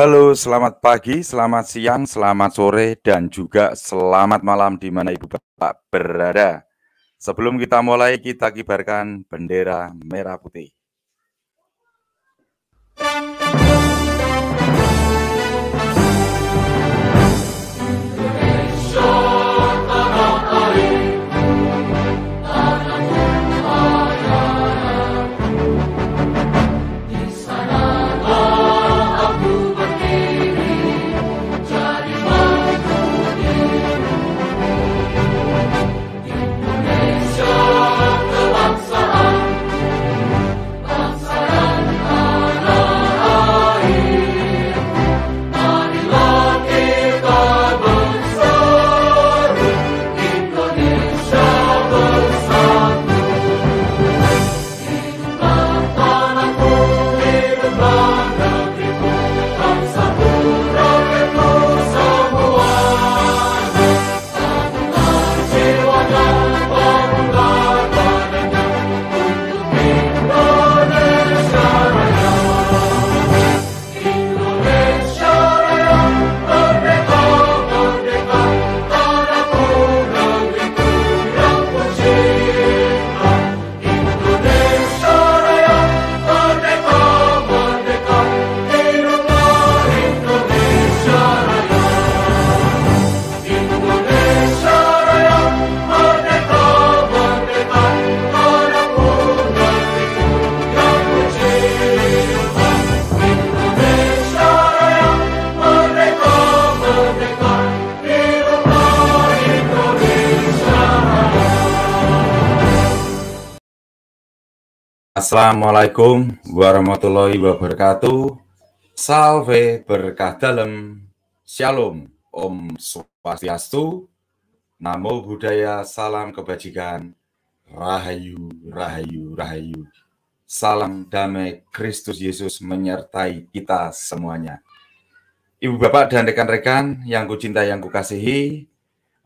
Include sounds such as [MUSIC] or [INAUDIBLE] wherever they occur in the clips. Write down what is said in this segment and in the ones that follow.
Halo, selamat pagi, selamat siang, selamat sore, dan juga selamat malam di mana Ibu Bapak berada. Sebelum kita mulai, kita kibarkan bendera merah putih. Assalamualaikum warahmatullahi wabarakatuh. Salve berkah dalam. Shalom. Om Swastiastu. Namo Buddhaya. Salam kebajikan. Rahayu, rahayu, rahayu. Salam damai Kristus Yesus menyertai kita semuanya. Ibu Bapak dan rekan-rekan yang kucinta yang kukasihi,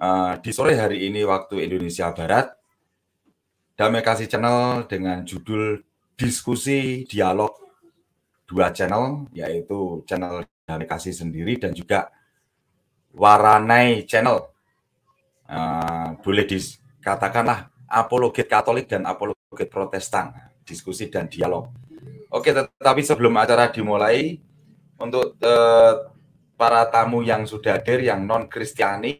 uh, di sore hari ini waktu Indonesia Barat, Damai Kasih Channel dengan judul diskusi dialog dua channel yaitu channel Damai Kasih sendiri dan juga Waranai channel uh, boleh dikatakanlah apologet Katolik dan apologet Protestan diskusi dan dialog. Oke, tetapi sebelum acara dimulai untuk uh, para tamu yang sudah hadir yang non Kristiani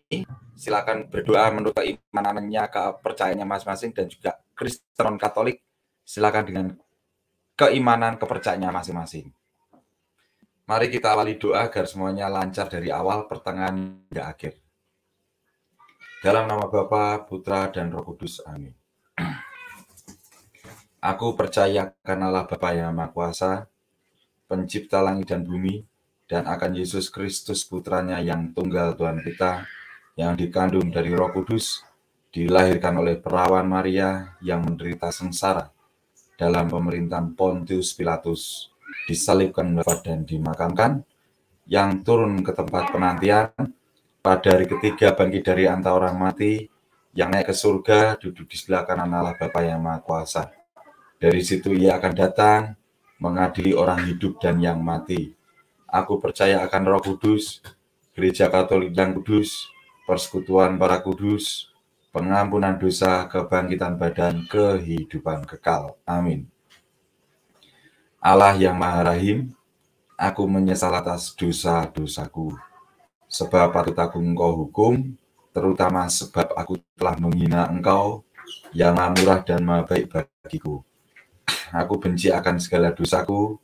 silakan berdoa menurut keimanannya, kepercayaannya masing-masing dan juga Kristen Katolik silakan dengan keimanan kepercayaannya masing-masing. Mari kita awali doa agar semuanya lancar dari awal, pertengahan, hingga akhir. Dalam nama Bapa, Putra, dan Roh Kudus. Amin. Aku percaya karena Allah Bapa yang Maha Kuasa, pencipta langit dan bumi, dan akan Yesus Kristus putranya yang tunggal Tuhan kita, yang dikandung dari Roh Kudus, dilahirkan oleh perawan Maria yang menderita sengsara dalam pemerintahan Pontius Pilatus, disalibkan dan dimakamkan, yang turun ke tempat penantian pada hari ketiga bangkit dari antara orang mati, yang naik ke surga duduk di sebelah kanan Allah Bapa yang Maha Kuasa. Dari situ ia akan datang mengadili orang hidup dan yang mati. Aku percaya akan Roh Kudus, Gereja Katolik dan Kudus, persekutuan para kudus, pengampunan dosa, kebangkitan badan, kehidupan kekal. Amin. Allah yang Maha Rahim, aku menyesal atas dosa-dosaku. Sebab patut aku engkau hukum, terutama sebab aku telah menghina engkau yang maha murah dan maha baik bagiku. Aku benci akan segala dosaku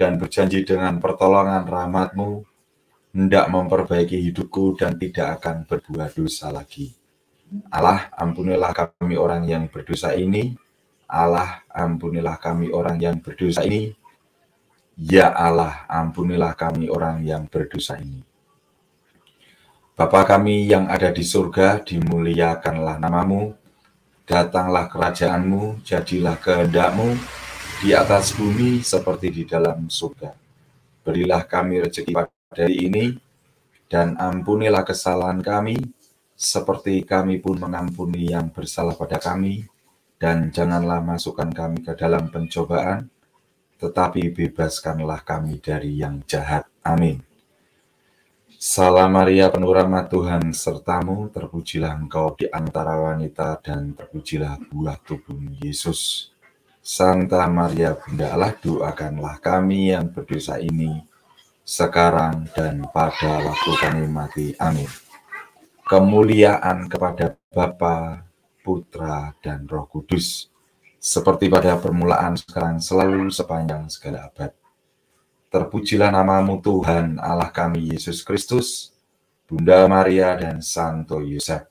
dan berjanji dengan pertolongan rahmatmu hendak memperbaiki hidupku dan tidak akan berbuat dosa lagi. Allah, ampunilah kami orang yang berdosa ini. Allah, ampunilah kami orang yang berdosa ini. Ya Allah, ampunilah kami orang yang berdosa ini. Bapa kami yang ada di surga, dimuliakanlah namamu, datanglah kerajaanmu, jadilah kehendakmu di atas bumi seperti di dalam surga. Berilah kami rezeki pada dari ini dan ampunilah kesalahan kami seperti kami pun mengampuni yang bersalah pada kami dan janganlah masukkan kami ke dalam pencobaan tetapi bebaskanlah kami dari yang jahat amin Salam Maria penuh rahmat Tuhan sertamu terpujilah engkau di antara wanita dan terpujilah buah tubuh Yesus Santa Maria Bunda Allah doakanlah kami yang berdosa ini sekarang dan pada waktu kami mati. Amin. Kemuliaan kepada Bapa, Putra, dan Roh Kudus, seperti pada permulaan sekarang selalu sepanjang segala abad. Terpujilah namamu Tuhan Allah kami Yesus Kristus, Bunda Maria dan Santo Yosef,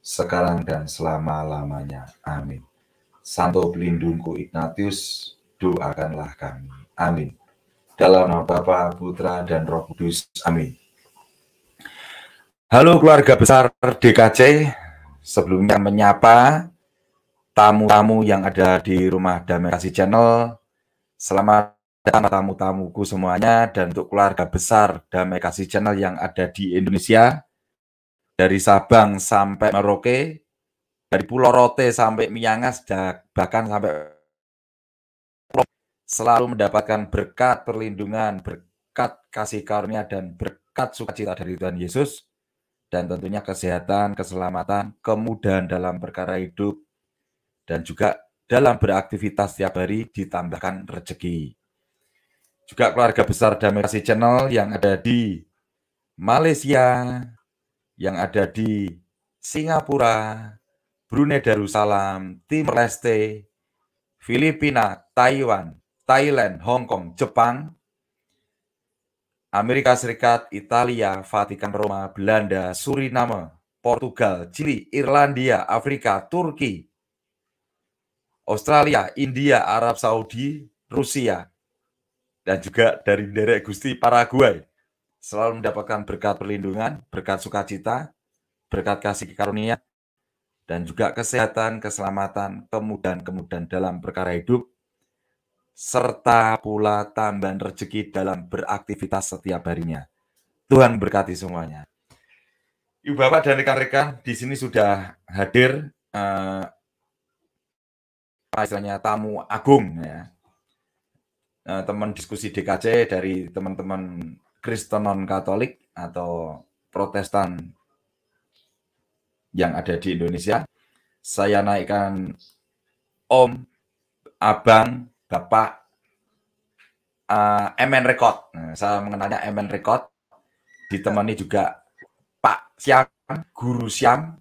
sekarang dan selama-lamanya. Amin. Santo pelindungku Ignatius, doakanlah kami. Amin dalam nama Bapa, Putra, dan Roh Kudus. Amin. Halo keluarga besar DKC, sebelumnya menyapa tamu-tamu yang ada di rumah Damai Kasih Channel. Selamat datang tamu-tamuku semuanya dan untuk keluarga besar Damai Kasih Channel yang ada di Indonesia. Dari Sabang sampai Merauke, dari Pulau Rote sampai Miangas, bahkan sampai selalu mendapatkan berkat perlindungan, berkat kasih karunia, dan berkat sukacita dari Tuhan Yesus, dan tentunya kesehatan, keselamatan, kemudahan dalam perkara hidup, dan juga dalam beraktivitas setiap hari ditambahkan rezeki. Juga keluarga besar Damai Kasih Channel yang ada di Malaysia, yang ada di Singapura, Brunei Darussalam, Timor Leste, Filipina, Taiwan, Thailand, Hong Kong, Jepang, Amerika Serikat, Italia, Vatikan Roma, Belanda, Suriname, Portugal, Chili, Irlandia, Afrika, Turki, Australia, India, Arab Saudi, Rusia, dan juga dari derek Gusti Paraguay. Selalu mendapatkan berkat perlindungan, berkat sukacita, berkat kasih karunia, dan juga kesehatan, keselamatan, kemudahan-kemudahan dalam perkara hidup, serta pula tambahan rezeki dalam beraktivitas setiap harinya. Tuhan berkati semuanya. Ibu Bapak dan rekan-rekan, di sini sudah hadir eh, istilahnya tamu agung ya. Eh, teman diskusi DKC dari teman-teman Kristen non Katolik atau Protestan yang ada di Indonesia. Saya naikkan Om, Abang, Bapak uh, eh, MN Record. Nah, saya mengenalnya MN Record. Ditemani juga Pak Siam, Guru Siam,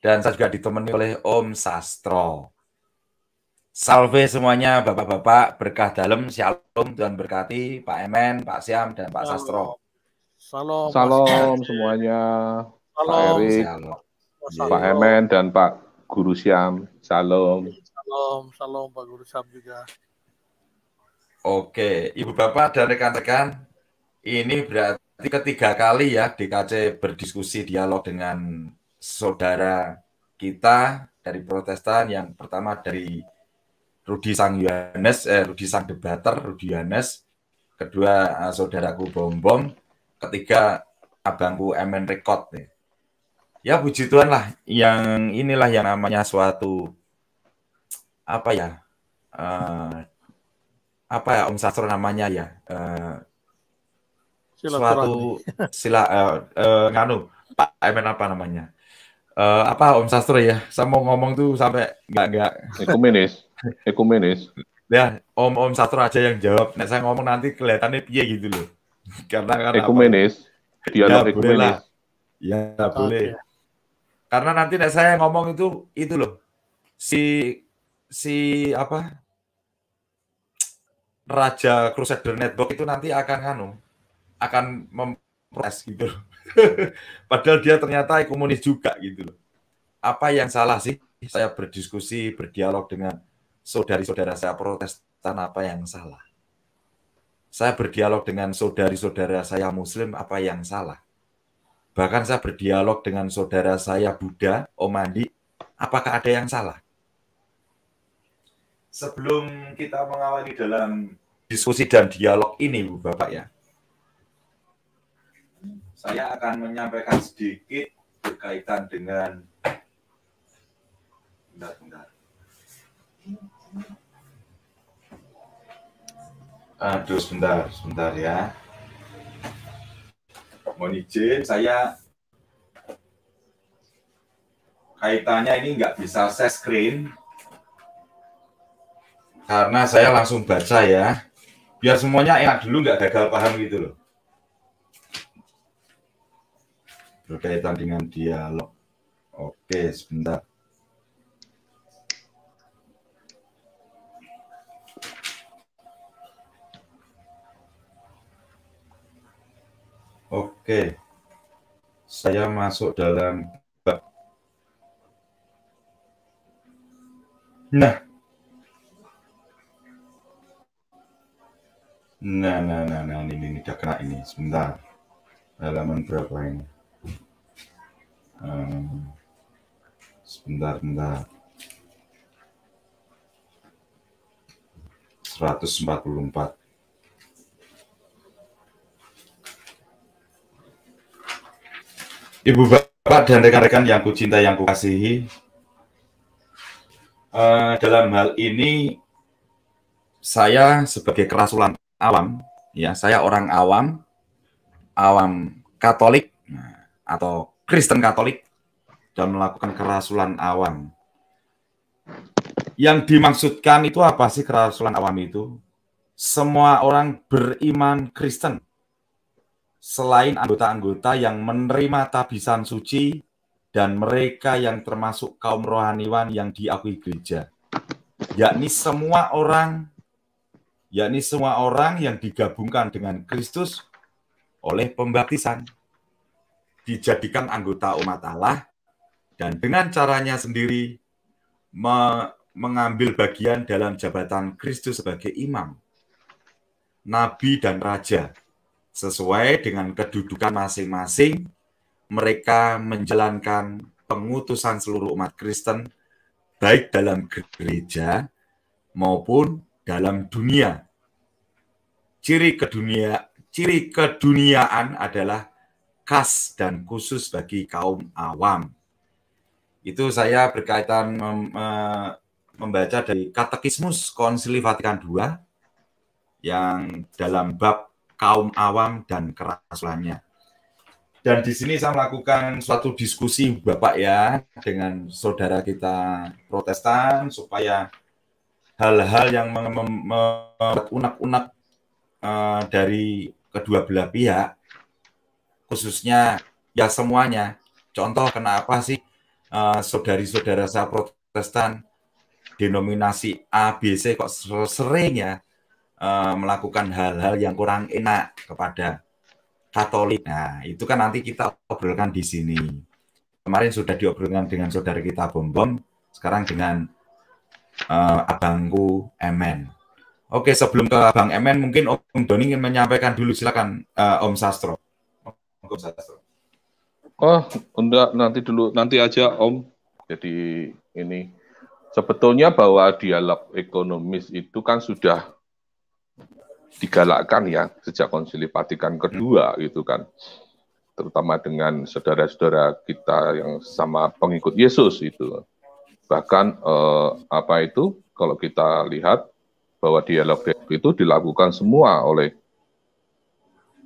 Dan saya juga ditemani oleh Om Sastro. Salve semuanya Bapak-Bapak, berkah dalam, shalom, Tuhan berkati, Pak Emen, Pak Siam, dan Pak Sastro. Salam. Salam semuanya. Salam. Pak Erik, Pak Emen, dan Pak Guru Siam. Salam. Salam, salam Pak Guru Sam juga. Oke, Ibu Bapak dan rekan-rekan, ini berarti ketiga kali ya DKC berdiskusi dialog dengan saudara kita dari Protestan yang pertama dari Rudi Sang Yohanes, eh, Rudi Sang Debater, Rudi Yohanes, kedua eh, saudaraku Bombom, ketiga abangku MN Record. Ya puji Tuhan lah, yang inilah yang namanya suatu apa ya uh, apa ya Om Sastro namanya ya uh, suatu sila uh, uh, nganu Pak Emen apa namanya uh, apa Om Sastro ya saya mau ngomong tuh sampai nggak nggak ekumenis ekumenis ya Om Om Sastro aja yang jawab nah, saya ngomong nanti kelihatannya piye gitu loh [LAUGHS] karena karena ekumenis apa? ya, ekumenis lah ya boleh okay. karena nanti nah, saya ngomong itu itu loh si si apa Raja Crusader Network itu nanti akan anu akan mempres gitu [LAUGHS] Padahal dia ternyata komunis juga gitu loh. Apa yang salah sih? Saya berdiskusi, berdialog dengan saudari-saudara saya protestan apa yang salah? Saya berdialog dengan saudari-saudara saya muslim apa yang salah? Bahkan saya berdialog dengan saudara saya Buddha, Om Andi, apakah ada yang salah? sebelum kita mengawali dalam diskusi dan dialog ini, Bu Bapak ya, saya akan menyampaikan sedikit berkaitan dengan bentar, bentar. Aduh, sebentar, sebentar ya. Mohon izin, saya kaitannya ini nggak bisa share screen, karena saya langsung baca ya biar semuanya enak dulu nggak gagal paham gitu loh berkaitan dengan dialog oke sebentar Oke, saya masuk dalam Nah, Nah, nah, nah, nah, ini, ini udah kena ini. Sebentar. Halaman berapa ini? Um, sebentar, sebentar. 144. Ibu Bapak dan rekan-rekan yang kucinta yang kukasihi, uh, eh, dalam hal ini saya sebagai kerasulan awam, ya saya orang awam, awam Katolik nah, atau Kristen Katolik dan melakukan kerasulan awam. Yang dimaksudkan itu apa sih kerasulan awam itu? Semua orang beriman Kristen selain anggota-anggota yang menerima tabisan suci dan mereka yang termasuk kaum rohaniwan yang diakui gereja. Yakni semua orang yakni semua orang yang digabungkan dengan Kristus oleh pembaptisan dijadikan anggota umat Allah dan dengan caranya sendiri me mengambil bagian dalam jabatan Kristus sebagai imam, nabi dan raja. Sesuai dengan kedudukan masing-masing, mereka menjalankan pengutusan seluruh umat Kristen baik dalam gereja maupun dalam dunia. Ciri kedunia, ciri keduniaan adalah khas dan khusus bagi kaum awam. Itu saya berkaitan mem, membaca dari Katekismus Konsili Vatikan II yang dalam bab kaum awam dan kerasulannya. Dan di sini saya melakukan suatu diskusi Bapak ya dengan saudara kita Protestan supaya hal-hal yang membuat unak-unak uh, eh, dari kedua belah pihak, khususnya ya semuanya. Contoh kenapa sih uh, saudari-saudara saya Protestan denominasi ABC kok sering ya uh, melakukan hal-hal yang kurang enak kepada Katolik. Nah, itu kan nanti kita obrolkan di sini. Kemarin sudah diobrolkan dengan saudara kita Bombom, sekarang dengan uh, abangku Emen. Oke, sebelum ke Abang Emen, mungkin Om Doni ingin menyampaikan dulu, silakan uh, Om Sastro. Oh, enggak, nanti dulu, nanti aja Om. Jadi ini sebetulnya bahwa dialog ekonomis itu kan sudah digalakkan ya sejak konsili Vatikan kedua gitu kan terutama dengan saudara-saudara kita yang sama pengikut Yesus itu Bahkan eh, apa itu kalau kita lihat bahwa dialog itu dilakukan semua oleh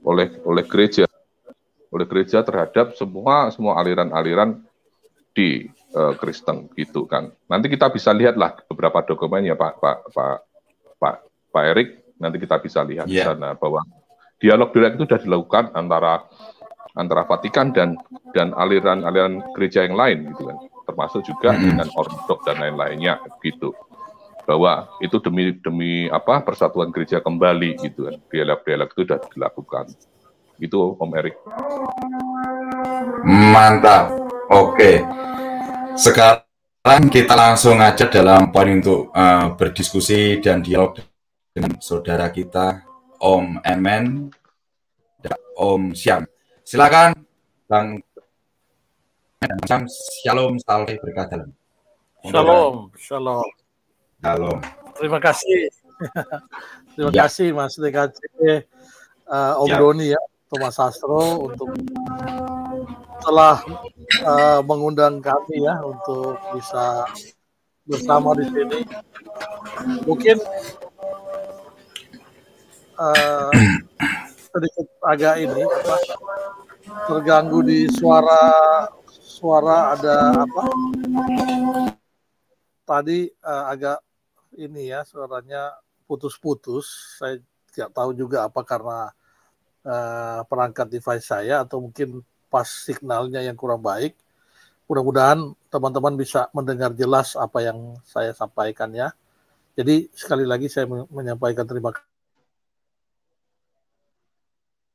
oleh oleh gereja oleh gereja terhadap semua semua aliran-aliran di eh, Kristen gitu kan. Nanti kita bisa lihatlah beberapa dokumennya Pak Pak Pak Pak Pak Erik. Nanti kita bisa lihat yeah. di iya. sana bahwa dialog dialog itu sudah dilakukan antara antara Vatikan dan dan aliran-aliran gereja yang lain gitu kan termasuk juga dengan ortodok dan lain-lainnya gitu bahwa itu demi demi apa persatuan gereja kembali gitu kan dialog-dialog itu sudah dilakukan itu Om Erik mantap oke sekarang kita langsung aja dalam poin untuk uh, berdiskusi dan dialog dengan saudara kita Om Emen dan Om Siam silakan Bang dan salam shalom salve berkah dalam. Shalom, shalom. Shalom. Terima kasih. [LAUGHS] Terima ya. kasih Mas DKC uh, eh, Om ya. Doni ya, Thomas Sastro untuk telah uh, mengundang kami ya untuk bisa bersama di sini. Mungkin uh, [CLEARS THROAT] sedikit agak ini apa, terganggu di suara suara ada apa? Tadi uh, agak ini ya suaranya putus-putus. Saya tidak tahu juga apa karena uh, perangkat device saya atau mungkin pas sinyalnya yang kurang baik. Mudah-mudahan teman-teman bisa mendengar jelas apa yang saya sampaikan ya. Jadi sekali lagi saya menyampaikan terima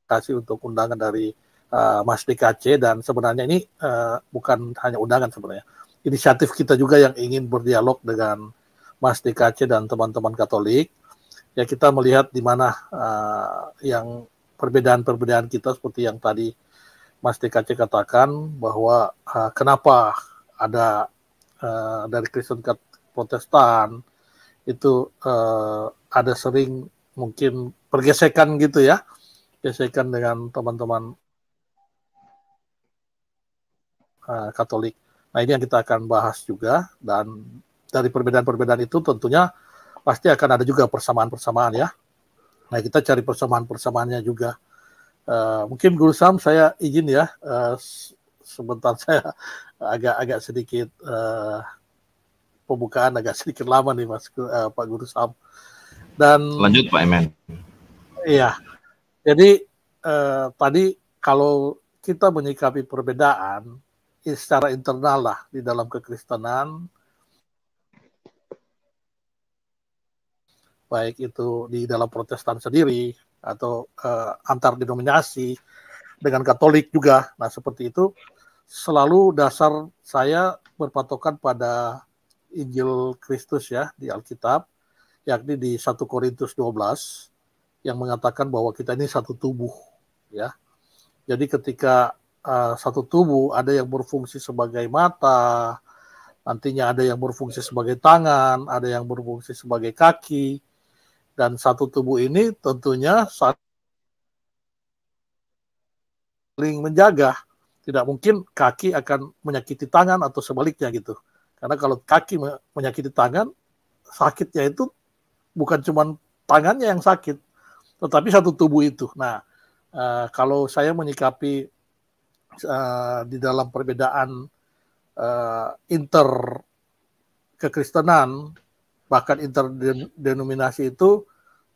kasih untuk undangan dari uh, Mas PKC dan sebenarnya ini uh, bukan hanya undangan sebenarnya. Inisiatif kita juga yang ingin berdialog dengan Mas DKC dan teman-teman Katolik. Ya kita melihat di mana uh, yang perbedaan-perbedaan kita seperti yang tadi Mas DKC katakan bahwa uh, kenapa ada uh, dari Kristen Protestan itu uh, ada sering mungkin pergesekan gitu ya gesekan dengan teman-teman Eh, Katolik. Nah ini yang kita akan bahas juga dan dari perbedaan-perbedaan itu tentunya pasti akan ada juga persamaan-persamaan ya. Nah kita cari persamaan-persamaannya juga. Uh, mungkin Guru Sam saya izin ya uh, sebentar [LAUGHS] saya agak-agak sedikit uh, pembukaan agak sedikit lama nih Mas uh, Pak Guru Sam. Dan lanjut Pak Emen. Iya. Jadi uh, tadi kalau kita menyikapi perbedaan secara internal lah di dalam kekristenan baik itu di dalam Protestan sendiri atau uh, antar denominasi dengan Katolik juga. Nah, seperti itu selalu dasar saya berpatokan pada Injil Kristus ya di Alkitab, yakni di 1 Korintus 12 yang mengatakan bahwa kita ini satu tubuh ya. Jadi ketika Eh, satu tubuh, ada yang berfungsi sebagai mata, nantinya ada yang berfungsi sebagai tangan, ada yang berfungsi sebagai kaki, dan satu tubuh ini tentunya saling menjaga. Tidak mungkin kaki akan menyakiti tangan atau sebaliknya gitu. Karena kalau kaki menyakiti tangan, sakitnya itu bukan cuma tangannya yang sakit, tetapi satu tubuh itu. Nah, eh, kalau saya menyikapi uh, di dalam perbedaan uh, inter kekristenan bahkan interdenominasi itu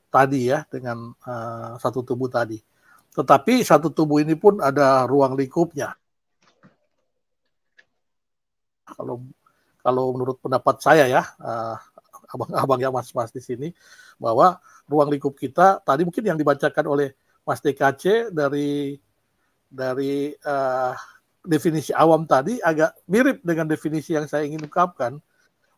tadi ya dengan uh, satu tubuh tadi. Tetapi satu tubuh ini pun ada ruang lingkupnya. Kalau kalau menurut pendapat saya ya, abang abang-abang ya mas-mas di sini bahwa ruang lingkup kita tadi mungkin yang dibacakan oleh Mas TKC dari dari uh, definisi awam tadi agak mirip dengan definisi yang saya ingin ungkapkan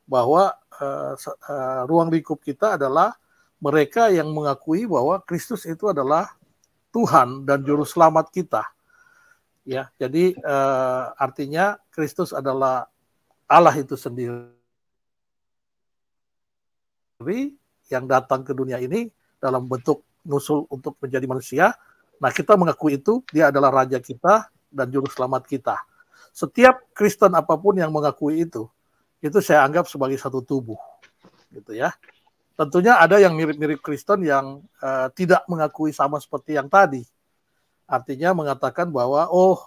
bahwa uh, uh, ruang lingkup kita adalah mereka yang mengakui bahwa Kristus itu adalah Tuhan dan juru selamat kita. Ya, jadi uh, artinya Kristus adalah Allah itu sendiri yang datang ke dunia ini dalam bentuk nusul untuk menjadi manusia Nah, kita mengakui itu, dia adalah raja kita dan juru selamat kita. Setiap Kristen apapun yang mengakui itu, itu saya anggap sebagai satu tubuh. Gitu ya. Tentunya ada yang mirip-mirip Kristen yang uh, tidak mengakui sama seperti yang tadi. Artinya mengatakan bahwa oh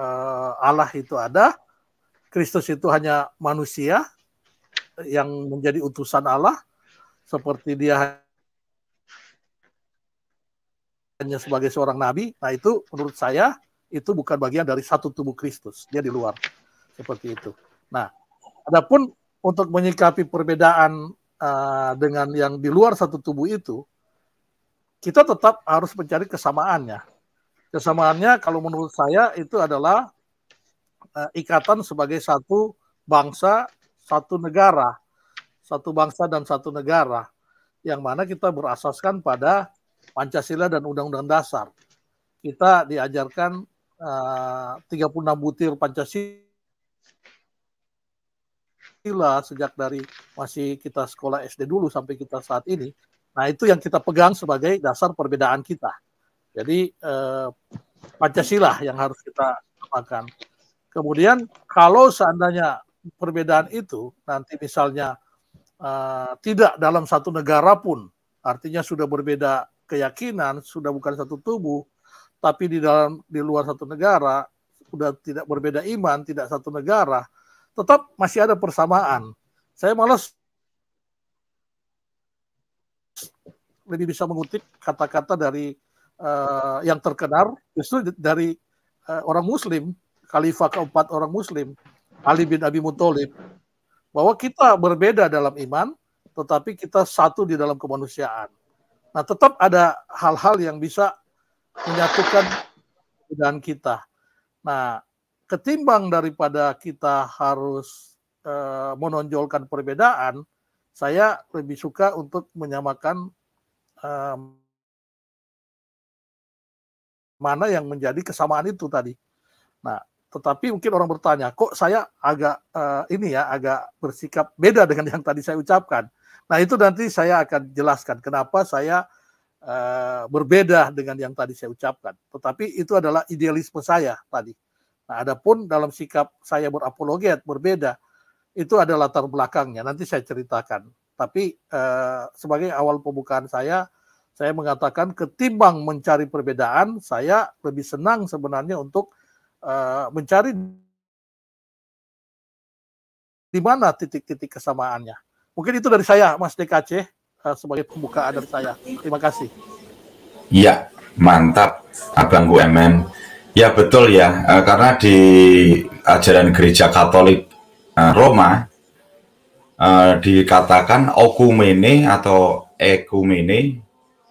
uh, Allah itu ada, Kristus itu hanya manusia yang menjadi utusan Allah seperti dia hanya sebagai seorang nabi, nah itu menurut saya itu bukan bagian dari satu tubuh Kristus, dia di luar seperti itu. Nah, adapun untuk menyikapi perbedaan uh, dengan yang di luar satu tubuh itu, kita tetap harus mencari kesamaannya. Kesamaannya kalau menurut saya itu adalah uh, ikatan sebagai satu bangsa, satu negara, satu bangsa dan satu negara, yang mana kita berasaskan pada Pancasila dan Undang-Undang Dasar. Kita diajarkan eh, uh, 36 butir Pancasila sejak dari masih kita sekolah SD dulu sampai kita saat ini. Nah, itu yang kita pegang sebagai dasar perbedaan kita. Jadi uh, Pancasila yang harus kita makan. Kemudian kalau seandainya perbedaan itu nanti misalnya uh, tidak dalam satu negara pun, artinya sudah berbeda keyakinan sudah bukan satu tubuh, tapi di dalam di luar satu negara sudah tidak berbeda iman, tidak satu negara, tetap masih ada persamaan. Saya malas lebih bisa mengutip kata-kata dari uh, yang terkenal justru dari uh, orang Muslim, khalifah keempat orang Muslim, Ali bin Abi Muthalib, bahwa kita berbeda dalam iman, tetapi kita satu di dalam kemanusiaan. Nah, tetap ada hal-hal yang bisa menyatukan perbedaan kita. Nah, ketimbang daripada kita harus e, menonjolkan perbedaan, saya lebih suka untuk menyamakan e, mana yang menjadi kesamaan itu tadi. Nah, tetapi mungkin orang bertanya, kok saya agak e, ini ya, agak bersikap beda dengan yang tadi saya ucapkan. Nah itu nanti saya akan jelaskan kenapa saya uh, berbeda dengan yang tadi saya ucapkan. Tetapi itu adalah idealisme saya tadi. Nah adapun dalam sikap saya berapologet berbeda itu ada latar belakangnya. Nanti saya ceritakan. Tapi uh, sebagai awal pembukaan saya, saya mengatakan ketimbang mencari perbedaan, saya lebih senang sebenarnya untuk uh, mencari di mana titik-titik kesamaannya. Mungkin itu dari saya, Mas DKC, eh, sebagai pembukaan dari saya. Terima kasih. Iya, mantap, Abang UMM. Ya betul ya, eh, karena di ajaran gereja Katolik eh, Roma dikatakan okumene atau ekumene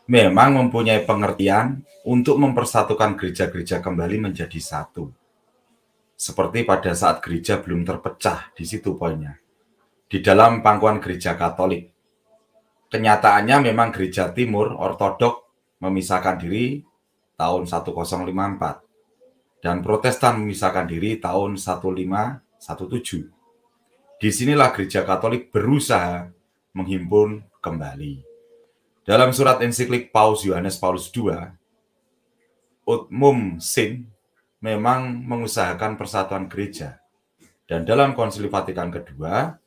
memang mempunyai pengertian untuk mempersatukan gereja-gereja kembali menjadi satu. Seperti pada saat gereja belum terpecah, di situ poinnya di dalam pangkuan gereja Katolik. Kenyataannya memang gereja timur ortodok memisahkan diri tahun 1054 dan Protestan memisahkan diri tahun 1517. Disinilah gereja Katolik berusaha menghimpun kembali. Dalam surat ensiklik Paus Yohanes Paulus II, Utmum Sin memang mengusahakan persatuan gereja. Dan dalam konsili Vatikan kedua,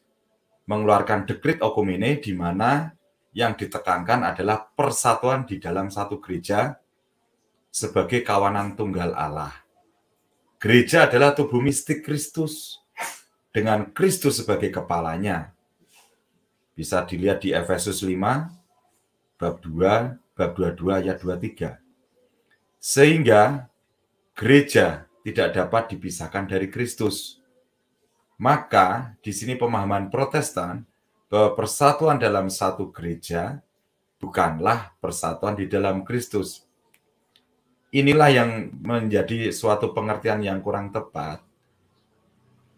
mengeluarkan dekrit okumene di mana yang ditekankan adalah persatuan di dalam satu gereja sebagai kawanan tunggal Allah. Gereja adalah tubuh mistik Kristus dengan Kristus sebagai kepalanya. Bisa dilihat di Efesus 5 bab 2 bab 22 ayat 23. Sehingga gereja tidak dapat dipisahkan dari Kristus maka di sini pemahaman Protestan bahwa persatuan dalam satu gereja bukanlah persatuan di dalam Kristus. Inilah yang menjadi suatu pengertian yang kurang tepat.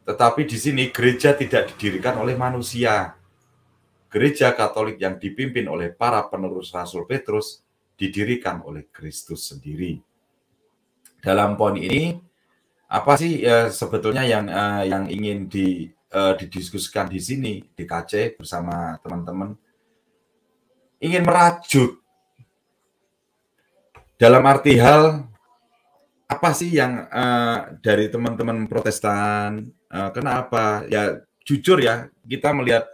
Tetapi di sini gereja tidak didirikan oleh manusia. Gereja Katolik yang dipimpin oleh para penerus Rasul Petrus didirikan oleh Kristus sendiri. Dalam poin ini, apa sih ya, sebetulnya yang uh, yang ingin di uh, didiskusikan di sini di KC bersama teman-teman ingin merajut dalam arti hal apa sih yang uh, dari teman-teman Protestan uh, kenapa ya jujur ya kita melihat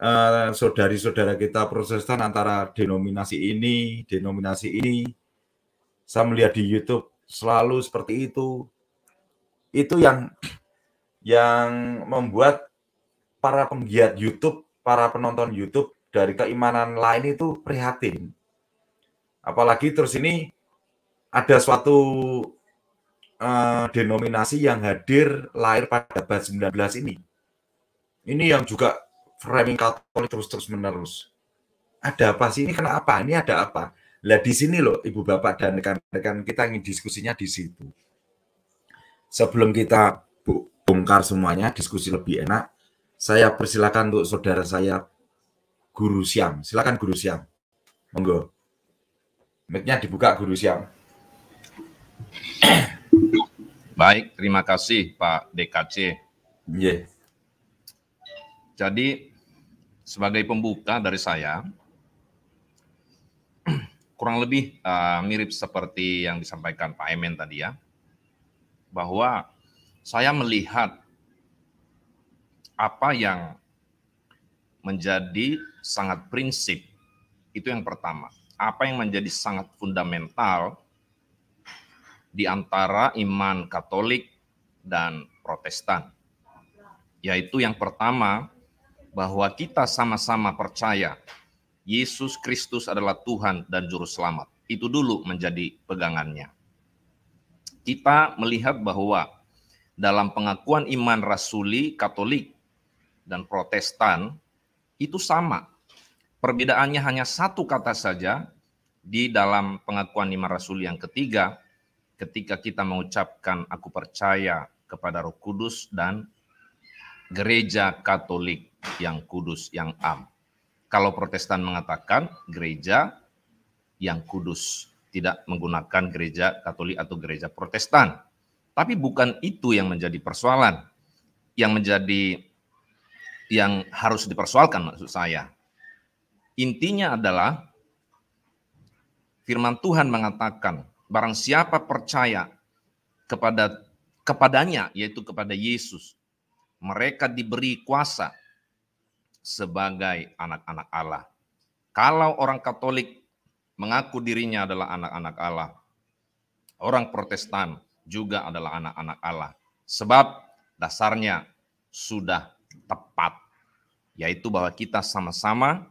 uh, saudari-saudara kita Protestan antara denominasi ini denominasi ini saya melihat di YouTube selalu seperti itu itu yang yang membuat para penggiat YouTube, para penonton YouTube dari keimanan lain itu prihatin. Apalagi terus ini ada suatu uh, denominasi yang hadir lahir pada abad 19 ini. Ini yang juga framing Katolik terus-terus menerus. Ada apa sih? Ini kenapa? Ini ada apa? Lah di sini loh Ibu Bapak dan rekan-rekan kita ingin diskusinya di situ sebelum kita bongkar semuanya, diskusi lebih enak, saya persilakan untuk saudara saya Guru Siam. Silakan Guru Siam. Monggo. mic dibuka Guru Siam. [CLEARS THROAT] Baik, terima kasih Pak DKC. Yeah. Jadi sebagai pembuka dari saya, [CLEARS THROAT] kurang lebih uh, mirip seperti yang disampaikan Pak Emen tadi ya bahwa saya melihat apa yang menjadi sangat prinsip itu yang pertama. Apa yang menjadi sangat fundamental di antara iman Katolik dan Protestan, yaitu yang pertama bahwa kita sama-sama percaya Yesus Kristus adalah Tuhan dan Juru Selamat. Itu dulu menjadi pegangannya. Kita melihat bahwa dalam pengakuan iman rasuli Katolik dan Protestan itu sama. Perbedaannya hanya satu kata saja di dalam pengakuan iman rasuli yang ketiga ketika kita mengucapkan aku percaya kepada Roh Kudus dan gereja Katolik yang kudus yang am. Kalau Protestan mengatakan gereja yang kudus tidak menggunakan gereja Katolik atau gereja Protestan. Tapi bukan itu yang menjadi persoalan. Yang menjadi yang harus dipersoalkan maksud saya. Intinya adalah firman Tuhan mengatakan, barang siapa percaya kepada kepadanya yaitu kepada Yesus, mereka diberi kuasa sebagai anak-anak Allah. Kalau orang Katolik mengaku dirinya adalah anak-anak Allah. Orang Protestan juga adalah anak-anak Allah. Sebab dasarnya sudah tepat, yaitu bahwa kita sama-sama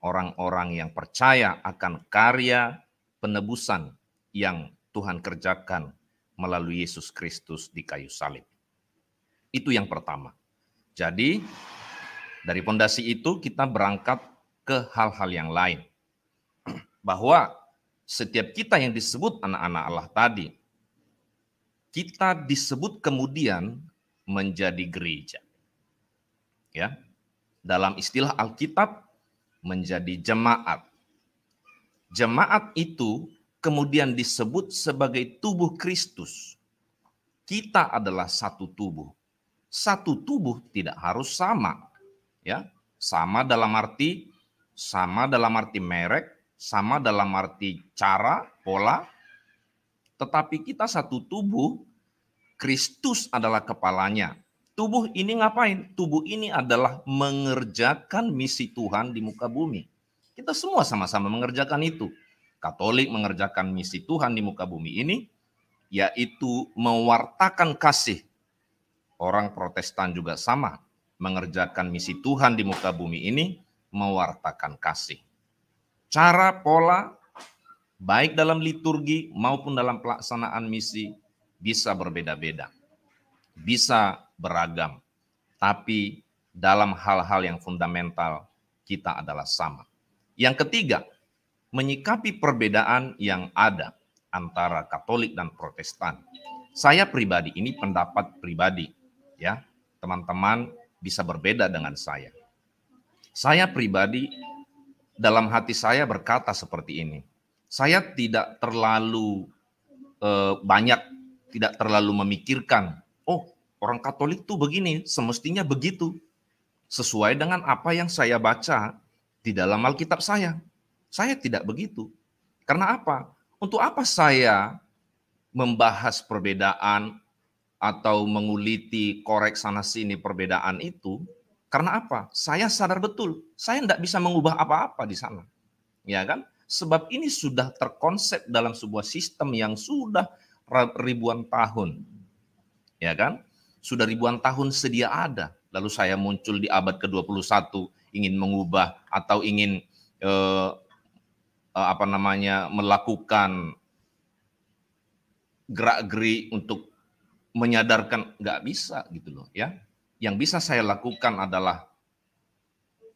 orang-orang yang percaya akan karya penebusan yang Tuhan kerjakan melalui Yesus Kristus di kayu salib. Itu yang pertama. Jadi dari pondasi itu kita berangkat ke hal-hal yang lain bahwa setiap kita yang disebut anak-anak Allah tadi, kita disebut kemudian menjadi gereja. Ya. Dalam istilah Alkitab menjadi jemaat. Jemaat itu kemudian disebut sebagai tubuh Kristus. Kita adalah satu tubuh. Satu tubuh tidak harus sama. Ya, sama dalam arti sama dalam arti merek, sama dalam arti cara, pola, tetapi kita satu tubuh, Kristus adalah kepalanya. Tubuh ini ngapain? Tubuh ini adalah mengerjakan misi Tuhan di muka bumi. Kita semua sama-sama mengerjakan itu. Katolik mengerjakan misi Tuhan di muka bumi ini, yaitu mewartakan kasih. Orang Protestan juga sama, mengerjakan misi Tuhan di muka bumi ini, mewartakan kasih cara, pola, baik dalam liturgi maupun dalam pelaksanaan misi bisa berbeda-beda. Bisa beragam, tapi dalam hal-hal yang fundamental kita adalah sama. Yang ketiga, menyikapi perbedaan yang ada antara Katolik dan Protestan. Saya pribadi, ini pendapat pribadi, ya. Teman-teman bisa berbeda dengan saya. Saya pribadi dalam hati saya berkata seperti ini. Saya tidak terlalu eh, banyak, tidak terlalu memikirkan, oh orang Katolik tuh begini, semestinya begitu. Sesuai dengan apa yang saya baca di dalam Alkitab saya. Saya tidak begitu. Karena apa? Untuk apa saya membahas perbedaan atau menguliti korek sana sini perbedaan itu karena apa? Saya sadar betul, saya tidak bisa mengubah apa-apa di sana. Ya kan? Sebab ini sudah terkonsep dalam sebuah sistem yang sudah ribuan tahun. Ya kan? Sudah ribuan tahun sedia ada. Lalu saya muncul di abad ke-21 ingin mengubah atau ingin eh, eh, apa namanya melakukan gerak-geri untuk menyadarkan nggak bisa gitu loh ya yang bisa saya lakukan adalah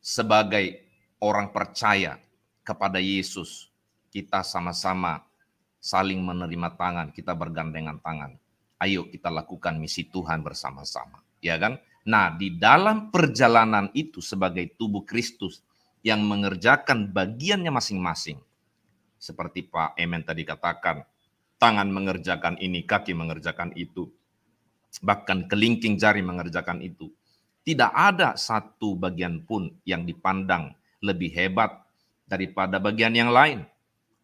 sebagai orang percaya kepada Yesus, kita sama-sama saling menerima tangan, kita bergandengan tangan. Ayo kita lakukan misi Tuhan bersama-sama, ya kan? Nah, di dalam perjalanan itu sebagai tubuh Kristus yang mengerjakan bagiannya masing-masing. Seperti Pak Emen tadi katakan, tangan mengerjakan ini, kaki mengerjakan itu, bahkan kelingking jari mengerjakan itu. Tidak ada satu bagian pun yang dipandang lebih hebat daripada bagian yang lain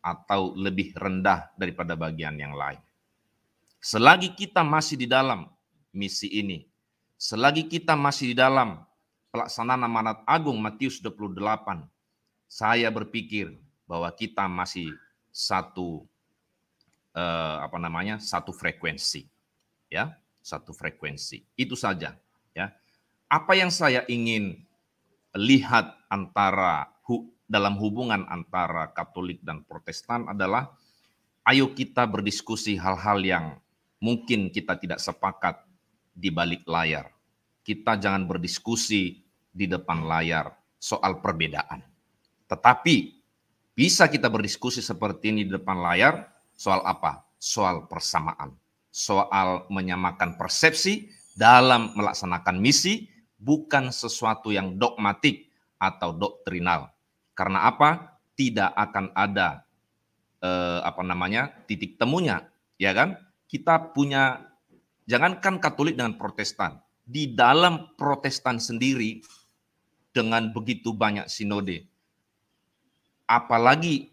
atau lebih rendah daripada bagian yang lain. Selagi kita masih di dalam misi ini, selagi kita masih di dalam pelaksanaan amanat agung Matius 28, saya berpikir bahwa kita masih satu eh, apa namanya satu frekuensi, ya satu frekuensi. Itu saja, ya. Apa yang saya ingin lihat antara hu, dalam hubungan antara Katolik dan Protestan adalah ayo kita berdiskusi hal-hal yang mungkin kita tidak sepakat di balik layar. Kita jangan berdiskusi di depan layar soal perbedaan. Tetapi bisa kita berdiskusi seperti ini di depan layar soal apa? Soal persamaan soal menyamakan persepsi dalam melaksanakan misi bukan sesuatu yang dogmatik atau doktrinal. Karena apa? Tidak akan ada eh, apa namanya titik temunya, ya kan? Kita punya jangankan Katolik dengan Protestan, di dalam Protestan sendiri dengan begitu banyak sinode, apalagi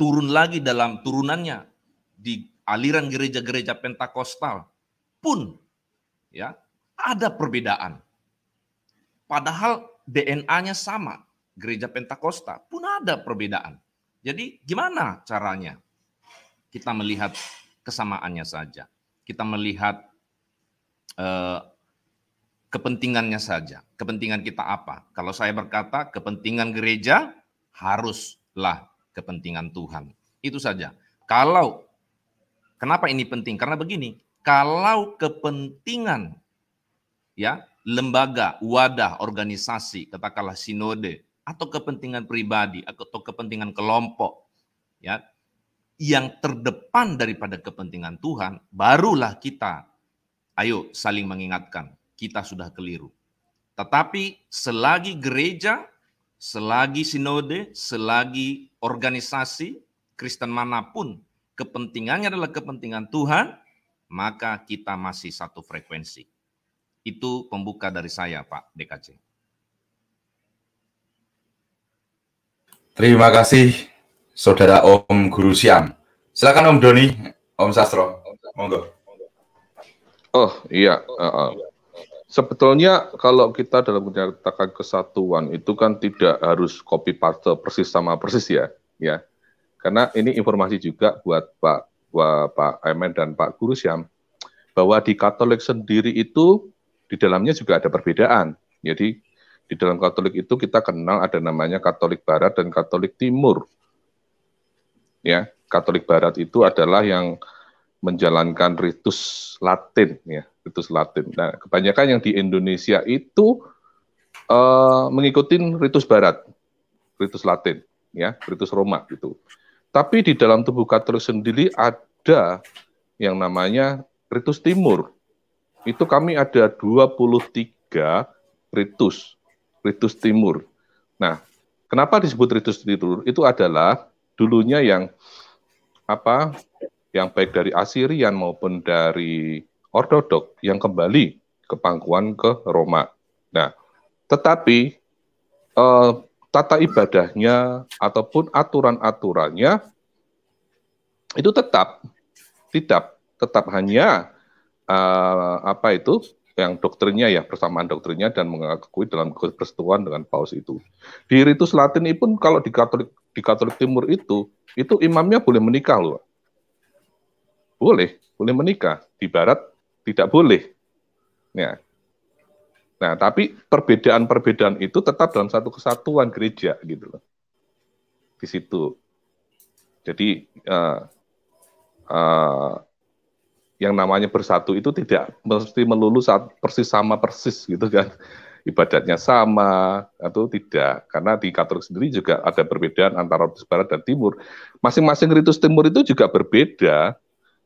turun lagi dalam turunannya di aliran gereja-gereja Pentakostal pun ya ada perbedaan. Padahal DNA-nya sama, gereja Pentakosta pun ada perbedaan. Jadi gimana caranya? Kita melihat kesamaannya saja. Kita melihat eh, kepentingannya saja. Kepentingan kita apa? Kalau saya berkata kepentingan gereja haruslah kepentingan Tuhan. Itu saja. Kalau Kenapa ini penting? Karena begini, kalau kepentingan ya lembaga, wadah, organisasi, katakanlah sinode atau kepentingan pribadi atau kepentingan kelompok ya yang terdepan daripada kepentingan Tuhan, barulah kita ayo saling mengingatkan kita sudah keliru. Tetapi selagi gereja, selagi sinode, selagi organisasi Kristen manapun kepentingannya adalah kepentingan Tuhan, maka kita masih satu frekuensi. Itu pembuka dari saya, Pak DKC. Terima kasih, Saudara Om Guru Siam. Silakan Om Doni, Om Sastro, monggo. Oh iya, uh, uh. sebetulnya kalau kita dalam menyatakan kesatuan itu kan tidak harus copy paste persis sama persis ya, ya karena ini informasi juga buat Pak Pak Emen dan Pak Guru Syam bahwa di Katolik sendiri itu di dalamnya juga ada perbedaan. Jadi di dalam Katolik itu kita kenal ada namanya Katolik Barat dan Katolik Timur. Ya, Katolik Barat itu adalah yang menjalankan ritus Latin ya, ritus Latin. Nah, kebanyakan yang di Indonesia itu uh, mengikuti ritus Barat, ritus Latin, ya, ritus Roma gitu. Tapi di dalam tubuh Katolik sendiri ada yang namanya ritus timur. Itu kami ada 23 ritus, ritus timur. Nah, kenapa disebut ritus timur? Itu adalah dulunya yang apa? Yang baik dari Asirian maupun dari Ortodok yang kembali ke pangkuan ke Roma. Nah, tetapi eh, tata ibadahnya ataupun aturan-aturannya itu tetap tidak tetap hanya uh, apa itu yang dokternya ya persamaan dokternya dan mengakui dalam persetujuan dengan paus itu. Di ritus Latin pun kalau di Katolik di Katolik Timur itu itu imamnya boleh menikah loh. Boleh, boleh menikah. Di barat tidak boleh. Ya, Nah, tapi perbedaan-perbedaan itu tetap dalam satu kesatuan gereja gitu loh. Di situ. Jadi uh, uh, yang namanya bersatu itu tidak mesti melulu saat persis sama persis gitu kan. Ibadatnya sama atau tidak. Karena di Katolik sendiri juga ada perbedaan antara Barat dan Timur. Masing-masing ritus Timur itu juga berbeda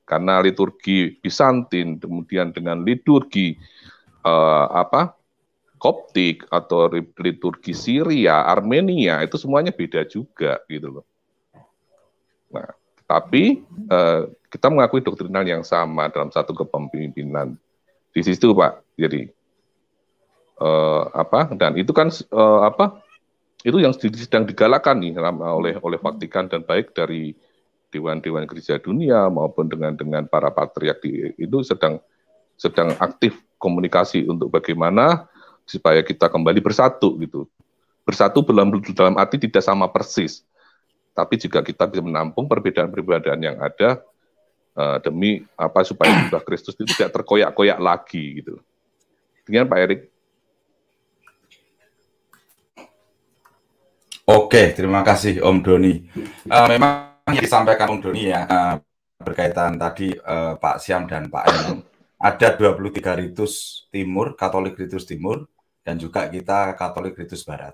karena liturgi Bizantin kemudian dengan liturgi uh, apa Koptik atau liturgi Syria, Armenia itu semuanya beda juga gitu loh. Nah, tapi eh, kita mengakui doktrinal yang sama dalam satu kepemimpinan. Di situ Pak. Jadi eh, apa? Dan itu kan eh, apa? Itu yang sedang digalakkan nih oleh oleh Vatikan dan baik dari dewan-dewan gereja dunia maupun dengan dengan para patriark di, itu sedang sedang aktif komunikasi untuk bagaimana supaya kita kembali bersatu gitu. Bersatu dalam dalam arti tidak sama persis, tapi juga kita bisa menampung perbedaan-perbedaan yang ada uh, demi apa supaya jubah Kristus itu tidak terkoyak-koyak lagi gitu. Dengan Pak Erik. Oke, terima kasih Om Doni. Uh, memang yang disampaikan Om Doni ya uh, berkaitan tadi uh, Pak Siam dan Pak Enung ada 23 ritus timur, Katolik ritus timur, dan juga kita Katolik Ritus Barat.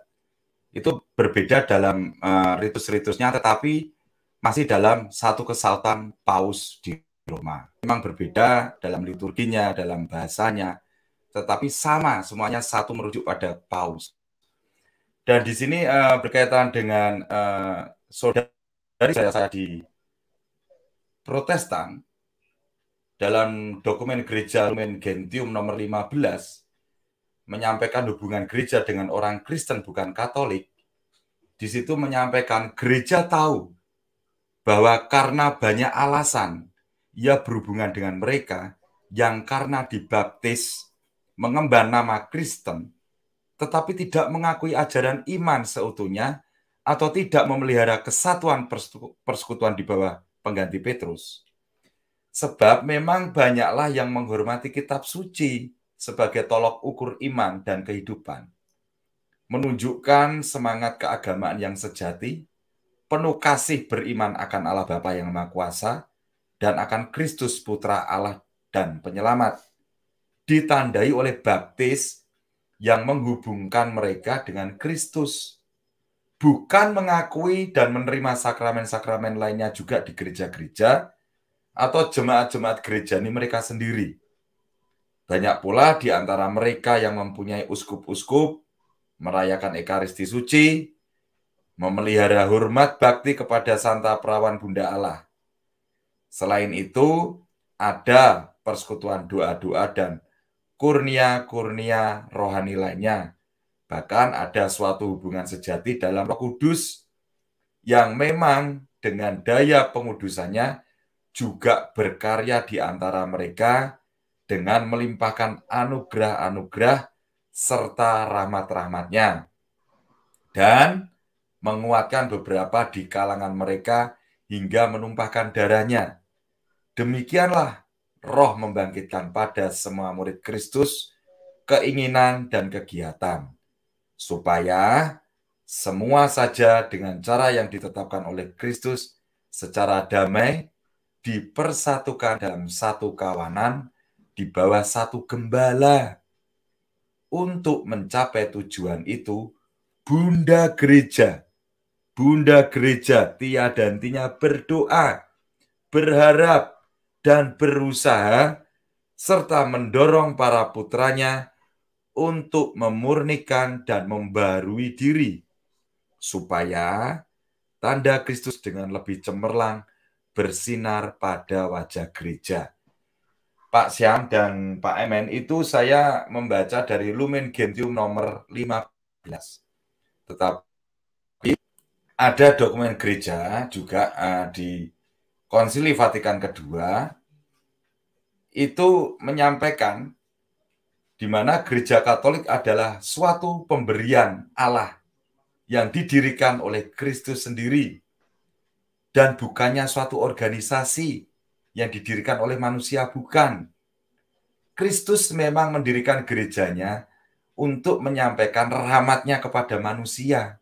Itu berbeda dalam uh, ritus-ritusnya, tetapi masih dalam satu kesatuan paus di Roma. Memang berbeda dalam liturginya, dalam bahasanya, tetapi sama semuanya satu merujuk pada paus. Dan di sini uh, berkaitan dengan uh, eh, saudara saya, saya di Protestan dalam dokumen gereja Lumen Gentium nomor 15 menyampaikan hubungan gereja dengan orang Kristen bukan Katolik, di situ menyampaikan gereja tahu bahwa karena banyak alasan ia berhubungan dengan mereka yang karena dibaptis mengemban nama Kristen tetapi tidak mengakui ajaran iman seutuhnya atau tidak memelihara kesatuan persekutuan di bawah pengganti Petrus. Sebab memang banyaklah yang menghormati kitab suci, sebagai tolok ukur iman dan kehidupan, menunjukkan semangat keagamaan yang sejati, penuh kasih beriman akan Allah Bapa yang Maha Kuasa, dan akan Kristus Putra Allah dan Penyelamat, ditandai oleh baptis yang menghubungkan mereka dengan Kristus, bukan mengakui dan menerima sakramen-sakramen lainnya juga di gereja-gereja atau jemaat-jemaat gereja ini mereka sendiri banyak pula di antara mereka yang mempunyai uskup-uskup, merayakan Ekaristi Suci, memelihara hormat bakti kepada Santa Perawan Bunda Allah. Selain itu, ada persekutuan doa-doa dan kurnia-kurnia rohani lainnya. Bahkan ada suatu hubungan sejati dalam roh kudus yang memang dengan daya pengudusannya juga berkarya di antara mereka dengan melimpahkan anugerah-anugerah serta rahmat-rahmatnya dan menguatkan beberapa di kalangan mereka hingga menumpahkan darahnya. Demikianlah roh membangkitkan pada semua murid Kristus keinginan dan kegiatan, supaya semua saja dengan cara yang ditetapkan oleh Kristus secara damai dipersatukan dalam satu kawanan di bawah satu gembala. Untuk mencapai tujuan itu, Bunda Gereja, Bunda Gereja tiada hentinya berdoa, berharap, dan berusaha, serta mendorong para putranya untuk memurnikan dan membarui diri, supaya tanda Kristus dengan lebih cemerlang bersinar pada wajah gereja. Pak Syam dan Pak Emen itu saya membaca dari Lumen Gentium nomor 15. Tetapi ada dokumen gereja juga uh, di Konsili Vatikan kedua itu menyampaikan di mana gereja Katolik adalah suatu pemberian Allah yang didirikan oleh Kristus sendiri dan bukannya suatu organisasi yang didirikan oleh manusia bukan. Kristus memang mendirikan gerejanya untuk menyampaikan rahmatnya kepada manusia.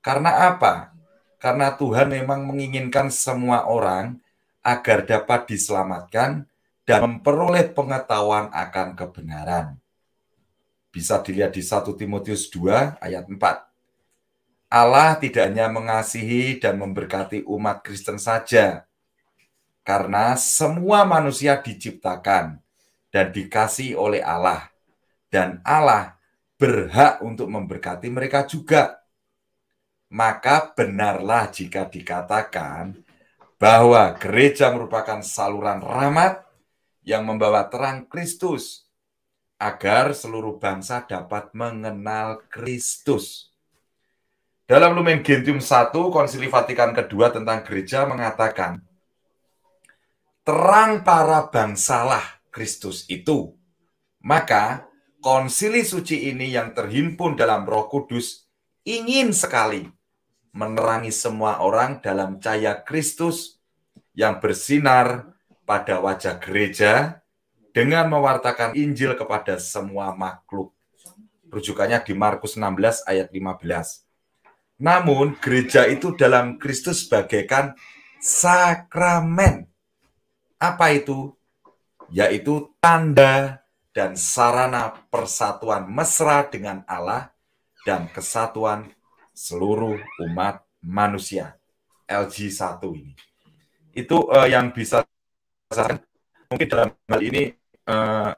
Karena apa? Karena Tuhan memang menginginkan semua orang agar dapat diselamatkan dan memperoleh pengetahuan akan kebenaran. Bisa dilihat di 1 Timotius 2 ayat 4. Allah tidak hanya mengasihi dan memberkati umat Kristen saja, karena semua manusia diciptakan dan dikasih oleh Allah. Dan Allah berhak untuk memberkati mereka juga. Maka benarlah jika dikatakan bahwa gereja merupakan saluran rahmat yang membawa terang Kristus agar seluruh bangsa dapat mengenal Kristus. Dalam Lumen Gentium 1, Konsili Vatikan II tentang gereja mengatakan, terang para bangsalah Kristus itu. Maka konsili suci ini yang terhimpun dalam roh kudus ingin sekali menerangi semua orang dalam cahaya Kristus yang bersinar pada wajah gereja dengan mewartakan Injil kepada semua makhluk. Rujukannya di Markus 16 ayat 15. Namun gereja itu dalam Kristus bagaikan sakramen apa itu? Yaitu tanda dan sarana persatuan mesra dengan Allah dan kesatuan seluruh umat manusia. LG1 ini. Itu uh, yang bisa saya mungkin dalam hal ini uh,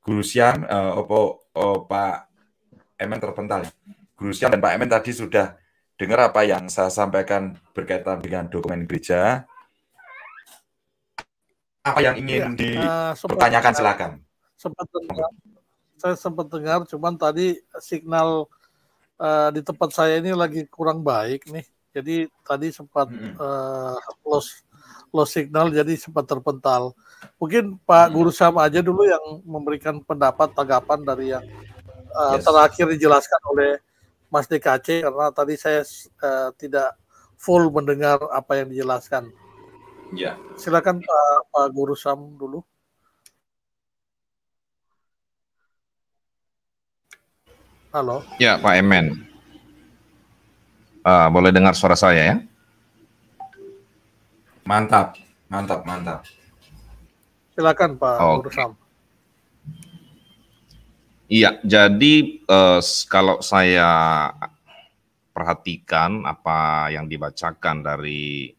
Guru Siam, uh, eh, Opo, Opa oh, Pak Emen terpental. Ya. Guru Siam dan Pak Emen tadi sudah dengar apa yang saya sampaikan berkaitan dengan dokumen gereja apa yang ingin ya, dipertanyakan uh, silakan. Sempat dengar, saya sempat dengar, cuman tadi signal uh, di tempat saya ini lagi kurang baik nih. Jadi tadi sempat hmm. uh, eh, loss loss signal, jadi sempat terpental. Mungkin Pak hmm. Guru Sam aja dulu yang memberikan pendapat tanggapan dari yang uh, yes. terakhir dijelaskan oleh Mas DKC karena tadi saya uh, tidak full mendengar apa yang dijelaskan. Ya. Silakan Pak, Pak Guru Sam dulu. Halo. Ya Pak Emen. Uh, boleh dengar suara saya ya? Mantap, mantap, mantap. Silakan Pak oh. Guru Sam. Iya, jadi uh, kalau saya perhatikan apa yang dibacakan dari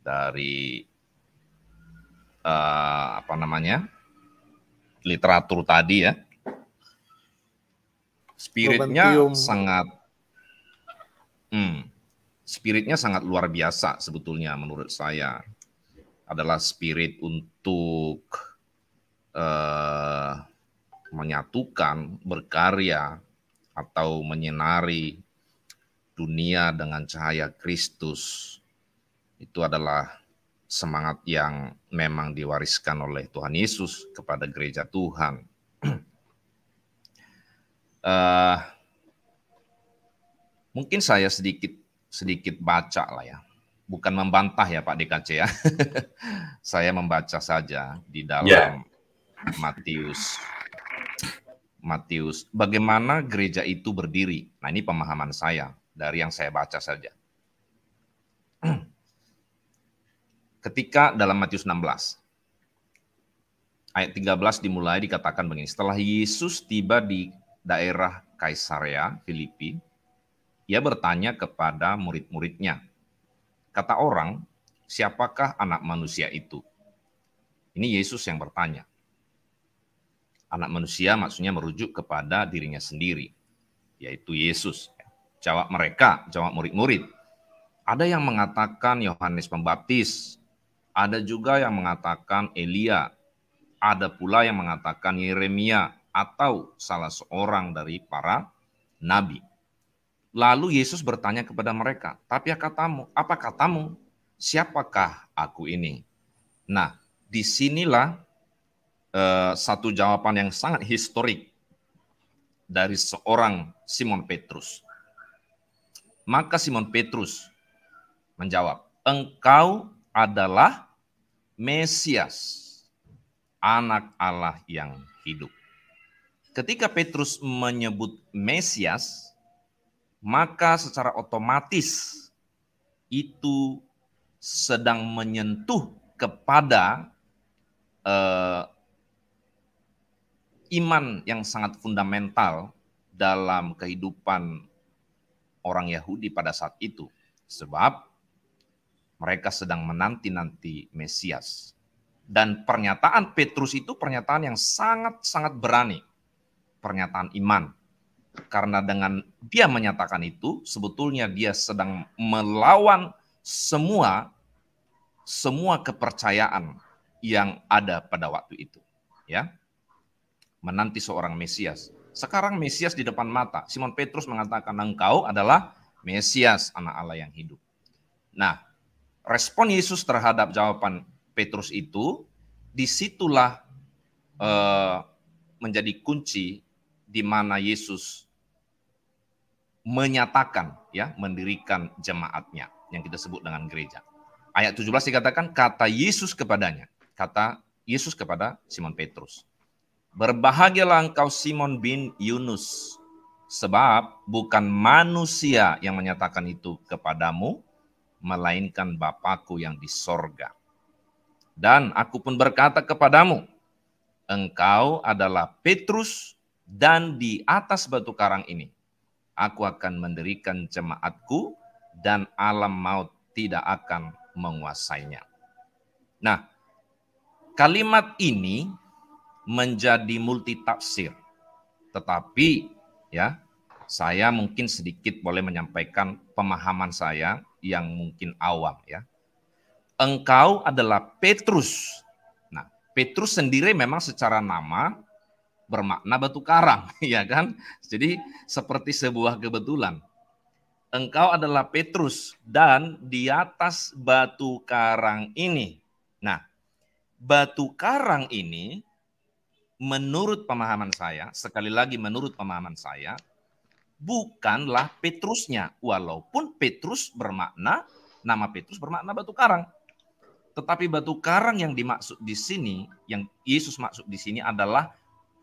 dari uh, apa namanya literatur tadi ya spiritnya Momentium. sangat hmm, spiritnya sangat luar biasa sebetulnya menurut saya adalah spirit untuk uh, menyatukan berkarya atau menyinari dunia dengan cahaya Kristus itu adalah semangat yang memang diwariskan oleh Tuhan Yesus kepada gereja Tuhan. uh, [CLEARS THROAT] mungkin saya sedikit sedikit baca lah ya, bukan membantah ya Pak DKC ya. [LAUGHS] saya membaca saja di dalam yeah. Matius Matius bagaimana gereja itu berdiri. Nah, ini pemahaman saya dari yang saya baca saja. [CLEARS THROAT] ketika dalam Matius 16 ayat 13 dimulai dikatakan begini, setelah Yesus tiba di daerah Kaisarea Filipi, ia bertanya kepada murid-muridnya, kata orang, siapakah anak manusia itu? Ini Yesus yang bertanya. Anak manusia maksudnya merujuk kepada dirinya sendiri, yaitu Yesus. Jawab mereka, jawab murid-murid. Ada yang mengatakan Yohanes Pembaptis, ada juga yang mengatakan Elia. Ada pula yang mengatakan Yeremia atau salah seorang dari para nabi. Lalu Yesus bertanya kepada mereka, "Tapi katamu, apa katamu? Siapakah aku ini?" Nah, disinilah eh, satu jawaban yang sangat historik dari seorang Simon Petrus. Maka Simon Petrus menjawab, "Engkau adalah Mesias, anak Allah yang hidup. Ketika Petrus menyebut Mesias, maka secara otomatis itu sedang menyentuh kepada eh, iman yang sangat fundamental dalam kehidupan orang Yahudi pada saat itu. Sebab mereka sedang menanti-nanti Mesias. Dan pernyataan Petrus itu pernyataan yang sangat-sangat berani. Pernyataan iman. Karena dengan dia menyatakan itu, sebetulnya dia sedang melawan semua semua kepercayaan yang ada pada waktu itu. Ya, menanti seorang Mesias. Sekarang Mesias di depan mata. Simon Petrus mengatakan engkau adalah Mesias anak Allah yang hidup. Nah, respon Yesus terhadap jawaban Petrus itu, disitulah eh, menjadi kunci di mana Yesus menyatakan ya mendirikan jemaatnya yang kita sebut dengan gereja. Ayat 17 dikatakan kata Yesus kepadanya, kata Yesus kepada Simon Petrus. Berbahagialah engkau Simon bin Yunus, sebab bukan manusia yang menyatakan itu kepadamu, melainkan Bapakku yang di sorga. Dan aku pun berkata kepadamu, engkau adalah Petrus dan di atas batu karang ini. Aku akan mendirikan jemaatku dan alam maut tidak akan menguasainya. Nah, kalimat ini menjadi multitafsir. Tetapi ya, saya mungkin sedikit boleh menyampaikan pemahaman saya yang mungkin awam ya. Engkau adalah Petrus. Nah, Petrus sendiri memang secara nama bermakna batu karang, [LAUGHS] ya kan? Jadi seperti sebuah kebetulan. Engkau adalah Petrus dan di atas batu karang ini. Nah, batu karang ini menurut pemahaman saya, sekali lagi menurut pemahaman saya, bukanlah Petrusnya. Walaupun Petrus bermakna, nama Petrus bermakna batu karang. Tetapi batu karang yang dimaksud di sini, yang Yesus maksud di sini adalah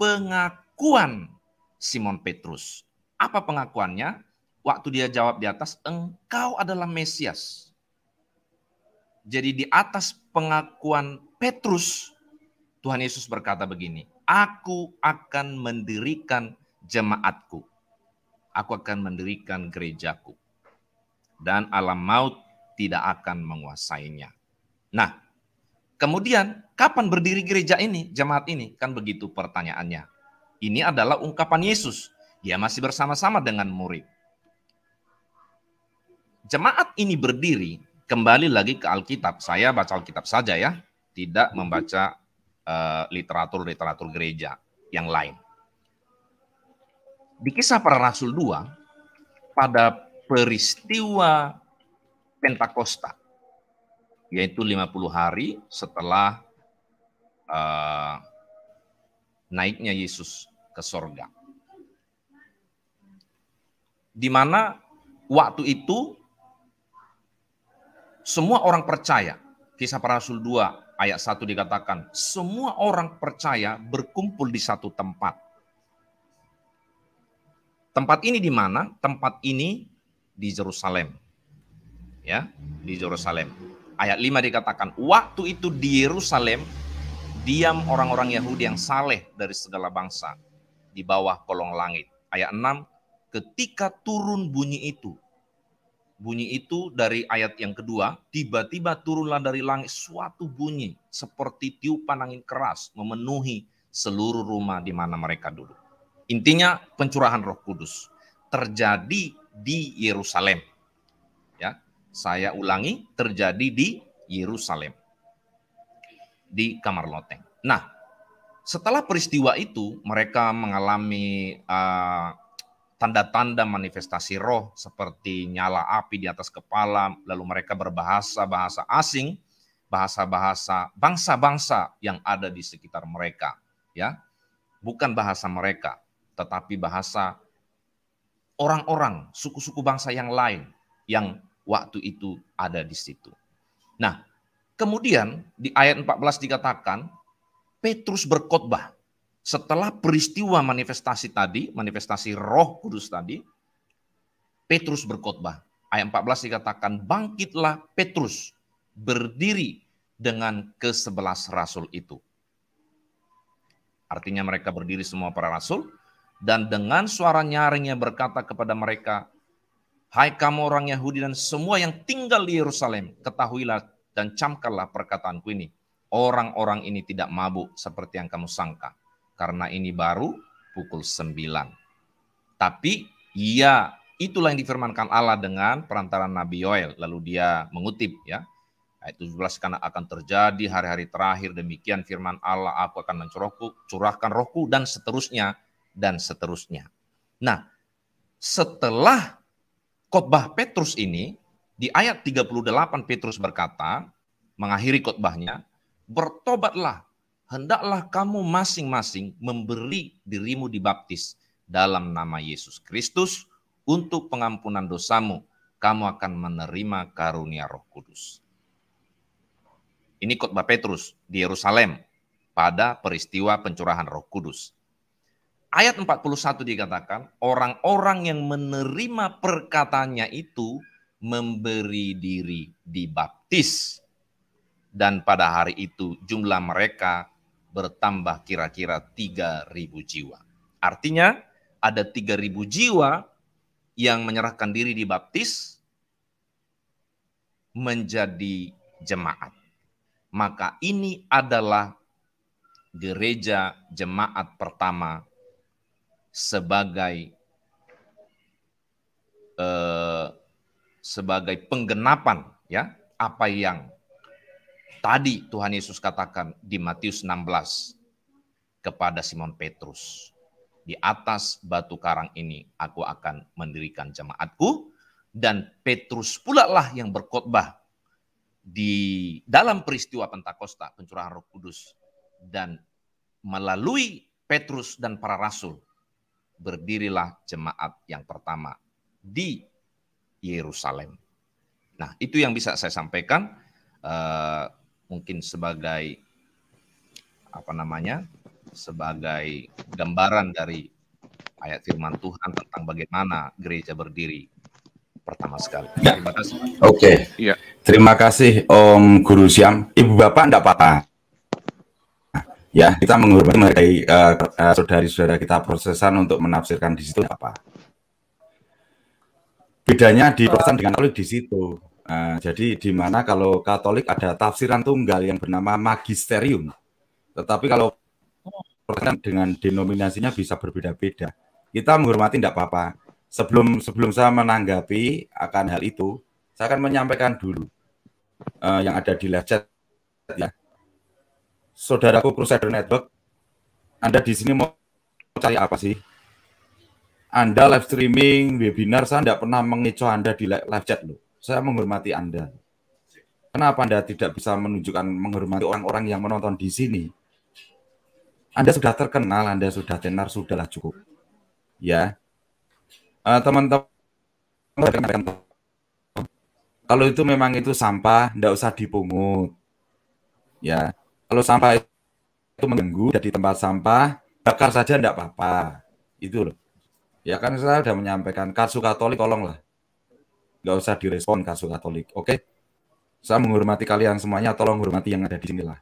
pengakuan Simon Petrus. Apa pengakuannya? Waktu dia jawab di atas, engkau adalah Mesias. Jadi di atas pengakuan Petrus, Tuhan Yesus berkata begini, aku akan mendirikan jemaatku aku akan mendirikan gerejaku. Dan alam maut tidak akan menguasainya. Nah, kemudian kapan berdiri gereja ini, jemaat ini? Kan begitu pertanyaannya. Ini adalah ungkapan Yesus. Dia masih bersama-sama dengan murid. Jemaat ini berdiri, kembali lagi ke Alkitab. Saya baca Alkitab saja ya, tidak membaca eh, literatur-literatur uh, gereja yang lain. Di kisah para rasul 2, pada peristiwa Pentakosta, yaitu 50 hari setelah uh, naiknya Yesus ke sorga. Di mana waktu itu semua orang percaya, kisah para rasul 2 ayat 1 dikatakan, semua orang percaya berkumpul di satu tempat Tempat ini di mana? Tempat ini di Yerusalem, Ya, di Yerusalem. Ayat 5 dikatakan, waktu itu di Yerusalem diam orang-orang Yahudi yang saleh dari segala bangsa di bawah kolong langit. Ayat 6, ketika turun bunyi itu, bunyi itu dari ayat yang kedua, tiba-tiba turunlah dari langit suatu bunyi seperti tiupan angin keras memenuhi seluruh rumah di mana mereka duduk. Intinya pencurahan Roh Kudus terjadi di Yerusalem. Ya, saya ulangi, terjadi di Yerusalem. Di kamar loteng. Nah, setelah peristiwa itu mereka mengalami tanda ah, tanda-tanda manifestasi roh seperti nyala api di atas kepala, lalu mereka berbahasa bahasa asing, bahasa-bahasa bangsa-bangsa yang ada di sekitar mereka, ya. Bukan bahasa mereka tetapi bahasa orang-orang, suku-suku bangsa yang lain yang waktu itu ada di situ. Nah, kemudian di ayat 14 dikatakan Petrus berkhotbah. Setelah peristiwa manifestasi tadi, manifestasi Roh Kudus tadi, Petrus berkhotbah. Ayat 14 dikatakan, "Bangkitlah Petrus, berdiri dengan kesebelas rasul itu." Artinya mereka berdiri semua para rasul, dan dengan suara nyaringnya berkata kepada mereka, Hai kamu orang Yahudi dan semua yang tinggal di Yerusalem, ketahuilah dan camkanlah perkataanku ini. Orang-orang ini tidak mabuk seperti yang kamu sangka, karena ini baru pukul sembilan. Tapi ya, itulah yang difirmankan Allah dengan perantara Nabi Yoel. Lalu dia mengutip ya, ayat 17 karena akan terjadi hari-hari terakhir demikian firman Allah aku akan mencurahkan curahkan rohku dan seterusnya dan seterusnya. Nah, setelah khotbah Petrus ini di ayat 38 Petrus berkata mengakhiri khotbahnya, bertobatlah, hendaklah kamu masing-masing memberi dirimu dibaptis dalam nama Yesus Kristus untuk pengampunan dosamu, kamu akan menerima karunia Roh Kudus. Ini khotbah Petrus di Yerusalem pada peristiwa pencurahan Roh Kudus ayat 41 dikatakan, orang-orang yang menerima perkataannya itu memberi diri dibaptis. Dan pada hari itu jumlah mereka bertambah kira-kira 3.000 jiwa. Artinya ada 3.000 jiwa yang menyerahkan diri dibaptis menjadi jemaat. Maka ini adalah gereja jemaat pertama sebagai eh, sebagai penggenapan ya apa yang tadi Tuhan Yesus katakan di Matius 16 kepada Simon Petrus. Di atas batu karang ini aku akan mendirikan jemaatku dan Petrus pula lah yang berkhotbah di dalam peristiwa Pentakosta, pencurahan Roh Kudus dan melalui Petrus dan para rasul berdirilah jemaat yang pertama di Yerusalem. Nah, itu yang bisa saya sampaikan uh, mungkin sebagai apa namanya? sebagai gambaran dari ayat firman Tuhan tentang bagaimana gereja berdiri pertama sekali. Ya. Oke. Okay. Ya. Terima kasih Om Guru Siam. Ibu Bapak enggak apa-apa ya kita menghormati mereka uh, uh, saudari-saudara kita prosesan untuk menafsirkan di situ apa bedanya di prosesan dengan Katolik di situ uh, jadi di mana kalau Katolik ada tafsiran tunggal yang bernama magisterium tetapi kalau prosesan dengan denominasinya bisa berbeda-beda kita menghormati tidak apa-apa sebelum sebelum saya menanggapi akan hal itu saya akan menyampaikan dulu uh, yang ada di live chat ya saudaraku Crusader Network, Anda di sini mau cari apa sih? Anda live streaming, webinar, saya tidak pernah mengeco Anda di live chat loh. Saya menghormati Anda. Kenapa Anda tidak bisa menunjukkan menghormati orang-orang yang menonton di sini? Anda sudah terkenal, Anda sudah tenar, sudahlah cukup. Ya. Eh, teman-teman, uh, kalau itu memang itu sampah, tidak usah dipungut. Ya kalau sampah itu mengganggu dari tempat sampah bakar saja tidak apa-apa itu loh ya kan saya sudah menyampaikan kasus Katolik tolonglah nggak usah direspon kasus Katolik oke okay? saya menghormati kalian semuanya tolong hormati yang ada di sini lah,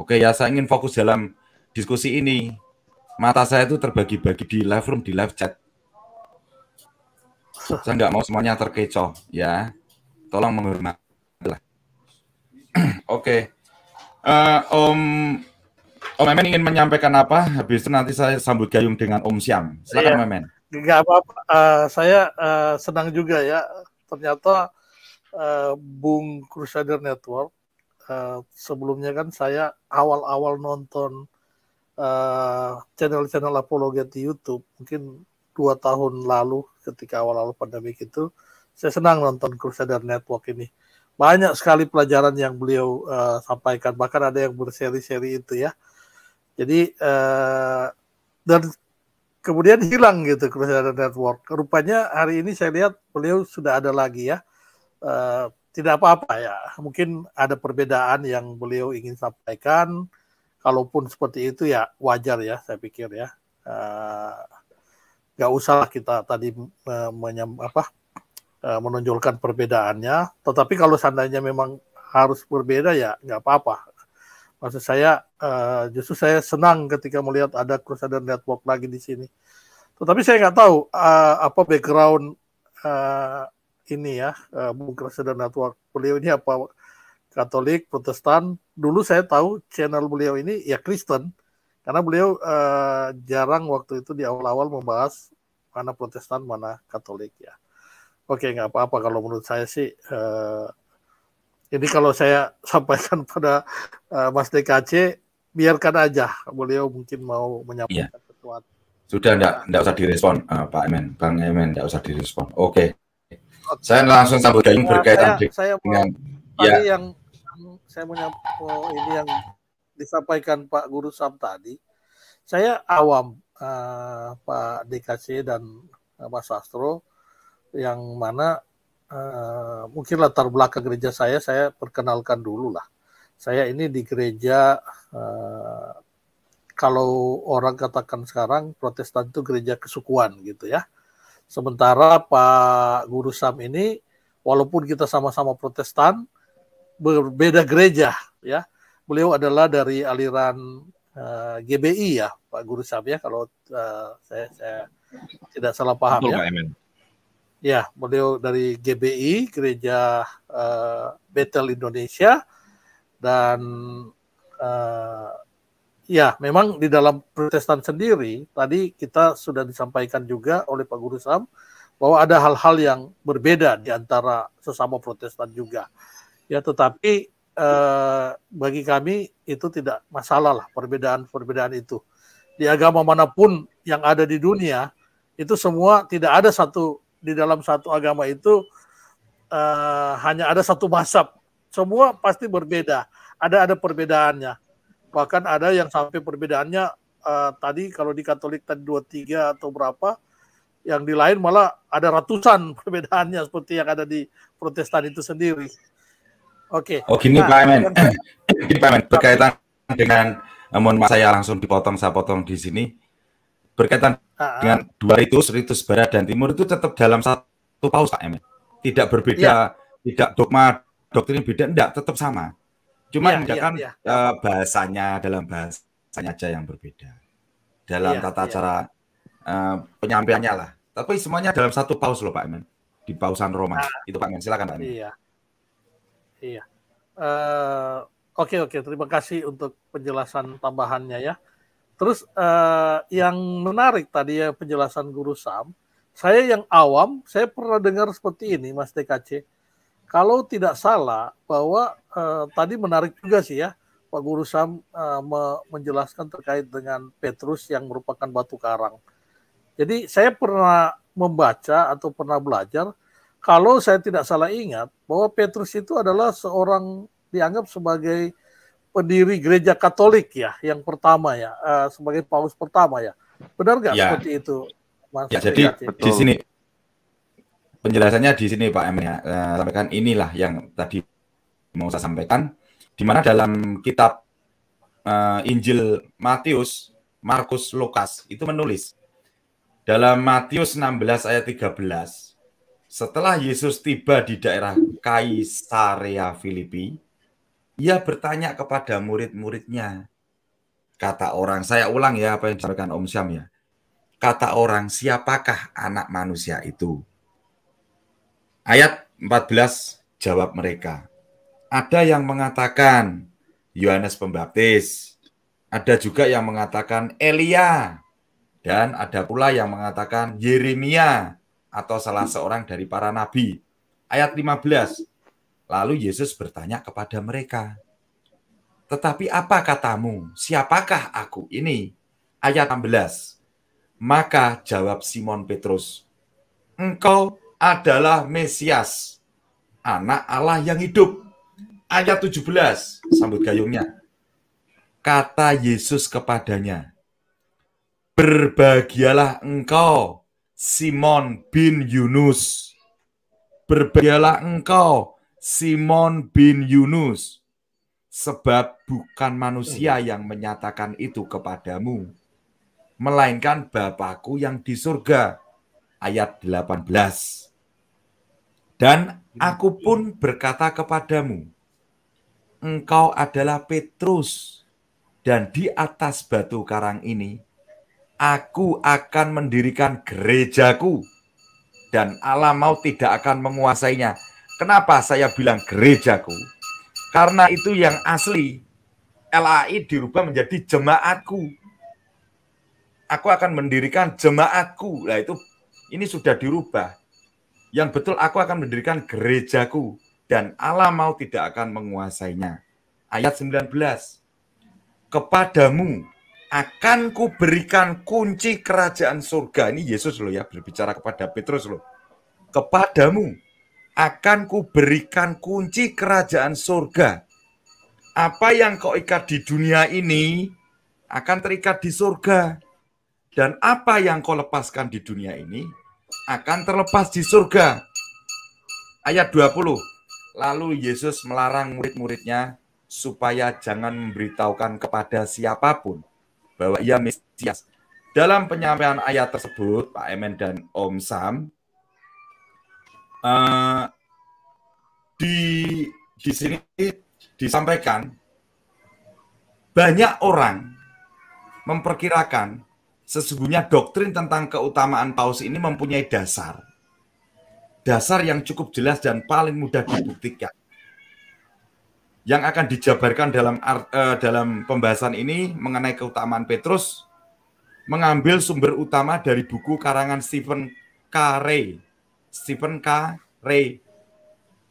oke okay, ya saya ingin fokus dalam diskusi ini mata saya itu terbagi-bagi di live room di live chat saya nggak mau semuanya terkecoh ya tolong menghormati lah [CLEARS THROAT] oke okay. Uh, Om Om Emen ingin menyampaikan apa? Habis itu nanti saya sambut gayung dengan Om Siam. Silakan yeah. Om Emen. apa-apa. Uh, saya uh, senang juga ya. Ternyata uh, Bung Crusader Network uh, sebelumnya kan saya awal-awal nonton channel channel-channel apologet di YouTube mungkin dua tahun lalu ketika awal-awal pandemi itu saya senang nonton Crusader Network ini banyak sekali pelajaran yang beliau uh, sampaikan bahkan ada yang berseri-seri itu ya jadi uh, dan kemudian hilang gitu kerjaan Network rupanya hari ini saya lihat beliau sudah ada lagi ya uh, tidak apa-apa ya mungkin ada perbedaan yang beliau ingin sampaikan kalaupun seperti itu ya wajar ya saya pikir ya uh, nggak usah kita tadi uh, menyam apa Eh, menonjolkan perbedaannya. Tetapi kalau seandainya memang harus berbeda ya nggak apa-apa. Maksud saya eh, justru saya senang ketika melihat ada Crusader Network lagi di sini. Tetapi saya nggak tahu eh, apa background ini ya uh, Bung Crusader Network beliau ini apa Katolik, Protestan. Dulu saya tahu channel beliau ini ya Kristen karena beliau jarang waktu itu di awal-awal membahas mana Protestan mana Katolik ya. Oke, nggak apa-apa kalau menurut saya sih. Uh, ini kalau saya [LAUGHS] sampaikan pada uh, Mas DKC, biarkan aja beliau mungkin mau iya. menyampaikan yeah. sesuatu. Sudah, enggak, enggak usah direspon, uh, Pak Emen. Bang Emen, enggak usah direspon. Oke. Okay. okay. Saya langsung sambut yang berkaitan saya, dengan... Saya mau, ya. yang, saya mau oh, ini yang disampaikan Pak Guru Sam tadi, saya awam uh, Pak DKC dan Mas Astro, yang mana uh, mungkin latar belakang gereja saya saya perkenalkan dulu lah. Saya ini di gereja uh, kalau orang katakan sekarang Protestan itu gereja kesukuan gitu ya. Sementara Pak Guru Sam ini walaupun kita sama-sama Protestan berbeda gereja ya. Beliau adalah dari aliran uh, eh, GBI ya Pak Guru Sam ya kalau uh, saya, saya tidak salah paham Betul, ya. Pak Ya, beliau dari GBI Gereja uh, eh, Betel Indonesia dan uh, ya memang di dalam Protestan sendiri tadi kita sudah disampaikan juga oleh Pak Guru Sam bahwa ada hal-hal yang berbeda di antara sesama Protestan juga. Ya, tetapi uh, bagi kami itu tidak masalah lah perbedaan-perbedaan itu. Di agama manapun yang ada di dunia itu semua tidak ada satu di dalam satu agama itu uh, hanya ada satu masab Semua pasti berbeda. Ada ada perbedaannya. Bahkan ada yang sampai perbedaannya uh, tadi kalau di Katolik tadi dua tiga atau berapa, yang di lain malah ada ratusan [LAUGHS] perbedaannya seperti yang ada di Protestan itu sendiri. Oke. Okay. Oh, Oke, ini nah, Pak Emen. [COUGHS] ini Pak berkaitan dengan eh, mohon maaf saya langsung dipotong saya potong di sini berkaitan uh, dengan dua ritus, ritus barat dan timur itu tetap dalam satu paus Pak Emil. Tidak berbeda, yeah. tidak dogma, doktrin beda, tidak tetap sama. Cuma yeah, yeah, yeah. Uh, bahasanya dalam bahasanya aja yang berbeda. Dalam yeah, tata yeah. cara uh, penyampaiannya lah. Tapi semuanya dalam satu paus loh Pak Emil. Di pausan Roma. Uh, itu Pak Emil, silakan Pak Emil. Iya. Iya. Uh, Oke, oke. Terima kasih untuk penjelasan tambahannya ya. Terus uh, yang menarik tadi ya penjelasan Guru Sam, saya yang awam, saya pernah dengar seperti ini Mas TKC. Kalau tidak salah bahwa uh, tadi menarik juga sih ya Pak Guru Sam uh, me menjelaskan terkait dengan Petrus yang merupakan batu karang. Jadi saya pernah membaca atau pernah belajar kalau saya tidak salah ingat bahwa Petrus itu adalah seorang dianggap sebagai pendiri gereja Katolik ya, yang pertama ya, uh, sebagai paus pertama ya. Benar nggak ya. seperti itu? Mas ya, jadi di sini penjelasannya di sini Pak Em ya. Uh, sampaikan inilah yang tadi mau saya sampaikan di mana dalam kitab uh, Injil Matius, Markus, Lukas itu menulis dalam Matius 16 ayat 13 setelah Yesus tiba di daerah Kaisarea Filipi ia bertanya kepada murid-muridnya. Kata orang, saya ulang ya apa yang disampaikan Om Syam ya. Kata orang, siapakah anak manusia itu? Ayat 14, jawab mereka. Ada yang mengatakan Yohanes Pembaptis. Ada juga yang mengatakan Elia. Dan ada pula yang mengatakan Yeremia atau salah seorang dari para nabi. Ayat 15. Lalu Yesus bertanya kepada mereka, "Tetapi apa katamu? Siapakah aku ini?" Ayat 16. Maka jawab Simon Petrus, "Engkau adalah Mesias, anak Allah yang hidup." Ayat 17, sambut gayungnya. Kata Yesus kepadanya, "Berbahagialah engkau, Simon bin Yunus. Berbahagialah engkau, Simon bin Yunus, sebab bukan manusia iya. yang menyatakan itu kepadamu, melainkan Bapakku yang di surga. Ayat 18. Dan aku pun berkata kepadamu, engkau adalah Petrus, dan di atas batu karang ini, aku akan mendirikan gerejaku, dan Allah mau tidak akan menguasainya Kenapa saya bilang gerejaku? Karena itu yang asli. LAI dirubah menjadi jemaatku. Aku akan mendirikan jemaatku. Nah itu ini sudah dirubah. Yang betul aku akan mendirikan gerejaku dan Allah mau tidak akan menguasainya. Ayat 19. Kepadamu akan kuberikan kunci kerajaan surga. Ini Yesus loh ya berbicara kepada Petrus loh. Kepadamu akan kuberikan kunci kerajaan surga. Apa yang kau ikat di dunia ini akan terikat di surga. Dan apa yang kau lepaskan di dunia ini akan terlepas di surga. Ayat 20. Lalu Yesus melarang murid-muridnya supaya jangan memberitahukan kepada siapapun bahwa ia Mesias. Dalam penyampaian ayat tersebut, Pak Emen dan Om Sam uh, di di sini disampaikan banyak orang memperkirakan sesungguhnya doktrin tentang keutamaan paus ini mempunyai dasar dasar yang cukup jelas dan paling mudah dibuktikan yang akan dijabarkan dalam uh, dalam pembahasan ini mengenai keutamaan Petrus mengambil sumber utama dari buku karangan Stephen Carey Stephen K. Ray,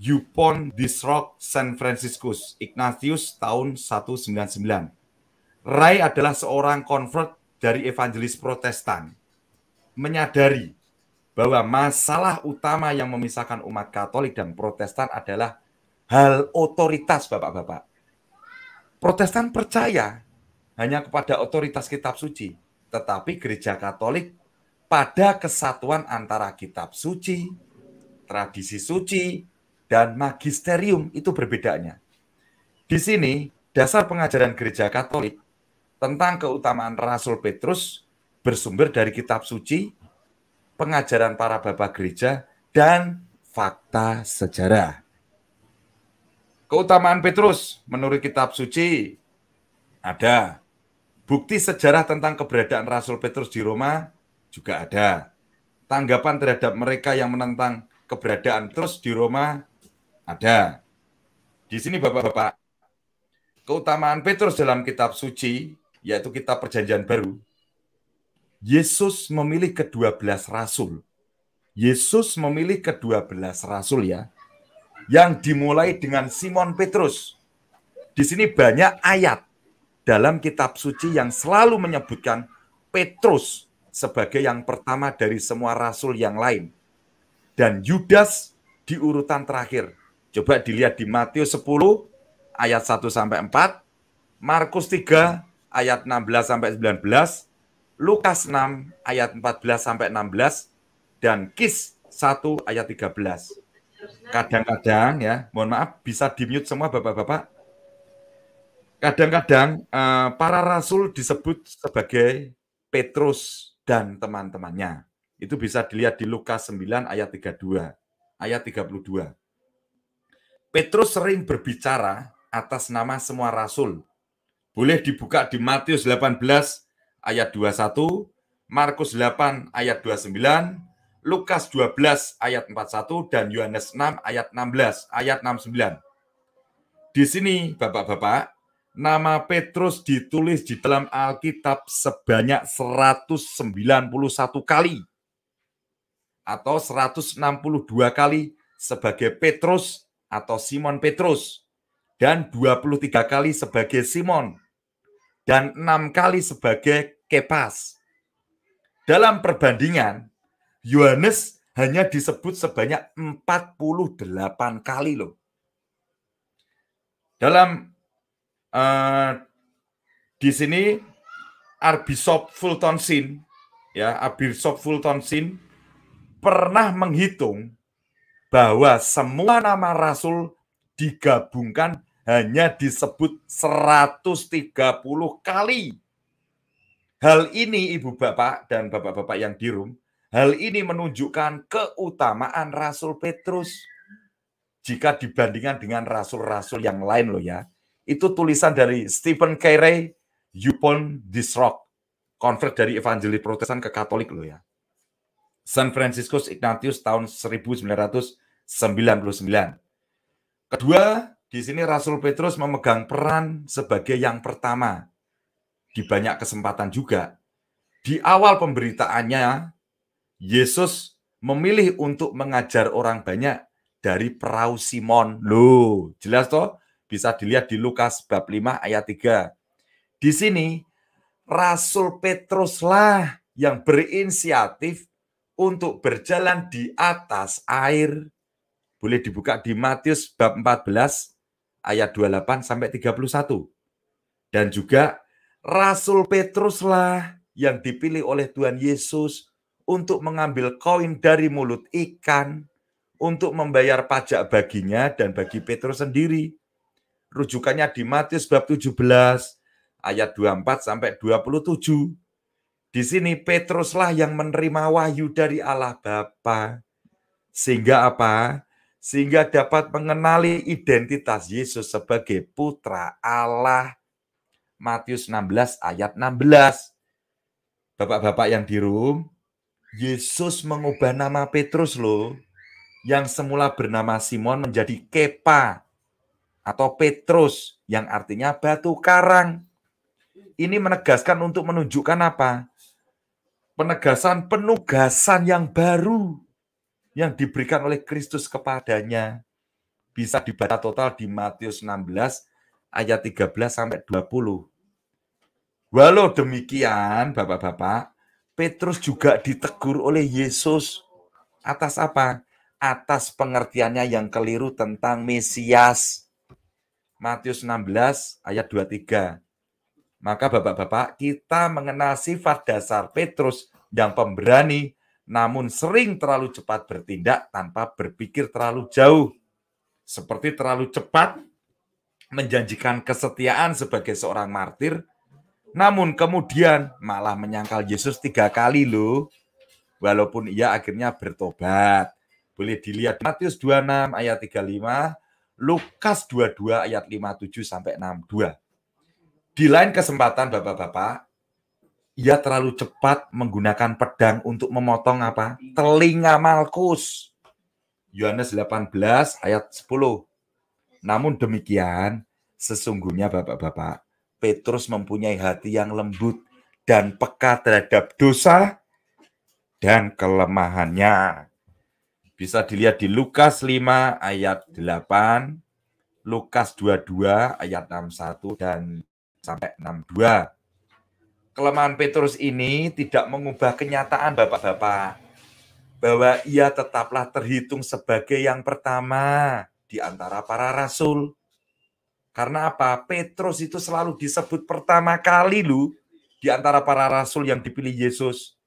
Yupon Disrock San Francisco, Ignatius tahun 199. Ray adalah seorang convert dari evangelis protestan. Menyadari bahwa masalah utama yang memisahkan umat katolik dan protestan adalah hal otoritas bapak-bapak. Protestan percaya hanya kepada otoritas kitab suci, tetapi gereja katolik pada kesatuan antara kitab suci, tradisi suci, dan magisterium itu berbedanya. Di sini, dasar pengajaran gereja Katolik tentang keutamaan Rasul Petrus bersumber dari kitab suci, pengajaran para bapak gereja, dan fakta sejarah. Keutamaan Petrus menurut kitab suci ada bukti sejarah tentang keberadaan Rasul Petrus di Roma juga ada. Tanggapan terhadap mereka yang menentang keberadaan terus di Roma ada. Di sini Bapak-bapak, keutamaan Petrus dalam kitab suci yaitu kitab Perjanjian Baru. Yesus memilih kedua belas rasul. Yesus memilih kedua belas rasul ya, yang dimulai dengan Simon Petrus. Di sini banyak ayat dalam kitab suci yang selalu menyebutkan Petrus sebagai yang pertama dari semua rasul yang lain. Dan Yudas di urutan terakhir. Coba dilihat di Matius 10 ayat 1 sampai 4, Markus 3 ayat 16 sampai 19, Lukas 6 ayat 14 sampai 16 dan Kis 1 ayat 13. Kadang-kadang ya, mohon maaf bisa di-mute semua Bapak-bapak. Kadang-kadang eh, para rasul disebut sebagai Petrus, dan teman-temannya. Itu bisa dilihat di Lukas 9 ayat 32, ayat 32. Petrus sering berbicara atas nama semua rasul. Boleh dibuka di Matius 18 ayat 21, Markus 8 ayat 29, Lukas 12 ayat 41 dan Yohanes 6 ayat 16 ayat 69. Di sini Bapak-bapak nama Petrus ditulis di dalam Alkitab sebanyak 191 kali atau 162 kali sebagai Petrus atau Simon Petrus dan 23 kali sebagai Simon dan 6 kali sebagai Kepas. Dalam perbandingan, Yohanes hanya disebut sebanyak 48 kali loh. Dalam Eh, di sini Arbisop Fulton Sin ya Arbisop Fulton Sin pernah menghitung bahwa semua nama rasul digabungkan hanya disebut 130 kali. Hal ini Ibu Bapak dan Bapak-bapak yang di room, hal ini menunjukkan keutamaan Rasul Petrus jika dibandingkan dengan rasul-rasul yang lain loh ya. Itu tulisan dari Stephen Carey, Upon This Rock. Convert dari Evangeli Protestan ke Katolik loh ya. San Francisco Ignatius tahun 1999. Kedua, di sini Rasul Petrus memegang peran sebagai yang pertama di banyak kesempatan juga. Di awal pemberitaannya, Yesus memilih untuk mengajar orang banyak dari perahu Simon. Loh, jelas toh? Bisa dilihat di Lukas bab 5 ayat 3. Di sini Rasul Petruslah yang berinisiatif untuk berjalan di atas air. Boleh dibuka di Matius bab 14 ayat 28 sampai 31. Dan juga Rasul Petruslah yang dipilih oleh Tuhan Yesus untuk mengambil koin dari mulut ikan untuk membayar pajak baginya dan bagi Petrus sendiri rujukannya di Matius bab 17 ayat 24 sampai 27. Di sini Petruslah yang menerima wahyu dari Allah Bapa. Sehingga apa? Sehingga dapat mengenali identitas Yesus sebagai putra Allah. Matius 16 ayat 16. Bapak-bapak yang di room, Yesus mengubah nama Petrus loh. Yang semula bernama Simon menjadi Kepa atau Petrus yang artinya batu karang. Ini menegaskan untuk menunjukkan apa? Penegasan penugasan yang baru yang diberikan oleh Kristus kepadanya. Bisa dibaca total di Matius 16 ayat 13 sampai 20. Walau demikian, Bapak-bapak, Petrus juga ditegur oleh Yesus atas apa? Atas pengertiannya yang keliru tentang Mesias Matius 16 ayat 23. Maka Bapak-bapak, kita mengenal sifat dasar Petrus yang pemberani namun sering terlalu cepat bertindak tanpa berpikir terlalu jauh. Seperti terlalu cepat menjanjikan kesetiaan sebagai seorang martir, namun kemudian malah menyangkal Yesus tiga kali loh. Walaupun ia akhirnya bertobat. Boleh dilihat Matius 26 ayat 35, Lukas 22 ayat 57 sampai 62. Di lain kesempatan Bapak-bapak, ia terlalu cepat menggunakan pedang untuk memotong apa? Telinga Malkus. Yohanes 18 ayat 10. Namun demikian, sesungguhnya Bapak-bapak, Petrus mempunyai hati yang lembut dan peka terhadap dosa dan kelemahannya. Bisa dilihat di Lukas 5 ayat 8, Lukas 22 ayat 61 dan sampai 62. Kelemahan Petrus ini tidak mengubah kenyataan Bapak-bapak bahwa ia tetaplah terhitung sebagai yang pertama di antara para rasul. Karena apa? Petrus itu selalu disebut pertama kali lu di antara para rasul yang dipilih Yesus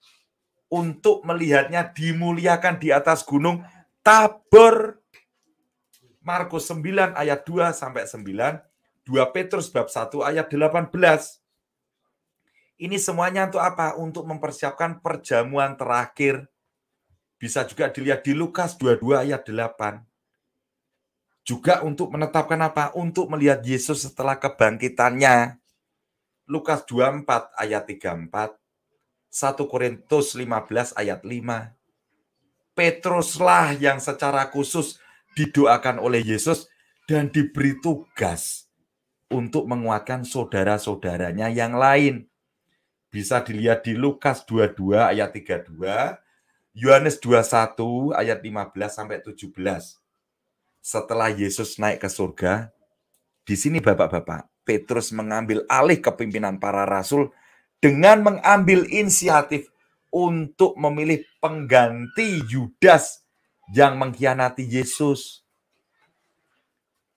untuk melihatnya dimuliakan di atas gunung Tabor. Markus 9 ayat 2 sampai 9, 2 Petrus bab 1 ayat 18. Ini semuanya untuk apa? Untuk mempersiapkan perjamuan terakhir. Bisa juga dilihat di Lukas 22 ayat 8. Juga untuk menetapkan apa? Untuk melihat Yesus setelah kebangkitannya. Lukas 24 ayat 34 1 Korintus 15 ayat 5. Petruslah yang secara khusus didoakan oleh Yesus dan diberi tugas untuk menguatkan saudara-saudaranya yang lain. Bisa dilihat di Lukas 22 ayat 32, Yohanes 21 ayat 15 sampai 17. Setelah Yesus naik ke surga, di sini Bapak-bapak, Petrus mengambil alih kepimpinan para rasul dengan mengambil inisiatif untuk memilih pengganti Yudas yang mengkhianati Yesus.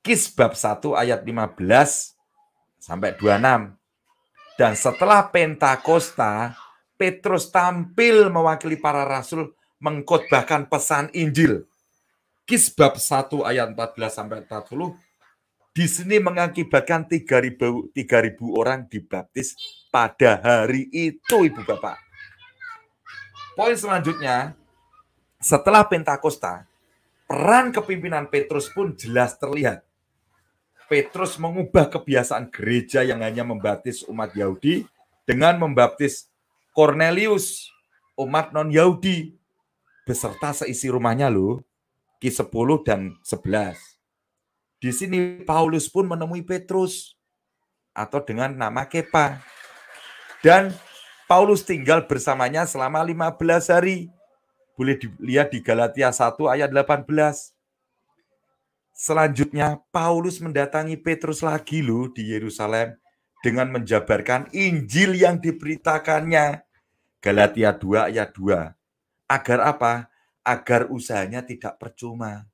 Kis bab 1 ayat 15 sampai 26. Dan setelah Pentakosta, Petrus tampil mewakili para rasul mengkhotbahkan pesan Injil. Kis bab 1 ayat 14 sampai 40 di sini mengakibatkan 3000 orang dibaptis pada hari itu Ibu Bapak. Poin selanjutnya, setelah Pentakosta, peran kepimpinan Petrus pun jelas terlihat. Petrus mengubah kebiasaan gereja yang hanya membaptis umat Yahudi dengan membaptis Cornelius, umat non-Yahudi, beserta seisi rumahnya loh, Ki 10 dan 11. Di sini Paulus pun menemui Petrus atau dengan nama Kepa dan Paulus tinggal bersamanya selama 15 hari. Boleh dilihat di Galatia 1 ayat 18. Selanjutnya Paulus mendatangi Petrus lagi loh di Yerusalem dengan menjabarkan Injil yang diberitakannya. Galatia 2 ayat 2. Agar apa? Agar usahanya tidak percuma.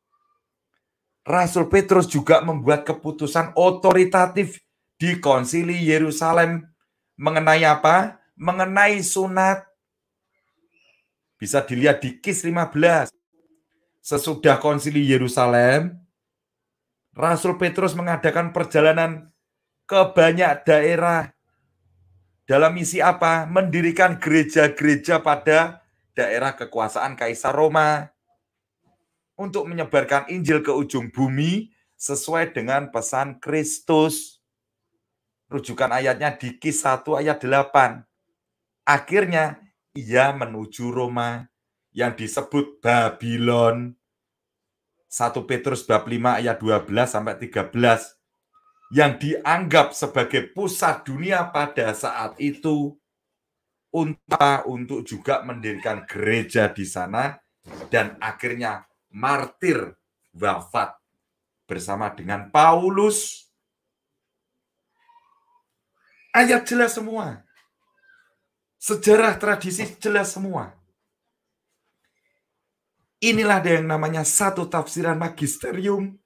Rasul Petrus juga membuat keputusan otoritatif di konsili Yerusalem Mengenai apa? Mengenai sunat. Bisa dilihat di Kis 15. Sesudah konsili Yerusalem, Rasul Petrus mengadakan perjalanan ke banyak daerah. Dalam misi apa? Mendirikan gereja-gereja pada daerah kekuasaan Kaisar Roma untuk menyebarkan Injil ke ujung bumi sesuai dengan pesan Kristus rujukan ayatnya di Kis 1 ayat 8. Akhirnya ia menuju Roma yang disebut Babylon. 1 Petrus bab 5 ayat 12 sampai 13 yang dianggap sebagai pusat dunia pada saat itu untuk untuk juga mendirikan gereja di sana dan akhirnya martir wafat bersama dengan Paulus Ayat jelas semua. Sejarah tradisi jelas semua. Inilah ada yang namanya satu tafsiran magisterium.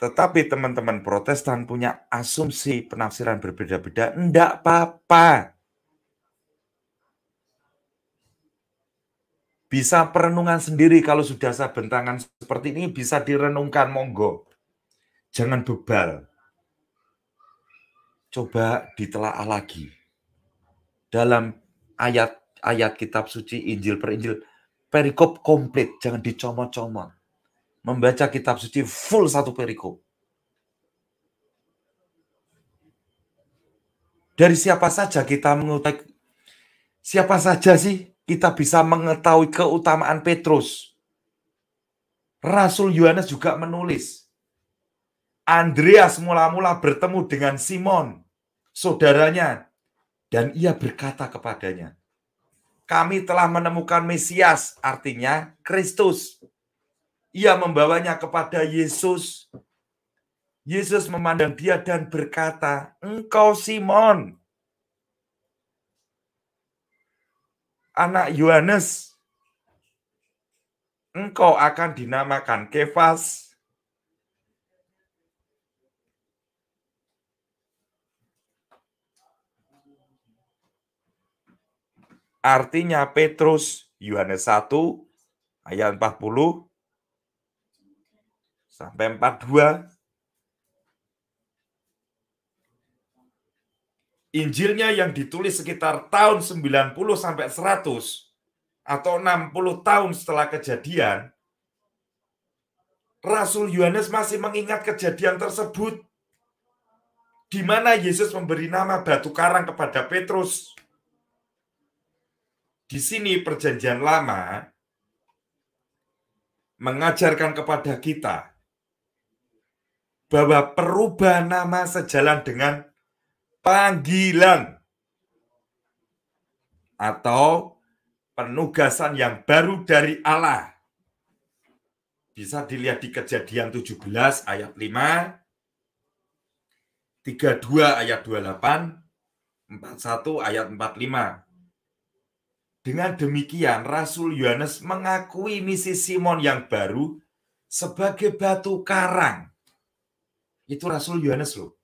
Tetapi teman-teman protestan punya asumsi penafsiran berbeda-beda. Tidak apa-apa. Bisa perenungan sendiri kalau sudah saya bentangan seperti ini bisa direnungkan monggo. Jangan bebal. Coba ditelaah lagi. Dalam ayat-ayat kitab suci Injil per Injil, perikop komplit, jangan dicomot-comot. Membaca kitab suci full satu perikop. Dari siapa saja kita mengetahui siapa saja sih kita bisa mengetahui keutamaan Petrus. Rasul Yohanes juga menulis Andreas mula-mula bertemu dengan Simon, saudaranya, dan ia berkata kepadanya, "Kami telah menemukan Mesias, artinya Kristus." Ia membawanya kepada Yesus. Yesus memandang dia dan berkata, "Engkau Simon, anak Yohanes, engkau akan dinamakan Kefas." Artinya Petrus Yohanes 1 ayat 40 sampai 42 Injilnya yang ditulis sekitar tahun 90 sampai 100 atau 60 tahun setelah kejadian, Rasul Yohanes masih mengingat kejadian tersebut di mana Yesus memberi nama batu karang kepada Petrus. Di sini perjanjian lama mengajarkan kepada kita bahwa perubahan nama sejalan dengan panggilan atau penugasan yang baru dari Allah. Bisa dilihat di kejadian 17 ayat 5, 32 ayat 28, 41 ayat 45. Dengan demikian, Rasul Yohanes mengakui misi Simon yang baru sebagai batu karang. Itu Rasul Yohanes loh.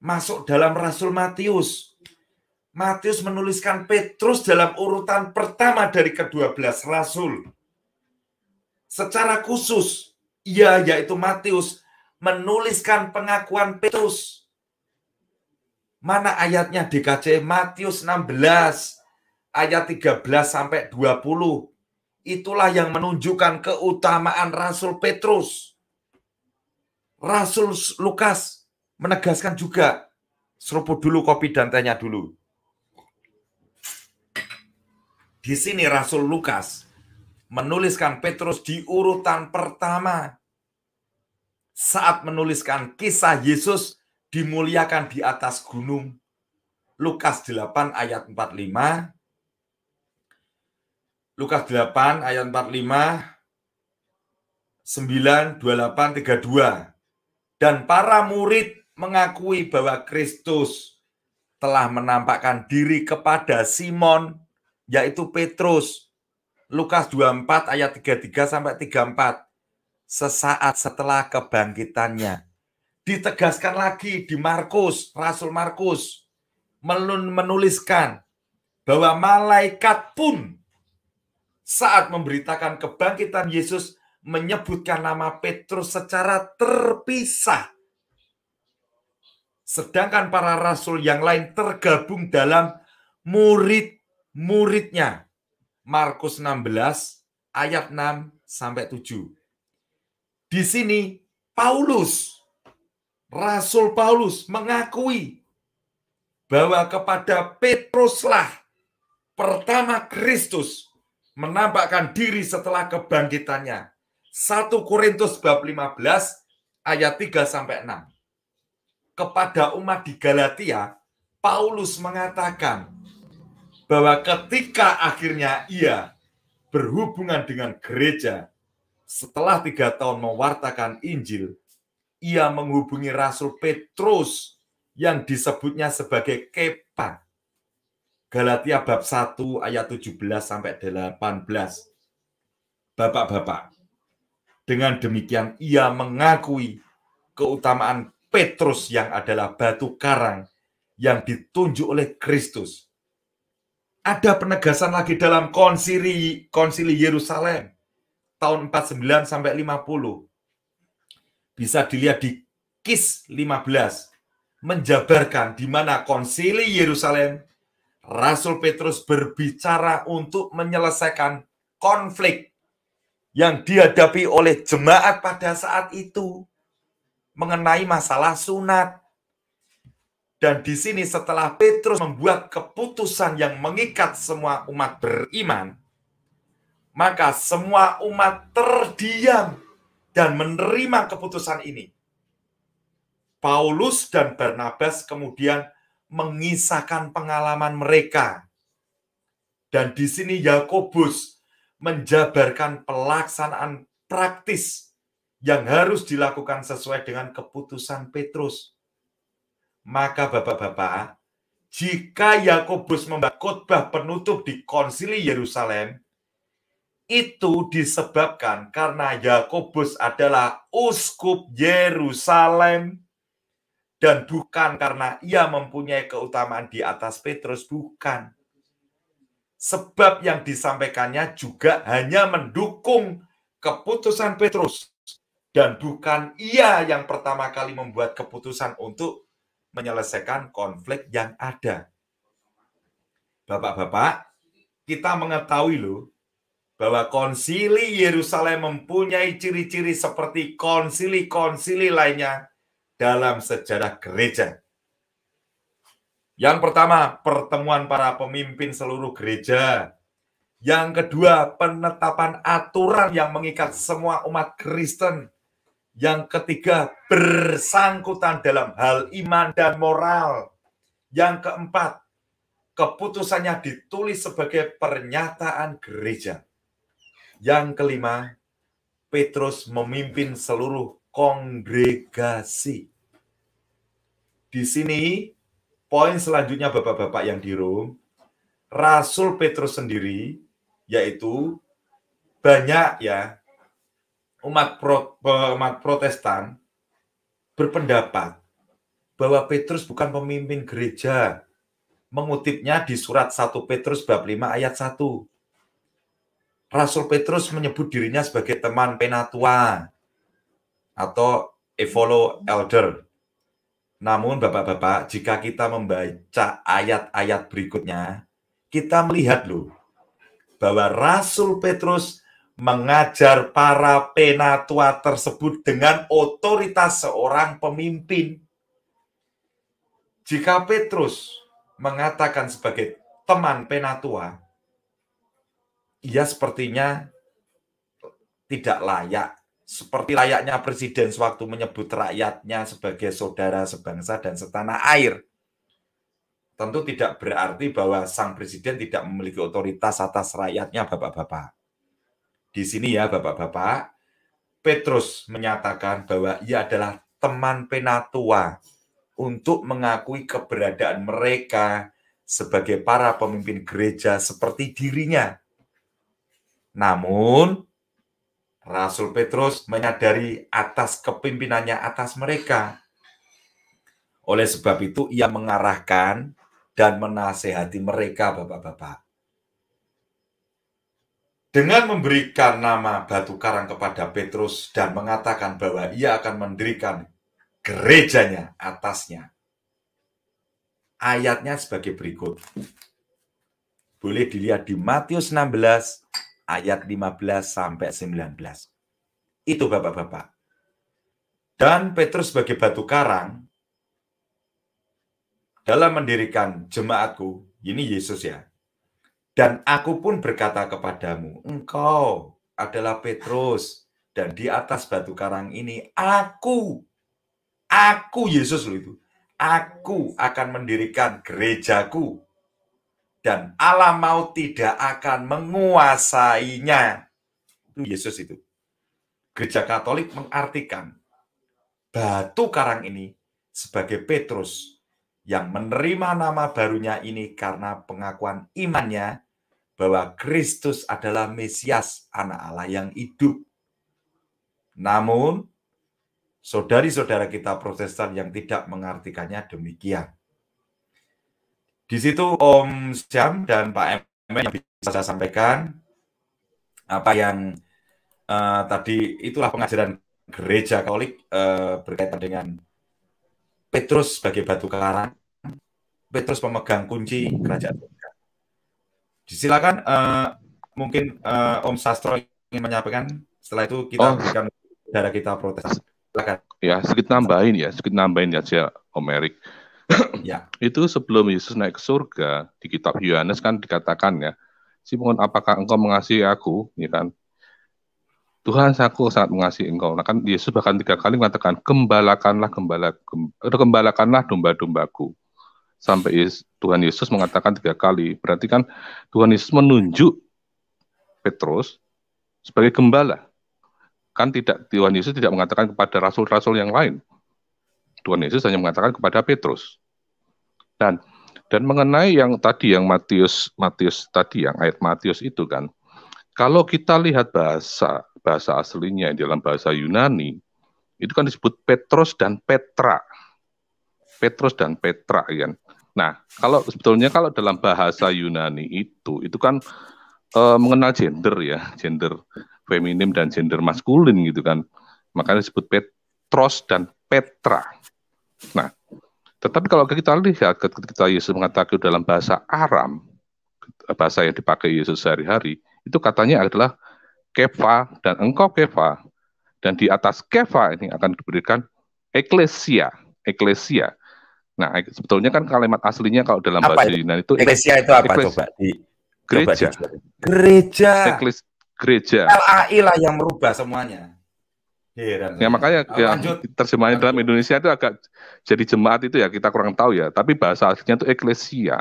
Masuk dalam Rasul Matius. Matius menuliskan Petrus dalam urutan pertama dari kedua belas Rasul. Secara khusus, ia yaitu Matius menuliskan pengakuan Petrus. Mana ayatnya DKC Matius 16 ayat 13 sampai 20. Itulah yang menunjukkan keutamaan Rasul Petrus. Rasul Lukas menegaskan juga. Seruput dulu kopi dan tanya dulu. Di sini Rasul Lukas menuliskan Petrus di urutan pertama saat menuliskan kisah Yesus dimuliakan di atas gunung. Lukas 8 ayat 45 Lukas 8 ayat 45 9, 28, 32. Dan para murid mengakui bahwa Kristus telah menampakkan diri kepada Simon, yaitu Petrus. Lukas 24 ayat 33 sampai 34. Sesaat setelah kebangkitannya. Ditegaskan lagi di Markus, Rasul Markus menuliskan bahwa malaikat pun saat memberitakan kebangkitan Yesus menyebutkan nama Petrus secara terpisah. Sedangkan para rasul yang lain tergabung dalam murid-muridnya. Markus 16 ayat 6 sampai 7. Di sini Paulus Rasul Paulus mengakui bahwa kepada Petruslah pertama Kristus menampakkan diri setelah kebangkitannya. 1 Korintus bab 15 ayat 3 sampai 6. Kepada umat di Galatia, Paulus mengatakan bahwa ketika akhirnya ia berhubungan dengan gereja, setelah tiga tahun mewartakan Injil, ia menghubungi Rasul Petrus yang disebutnya sebagai Kepa Galatia bab 1 ayat 17 sampai 18. Bapak-bapak, dengan demikian ia mengakui keutamaan Petrus yang adalah batu karang yang ditunjuk oleh Kristus. Ada penegasan lagi dalam konsili konsili Yerusalem tahun 49 sampai 50. Bisa dilihat di Kis 15 menjabarkan di mana konsili Yerusalem Rasul Petrus berbicara untuk menyelesaikan konflik yang dihadapi oleh jemaat pada saat itu mengenai masalah sunat. Dan di sini setelah Petrus membuat keputusan yang mengikat semua umat beriman, maka semua umat terdiam dan menerima keputusan ini. Paulus dan Barnabas kemudian mengisahkan pengalaman mereka. Dan di sini Yakobus menjabarkan pelaksanaan praktis yang harus dilakukan sesuai dengan keputusan Petrus. Maka Bapak-bapak, jika Yakobus membuat khotbah penutup di Konsili Yerusalem, itu disebabkan karena Yakobus adalah uskup Yerusalem dan bukan karena ia mempunyai keutamaan di atas Petrus, bukan. Sebab yang disampaikannya juga hanya mendukung keputusan Petrus dan bukan ia yang pertama kali membuat keputusan untuk menyelesaikan konflik yang ada. Bapak-bapak, kita mengetahui loh bahwa konsili Yerusalem mempunyai ciri-ciri seperti konsili-konsili lainnya dalam sejarah gereja. Yang pertama, pertemuan para pemimpin seluruh gereja. Yang kedua, penetapan aturan yang mengikat semua umat Kristen. Yang ketiga, bersangkutan dalam hal iman dan moral. Yang keempat, keputusannya ditulis sebagai pernyataan gereja. Yang kelima, Petrus memimpin seluruh kongregasi. Di sini poin selanjutnya Bapak-bapak yang di room, Rasul Petrus sendiri yaitu banyak ya umat pro, umat Protestan berpendapat bahwa Petrus bukan pemimpin gereja. Mengutipnya di surat 1 Petrus bab 5 ayat 1. Rasul Petrus menyebut dirinya sebagai teman penatua atau evolo elder namun Bapak-bapak, jika kita membaca ayat-ayat berikutnya, kita melihat loh bahwa Rasul Petrus mengajar para penatua tersebut dengan otoritas seorang pemimpin. Jika Petrus mengatakan sebagai teman penatua, ia sepertinya tidak layak seperti layaknya presiden sewaktu menyebut rakyatnya sebagai saudara sebangsa dan setanah air. Tentu tidak berarti bahwa sang presiden tidak memiliki otoritas atas rakyatnya, Bapak-bapak. Di sini ya, Bapak-bapak, Petrus menyatakan bahwa ia adalah teman penatua untuk mengakui keberadaan mereka sebagai para pemimpin gereja seperti dirinya. Namun, Rasul Petrus menyadari atas kepimpinannya atas mereka. Oleh sebab itu ia mengarahkan dan menasehati mereka Bapak-bapak. Dengan memberikan nama batu karang kepada Petrus dan mengatakan bahwa ia akan mendirikan gerejanya atasnya. Ayatnya sebagai berikut. Boleh dilihat di Matius 16 ayat 15 sampai 19. Itu Bapak-bapak. Dan Petrus sebagai batu karang dalam mendirikan jemaatku, ini Yesus ya. Dan aku pun berkata kepadamu, engkau adalah Petrus dan di atas batu karang ini aku aku Yesus loh itu aku akan mendirikan gerejaku dan Allah mau tidak akan menguasainya. Itu Yesus itu. Gereja Katolik mengartikan batu karang ini sebagai Petrus yang menerima nama barunya ini karena pengakuan imannya bahwa Kristus adalah Mesias, anak Allah yang hidup. Namun, saudari-saudara kita protestan yang tidak mengartikannya demikian. Di situ Om Syam dan Pak M yang bisa saya sampaikan apa yang uh, tadi itulah pengajaran gereja Katolik uh, berkaitan dengan Petrus sebagai batu karang, Petrus pemegang kunci kerajaan surga. Disilakan uh, mungkin uh, Om Sastro ingin menyampaikan. Setelah itu kita oh. berikan darah kita protes. Silakan. Ya, sedikit nambahin ya, sedikit nambahin ya, Om Erik. [COUGHS] ya. Itu sebelum Yesus naik ke surga di kitab Yohanes kan dikatakan ya, Simon apakah engkau mengasihi aku? Ya kan? Tuhan aku sangat mengasihi engkau. Nah kan Yesus bahkan tiga kali mengatakan gembalakanlah gembala gembalakanlah domba-dombaku. Sampai Yesus, Tuhan Yesus mengatakan tiga kali. Berarti kan Tuhan Yesus menunjuk Petrus sebagai gembala. Kan tidak Tuhan Yesus tidak mengatakan kepada rasul-rasul yang lain. Tuhan Yesus hanya mengatakan kepada Petrus. Dan dan mengenai yang tadi yang Matius Matius tadi yang ayat Matius itu kan, kalau kita lihat bahasa bahasa aslinya dalam bahasa Yunani itu kan disebut Petrus dan Petra. Petrus dan Petra ya kan. Nah, kalau sebetulnya kalau dalam bahasa Yunani itu itu kan e, mengenal gender ya, gender feminim dan gender maskulin gitu kan. Makanya disebut Petros dan Petra. Nah, tetapi kalau kita lihat ketika Yesus mengatakan dalam bahasa Aram, bahasa yang dipakai Yesus sehari-hari, itu katanya adalah kefa dan engkau kefa dan di atas kefa ini akan diberikan eklesia, eklesia. Nah, sebetulnya kan kalimat aslinya kalau dalam bahasa itu? Yunani itu eklesia itu apa eklesia. coba? Di, gereja. Coba gereja. gereja. LAI lah yang merubah semuanya. Heran. Iya, iya, ya makanya oh, ya dalam Indonesia itu agak jadi jemaat itu ya kita kurang tahu ya, tapi bahasa aslinya itu eklesia.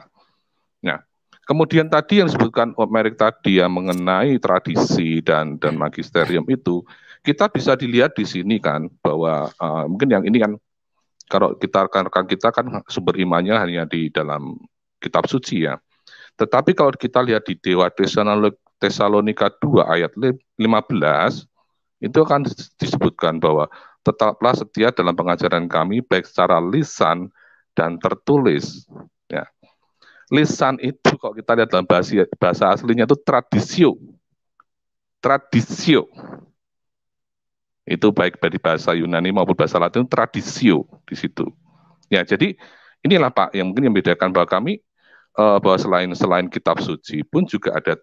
Nah, ya. kemudian tadi yang disebutkan Merik tadi ya mengenai tradisi dan dan magisterium itu, kita bisa dilihat di sini kan bahwa uh, mungkin yang ini kan kalau kita rekan-rekan kita kan sumber imannya hanya di dalam kitab suci ya. Tetapi kalau kita lihat di Dewa Tesalonika 2 ayat 15 itu akan disebutkan bahwa tetaplah setia dalam pengajaran kami baik secara lisan dan tertulis. Ya. Lisan itu kalau kita lihat dalam bahasa, bahasa aslinya itu tradisio. Tradisio. Itu baik dari bahasa Yunani maupun bahasa Latin tradisio di situ. Ya, jadi inilah Pak yang mungkin membedakan bahwa kami eh, bahwa selain selain kitab suci pun juga ada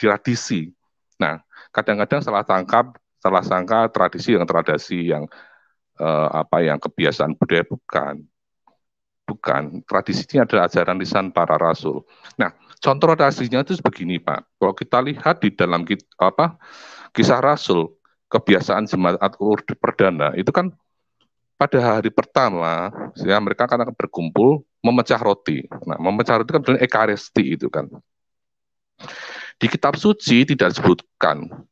tradisi. Nah, kadang-kadang salah tangkap salah sangka tradisi yang tradisi yang eh, apa yang kebiasaan budaya bukan bukan tradisinya adalah ajaran lisan para rasul. Nah, contoh tradisinya itu begini Pak. Kalau kita lihat di dalam apa kisah rasul kebiasaan jemaat urde perdana itu kan pada hari pertama ya mereka kan akan berkumpul memecah roti. Nah, memecah roti kan ekaristi itu kan. Di kitab suci tidak disebutkan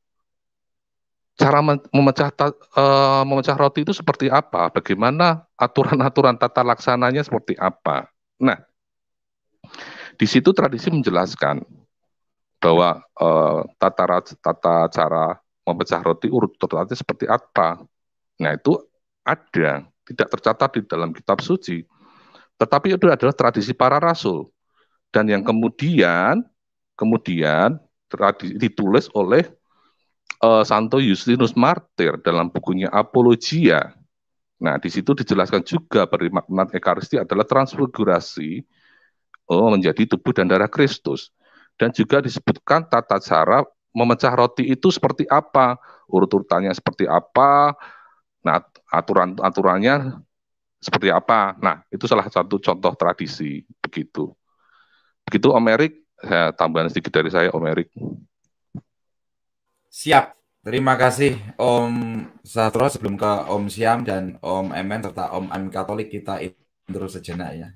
cara memecah uh, memecah roti itu seperti apa? Bagaimana aturan-aturan tata laksananya seperti apa? Nah, di situ tradisi menjelaskan bahwa uh, tata tata cara memecah roti urut tertentu seperti apa. Nah, itu ada, tidak tercatat di dalam kitab suci. Tetapi itu adalah tradisi para rasul. Dan yang kemudian kemudian ditulis oleh uh, Santo Justinus Martir dalam bukunya Apologia. Nah, di situ dijelaskan juga bahwa makna Ekaristi adalah transfigurasi oh, menjadi tubuh dan darah Kristus. Dan juga disebutkan tata cara memecah roti itu seperti apa, urut-urutannya seperti apa, nah aturan-aturannya seperti apa. Nah, itu salah satu contoh tradisi begitu. Begitu Om Erik, saya tambahan sedikit dari saya Om Erik. Siap. Terima kasih Om Satro sebelum ke Om Siam dan Om Emen serta Om Amin Katolik kita terus sejenak ya.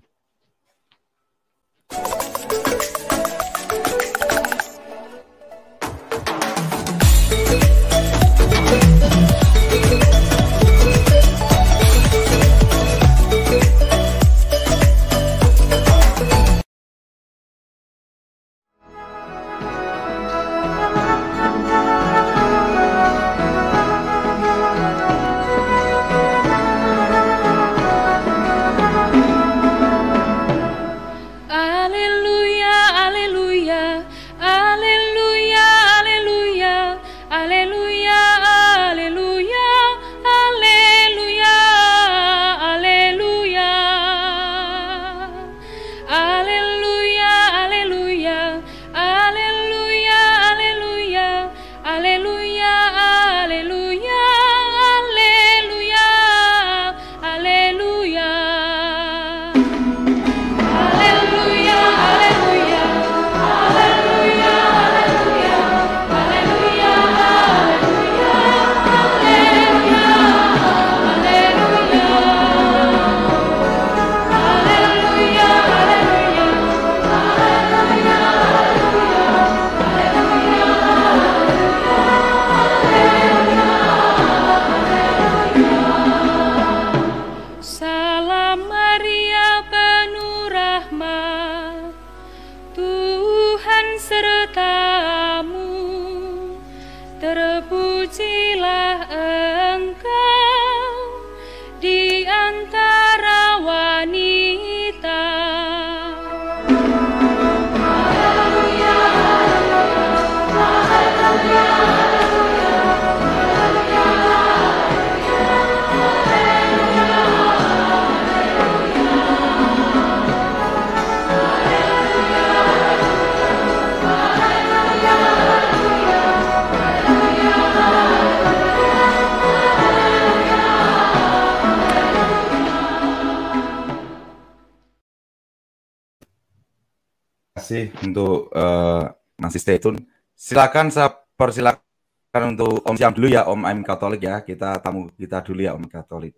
untuk uh, masih stay tune. Silakan saya persilakan untuk Om Siam dulu ya Om Aim Katolik ya. Kita tamu kita dulu ya Om Katolik.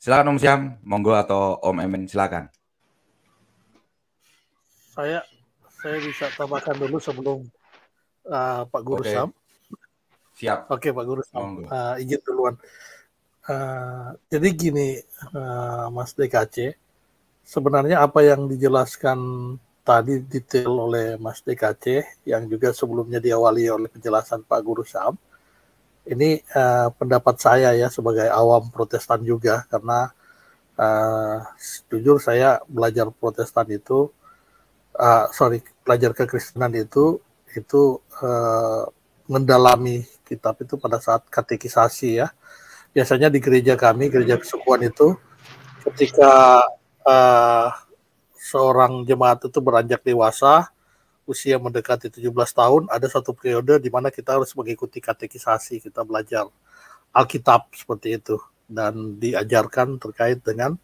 Silakan Om Siam, monggo atau Om Emen silakan. Saya saya bisa tambahkan dulu sebelum uh, Pak Guru okay. Sam. Siap. Oke okay, Pak Guru Sam, uh, izin duluan. Uh, jadi gini uh, Mas DKC, sebenarnya apa yang dijelaskan tadi detail oleh Mas DKC yang juga sebelumnya diawali oleh penjelasan Pak Guru Syam. Ini uh, pendapat saya ya sebagai awam Protestan juga karena uh, jujur saya belajar Protestan itu uh, sorry belajar kekristenan itu itu uh, mendalami kitab itu pada saat katekisasi ya. Biasanya di gereja kami gereja kesukuan itu ketika uh, seorang jemaat itu beranjak dewasa, usia mendekati 17 tahun, ada satu periode di mana kita harus mengikuti katekisasi, kita belajar Alkitab seperti itu dan diajarkan terkait dengan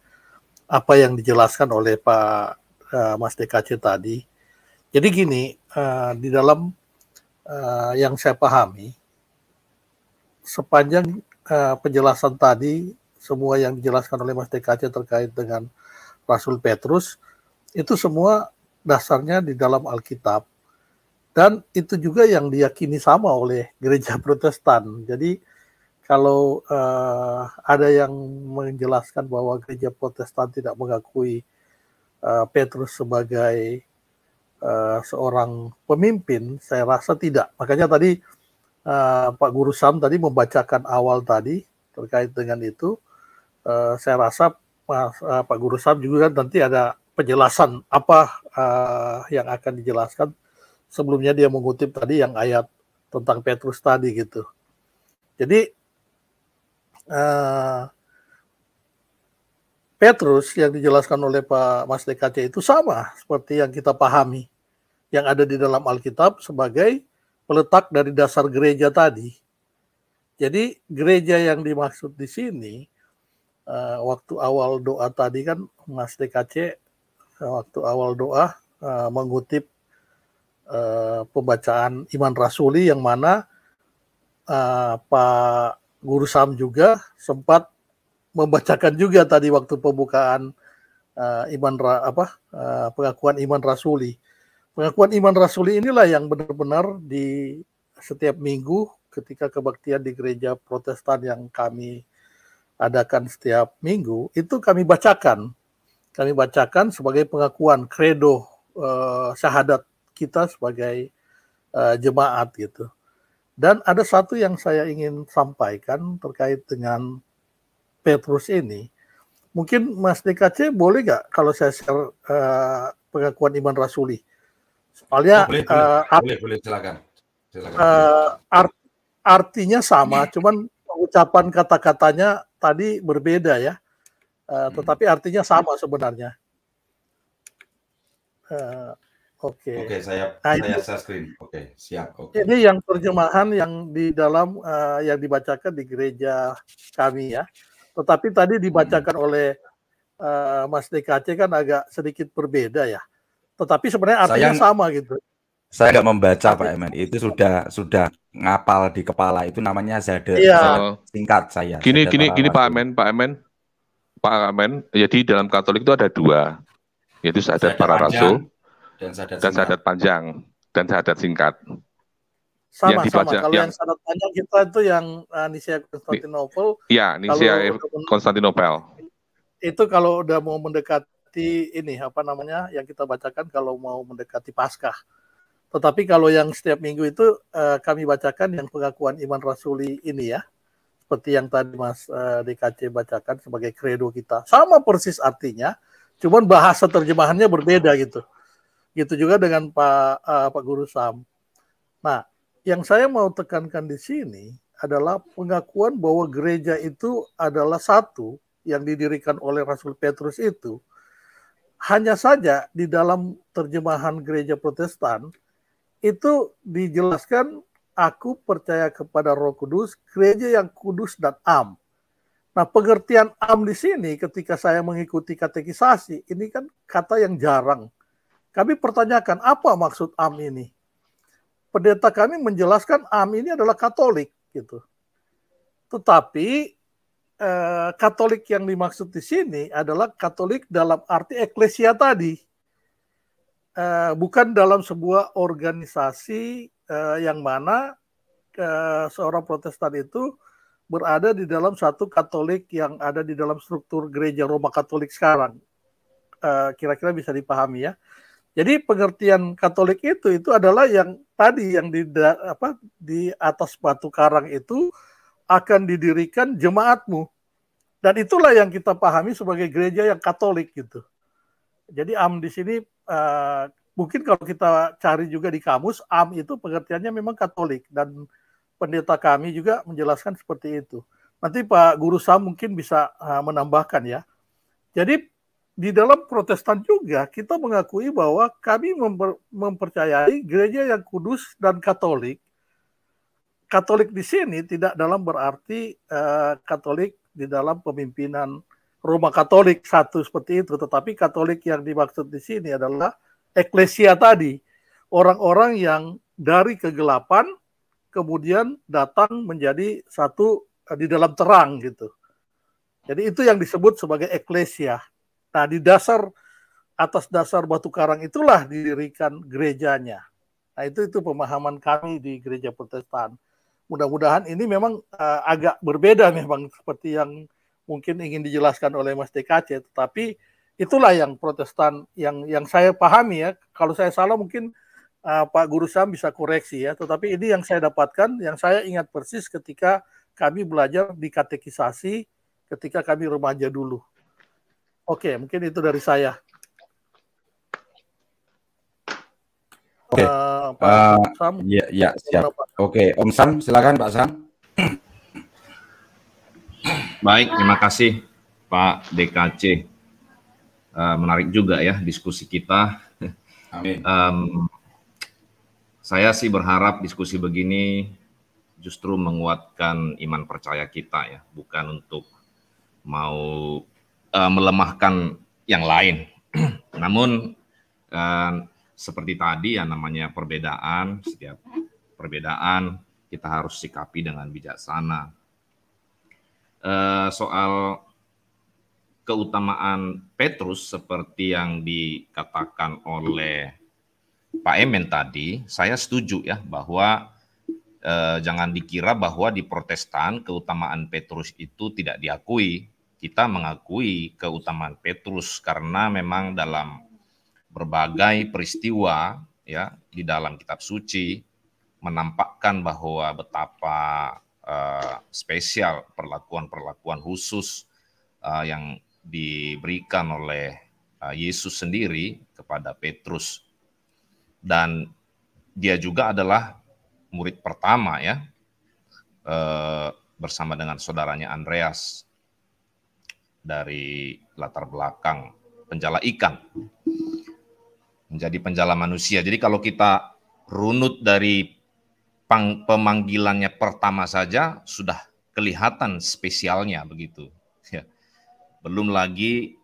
apa yang dijelaskan oleh Pak uh, Mas DKC tadi. Jadi gini, uh, di dalam uh, yang saya pahami sepanjang uh, penjelasan tadi semua yang dijelaskan oleh Mas DKC terkait dengan Rasul Petrus itu semua dasarnya di dalam Alkitab. Dan itu juga yang diyakini sama oleh gereja Protestan. Jadi kalau uh, ada yang menjelaskan bahwa gereja Protestan tidak mengakui uh, Petrus sebagai uh, seorang pemimpin, saya rasa tidak. Makanya tadi uh, Pak Guru Sam tadi membacakan awal tadi terkait dengan itu, uh, saya rasa Mas, uh, Pak Guru Sam juga kan nanti ada penjelasan apa uh, yang akan dijelaskan sebelumnya dia mengutip tadi yang ayat tentang Petrus tadi gitu. Jadi uh, Petrus yang dijelaskan oleh Pak Mas DKC itu sama seperti yang kita pahami yang ada di dalam Alkitab sebagai peletak dari dasar gereja tadi. Jadi gereja yang dimaksud di sini eh, waktu awal doa tadi kan Mas DKC waktu awal doa uh, mengutip uh, pembacaan Iman Rasuli yang mana uh, Pak Guru Sam juga sempat membacakan juga tadi waktu pembukaan uh, iman ra, apa uh, pengakuan iman rasuli. Pengakuan iman rasuli inilah yang benar-benar di setiap minggu ketika kebaktian di gereja Protestan yang kami adakan setiap minggu itu kami bacakan kami bacakan sebagai pengakuan kredo uh, eh, syahadat kita sebagai uh, jemaat gitu. Dan ada satu yang saya ingin sampaikan terkait dengan Petrus ini. Mungkin Mas DKC boleh nggak kalau saya share uh, pengakuan iman rasuli? Soalnya oh, boleh, uh, boleh, boleh, silakan. silakan. Uh, art, artinya sama, ini. cuman ucapan kata-katanya tadi berbeda ya Eh, hmm. tetapi artinya sama sebenarnya. Uh, Oke. Okay. Oke, okay, saya nah, saya itu, share screen. Oke, okay, siap. Okay. Ini yang terjemahan yang di dalam uh, yang dibacakan di gereja kami ya. Tetapi tadi hmm. dibacakan hmm. oleh uh, Mas DKC kan agak sedikit berbeda ya. Tetapi sebenarnya artinya saya, sama gitu. Saya nggak membaca Pak Emen. Itu sudah sudah ngapal di kepala. Itu namanya zade. Iya. Singkat saya. Gini zade gini gini Pak Emen, Pak Emen. Pak Amen, jadi ya dalam Katolik itu ada dua, yaitu sadat para rasul dan sadat, dan sadat panjang dan sadat singkat. Sama, yang sama. Kalau yang, yang sadat panjang kita itu yang uh, Nisia Konstantinopel. Ya, Nisia Konstantinopel. Itu kalau udah mau mendekati ini apa namanya yang kita bacakan kalau mau mendekati Paskah. Tetapi kalau yang setiap minggu itu uh, kami bacakan yang pengakuan iman rasuli ini ya seperti yang tadi Mas uh, eh, DKC bacakan sebagai kredo kita. Sama persis artinya, cuman bahasa terjemahannya berbeda gitu. Gitu juga dengan Pak uh, Pak Guru Sam. Nah, yang saya mau tekankan di sini adalah pengakuan bahwa gereja itu adalah satu yang didirikan oleh Rasul Petrus itu. Hanya saja di dalam terjemahan gereja Protestan itu dijelaskan aku percaya kepada Roh Kudus, gereja yang kudus dan am. Nah, pengertian am di sini ketika saya mengikuti katekisasi, ini kan kata yang jarang. Kami pertanyakan apa maksud am ini? Pendeta kami menjelaskan am ini adalah Katolik gitu. Tetapi eh, Katolik yang dimaksud di sini adalah Katolik dalam arti eklesia tadi. Eh, bukan dalam sebuah organisasi eh, yang mana eh, seorang Protestan itu berada di dalam satu Katolik yang ada di dalam struktur gereja Roma Katolik sekarang. Eh, kira-kira eh, bisa dipahami ya. Jadi pengertian Katolik itu itu adalah yang tadi yang di apa di atas batu karang itu akan didirikan jemaatmu. Dan itulah yang kita pahami sebagai gereja yang Katolik gitu. Jadi am di sini uh, mungkin kalau kita cari juga di kamus, am itu pengertiannya memang Katolik dan pendeta kami juga menjelaskan seperti itu. Nanti Pak Guru Sam mungkin bisa uh, menambahkan ya. Jadi di dalam Protestan juga kita mengakui bahwa kami memper, mempercayai gereja yang kudus dan Katolik. Katolik di sini tidak dalam berarti uh, Katolik di dalam pemimpinan Roma Katolik satu seperti itu, tetapi Katolik yang dimaksud di sini adalah eklesia tadi, orang-orang yang dari kegelapan kemudian datang menjadi satu eh, di dalam terang gitu. Jadi itu yang disebut sebagai eklesia. Nah, di dasar atas dasar batu karang itulah didirikan gerejanya. Nah, itu itu pemahaman kami di gereja Protestan. Mudah-mudahan ini memang uh, agak berbeda [LAUGHS] memang seperti yang mungkin ingin dijelaskan oleh Mas TKC, tetapi itulah yang Protestan yang yang saya pahami ya. Kalau saya salah mungkin uh, Pak Guru Sam bisa koreksi ya. Tetapi ini yang saya dapatkan, yang saya ingat persis ketika kami belajar di katekisasi ketika kami remaja dulu. Oke, mungkin itu dari saya. Oke, okay. uh, eh, Pak uh, Sam. Ya, ya siap. Oke, okay. Om Sam, silakan Pak Sam. Baik, terima kasih Pak DKC. Eh, menarik juga ya diskusi kita. Amin. um, saya sih berharap diskusi begini justru menguatkan iman percaya kita ya, bukan untuk mau uh, melemahkan yang lain. [CLEARS THROAT] Namun uh, seperti tadi ya namanya perbedaan, setiap perbedaan kita harus sikapi dengan bijaksana. Uh, soal keutamaan Petrus seperti yang dikatakan oleh Pak Emen tadi, saya setuju ya bahwa eh, jangan dikira bahwa di Protestan keutamaan Petrus itu tidak diakui. Kita mengakui keutamaan Petrus karena memang dalam berbagai peristiwa ya di dalam kitab suci menampakkan bahwa betapa eh, spesial perlakuan-perlakuan khusus uh, yang diberikan oleh uh, Yesus sendiri kepada Petrus dan dia juga adalah murid pertama ya uh, bersama dengan saudaranya Andreas dari latar belakang penjala ikan menjadi penjala manusia. Jadi kalau kita runut dari pemanggilannya pertama saja sudah kelihatan spesialnya begitu. Ya. Belum lagi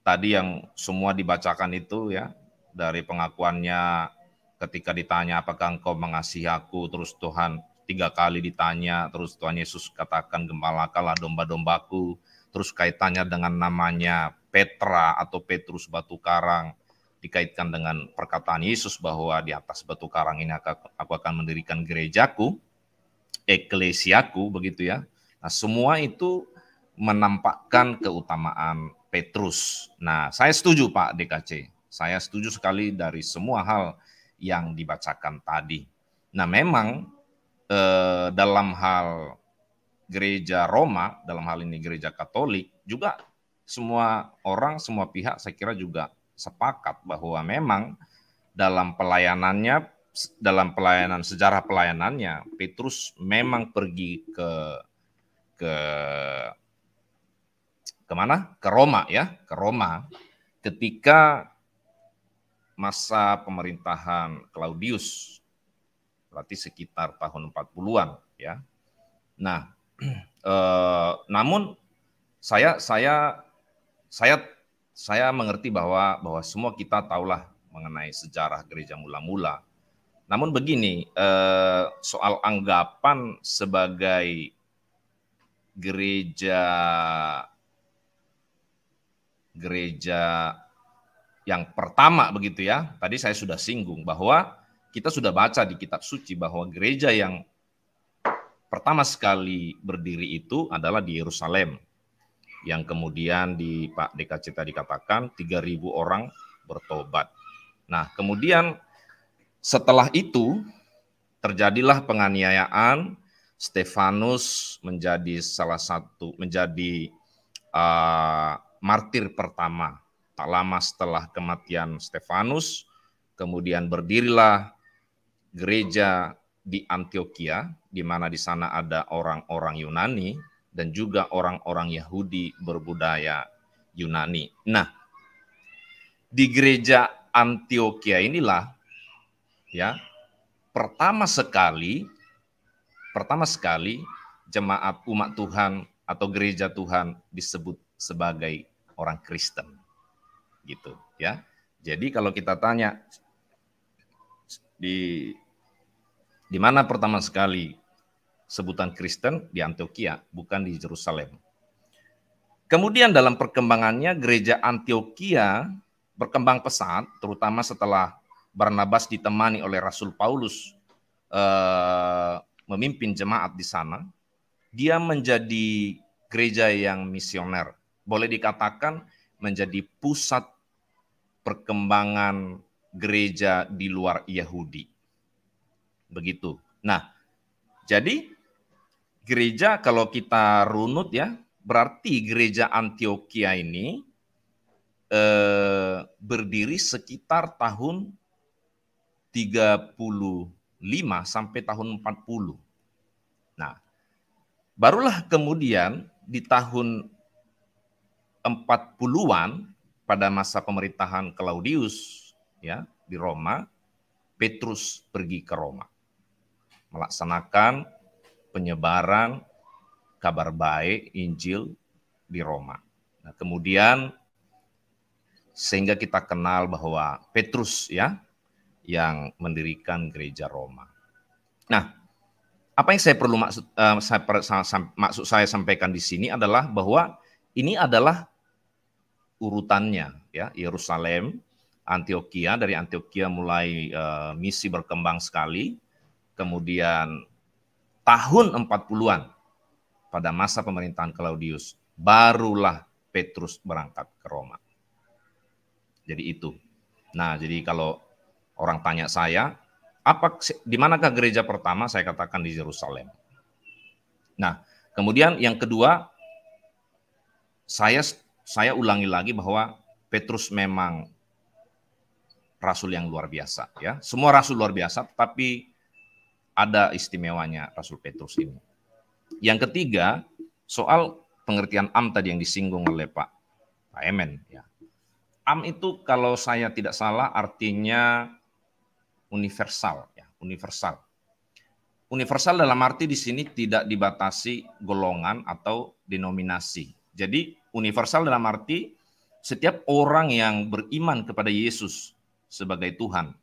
tadi yang semua dibacakan itu ya dari pengakuannya ketika ditanya apakah engkau mengasihi aku terus Tuhan tiga kali ditanya terus Tuhan Yesus katakan gembalakanlah domba-dombaku terus kaitannya dengan namanya Petra atau Petrus batu karang dikaitkan dengan perkataan Yesus bahwa di atas batu karang ini aku akan mendirikan gerejaku eklesiaku begitu ya nah semua itu menampakkan keutamaan Petrus. Nah, saya setuju Pak DKC. Saya setuju sekali dari semua hal yang dibacakan tadi. Nah, memang eh, dalam hal gereja Roma, dalam hal ini gereja Katolik juga semua orang, semua pihak saya kira juga sepakat bahwa memang dalam pelayanannya dalam pelayanan sejarah pelayanannya Petrus memang pergi ke ke kemana? Ke Roma ya, ke Roma. Ketika masa pemerintahan Claudius, berarti sekitar tahun 40-an ya. Nah, [CLEARS THROAT] eh, namun saya saya saya saya mengerti bahwa bahwa semua kita tahulah mengenai sejarah gereja mula-mula. Namun begini, eh, soal anggapan sebagai gereja gereja yang pertama begitu ya. Tadi saya sudah singgung bahwa kita sudah baca di kitab suci bahwa gereja yang pertama sekali berdiri itu adalah di Yerusalem. Yang kemudian di Pak DKC tadi katakan 3000 orang bertobat. Nah, kemudian setelah itu terjadilah penganiayaan Stefanus menjadi salah satu menjadi uh, martir pertama. Tak lama setelah kematian Stefanus, kemudian berdirilah gereja di Antioquia, di mana di sana ada orang-orang Yunani dan juga orang-orang Yahudi berbudaya Yunani. Nah, di gereja Antioquia inilah ya pertama sekali pertama sekali jemaat umat Tuhan atau gereja Tuhan disebut sebagai orang Kristen. Gitu, ya. Jadi kalau kita tanya di di mana pertama sekali sebutan Kristen di Antioquia, bukan di Yerusalem. Kemudian dalam perkembangannya gereja Antioquia berkembang pesat, terutama setelah Barnabas ditemani oleh Rasul Paulus eh, memimpin jemaat di sana. Dia menjadi gereja yang misioner boleh dikatakan menjadi pusat perkembangan gereja di luar Yahudi. Begitu. Nah, jadi gereja kalau kita runut ya, berarti gereja Antioquia ini eh, berdiri sekitar tahun 35 sampai tahun 40. Nah, barulah kemudian di tahun 40-an pada masa pemerintahan Claudius ya di Roma, Petrus pergi ke Roma melaksanakan penyebaran kabar baik Injil di Roma. Nah, kemudian sehingga kita kenal bahwa Petrus ya yang mendirikan gereja Roma. Nah, apa yang saya perlu maksud, uh, saya, maksud saya sampaikan di sini adalah bahwa ini adalah urutannya ya Yerusalem, Antioquia dari Antioquia mulai uh, misi berkembang sekali, kemudian tahun 40-an pada masa pemerintahan Claudius barulah Petrus berangkat ke Roma. Jadi itu. Nah, jadi kalau orang tanya saya, apa di manakah gereja pertama? Saya katakan di Yerusalem. Nah, kemudian yang kedua saya saya ulangi lagi bahwa Petrus memang rasul yang luar biasa ya. Semua rasul luar biasa tapi ada istimewanya Rasul Petrus ini. Yang ketiga, soal pengertian am tadi yang disinggung oleh Pak Pak Emen ya. Am itu kalau saya tidak salah artinya universal ya, universal. Universal dalam arti di sini tidak dibatasi golongan atau denominasi. Jadi universal dalam arti setiap orang yang beriman kepada Yesus sebagai Tuhan,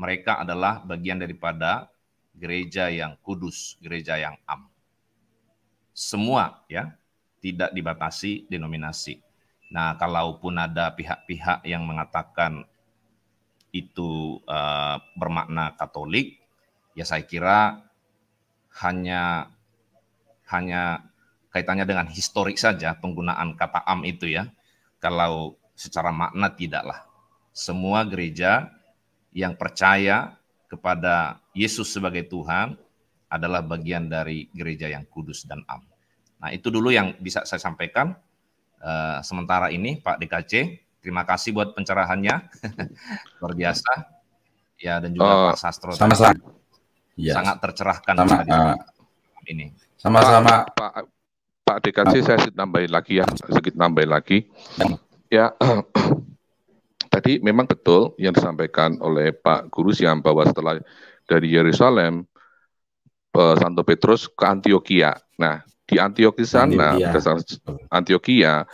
mereka adalah bagian daripada gereja yang kudus, gereja yang am. Semua ya, tidak dibatasi denominasi. Nah, kalaupun ada pihak-pihak yang mengatakan itu uh, bermakna Katolik, ya saya kira hanya hanya kaitannya dengan historik saja penggunaan kata am itu ya. Kalau secara makna tidaklah. Semua gereja yang percaya kepada Yesus sebagai Tuhan adalah bagian dari gereja yang kudus dan am. Nah itu dulu yang bisa saya sampaikan. Uh, sementara ini Pak DKC, terima kasih buat pencerahannya. [LAUGHS] Luar biasa. Ya dan juga uh, Pak Sastro. Sama-sama. Yes. Iya. Sangat tercerahkan. Sama, uh, ini. Sama-sama. Pak, Pak, Pak Dekasi saya sedikit nambahin lagi ya, sedikit nambahin lagi. Ya, [CLEARS THROAT] tadi memang betul yang disampaikan oleh Pak Guru Siam bahwa setelah dari Yerusalem eh, Santo Petrus ke Antioquia. Nah, di Antioquia sana berdasarkan Antioquia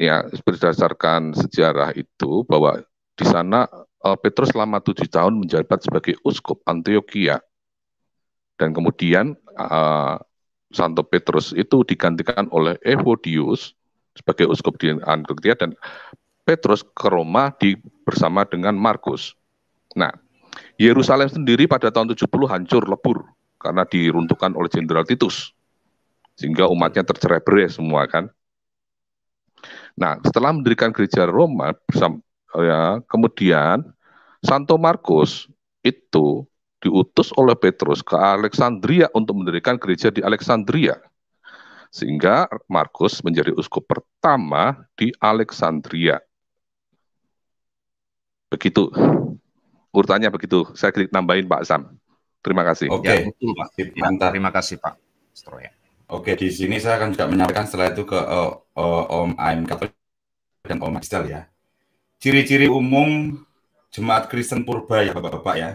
ya berdasarkan sejarah itu bahwa di sana eh, Petrus selama tujuh tahun menjabat sebagai uskup Antioquia. Dan kemudian eh, Santo Petrus itu digantikan oleh Evodius sebagai uskup di Antioquia dan Petrus ke Roma di, bersama dengan Markus. Nah, Yerusalem sendiri pada tahun 70 hancur lebur karena diruntuhkan oleh Jenderal Titus. Sehingga umatnya tercerai berai semua kan. Nah, setelah mendirikan gereja Roma bersama, ya, kemudian Santo Markus itu diutus oleh Petrus ke Alexandria untuk mendirikan gereja di Alexandria. Sehingga Markus menjadi uskup pertama di Alexandria. Begitu. Urutannya begitu. Saya klik nambahin Pak Sam. Terima kasih. Oke, okay. ya, ya Terima kasih Pak ya. Oke, di sini saya akan juga menyampaikan setelah itu ke uh, uh, Om Aim Katolik dan Om Axel ya. Ciri-ciri umum jemaat Kristen purba ya Bapak-bapak ya.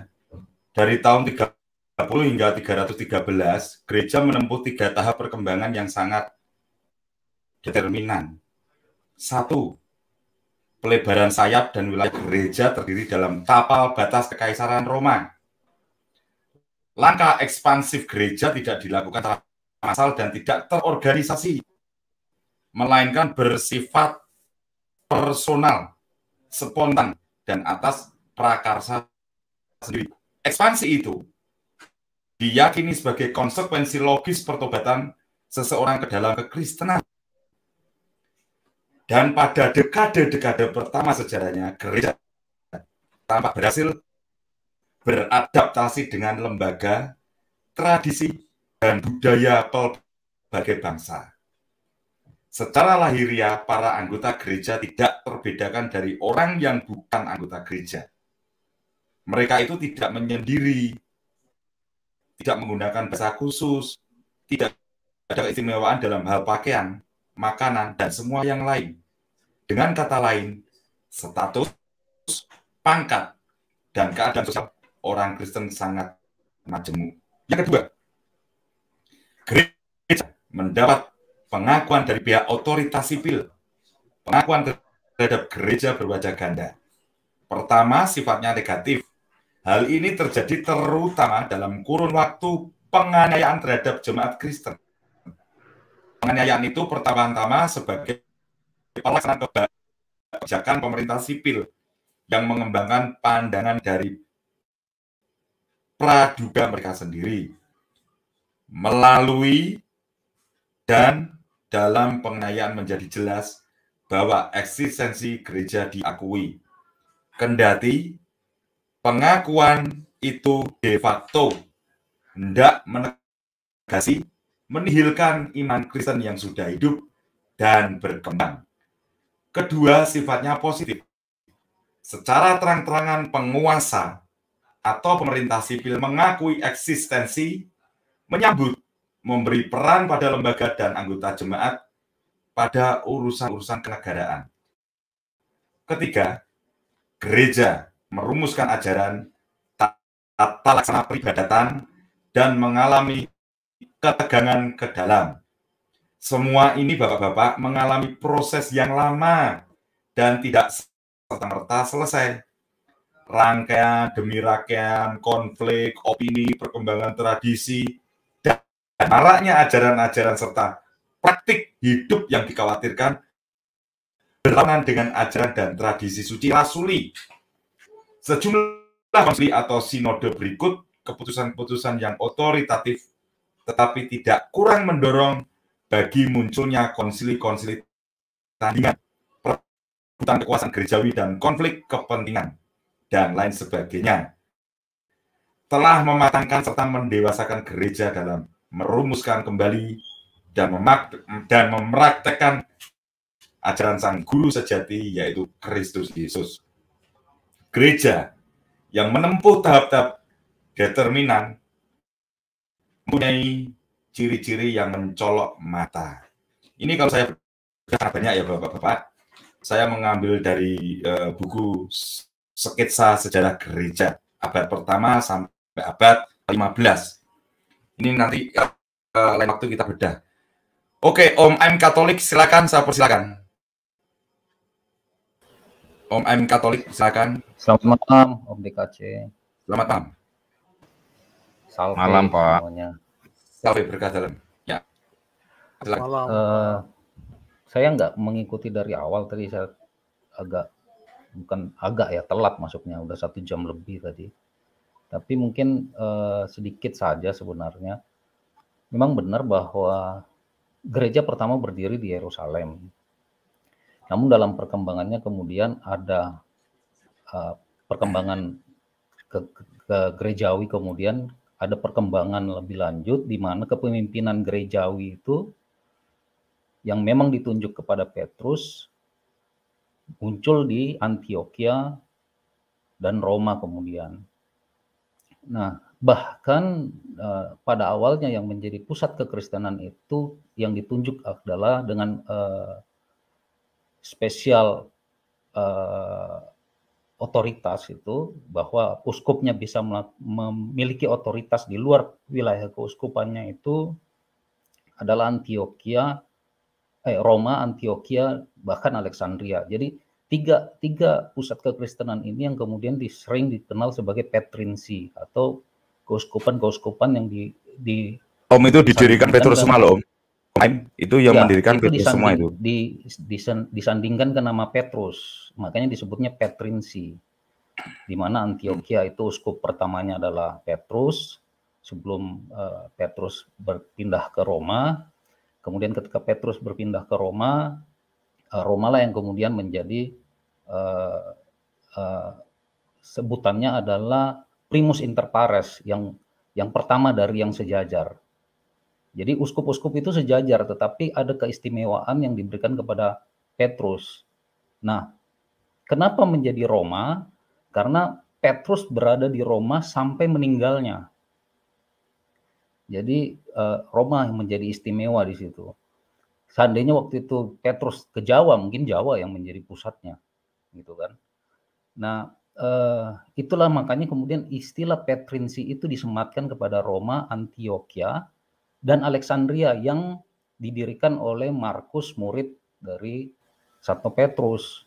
Dari tahun 30 hingga 313, gereja menempuh tiga tahap perkembangan yang sangat determinan. Satu, pelebaran sayap dan wilayah gereja terdiri dalam kapal batas kekaisaran Roma. Langkah ekspansif gereja tidak dilakukan secara massal dan tidak terorganisasi, melainkan bersifat personal, spontan, dan atas prakarsa sendiri. Ekspansi itu diyakini sebagai konsekuensi logis pertobatan seseorang ke dalam kekristenan. Dan pada dekade-dekade pertama sejarahnya, gereja tampak berhasil beradaptasi dengan lembaga, tradisi, dan budaya pelbagai bangsa. Secara lahiriah, para anggota gereja tidak terbedakan dari orang yang bukan anggota gereja. Mereka itu tidak menyendiri, tidak menggunakan bahasa khusus, tidak ada keistimewaan dalam hal pakaian, makanan, dan semua yang lain. Dengan kata lain, status, pangkat, dan keadaan sosial orang Kristen sangat majemuk. Yang kedua, gereja mendapat pengakuan dari pihak otoritas sipil, pengakuan terhadap gereja berwajah ganda. Pertama, sifatnya negatif, Hal ini terjadi terutama dalam kurun waktu penganiayaan terhadap jemaat Kristen. Penganiayaan itu pertama-tama sebagai pelaksanaan kebijakan pemerintah sipil yang mengembangkan pandangan dari praduga mereka sendiri melalui dan dalam pengenayaan menjadi jelas bahwa eksistensi gereja diakui. Kendati pengakuan itu de facto hendak menegasi menihilkan iman Kristen yang sudah hidup dan berkembang. Kedua, sifatnya positif. Secara terang-terangan penguasa atau pemerintah sipil mengakui eksistensi, menyambut, memberi peran pada lembaga dan anggota jemaat pada urusan-urusan kenegaraan. Ketiga, gereja merumuskan ajaran, tata laksana peribadatan, dan mengalami ketegangan ke dalam. Semua ini Bapak-Bapak mengalami proses yang lama dan tidak serta-merta selesai. Rangkaian demi rangkaian, konflik, opini, perkembangan tradisi, dan maraknya ajaran-ajaran serta praktik hidup yang dikhawatirkan berlawanan dengan ajaran dan tradisi suci rasuli Sejumlah konsili atau sinode berikut keputusan-keputusan yang otoritatif tetapi tidak kurang mendorong bagi munculnya konsili-konsili tandingan, perebutan kekuasaan gerejawi dan konflik kepentingan, dan lain sebagainya. Telah mematangkan serta mendewasakan gereja dalam merumuskan kembali dan, memak dan memeraktekan ajaran sang guru sejati yaitu Kristus Yesus gereja yang menempuh tahap-tahap determinan mempunyai ciri-ciri yang mencolok mata. Ini kalau saya banyak ya Bapak-bapak, saya mengambil dari uh, buku sketsa sejarah gereja abad pertama sampai abad 15. Ini nanti uh, lain waktu kita bedah. Oke, Om I'm Katolik, silakan saya persilakan. Om M Katolik, silakan. Selamat malam, Om DKC. Selamat malam. Salve malam, Pak. Semuanya. Salve berkah dalam. Ya. Selamat Malam. Uh, saya nggak mengikuti dari awal tadi saya agak bukan agak ya telat masuknya udah satu jam lebih tadi tapi mungkin uh, sedikit saja sebenarnya memang benar bahwa gereja pertama berdiri di Yerusalem namun dalam perkembangannya kemudian ada uh, perkembangan ke, ke, ke gerejawi kemudian ada perkembangan lebih lanjut di mana kepemimpinan gerejawi itu yang memang ditunjuk kepada Petrus muncul di Antioquia dan Roma kemudian. Nah, bahkan uh, pada awalnya yang menjadi pusat kekristenan itu yang ditunjuk adalah dengan uh, spesial uh, otoritas itu bahwa uskupnya bisa memiliki otoritas di luar wilayah keuskupannya itu adalah Antioquia, eh, Roma, Antioquia, bahkan Alexandria. Jadi tiga, tiga pusat kekristenan ini yang kemudian disering dikenal sebagai Petrinsi atau keuskupan-keuskupan yang di, di Om itu didirikan Petrus Malom. Time itu yang ya, mendirikan itu semua itu. Di, disandingkan ke nama Petrus, makanya disebutnya Petrinsi. Di mana Antioquia itu uskup pertamanya adalah Petrus, sebelum uh, Petrus berpindah ke Roma. Kemudian ketika Petrus berpindah ke Roma, uh, Roma lah yang kemudian menjadi uh, uh, sebutannya adalah primus inter pares yang yang pertama dari yang sejajar. Jadi uskup-uskup itu sejajar, tetapi ada keistimewaan yang diberikan kepada Petrus. Nah, kenapa menjadi Roma? Karena Petrus berada di Roma sampai meninggalnya. Jadi eh, Roma yang menjadi istimewa di situ. Seandainya waktu itu Petrus ke Jawa, mungkin Jawa yang menjadi pusatnya, gitu kan? Nah, eh, itulah makanya kemudian istilah Petrinsi itu disematkan kepada Roma, Antioquia, dan Alexandria yang didirikan oleh Markus murid dari Santo Petrus.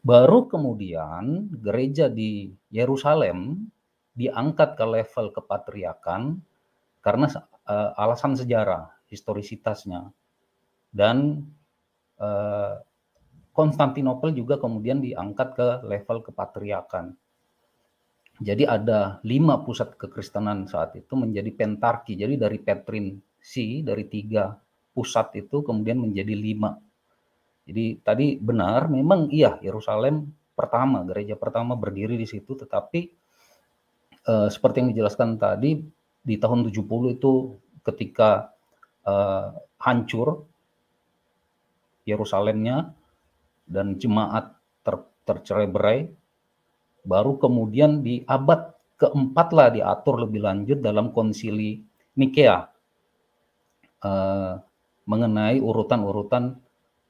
Baru kemudian gereja di Yerusalem diangkat ke level kepatriakan karena uh, alasan sejarah, historisitasnya. Dan uh, Konstantinopel juga kemudian diangkat ke level kepatriakan. Jadi ada lima pusat kekristenan saat itu menjadi pentarki. Jadi dari Petrin C, dari tiga pusat itu kemudian menjadi lima. Jadi tadi benar, memang iya Yerusalem pertama, gereja pertama berdiri di situ. Tetapi eh, seperti yang dijelaskan tadi, di tahun 70 itu ketika eh, hancur Yerusalemnya dan jemaat ter, tercerai berai Baru kemudian di abad keempat lah diatur lebih lanjut dalam konsili Nikea uh, mengenai urutan-urutan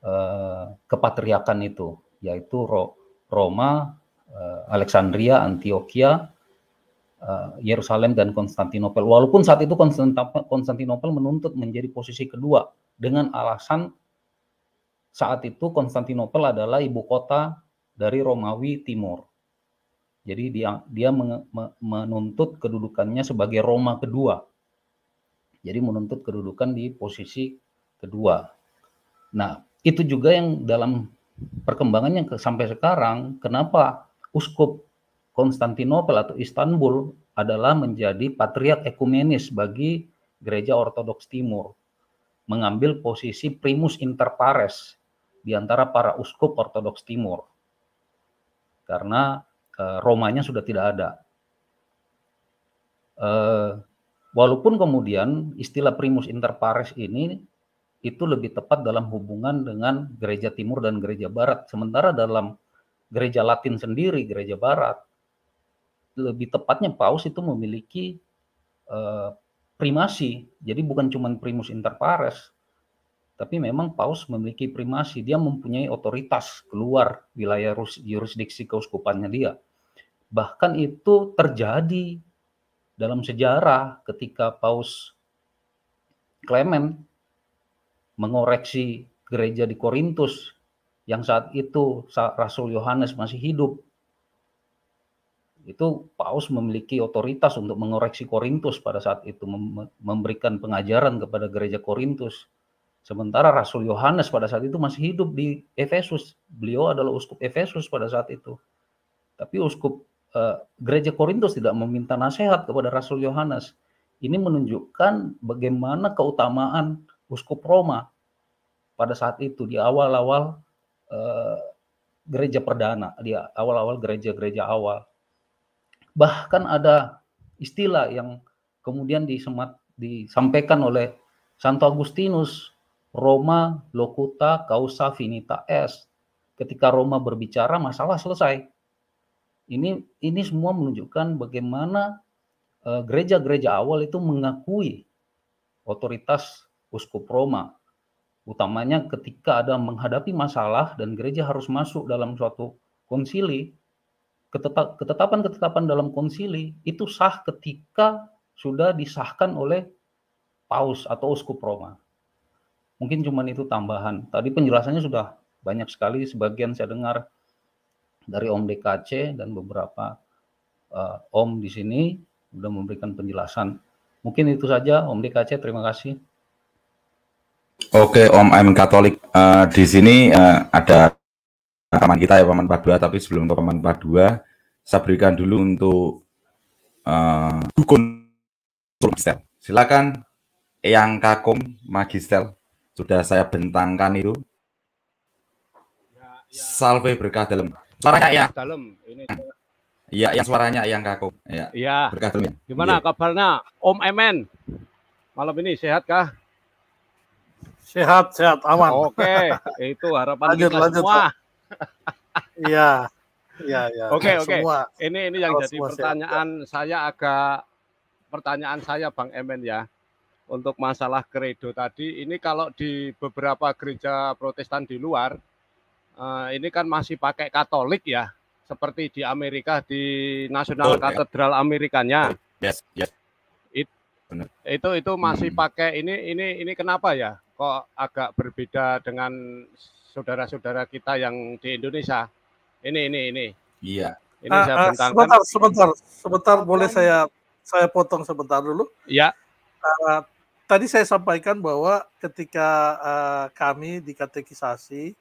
uh, kepatriakan itu, yaitu Ro Roma, uh, Alexandria, Antioquia, Yerusalem dan Konstantinopel. Walaupun saat itu Konstantinopel menuntut menjadi posisi kedua dengan alasan saat itu Konstantinopel adalah ibu kota dari Romawi Timur. Jadi dia dia menuntut kedudukannya sebagai Roma kedua. Jadi menuntut kedudukan di posisi kedua. Nah, itu juga yang dalam perkembangannya sampai sekarang kenapa uskup Konstantinopel atau Istanbul adalah menjadi patriark ekumenis bagi gereja Ortodoks Timur. Mengambil posisi primus inter pares di antara para uskup Ortodoks Timur. Karena Eh, Romanya sudah tidak ada. Eh, walaupun kemudian istilah primus inter pares ini itu lebih tepat dalam hubungan dengan gereja timur dan gereja barat. Sementara dalam gereja Latin sendiri, gereja barat, lebih tepatnya paus itu memiliki eh, primasi. Jadi bukan cuma primus inter pares, tapi memang paus memiliki primasi. Dia mempunyai otoritas keluar wilayah jurisdiksi keuskupannya dia. Bahkan itu terjadi dalam sejarah ketika Paus Clement mengoreksi gereja di Korintus yang saat itu saat Rasul Yohanes masih hidup. Itu Paus memiliki otoritas untuk mengoreksi Korintus pada saat itu memberikan pengajaran kepada gereja Korintus. Sementara Rasul Yohanes pada saat itu masih hidup di Efesus. Beliau adalah uskup Efesus pada saat itu. Tapi uskup Eh, gereja Korintus tidak meminta nasihat kepada Rasul Yohanes. Ini menunjukkan bagaimana keutamaan uskup Roma pada saat itu di awal-awal uh, gereja perdana, di awal-awal gereja-gereja awal. Bahkan ada istilah yang kemudian disemat, disampaikan oleh Santo Agustinus, Roma locuta causa finita est. Ketika Roma berbicara, masalah selesai ini ini semua menunjukkan bagaimana eh, gereja-gereja awal itu mengakui otoritas uskup Roma, utamanya ketika ada menghadapi masalah dan gereja harus masuk dalam suatu konsili. Ketetapan-ketetapan dalam konsili itu sah ketika sudah disahkan oleh paus atau uskup Roma. Mungkin cuman itu tambahan. Tadi penjelasannya sudah banyak sekali, sebagian saya dengar dari Om DKC dan beberapa uh, Om di sini sudah memberikan penjelasan. Mungkin itu saja Om DKC, terima kasih. Oke Om I'm Katolik, uh, di sini uh, ada teman kita ya paman 42, tapi sebelum ke paman 42, saya berikan dulu untuk uh, dukun Magister. Silakan yang kakum Magistel sudah saya bentangkan itu. Ya, ya. Salve berkah dalam. Suaranya ya. Dalam ini. Hmm. Iya, yang suaranya yang kaku. Iya. Iya. Berkah dulu. Ya. Gimana ya. kabarnya Om Emen? Malam ini sehat kah? Sehat, sehat, aman. Oke, itu harapan lanjut, kita lanjut, semua. Iya. Iya, iya. Oke, oke. Ini ini yang jadi pertanyaan sehat. saya agak pertanyaan saya Bang Emen ya. Untuk masalah kredo tadi, ini kalau di beberapa gereja Protestan di luar uh, ini kan masih pakai Katolik ya, seperti di Amerika di National oh, Cathedral ya. yeah. Amerikanya. Yes, yes. It, itu itu masih hmm. pakai ini ini ini kenapa ya? Kok agak berbeda dengan saudara-saudara kita yang di Indonesia? Ini ini ini. Iya. Yeah. Ini uh, saya uh, sebentar, sebentar, sebentar boleh saya saya potong sebentar dulu. Ya. Uh, tadi saya sampaikan bahwa ketika uh, kami dikatekisasi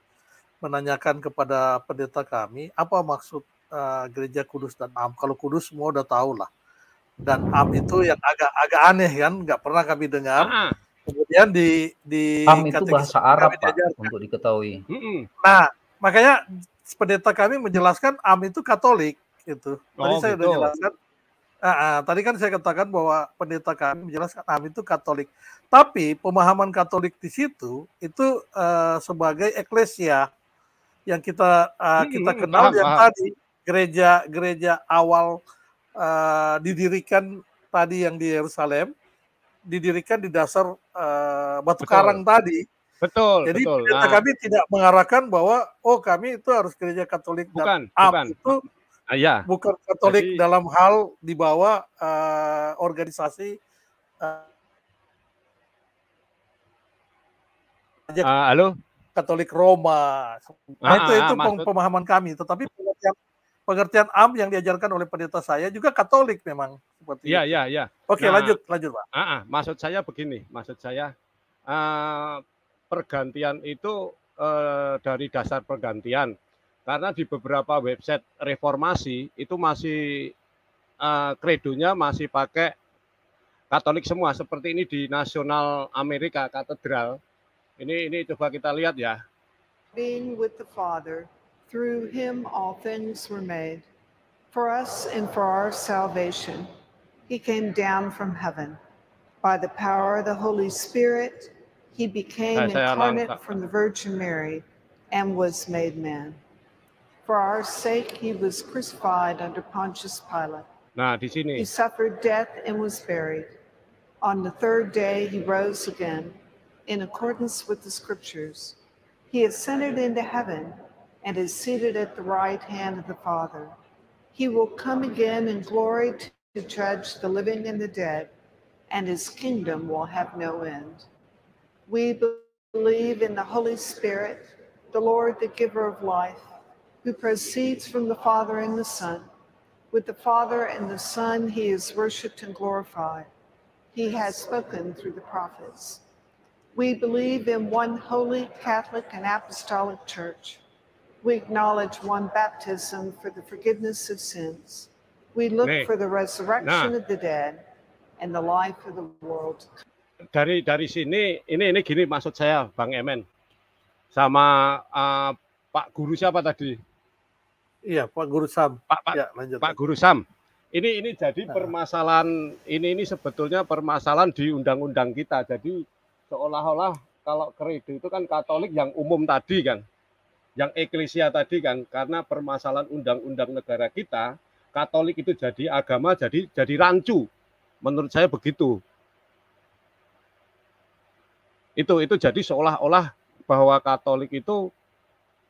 menanyakan kepada pendeta kami apa maksud uh, gereja Kudus dan Am. Kalau Kudus semua udah tahu lah. Dan Am itu yang agak agak aneh kan, nggak pernah kami dengar. Ah. Kemudian di di Am itu bahasa Arab Pak, untuk diketahui. Nah, makanya pendeta kami menjelaskan Am itu Katolik itu. Tadi oh, saya gitu. sudah jelaskan. Uh, uh, tadi kan saya katakan bahwa pendeta kami menjelaskan Am itu Katolik. Tapi pemahaman Katolik di situ itu uh, sebagai eklesia yang kita uh, hmm, kita hmm, kenal yang tadi gereja-gereja awal uh, didirikan tadi yang di Yerusalem didirikan di dasar uh, batu betul. karang tadi. Betul. Jadi betul. Nah. kami tidak mengarahkan bahwa oh kami itu harus gereja Katolik bukan, dan bukan. itu uh, ya. bukan Katolik Jadi, dalam hal di bawah uh, organisasi. Uh, uh, halo. Katolik Roma. Nah, itu ah, itu ah, maksud... pemahaman kami. Tetapi pengertian, pengertian am yang diajarkan oleh pendeta saya juga Katolik memang Iya iya iya. Oke nah, lanjut lanjut pak. Ah, ah, maksud saya begini, maksud saya uh, pergantian itu uh, dari dasar pergantian karena di beberapa website reformasi itu masih uh, kredonya masih pakai Katolik semua seperti ini di Nasional Amerika Katedral ini ini coba kita lihat ya. Being with the Father, through him all things were made. For us and for our salvation, he came down from heaven. By the power of the Holy Spirit, he became incarnate from the Virgin Mary and was made man. For our sake, he was crucified under Pontius Pilate. Nah, di sini. He suffered death and was buried. On the third day, he rose again in accordance with the scriptures. He ascended into heaven and is seated at the right hand of the Father. He will come again in glory to judge the living and the dead, and his kingdom will have no end. We believe in the Holy Spirit, the Lord, the giver of life, who proceeds from the Father and the Son. With the Father and the Son, he is worshiped and glorified. He has spoken through the prophets. We believe in one holy Catholic and Apostolic Church. We acknowledge one baptism for the forgiveness of sins. We look Nih. for the resurrection nah. of the dead and the life of the world. Dari dari sini ini ini gini maksud saya Bang Emen sama uh, Pak Guru siapa tadi? Iya Pak Guru Sam. Pak Pak, ya, lanjut. Pak Guru Sam. Ini ini jadi nah. permasalahan ini ini sebetulnya permasalahan di undang-undang kita. Jadi seolah-olah kalau kredo itu kan Katolik yang umum tadi kan, yang eklesia tadi kan, karena permasalahan undang-undang negara kita, Katolik itu jadi agama, jadi jadi rancu. Menurut saya begitu. Itu itu jadi seolah-olah bahwa Katolik itu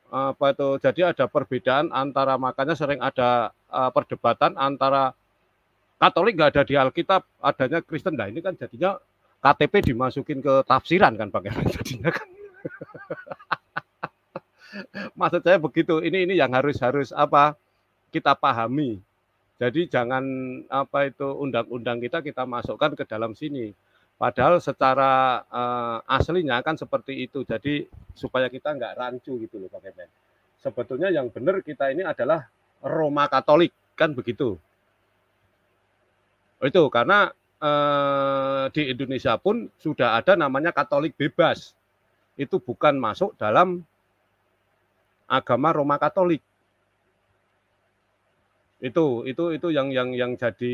apa itu jadi ada perbedaan antara makanya sering ada e, perdebatan antara Katolik nggak ada di Alkitab adanya Kristen nah ini kan jadinya KTP dimasukin ke tafsiran kan Bang Erwin tadinya kan. [LAUGHS] Maksud saya begitu. Ini ini yang harus harus apa kita pahami. Jadi jangan apa itu undang-undang kita kita masukkan ke dalam sini. Padahal secara uh, aslinya kan seperti itu. Jadi supaya kita nggak rancu gitu loh Pak Kemen. Sebetulnya yang benar kita ini adalah Roma Katolik kan begitu. Itu karena eh, di Indonesia pun sudah ada namanya Katolik bebas. Itu bukan masuk dalam agama Roma Katolik. Itu itu itu yang yang yang jadi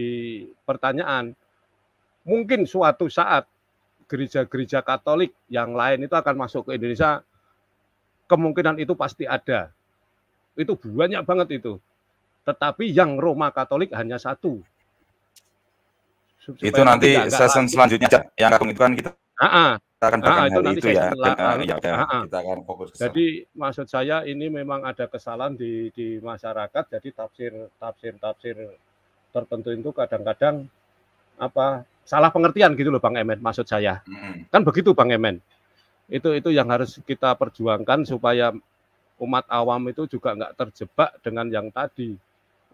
pertanyaan. Mungkin suatu saat gereja-gereja Katolik yang lain itu akan masuk ke Indonesia kemungkinan itu pasti ada. Itu banyak banget itu. Tetapi yang Roma Katolik hanya satu, Supaya itu nanti season selanjutnya aja. yang akan itu kan kita Aa, kita akan bahas itu nanti itu ya. ya, kita akan fokus ke Jadi sana. maksud saya ini memang ada kesalahan di di masyarakat jadi tafsir tafsir tafsir tertentu itu kadang-kadang apa salah pengertian gitu loh Bang Emen maksud saya. Hmm. Kan begitu Bang Emen. Itu itu yang harus kita perjuangkan supaya umat awam itu juga nggak terjebak dengan yang tadi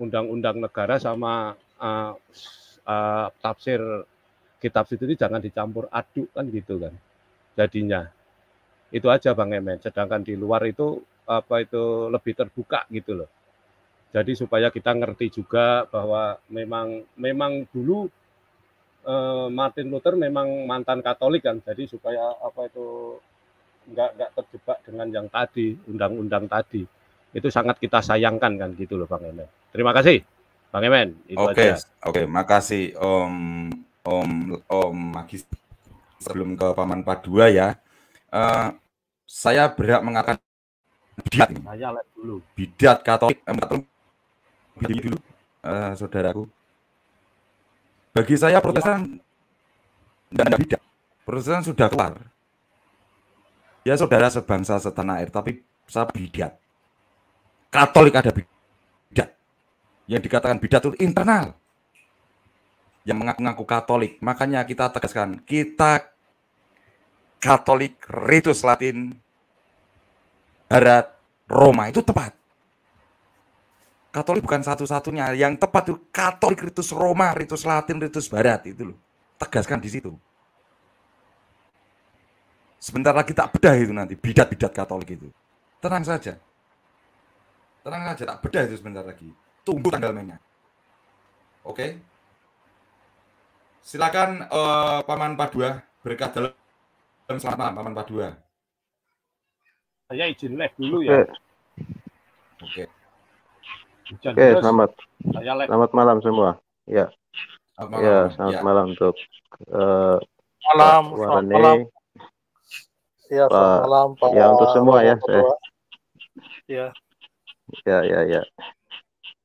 undang-undang negara sama uh, uh, tafsir kitab situ jangan dicampur aduk kan gitu kan jadinya itu aja bang Emen sedangkan di luar itu apa itu lebih terbuka gitu loh jadi supaya kita ngerti juga bahwa memang memang dulu uh, Martin Luther memang mantan Katolik kan jadi supaya apa itu nggak nggak terjebak dengan yang tadi undang-undang tadi itu sangat kita sayangkan kan gitu loh bang Emen terima kasih Bang Emen, itu Oke, okay. oke, okay, makasih Om Om Om Magis. Sebelum ke Paman Padua ya, uh, saya berhak mengatakan bidat. Saya dulu. Bidat Katolik, eh, bidat dulu, uh, saudaraku. Bagi saya Protestan tidak ya. bidat. Protestan sudah keluar. Ya saudara sebangsa setanah air, tapi saya bidat. Katolik ada bidat. Yang dikatakan bidat itu internal. Yang mengaku-ngaku Katolik. Makanya kita tegaskan, kita Katolik ritus Latin Barat Roma itu tepat. Katolik bukan satu-satunya, yang tepat itu Katolik ritus Roma, ritus Latin, ritus Barat itu loh. Tegaskan di situ. Sebentar lagi tak bedah itu nanti, bidat-bidat Katolik itu. Tenang saja. Tenang saja, tak bedah itu sebentar lagi tunggu tanggal mainnya. Oke. Okay? Silakan uh, Paman Padua berkah dalam selamat malam Paman Padua. Saya izin live dulu ya. Oke. Okay. Oke, okay, selamat. Saya live. Selamat malam semua. Ya. Selamat ya, malam. Ya, selamat ya. malam untuk uh, malam, Pak Malam. Ya, Pak, malam Pak. Ya, untuk semua ya. saya. Ya. Ya, ya, ya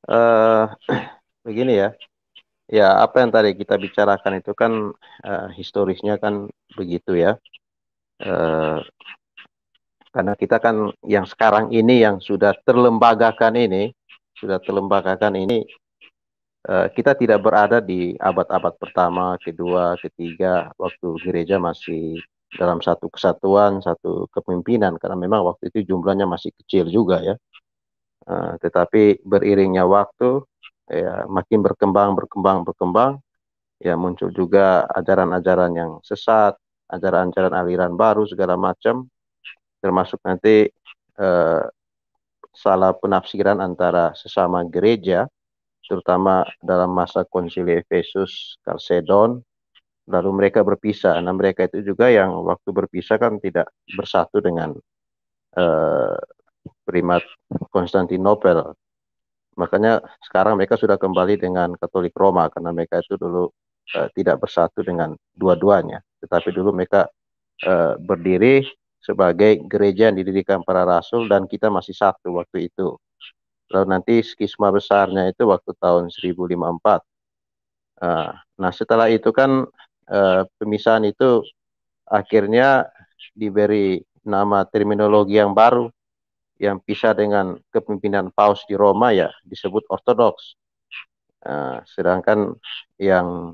uh, [CLEARS THROAT] begini ya. Ya, apa yang tadi kita bicarakan itu kan uh, historisnya kan begitu ya. Uh, karena kita kan yang sekarang ini yang sudah terlembagakan ini, sudah terlembagakan ini kita tidak berada di abad-abad pertama, kedua, ketiga waktu gereja masih dalam satu kesatuan, satu kepemimpinan karena memang waktu itu jumlahnya masih kecil juga ya. Eh, tetapi beriringnya waktu ya makin berkembang berkembang berkembang ya muncul juga ajaran-ajaran yang sesat, ajaran-ajaran aliran baru segala macam termasuk nanti eh, salah penafsiran antara sesama gereja terutama dalam masa konsili Efesus, Kalsedon lalu mereka berpisah. Nah, mereka itu juga yang waktu berpisah kan tidak bersatu dengan eh, primat Konstantinopel. Makanya sekarang mereka sudah kembali dengan Katolik Roma karena mereka itu dulu uh, tidak bersatu dengan dua-duanya, tetapi dulu mereka uh, berdiri sebagai gereja yang didirikan para rasul dan kita masih satu waktu itu. Lalu nanti skisma besarnya itu waktu tahun 1054. Uh, ah, nah setelah itu kan uh, pemisahan itu akhirnya diberi nama terminologi yang baru yang pisah dengan kepemimpinan Paus di Roma ya disebut Ortodoks. Uh, sedangkan yang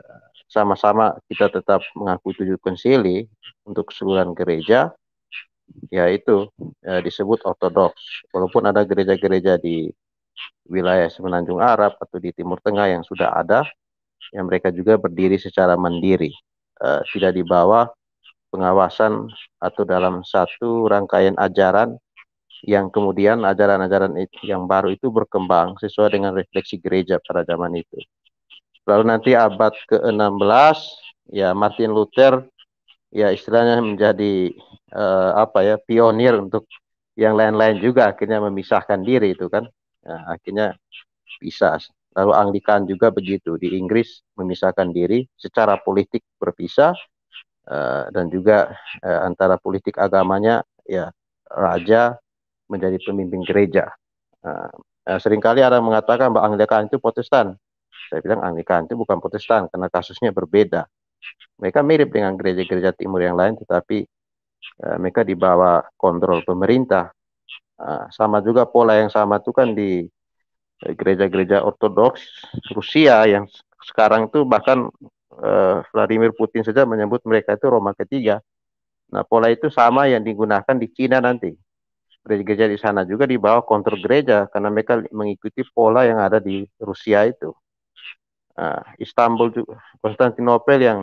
eh, sama-sama kita tetap mengaku tujuh konsili untuk keseluruhan gereja yaitu ya, disebut ortodoks walaupun ada gereja-gereja di wilayah semenanjung Arab atau di Timur Tengah yang sudah ada yang mereka juga berdiri secara mandiri uh, tidak di bawah pengawasan atau dalam satu rangkaian ajaran yang kemudian ajaran-ajaran yang baru itu berkembang sesuai dengan refleksi gereja pada zaman itu. Lalu nanti abad ke-16 ya Martin Luther ya istilahnya menjadi uh, apa ya pionir untuk yang lain-lain juga akhirnya memisahkan diri itu kan. Ya, akhirnya pisah. Lalu Anglikan juga begitu di Inggris memisahkan diri secara politik berpisah, Eh, dan juga uh, antara politik agamanya ya raja menjadi pemimpin gereja. Uh, uh, seringkali ada yang mengatakan bahwa Anglikan itu Protestan. Saya bilang Anglikan itu bukan Protestan karena kasusnya berbeda. Mereka mirip dengan gereja-gereja timur yang lain, tetapi uh, mereka dibawa kontrol pemerintah. Uh, sama juga pola yang sama itu kan di gereja-gereja Ortodoks Rusia yang sekarang itu bahkan uh, Vladimir Putin saja menyebut mereka itu Roma ketiga. Nah, pola itu sama yang digunakan di Cina nanti. Gereja di sana juga di bawah konter gereja karena mereka mengikuti pola yang ada di Rusia itu. Nah, Istanbul Konstantinopel yang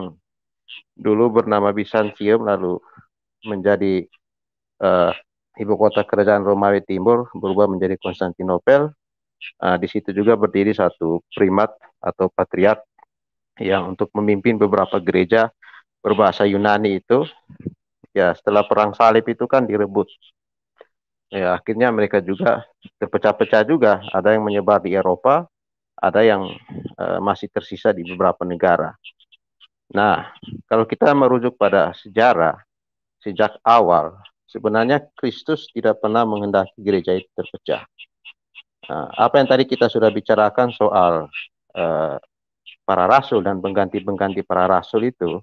dulu bernama Bizantium lalu menjadi uh, ibu kota kerajaan Romawi Timur berubah menjadi Konstantinopel. Uh, di situ juga berdiri satu primat atau patriark ya untuk memimpin beberapa gereja berbahasa Yunani itu ya setelah perang salib itu kan direbut ya akhirnya mereka juga terpecah-pecah juga ada yang menyebar di Eropa ada yang uh, masih tersisa di beberapa negara nah kalau kita merujuk pada sejarah sejak awal sebenarnya Kristus tidak pernah menghendaki gereja itu terpecah nah, apa yang tadi kita sudah bicarakan soal uh, para rasul dan pengganti-pengganti para rasul itu,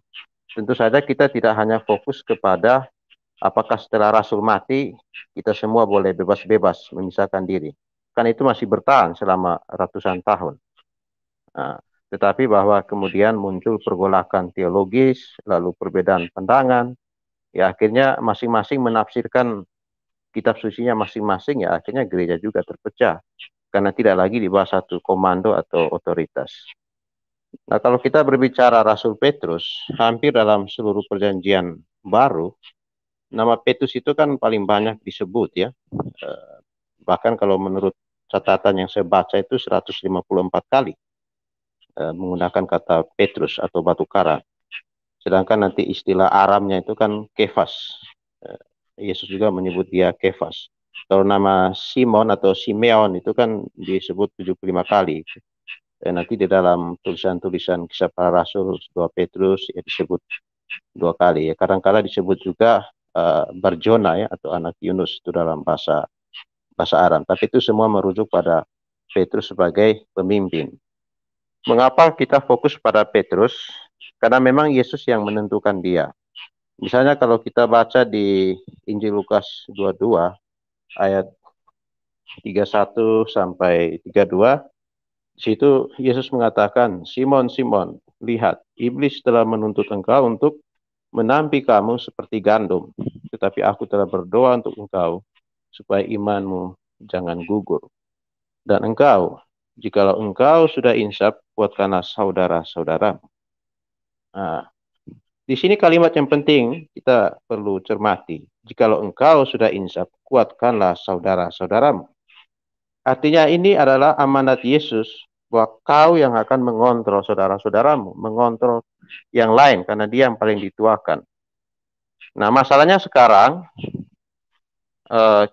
tentu saja kita tidak hanya fokus kepada apakah setelah rasul mati kita semua boleh bebas-bebas memisahkan diri. Kan itu masih bertahan selama ratusan tahun. Nah, tetapi bahwa kemudian muncul pergolakan teologis, lalu perbedaan pandangan, ya akhirnya masing-masing menafsirkan kitab susinya masing-masing, ya akhirnya gereja juga terpecah karena tidak lagi di bawah satu komando atau otoritas. Nah, kalau kita berbicara Rasul Petrus, hampir dalam seluruh perjanjian baru, nama Petrus itu kan paling banyak disebut ya. Eh, bahkan kalau menurut catatan yang saya baca itu 154 kali eh, menggunakan kata Petrus atau batu kara. Sedangkan nanti istilah Aramnya itu kan Kefas. Eh, Yesus juga menyebut dia Kefas. Kalau nama Simon atau Simeon itu kan disebut 75 kali eh, nanti di dalam tulisan-tulisan kisah para rasul dua Petrus ya disebut dua kali ya kadang-kala disebut juga uh, Barjona ya atau anak Yunus itu dalam bahasa bahasa Arab tapi itu semua merujuk pada Petrus sebagai pemimpin mengapa kita fokus pada Petrus karena memang Yesus yang menentukan dia misalnya kalau kita baca di Injil Lukas 22 ayat 31 sampai 32 situ Yesus mengatakan, Simon, Simon, lihat, iblis telah menuntut engkau untuk menampi kamu seperti gandum. Tetapi aku telah berdoa untuk engkau, supaya imanmu jangan gugur. Dan engkau, jikalau engkau sudah insap, kuatkanlah saudara-saudaramu. Nah, di sini kalimat yang penting kita perlu cermati. Jikalau engkau sudah insap, kuatkanlah saudara-saudaramu. Artinya ini adalah amanat Yesus bahwa kau yang akan mengontrol saudara-saudaramu, mengontrol yang lain karena dia yang paling dituakan. Nah, masalahnya sekarang eh,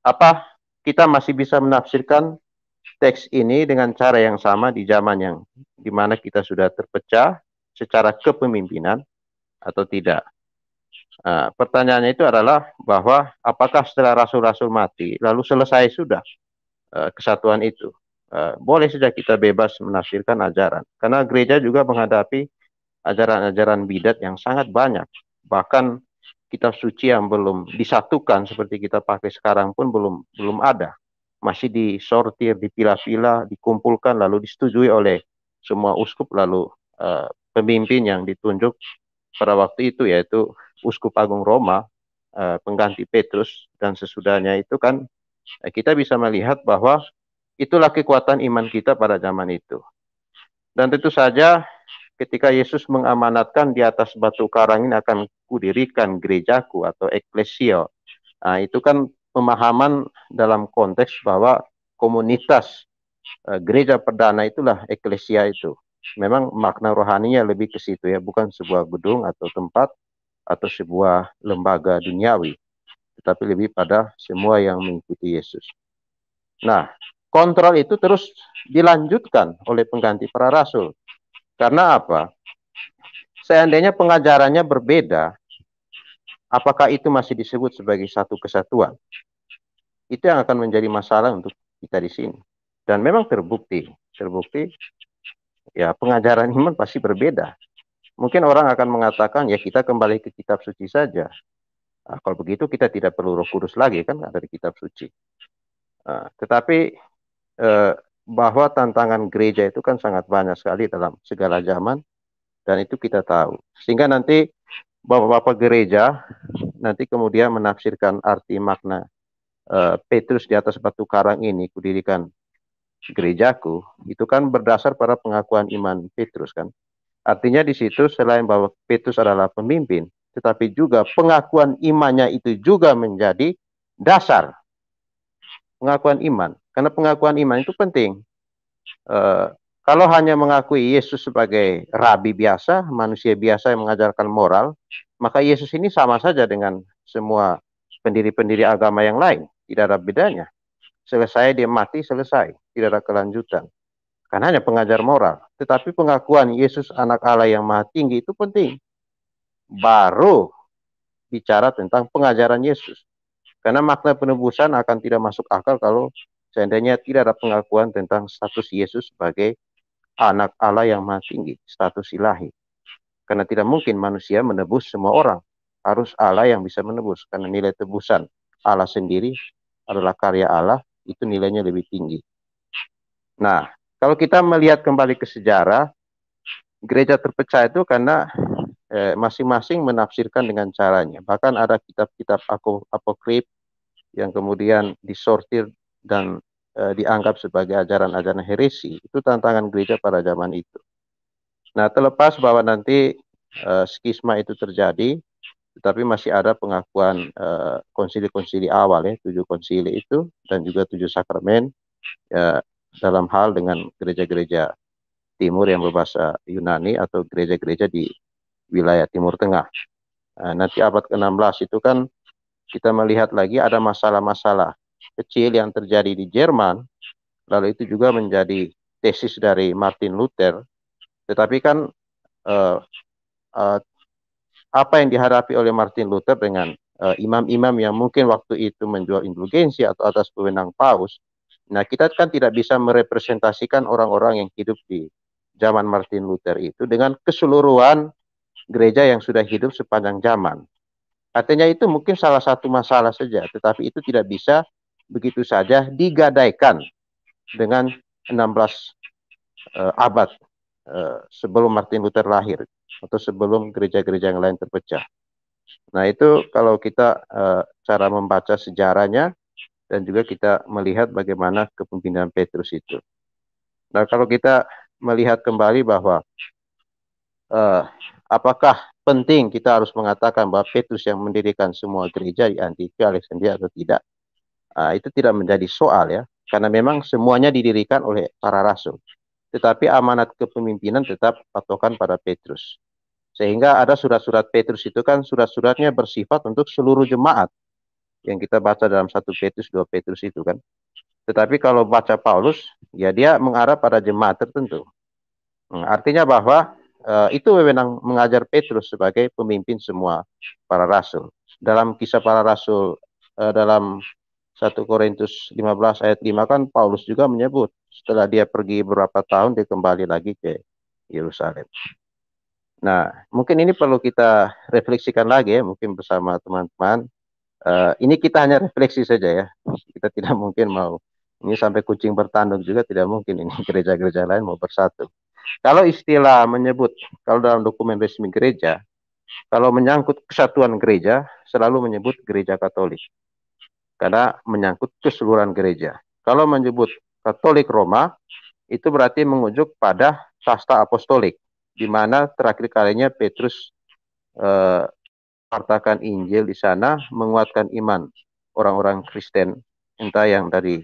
apa kita masih bisa menafsirkan teks ini dengan cara yang sama di zaman yang di mana kita sudah terpecah secara kepemimpinan atau tidak. Nah, pertanyaannya itu adalah bahwa apakah setelah rasul-rasul mati lalu selesai sudah eh, kesatuan itu? Eh, boleh saja kita bebas menafsirkan ajaran. Karena gereja juga menghadapi ajaran-ajaran bidat yang sangat banyak. Bahkan kitab suci yang belum disatukan seperti kita pakai sekarang pun belum belum ada. Masih disortir, dipilah-pilah, dikumpulkan lalu disetujui oleh semua uskup lalu uh, pemimpin yang ditunjuk pada waktu itu yaitu uskup agung Roma uh, pengganti Petrus dan sesudahnya itu kan kita bisa melihat bahwa Itulah kekuatan iman kita pada zaman itu. Dan tentu saja ketika Yesus mengamanatkan di atas batu karang ini akan kudirikan gerejaku atau eklesio. Nah, itu kan pemahaman dalam konteks bahwa komunitas e, gereja perdana itulah eklesia itu. Memang makna rohaninya lebih ke situ ya, bukan sebuah gedung atau tempat atau sebuah lembaga duniawi, tetapi lebih pada semua yang mengikuti Yesus. Nah, kontrol itu terus dilanjutkan oleh pengganti para rasul. Karena apa? Seandainya pengajarannya berbeda, apakah itu masih disebut sebagai satu kesatuan? Itu yang akan menjadi masalah untuk kita di sini. Dan memang terbukti, terbukti ya pengajaran iman pasti berbeda. Mungkin orang akan mengatakan ya kita kembali ke kitab suci saja. Nah, kalau begitu kita tidak perlu roh kudus lagi kan dari kitab suci. Nah, tetapi eh, bahwa tantangan gereja itu kan sangat banyak sekali dalam segala zaman dan itu kita tahu. Sehingga nanti bapak-bapak gereja nanti kemudian menafsirkan arti makna eh, Petrus di atas batu karang ini kudirikan gerejaku itu kan berdasar pada pengakuan iman Petrus kan. Artinya di situ selain bahwa Petrus adalah pemimpin, tetapi juga pengakuan imannya itu juga menjadi dasar pengakuan iman. Karena pengakuan iman itu penting. Uh, kalau hanya mengakui Yesus sebagai rabi biasa, manusia biasa yang mengajarkan moral, maka Yesus ini sama saja dengan semua pendiri-pendiri agama yang lain. Tidak ada bedanya. Selesai dia mati, selesai. Tidak ada kelanjutan. Karena hanya pengajar moral. Tetapi pengakuan Yesus anak Allah yang maha tinggi itu penting. Baru bicara tentang pengajaran Yesus. Karena makna penebusan akan tidak masuk akal kalau seandainya tidak ada pengakuan tentang status Yesus sebagai anak Allah yang maha tinggi, status ilahi. Karena tidak mungkin manusia menebus semua orang. Harus Allah yang bisa menebus. Karena nilai tebusan Allah sendiri adalah karya Allah, itu nilainya lebih tinggi. Nah, kalau kita melihat kembali ke sejarah, gereja terpecah itu karena eh, masing-masing eh, menafsirkan dengan caranya. Bahkan ada kitab-kitab apokrip yang kemudian disortir dan e, dianggap sebagai ajaran-ajaran heresi. Itu tantangan gereja pada zaman itu. Nah, terlepas bahwa nanti e, skisma itu terjadi, tetapi masih ada pengakuan e, konsili-konsili awal ya, tujuh konsili itu dan juga tujuh sakramen ya, dalam hal dengan gereja-gereja timur yang berbahasa Yunani atau gereja-gereja di wilayah Timur Tengah. Nah, nanti abad ke-16 itu kan kita melihat lagi ada masalah-masalah kecil yang terjadi di Jerman, lalu itu juga menjadi tesis dari Martin Luther. Tetapi kan uh, uh, apa yang dihadapi oleh Martin Luther dengan eh, imam-imam uh, yang mungkin waktu itu menjual indulgensi atau atas wewenang paus. Nah, kita kan tidak bisa merepresentasikan orang-orang yang hidup di zaman Martin Luther itu dengan keseluruhan gereja yang sudah hidup sepanjang zaman. Artinya itu mungkin salah satu masalah saja, tetapi itu tidak bisa begitu saja digadaikan dengan 16 uh, eh, abad uh, sebelum Martin Luther lahir atau sebelum gereja-gereja yang lain terpecah. Nah, itu kalau kita uh, cara membaca sejarahnya dan juga kita melihat bagaimana kepemimpinan Petrus itu. Nah, kalau kita melihat kembali bahwa uh, apakah penting kita harus mengatakan bahwa Petrus yang mendirikan semua gereja di Antioquia, Alexandria atau tidak? uh, itu tidak menjadi soal ya, karena memang semuanya didirikan oleh para rasul. Tetapi amanat kepemimpinan tetap patokan pada Petrus. Sehingga ada surat-surat Petrus itu kan surat-suratnya bersifat untuk seluruh jemaat yang kita baca dalam satu Petrus, dua Petrus itu kan. Tetapi kalau baca Paulus, ya dia mengarah pada jemaat tertentu. Hmm, artinya bahwa Uh, itu memang mengajar Petrus sebagai pemimpin semua para rasul. Dalam kisah para rasul uh, dalam 1 Korintus 15 ayat 5 kan Paulus juga menyebut setelah dia pergi beberapa tahun dia kembali lagi ke Yerusalem. Nah, mungkin ini perlu kita refleksikan lagi ya, mungkin bersama teman-teman. Uh, ini kita hanya refleksi saja ya. Kita tidak [LAUGHS] mungkin mau ini sampai kucing bertanduk juga tidak mungkin ini [LAUGHS] gereja-gereja lain mau bersatu. Kalau istilah menyebut kalau dalam dokumen resmi gereja, kalau menyangkut kesatuan gereja selalu menyebut gereja Katolik karena menyangkut keseluruhan gereja. Kalau menyebut Katolik Roma, itu berarti mengujuk pada sasta apostolik, di mana terakhir kalinya Petrus eh, Injil di sana, menguatkan iman orang-orang Kristen, entah yang dari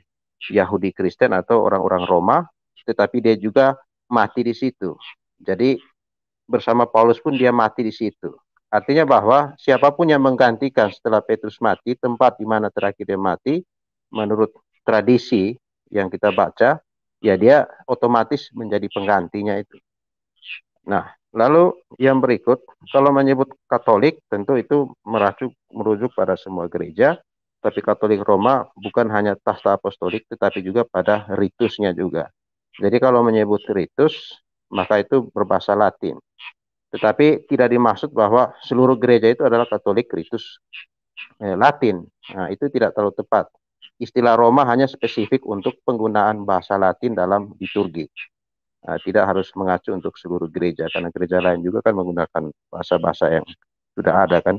Yahudi Kristen atau orang-orang Roma, tetapi dia juga mati di situ. Jadi bersama Paulus pun dia mati di situ. Artinya bahwa siapapun yang menggantikan setelah Petrus mati, tempat di mana terakhir dia mati, menurut tradisi yang kita baca, ya dia otomatis menjadi penggantinya itu. Nah, lalu yang berikut, kalau menyebut Katolik tentu itu meracu, merujuk pada semua gereja, tapi Katolik Roma bukan hanya tahta apostolik tetapi juga pada ritusnya juga. Jadi kalau menyebut ritus maka itu berbahasa Latin. Tetapi tidak dimaksud bahwa seluruh gereja itu adalah Katolik, Kristus, eh, Latin. Nah, itu tidak terlalu tepat. Istilah Roma hanya spesifik untuk penggunaan bahasa Latin dalam liturgi. Nah, tidak harus mengacu untuk seluruh gereja karena gereja lain juga kan menggunakan bahasa-bahasa yang sudah ada kan.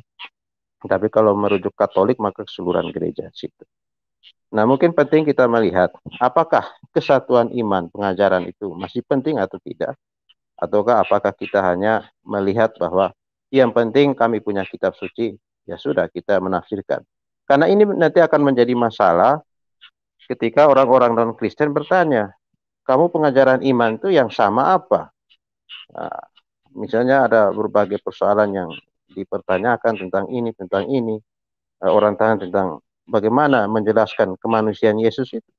Tapi kalau merujuk Katolik maka keseluruhan gereja situ. Nah, mungkin penting kita melihat apakah kesatuan iman pengajaran itu masih penting atau tidak ataukah apakah kita hanya melihat bahwa yang penting kami punya kitab suci ya sudah kita menafsirkan karena ini nanti akan menjadi masalah ketika orang-orang non Kristen bertanya kamu pengajaran iman itu yang sama apa nah, misalnya ada berbagai persoalan yang dipertanyakan tentang ini tentang ini eh, orang tanya tentang bagaimana menjelaskan kemanusiaan Yesus itu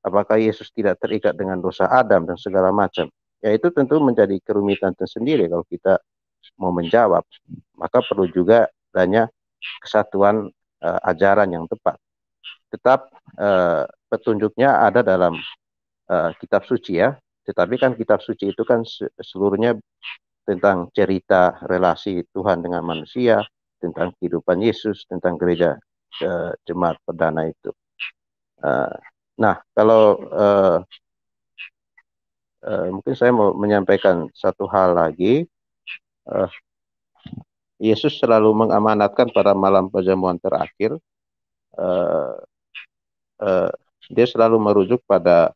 apakah Yesus tidak terikat dengan dosa Adam dan segala macam Ya itu tentu menjadi kerumitan tersendiri kalau kita mau menjawab. Maka perlu juga adanya kesatuan uh, ajaran yang tepat. Tetap uh, petunjuknya ada dalam uh, kitab suci ya. Tetapi kan kitab suci itu kan seluruhnya tentang cerita relasi Tuhan dengan manusia, tentang kehidupan Yesus, tentang gereja uh, jemaat perdana itu. Uh, nah, kalau uh, uh, mungkin saya mau menyampaikan satu hal lagi. Uh, Yesus selalu mengamanatkan pada malam perjamuan terakhir, uh, uh, dia selalu merujuk pada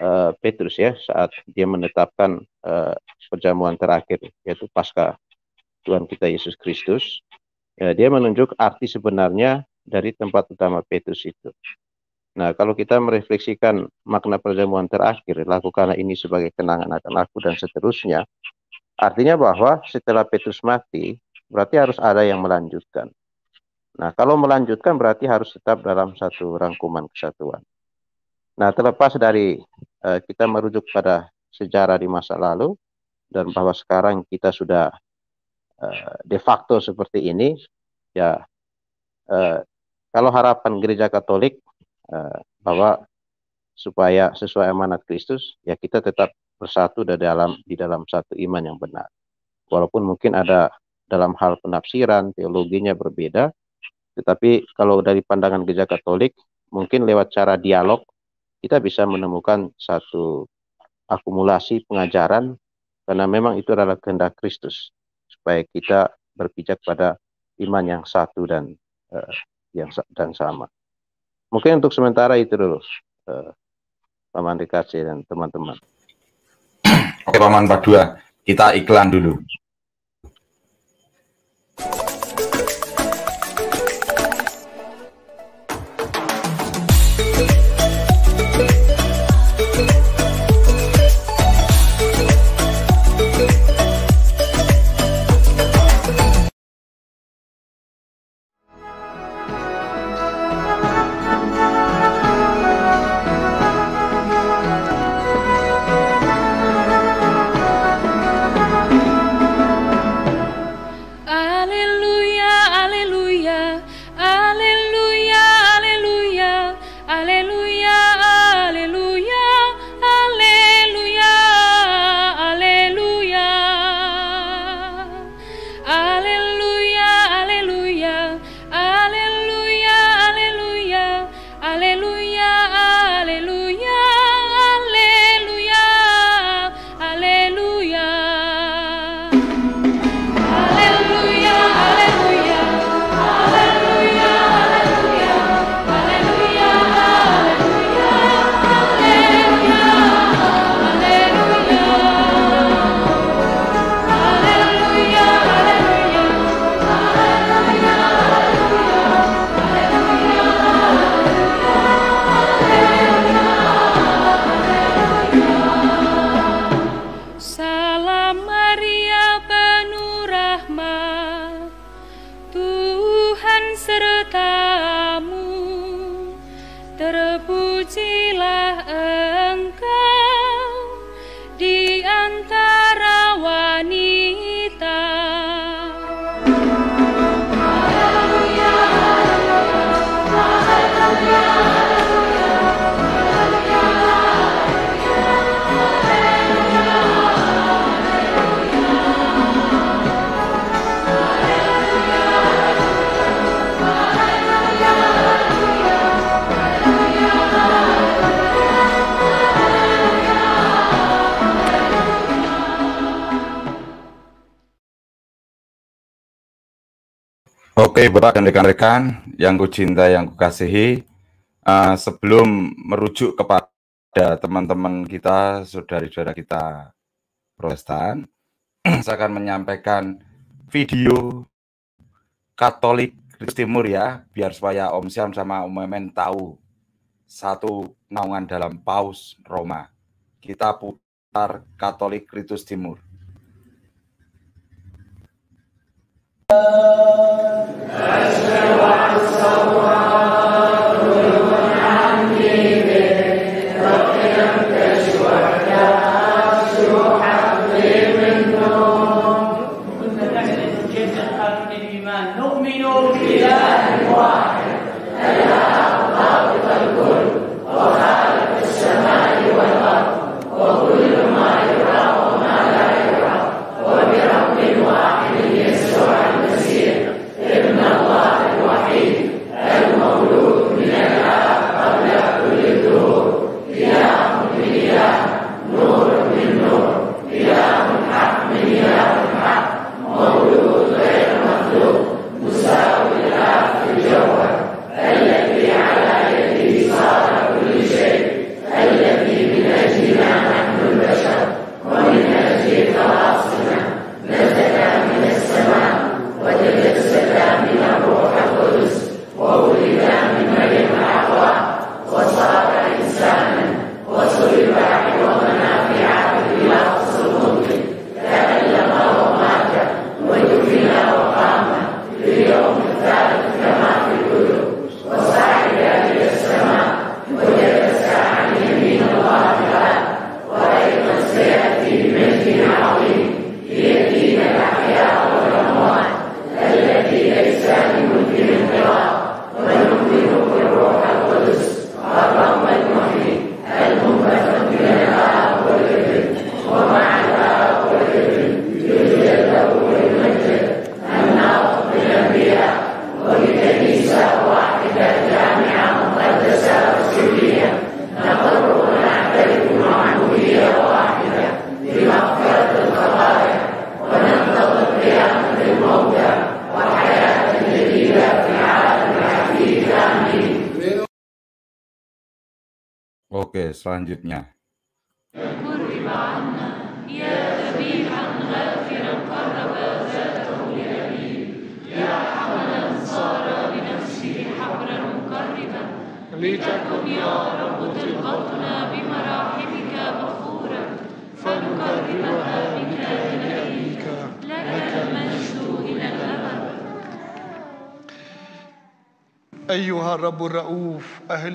uh, Petrus ya saat dia menetapkan uh, perjamuan terakhir yaitu pasca Tuhan kita Yesus Kristus. Uh, dia menunjuk arti sebenarnya dari tempat utama Petrus itu. Nah, kalau kita merefleksikan makna perjamuan terakhir, lakukanlah ini sebagai kenangan akan aku dan seterusnya, artinya bahwa setelah Petrus mati, berarti harus ada yang melanjutkan. Nah, kalau melanjutkan berarti harus tetap dalam satu rangkuman kesatuan. Nah, terlepas dari eh, kita merujuk pada sejarah di masa lalu dan bahwa sekarang kita sudah eh, de facto seperti ini, ya eh, kalau harapan gereja Katolik Eh, bahwa supaya sesuai amanat Kristus ya kita tetap bersatu di dalam di dalam satu iman yang benar. Walaupun mungkin ada dalam hal penafsiran teologinya berbeda, tetapi kalau dari pandangan gereja Katolik mungkin lewat cara dialog kita bisa menemukan satu akumulasi pengajaran karena memang itu adalah kehendak Kristus supaya kita berpijak pada iman yang satu dan uh, yang dan sama mungkin untuk sementara itu dulu uh, eh, Paman dikasih dan teman-teman. Oke Paman Pak Dua, kita iklan dulu. Oke, Bapak dan rekan-rekan yang kucinta, yang kukasihi, uh, sebelum merujuk kepada teman-teman kita, saudari saudara kita Protestan, [CLEARS THROAT] saya akan menyampaikan video Katolik Timur ya, biar supaya Om Siam sama Om Memen tahu satu naungan dalam paus Roma. Kita putar Katolik Kritus Timur. As there are some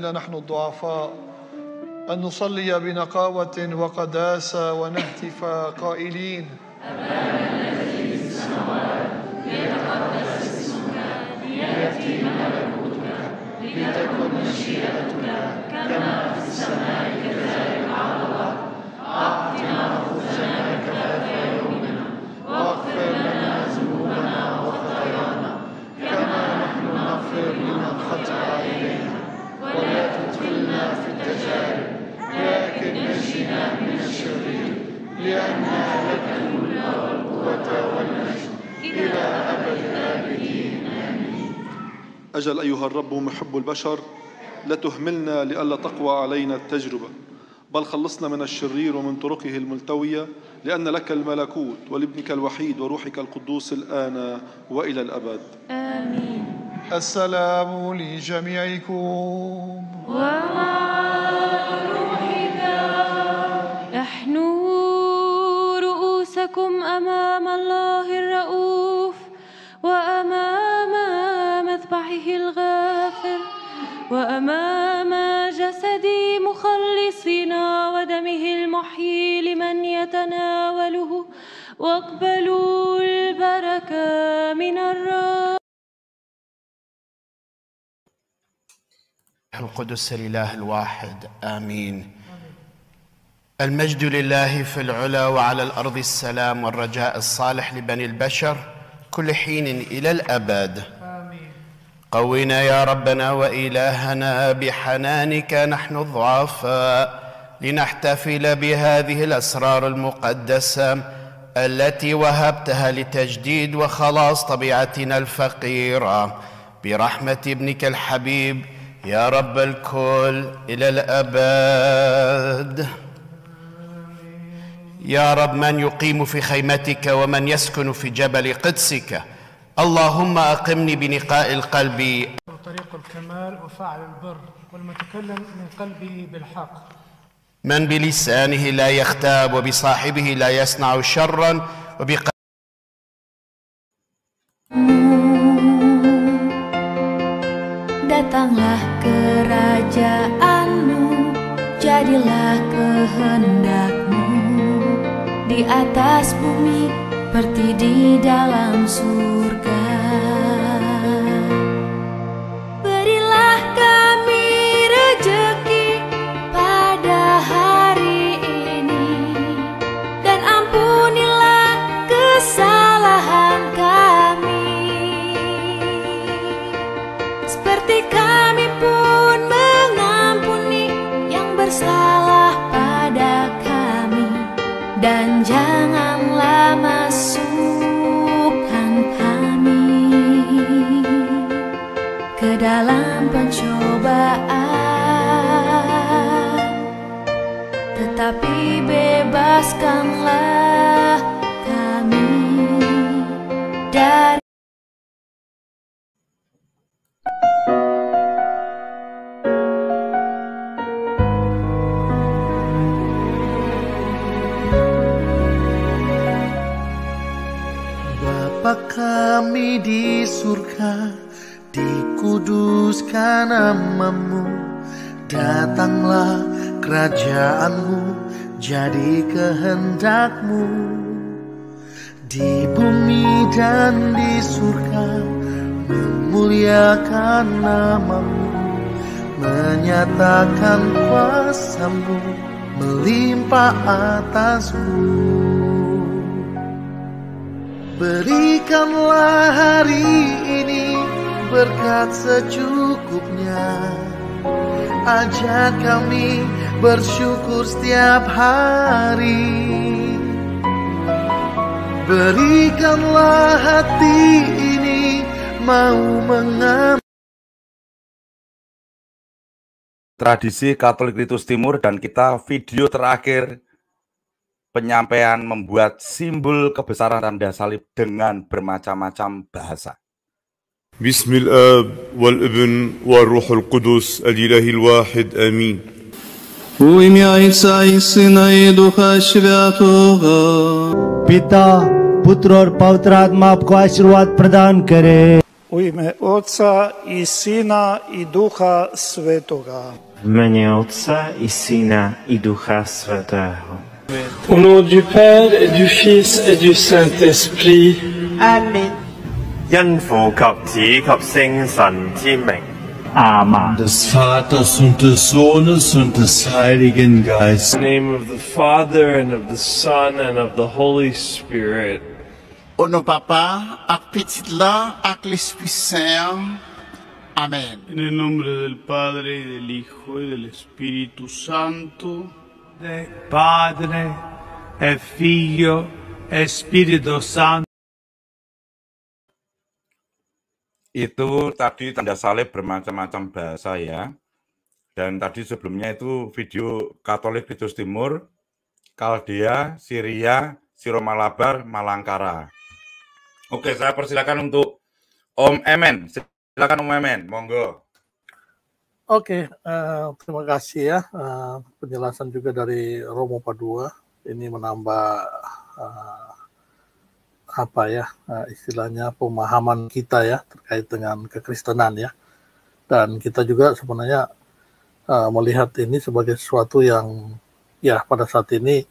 إلا نحن الضعفاء أن نصلي بنقاوة وقداسة ونهتف قائلين أبانا الذي في السماوات ليتقدس اسمك ليأتي ملكوتك لتكن مشيئتك أجل أيها الرب محب البشر لا تهملنا لئلا تقوى علينا التجربة بل خلصنا من الشرير ومن طرقه الملتوية لأن لك الملكوت ولابنك الوحيد وروحك القدوس الآن وإلى الأبد آمين السلام لجميعكم ومع روحك نحن رؤوسكم أمام الله الرؤوس إلهه الغافر وأمام جسدي مخلصنا ودمه المحيي لمن يتناوله واقبلوا البركة من الرب القدس الإله الواحد آمين المجد لله في العلا وعلى الأرض السلام والرجاء الصالح لبني البشر كل حين إلى الأبد قونا يا ربنا وإلهنا بحنانك نحن الضعفاء لنحتفل بهذه الأسرار المقدسة التي وهبتها لتجديد وخلاص طبيعتنا الفقيرة برحمة ابنك الحبيب يا رب الكل إلى الأبد يا رب من يقيم في خيمتك ومن يسكن في جبل قدسك اللهم أقمني بنقاء القلب طريق الكمال وفعل البر والمتكلم من قلبه بالحق من بلسانه لا يختاب وبصاحبه لا يصنع شرا وبقلبه Datanglah kerajaanmu Jadilah kehendakmu Di atas bumi seperti di dalam surga dalam pencobaan Tetapi bebaskanlah kami dari Bapa kami di surga kuduskan namamu Datanglah kerajaanmu Jadi kehendakmu Di bumi dan di surga Memuliakan namamu Menyatakan kuasamu Melimpah atasmu Berikanlah hari ini berkat secukupnya Ajak kami bersyukur setiap hari Berikanlah hati ini mau mengambil Tradisi Katolik Ritus Timur dan kita video terakhir penyampaian membuat simbol kebesaran tanda salib dengan bermacam-macam bahasa. بسم الآب والابن والروح القدس الإله الواحد آمين U imię Ojca i Syna i Ducha Świętego. Pita, Putro और पवित्र आत्मा आपको Au nom du Père et du Fils et du Saint-Esprit. Amen. 因父及子及聖神之名。阿們。Des Vaters und des Sohnes und des Heiligen Geistes. In the name of the Father and of the Son and of the Holy Spirit. Ono Papa, ak petit la, ak l'Esprit Saint. Amén. En el nombre del Padre, y del Hijo, y del Espíritu Santo. De Padre, e Figlio, e Spirito Santo. Itu tadi tanda salib bermacam-macam bahasa ya. Dan tadi sebelumnya itu video Katolik Kristus Timur, Kaldea, Syria, Siromalabar, Malangkara. Oke, saya persilakan untuk Om Emen. Silakan Om Emen, monggo. Oke, uh, terima kasih ya uh, penjelasan juga dari Romo Padua. Ini menambah uh, apa ya eh, istilahnya pemahaman kita ya terkait dengan kekristenan ya dan kita juga sebenarnya uh, melihat ini sebagai sesuatu yang ya pada saat ini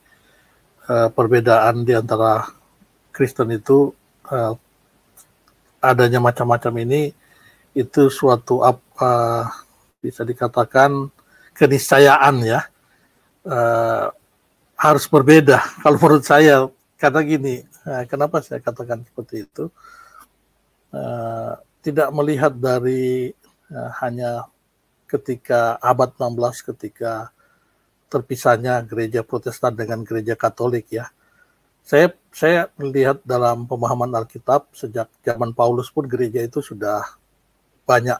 uh, perbedaan di antara Kristen itu uh, adanya macam-macam ini itu suatu apa bisa dikatakan keniscayaan ya harus berbeda [LAUGHS] kalau menurut saya kata gini Nah, kenapa saya katakan seperti itu? Uh, tidak melihat dari uh, hanya ketika abad 16 ketika terpisahnya gereja Protestan dengan gereja Katolik ya. Saya saya melihat dalam pemahaman Alkitab sejak zaman Paulus pun gereja itu sudah banyak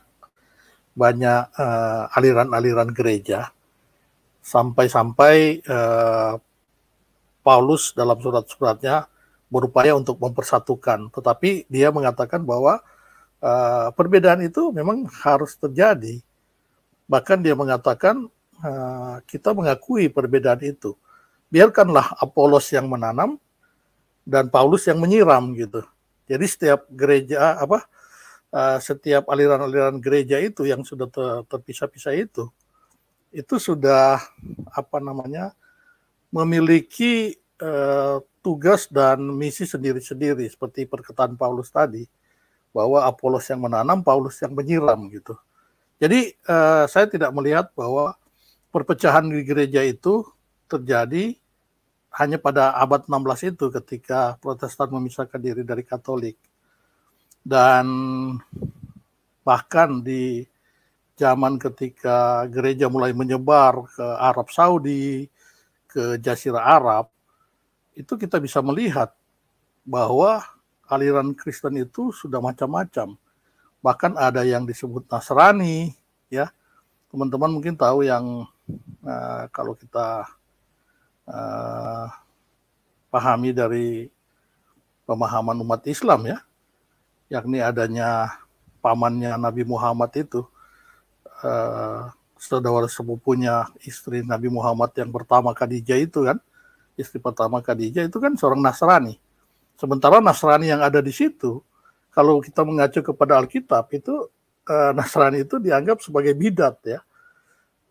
banyak eh, aliran-aliran uh, gereja sampai-sampai uh, Paulus dalam surat-suratnya berupaya untuk mempersatukan, tetapi dia mengatakan bahwa uh, perbedaan itu memang harus terjadi. Bahkan dia mengatakan uh, kita mengakui perbedaan itu. Biarkanlah Apolos yang menanam dan Paulus yang menyiram gitu. Jadi setiap gereja apa uh, setiap aliran-aliran gereja itu yang sudah ter, terpisah-pisah itu itu sudah apa namanya memiliki Eh, tugas dan misi sendiri-sendiri seperti perkataan Paulus tadi bahwa Apolos yang menanam, Paulus yang menyiram gitu. Jadi uh, saya tidak melihat bahwa perpecahan di gereja itu terjadi hanya pada abad 16 itu ketika Protestan memisahkan diri dari Katolik. Dan bahkan di zaman ketika gereja mulai menyebar ke Arab Saudi, ke Jazirah Arab, itu kita bisa melihat bahwa aliran Kristen itu sudah macam-macam. Bahkan ada yang disebut Nasrani, ya. Teman-teman mungkin tahu yang uh, kalau kita uh, pahami dari pemahaman umat Islam ya, yakni adanya pamannya Nabi Muhammad itu, uh, saudara sepupunya istri Nabi Muhammad yang pertama Khadijah itu kan, istri pertama Khadijah itu kan seorang Nasrani. Sementara Nasrani yang ada di situ, kalau kita mengacu kepada Alkitab itu eh, Nasrani itu dianggap sebagai bidat ya.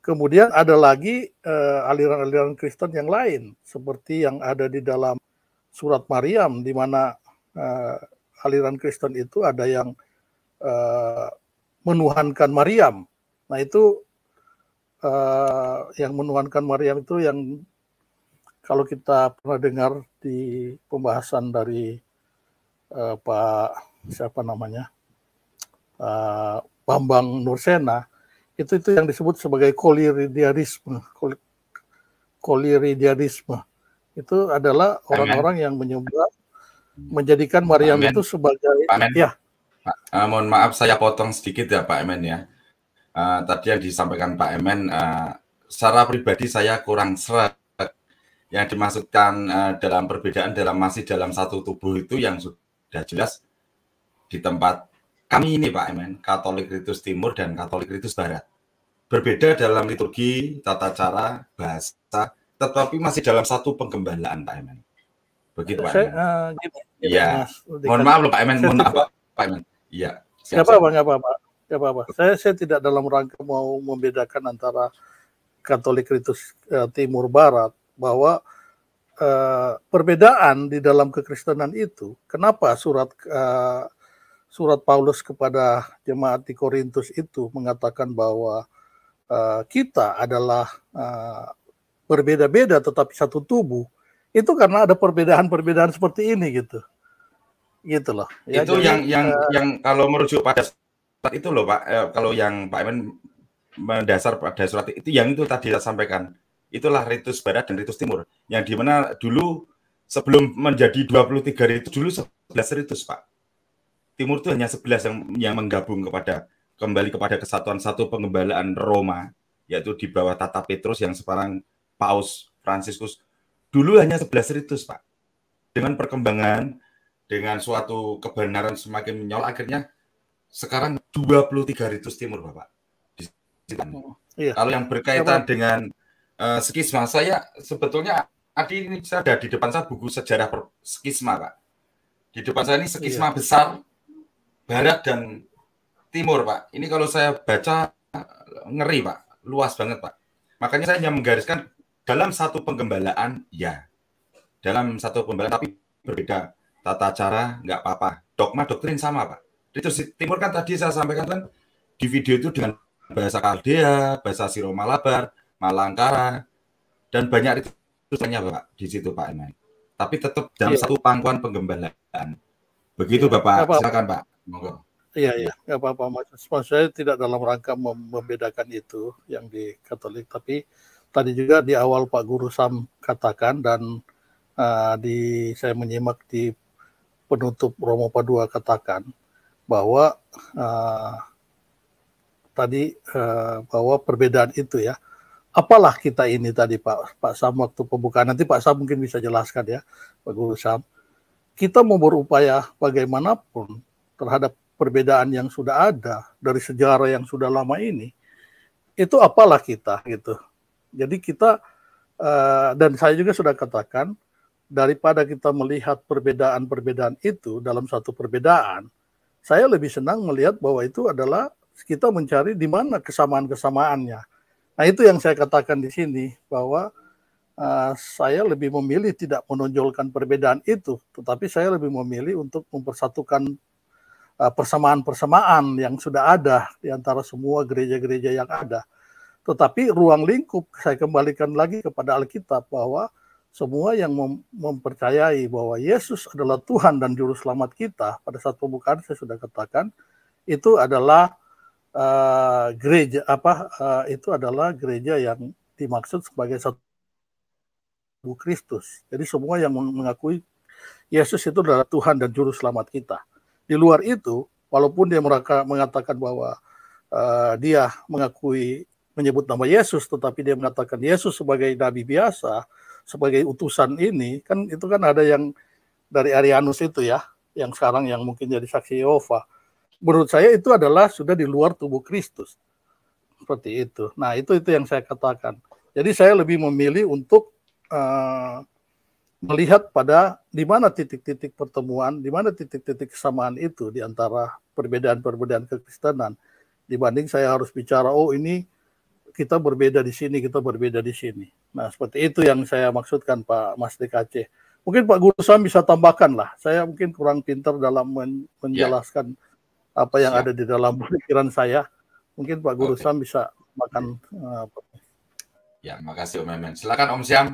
Kemudian ada lagi eh, aliran-aliran Kristen yang lain seperti yang ada di dalam surat Maryam di mana eh, aliran Kristen itu ada yang eh, menuhankan Maryam. Nah itu eh, yang menuhankan Maryam itu yang kalau kita pernah dengar di pembahasan dari uh, Pak siapa namanya uh, Bambang Nursena itu itu yang disebut sebagai koliridiarisme kol, itu adalah orang-orang yang menyembah menjadikan Maryam Amen. itu sebagai Pak Amen. ya uh, mohon maaf saya potong sedikit ya Pak Emen ya uh, tadi yang disampaikan Pak Emen uh, secara pribadi saya kurang serat yang dimaksudkan uh, dalam perbedaan dalam masih dalam satu tubuh itu yang sudah jelas di tempat kami ini Pak Emen, Katolik Ritus Timur dan Katolik Ritus Barat. Berbeda dalam liturgi, tata cara, bahasa, tetapi masih dalam satu penggembalaan Pak Emen. Begitu Pak eh, Iya. Uh, Mohon maaf loh Pak Emen, mohon maaf Pak, Pak Emen. Iya. Enggak apa-apa, enggak apa-apa. apa-apa. Saya, saya tidak dalam rangka mau membedakan antara Katolik Ritus uh, Timur Barat bahwa uh, perbedaan di dalam kekristenan itu kenapa surat uh, surat Paulus kepada jemaat di Korintus itu mengatakan bahwa uh, kita adalah uh, berbeda-beda tetapi satu tubuh itu karena ada perbedaan-perbedaan seperti ini gitu gitu loh ya, itu jadi, yang yang uh, yang kalau merujuk pada surat itu loh pak eh, kalau yang pak Emen mendasar pada surat itu yang itu tadi saya sampaikan itulah ritus barat dan ritus timur yang dimana dulu sebelum menjadi 23 ritus dulu 11 ritus Pak timur itu hanya 11 yang yang menggabung kepada kembali kepada kesatuan satu pengembalaan Roma yaitu di bawah tata Petrus yang sekarang Paus Franciscus dulu hanya 11 ritus Pak dengan perkembangan dengan suatu kebenaran semakin menyol akhirnya sekarang 23 ritus timur Bapak di situ. Iya. Kalau yang berkaitan dengan sekisma eh, skisma. Saya sebetulnya tadi ini saya ada di depan saya buku sejarah per, skisma, Pak. Di depan saya ini iya. skisma iya. besar barat dan timur, Pak. Ini kalau saya baca eh, ngeri, Pak. Luas banget, Pak. Makanya saya hanya menggariskan dalam satu penggembalaan, ya. Dalam satu penggembalaan, tapi berbeda. Tata cara, nggak apa-apa. Dogma, doktrin sama, Pak. Itu timur kan tadi saya sampaikan kan di video itu dengan bahasa Kaldea, bahasa Siro Malabar, Malangkara, dan banyak itu ritualnya pak di situ Pak Iman. Tapi tetap dalam ya. satu pangkuan penggembalaan. Begitu ya, Bapak, apa, silakan Pak. Monggo. Iya, iya, nggak apa-apa. Maksud saya tidak dalam rangka membedakan itu yang di Katolik, tapi tadi juga di awal Pak Guru Sam katakan dan uh, di saya menyimak di penutup Romo Padua katakan bahwa uh, tadi uh, bahwa perbedaan itu ya apalah kita ini tadi Pak Pak Sam waktu pembukaan nanti Pak Sam mungkin bisa jelaskan ya Pak Guru Sam kita mau berupaya bagaimanapun terhadap perbedaan yang sudah ada dari sejarah yang sudah lama ini itu apalah kita gitu jadi kita eh, dan saya juga sudah katakan daripada kita melihat perbedaan-perbedaan itu dalam satu perbedaan saya lebih senang melihat bahwa itu adalah kita mencari di mana kesamaan-kesamaannya Nah itu yang saya katakan di sini bahwa uh, saya lebih memilih tidak menonjolkan perbedaan itu, tetapi saya lebih memilih untuk mempersatukan eh, persamaan-persamaan yang sudah ada di antara semua gereja-gereja yang ada. Tetapi ruang lingkup saya kembalikan lagi kepada Alkitab bahwa semua yang mem mempercayai bahwa Yesus adalah Tuhan dan Juru Selamat kita, pada saat pembukaan saya sudah katakan, itu adalah uh, gereja apa uh, itu adalah gereja yang dimaksud sebagai satu Kristus. Jadi semua yang mengakui Yesus itu adalah Tuhan dan juru selamat kita. Di luar itu, walaupun dia mereka mengatakan bahwa uh, dia mengakui menyebut nama Yesus, tetapi dia mengatakan Yesus sebagai nabi biasa, sebagai utusan ini, kan itu kan ada yang dari Arianus itu ya, yang sekarang yang mungkin jadi saksi Yehova menurut saya itu adalah sudah di luar tubuh Kristus. Seperti itu. Nah, itu itu yang saya katakan. Jadi saya lebih memilih untuk uh, melihat pada di mana titik-titik pertemuan, di mana titik-titik kesamaan itu di antara perbedaan-perbedaan kekristenan dibanding saya harus bicara oh ini kita berbeda di sini, kita berbeda di sini. Nah, seperti itu yang saya maksudkan Pak Mas DKC. Mungkin Pak Guru Sam bisa tambahkan lah. Saya mungkin kurang pintar dalam ya. menjelaskan yeah apa yang ada di dalam [LAUGHS] pikiran saya. Mungkin Pak Guru okay. Sam bisa makan. Uh, ya, kasih Om Emen. Silakan Om Siam.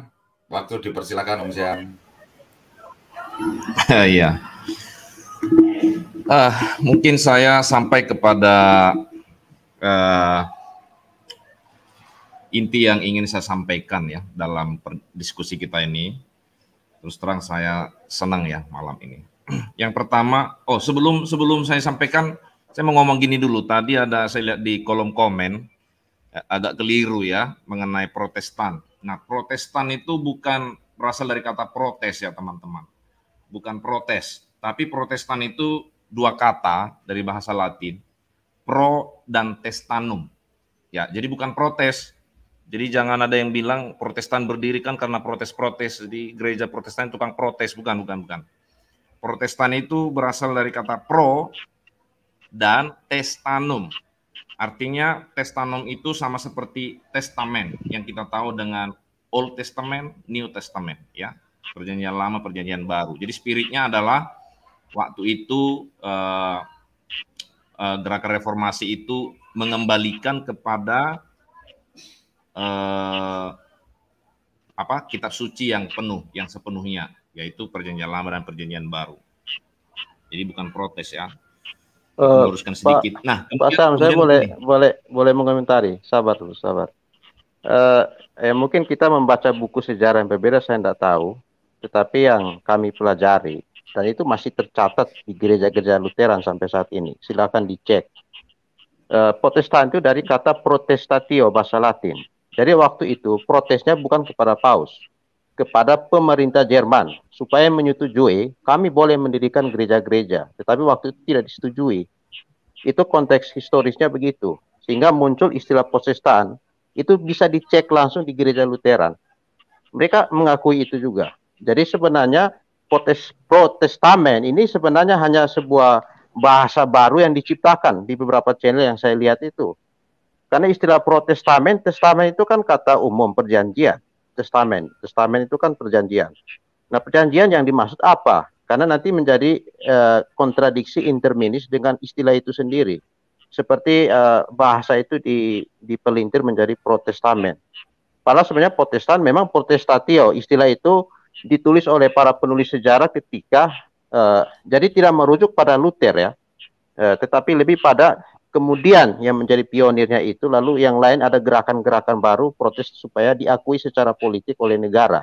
Waktu dipersilakan Om Siam. [LAUGHS] Iya. uh, mungkin saya sampai kepada uh, inti yang ingin saya sampaikan ya dalam diskusi kita ini. Terus terang saya senang ya malam ini [CLEARS THROAT] Yang pertama, oh sebelum sebelum saya sampaikan, saya mau ngomong gini dulu. Tadi ada saya lihat di kolom komen ya, agak keliru ya mengenai Protestan. Nah, Protestan itu bukan berasal dari kata protes ya teman-teman. Bukan protes, tapi Protestan itu dua kata dari bahasa Latin, pro dan testanum. Ya, jadi bukan protes. Jadi jangan ada yang bilang Protestan berdiri kan karena protes-protes. di gereja Protestan tukang protes, bukan, bukan, bukan. Protestan itu berasal dari kata pro dan testanum. Artinya testanum itu sama seperti testamen yang kita tahu dengan Old Testament, New Testament, ya perjanjian lama, perjanjian baru. Jadi spiritnya adalah waktu itu uh, uh, gerakan reformasi itu mengembalikan kepada uh, apa kitab suci yang penuh, yang sepenuhnya yaitu perjanjian lama dan perjanjian baru. Jadi bukan protes ya. Uh, sedikit. Pak, nah, Pak Sam, saya boleh ini. boleh boleh mengomentari. Sabar dulu, sabar. Uh, eh, mungkin kita membaca buku sejarah yang berbeda saya tidak tahu, tetapi yang kami pelajari dan itu masih tercatat di gereja-gereja Lutheran sampai saat ini. Silakan dicek. Eh, protestan itu dari kata protestatio bahasa Latin. Jadi waktu itu protesnya bukan kepada paus, kepada pemerintah Jerman supaya menyetujui kami boleh mendirikan gereja-gereja, tetapi waktu itu tidak disetujui. Itu konteks historisnya begitu, sehingga muncul istilah Protestan itu bisa dicek langsung di gereja Lutheran. Mereka mengakui itu juga. Jadi sebenarnya protes, protestamen ini sebenarnya hanya sebuah bahasa baru yang diciptakan di beberapa channel yang saya lihat itu. Karena istilah protestamen, testamen itu kan kata umum perjanjian testamen. Testamen itu kan perjanjian. Nah, perjanjian yang dimaksud apa? Karena nanti menjadi uh, kontradiksi interminis dengan istilah itu sendiri. Seperti uh, bahasa itu di, dipelintir menjadi protestamen. Padahal sebenarnya protestan memang protestatio. Istilah itu ditulis oleh para penulis sejarah ketika uh, jadi tidak merujuk pada Luther ya, uh, tetapi lebih pada Kemudian yang menjadi pionirnya itu lalu yang lain ada gerakan-gerakan baru protes supaya diakui secara politik oleh negara.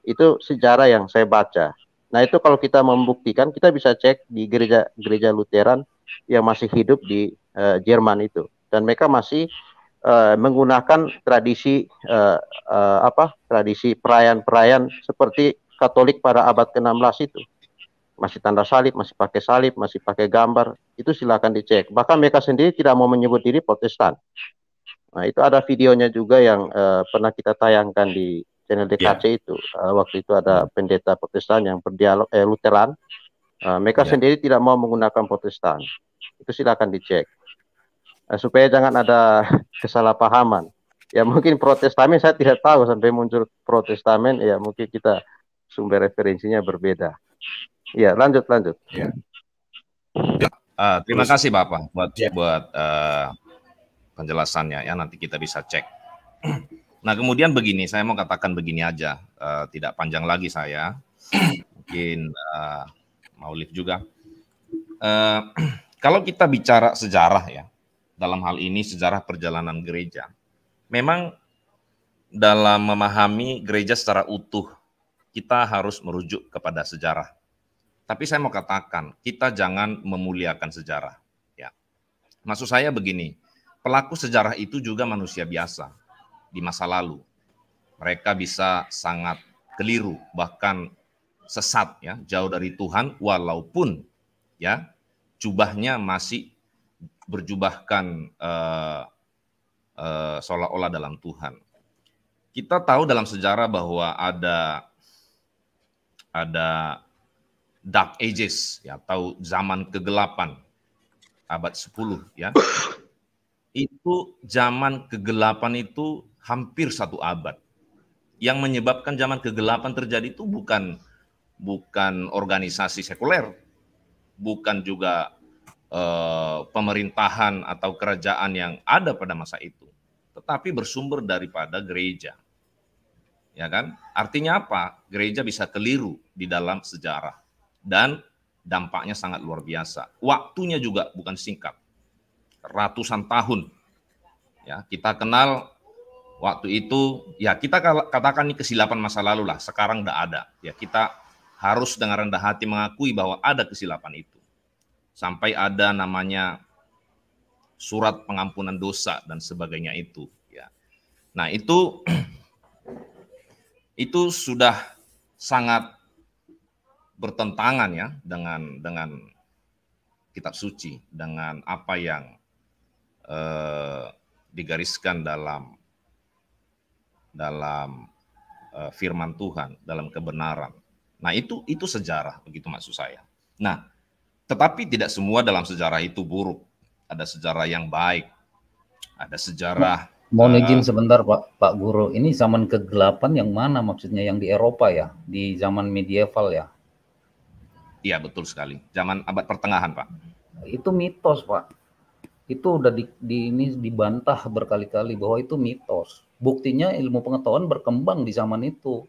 Itu sejarah yang saya baca. Nah itu kalau kita membuktikan kita bisa cek di gereja gereja Lutheran yang masih hidup di uh, Jerman itu dan mereka masih uh, menggunakan tradisi uh, uh, apa tradisi perayaan-perayaan seperti Katolik pada abad ke-16 itu masih tanda salib, masih pakai salib, masih pakai gambar, itu silakan dicek. Bahkan mereka sendiri tidak mau menyebut diri Protestan. Nah, itu ada videonya juga yang uh, pernah kita tayangkan di channel DKC yeah. itu. Uh, waktu itu ada hmm. pendeta Protestan yang berdialog eh Lutheran. Uh, mereka yeah. sendiri tidak mau menggunakan Protestan. Itu silakan dicek. Uh, supaya jangan ada [LAUGHS] kesalahpahaman. Ya mungkin Protestan saya tidak tahu sampai muncul Protestan ya mungkin kita sumber referensinya berbeda. Iya, lanjut lanjut. Iya. Ya. ya. Uh, terima Terus. kasih Bapak buat ya. buat uh, penjelasannya ya nanti kita bisa cek. Nah, kemudian begini, saya mau katakan begini aja, uh, tidak panjang lagi saya. Mungkin uh, eh, mau lift juga. Uh, kalau kita bicara sejarah ya, dalam hal ini sejarah perjalanan gereja. Memang dalam memahami gereja secara utuh, kita harus merujuk kepada sejarah. Tapi saya mau katakan, kita jangan memuliakan sejarah. Ya. Maksud saya begini, pelaku sejarah itu juga manusia biasa di masa lalu. Mereka bisa sangat keliru, bahkan sesat ya, jauh dari Tuhan walaupun ya jubahnya masih berjubahkan uh, uh, seolah-olah dalam Tuhan. Kita tahu dalam sejarah bahwa ada ada Dark Ages ya atau zaman kegelapan abad 10 ya. Itu zaman kegelapan itu hampir satu abad. Yang menyebabkan zaman kegelapan terjadi itu bukan bukan organisasi sekuler, bukan juga eh, pemerintahan atau kerajaan yang ada pada masa itu, tetapi bersumber daripada gereja. Ya kan? Artinya apa? Gereja bisa keliru di dalam sejarah dan dampaknya sangat luar biasa. Waktunya juga bukan singkat. Ratusan tahun. Ya, kita kenal waktu itu ya kita katakan ini kesilapan masa lalu lah, sekarang tidak ada. Ya, kita harus dengan rendah hati mengakui bahwa ada kesilapan itu. Sampai ada namanya surat pengampunan dosa dan sebagainya itu, ya. Nah, itu [CLEARS THROAT] itu sudah sangat bertentangan ya dengan dengan kitab suci, dengan apa yang eh, digariskan dalam dalam eh, firman Tuhan, dalam kebenaran. Nah, itu itu sejarah begitu maksud saya. Nah, tetapi tidak semua dalam sejarah itu buruk. Ada sejarah yang baik. Ada sejarah mau uh, eh, izin sebentar Pak Pak Guru, ini zaman kegelapan yang mana maksudnya yang di Eropa ya, di zaman medieval ya? Iya betul sekali. Zaman abad pertengahan pak. Itu mitos pak. Itu udah di, di ini dibantah berkali-kali bahwa itu mitos. Buktinya ilmu pengetahuan berkembang di zaman itu.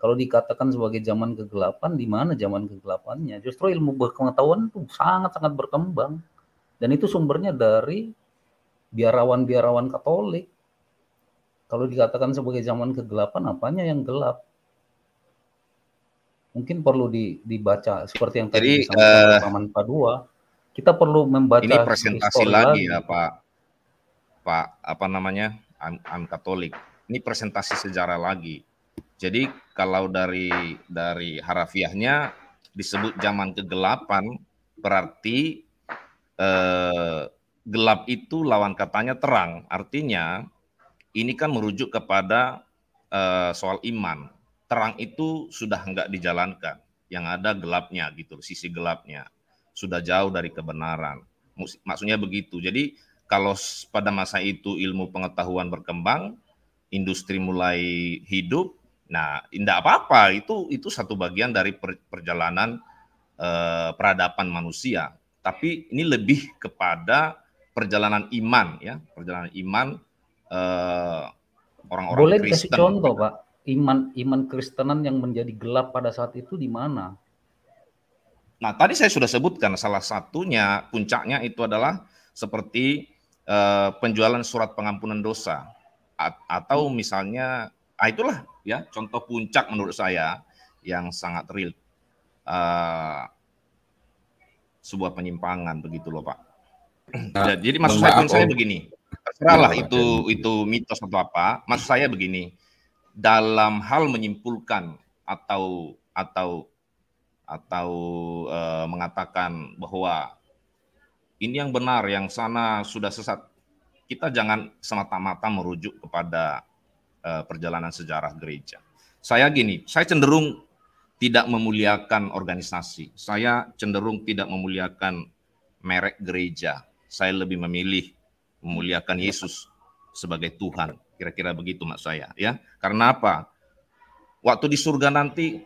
Kalau dikatakan sebagai zaman kegelapan, di mana zaman kegelapannya? Justru ilmu pengetahuan itu sangat-sangat berkembang. Dan itu sumbernya dari biarawan-biarawan Katolik. Kalau dikatakan sebagai zaman kegelapan, apanya yang gelap? mungkin perlu di, dibaca seperti yang tadi disampaikan uh, Padua. Kita perlu membaca ini presentasi lagi, lagi ya Pak Pak apa namanya an, an Katolik. Ini presentasi sejarah lagi. Jadi kalau dari dari harafiahnya disebut zaman kegelapan berarti eh, gelap itu lawan katanya terang. Artinya ini kan merujuk kepada eh, soal iman terang itu sudah nggak dijalankan. Yang ada gelapnya gitu, sisi gelapnya. Sudah jauh dari kebenaran. Maksudnya begitu. Jadi kalau pada masa itu ilmu pengetahuan berkembang, industri mulai hidup, nah tidak apa-apa itu itu satu bagian dari perjalanan eh, peradaban manusia. Tapi ini lebih kepada perjalanan iman ya, perjalanan iman eh, orang-orang Kristen. Boleh dikasih contoh, Pak? iman iman Kristenan yang menjadi gelap pada saat itu di mana? Nah, tadi saya sudah sebutkan salah satunya puncaknya itu adalah seperti eh, penjualan surat pengampunan dosa atau hmm. misalnya ah itulah ya contoh puncak menurut saya yang sangat real eh, sebuah penyimpangan begitu loh Pak. Nah, Jadi maksud saya, saya begini, terserahlah itu itu mitos atau apa. Maksud saya begini, dalam hal menyimpulkan atau atau atau e, mengatakan bahwa ini yang benar, yang sana sudah sesat. Kita jangan semata-mata merujuk kepada e, perjalanan sejarah gereja. Saya gini, saya cenderung tidak memuliakan organisasi. Saya cenderung tidak memuliakan merek gereja. Saya lebih memilih memuliakan Yesus sebagai Tuhan. Kira-kira begitu mak saya ya. Karena apa? Waktu di surga nanti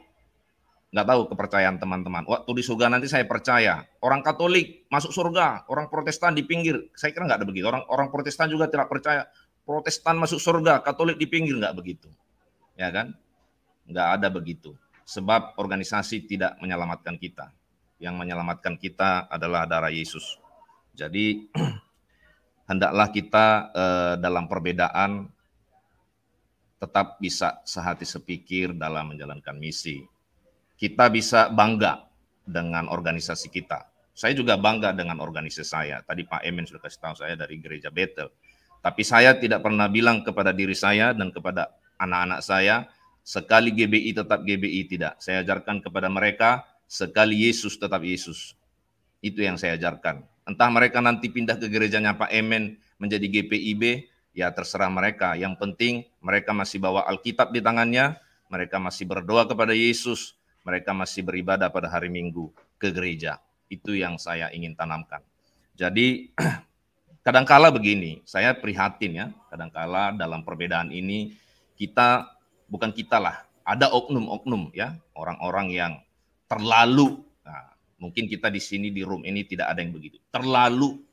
nggak tahu kepercayaan teman-teman. Waktu di surga nanti saya percaya orang Katolik masuk surga, orang Protestan di pinggir. Saya kira nggak ada begitu. Orang orang Protestan juga tidak percaya Protestan masuk surga, Katolik di pinggir nggak begitu, ya kan? Nggak ada begitu. Sebab organisasi tidak menyelamatkan kita. Yang menyelamatkan kita adalah darah Yesus. Jadi [CLEARS THROAT] hendaklah kita eh, dalam perbedaan tetap bisa sehati sepikir dalam menjalankan misi. Kita bisa bangga dengan organisasi kita. Saya juga bangga dengan organisasi saya. Tadi Pak Emen sudah kasih tahu saya dari gereja Bethel Tapi saya tidak pernah bilang kepada diri saya dan kepada anak-anak saya, sekali GBI tetap GBI tidak. Saya ajarkan kepada mereka, sekali Yesus tetap Yesus. Itu yang saya ajarkan. Entah mereka nanti pindah ke gerejanya Pak Emen menjadi GPIB ya terserah mereka. Yang penting mereka masih bawa Alkitab di tangannya, mereka masih berdoa kepada Yesus, mereka masih beribadah pada hari Minggu ke gereja. Itu yang saya ingin tanamkan. Jadi [CLEARS THROAT] kadangkala begini, saya prihatin ya, kadangkala dalam perbedaan ini kita bukan kita lah, ada oknum-oknum ya, orang-orang yang terlalu nah, mungkin kita di sini di room ini tidak ada yang begitu. Terlalu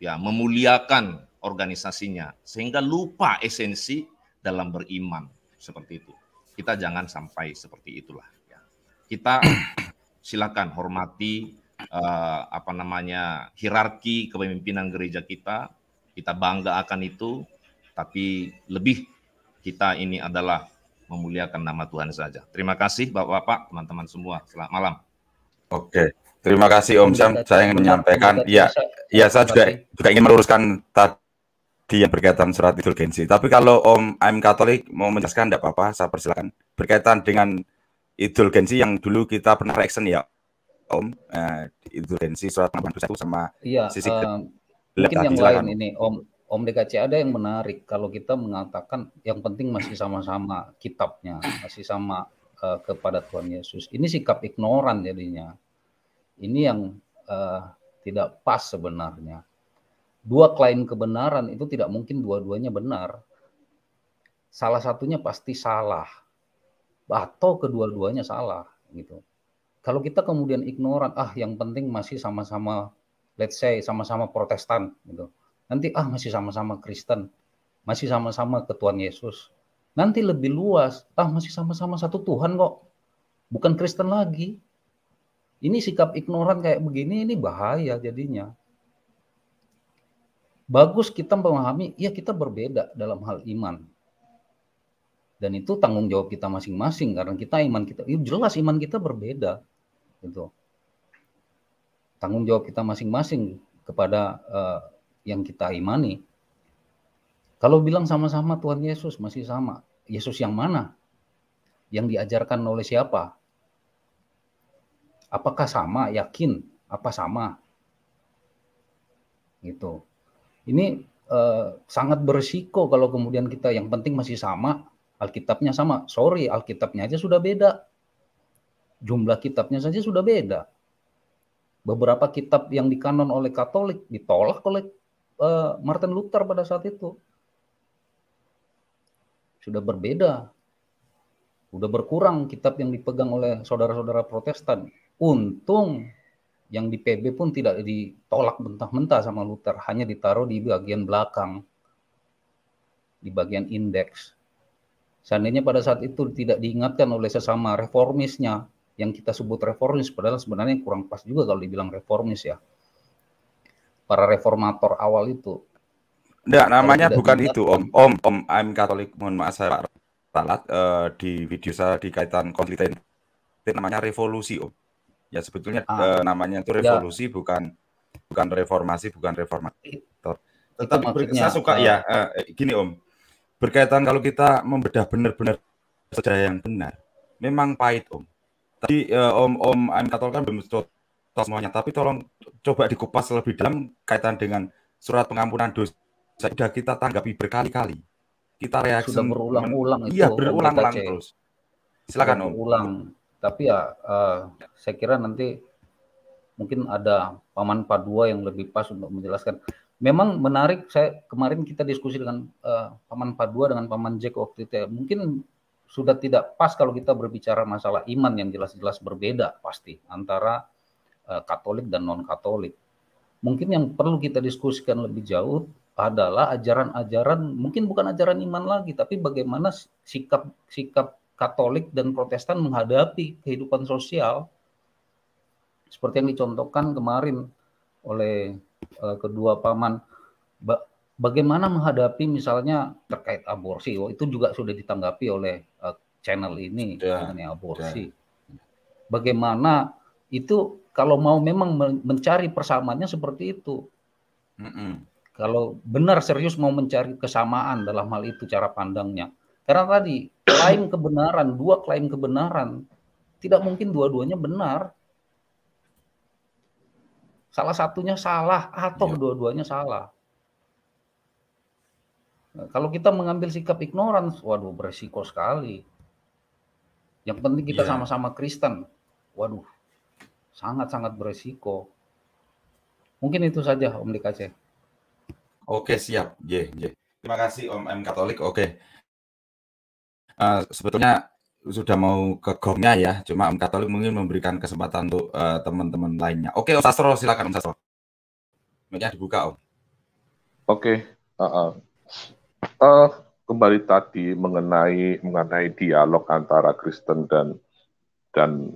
ya memuliakan organisasinya sehingga lupa esensi dalam beriman seperti itu. Kita jangan sampai seperti itulah. Ya. Kita [CLEARS THROAT] silakan hormati uh, apa namanya hierarki kepemimpinan gereja kita. Kita bangga akan itu, tapi lebih kita ini adalah memuliakan nama Tuhan saja. Terima kasih Bapak-bapak, teman-teman semua. Selamat malam. Oke, terima kasih Om Sam. Saya ingin menyampaikan, ya, ya saya juga juga ingin meluruskan tadi di yang berkaitan surat indulgensi. Tapi kalau Om I'm Katolik mau menjelaskan tidak apa-apa, saya persilakan. Berkaitan dengan idul indulgensi yang dulu kita pernah reaction ya, Om. Uh, eh, indulgensi surat satu sama iya, sisi uh, mungkin yang silakan. lain ini, Om. Om DKC ada yang menarik kalau kita mengatakan yang penting masih sama-sama kitabnya, masih sama uh, kepada Tuhan Yesus. Ini sikap ignoran jadinya. Ini yang uh, tidak pas sebenarnya dua klaim kebenaran itu tidak mungkin dua-duanya benar. Salah satunya pasti salah atau kedua-duanya salah gitu. Kalau kita kemudian ignoran, ah yang penting masih sama-sama let's say sama-sama Protestan gitu. Nanti ah masih sama-sama Kristen, masih sama-sama ke Yesus. Nanti lebih luas, ah masih sama-sama satu Tuhan kok. Bukan Kristen lagi. Ini sikap ignoran kayak begini ini bahaya jadinya bagus kita memahami, ya kita berbeda dalam hal iman. Dan itu tanggung jawab kita masing-masing karena kita iman kita, ya jelas iman kita berbeda, itu Tanggung jawab kita masing-masing kepada uh, yang kita imani. Kalau bilang sama-sama Tuhan Yesus masih sama. Yesus yang mana? Yang diajarkan oleh siapa? Apakah sama? Yakin? Apa sama? Gitu ini eh, sangat berisiko kalau kemudian kita yang penting masih sama Alkitabnya sama. Sorry, Alkitabnya aja sudah beda. Jumlah kitabnya saja sudah beda. Beberapa kitab yang dikanon oleh Katolik ditolak oleh uh, Martin Luther pada saat itu. Sudah berbeda. Sudah berkurang kitab yang dipegang oleh saudara-saudara Protestan. Untung yang di PB pun tidak ditolak mentah-mentah sama Luther, hanya ditaruh di bagian belakang, di bagian indeks. Seandainya pada saat itu tidak diingatkan oleh sesama reformisnya, yang kita sebut reformis, padahal sebenarnya kurang pas juga kalau dibilang reformis ya. Para reformator awal itu. Nggak, namanya bukan itu, Om. Om, Om, I'm Katolik, mohon maaf saya Pak uh, eh, di video saya di kaitan konflik namanya revolusi, Om Ya sebetulnya ah. eh, namanya itu ya. revolusi ya. bukan bukan reformasi, bukan reformator. Tetapi saya suka eh. ya eh, eh, gini Om. Berkaitan kalau kita membedah benar-benar sejarah yang benar, memang pahit Om. Tadi eh, Om Om Katol kan belum contoh semuanya, tapi tolong coba dikupas lebih dalam kaitan dengan surat pengampunan dosa sudah kita tanggapi berkali-kali. Kita reaksi berulang-ulang Iya, berulang-ulang terus. Silakan Om. ulang tapi ya uh, saya kira nanti mungkin ada paman Padua yang lebih pas untuk menjelaskan. Memang menarik saya kemarin kita diskusi dengan uh, paman Padua dengan paman Jack waktu itu ya. Mungkin sudah tidak pas kalau kita berbicara masalah iman yang jelas-jelas berbeda pasti antara uh, Katolik dan non-Katolik. Mungkin yang perlu kita diskusikan lebih jauh adalah ajaran-ajaran mungkin bukan ajaran iman lagi tapi bagaimana sikap sikap Katolik dan Protestan menghadapi kehidupan sosial seperti yang dicontohkan kemarin oleh uh, kedua paman ba bagaimana menghadapi misalnya terkait aborsi oh, itu juga sudah ditanggapi oleh uh, channel ini yeah. aborsi yeah. bagaimana itu kalau mau memang mencari persamaannya seperti itu mm -mm. kalau benar serius mau mencari kesamaan dalam hal itu cara pandangnya karena tadi klaim kebenaran, dua klaim kebenaran. Tidak mungkin dua-duanya benar. Salah satunya salah atau ya. dua-duanya salah. Nah, kalau kita mengambil sikap ignoran, waduh beresiko sekali. Yang penting kita iya. sama-sama Kristen. Waduh, sangat-sangat beresiko. Mungkin itu saja Om Dika Oke siap, J. J. Terima kasih Om M Katolik. Oke uh, sebetulnya sudah mau ke gongnya ya. Cuma Om Katolik mungkin memberikan kesempatan untuk teman eh, teman-teman lainnya. Oke, Om Sastro silakan Om Sastro. Mereka dibuka Om. Oke, uh, uh. Uh, kembali tadi mengenai mengenai dialog antara Kristen dan dan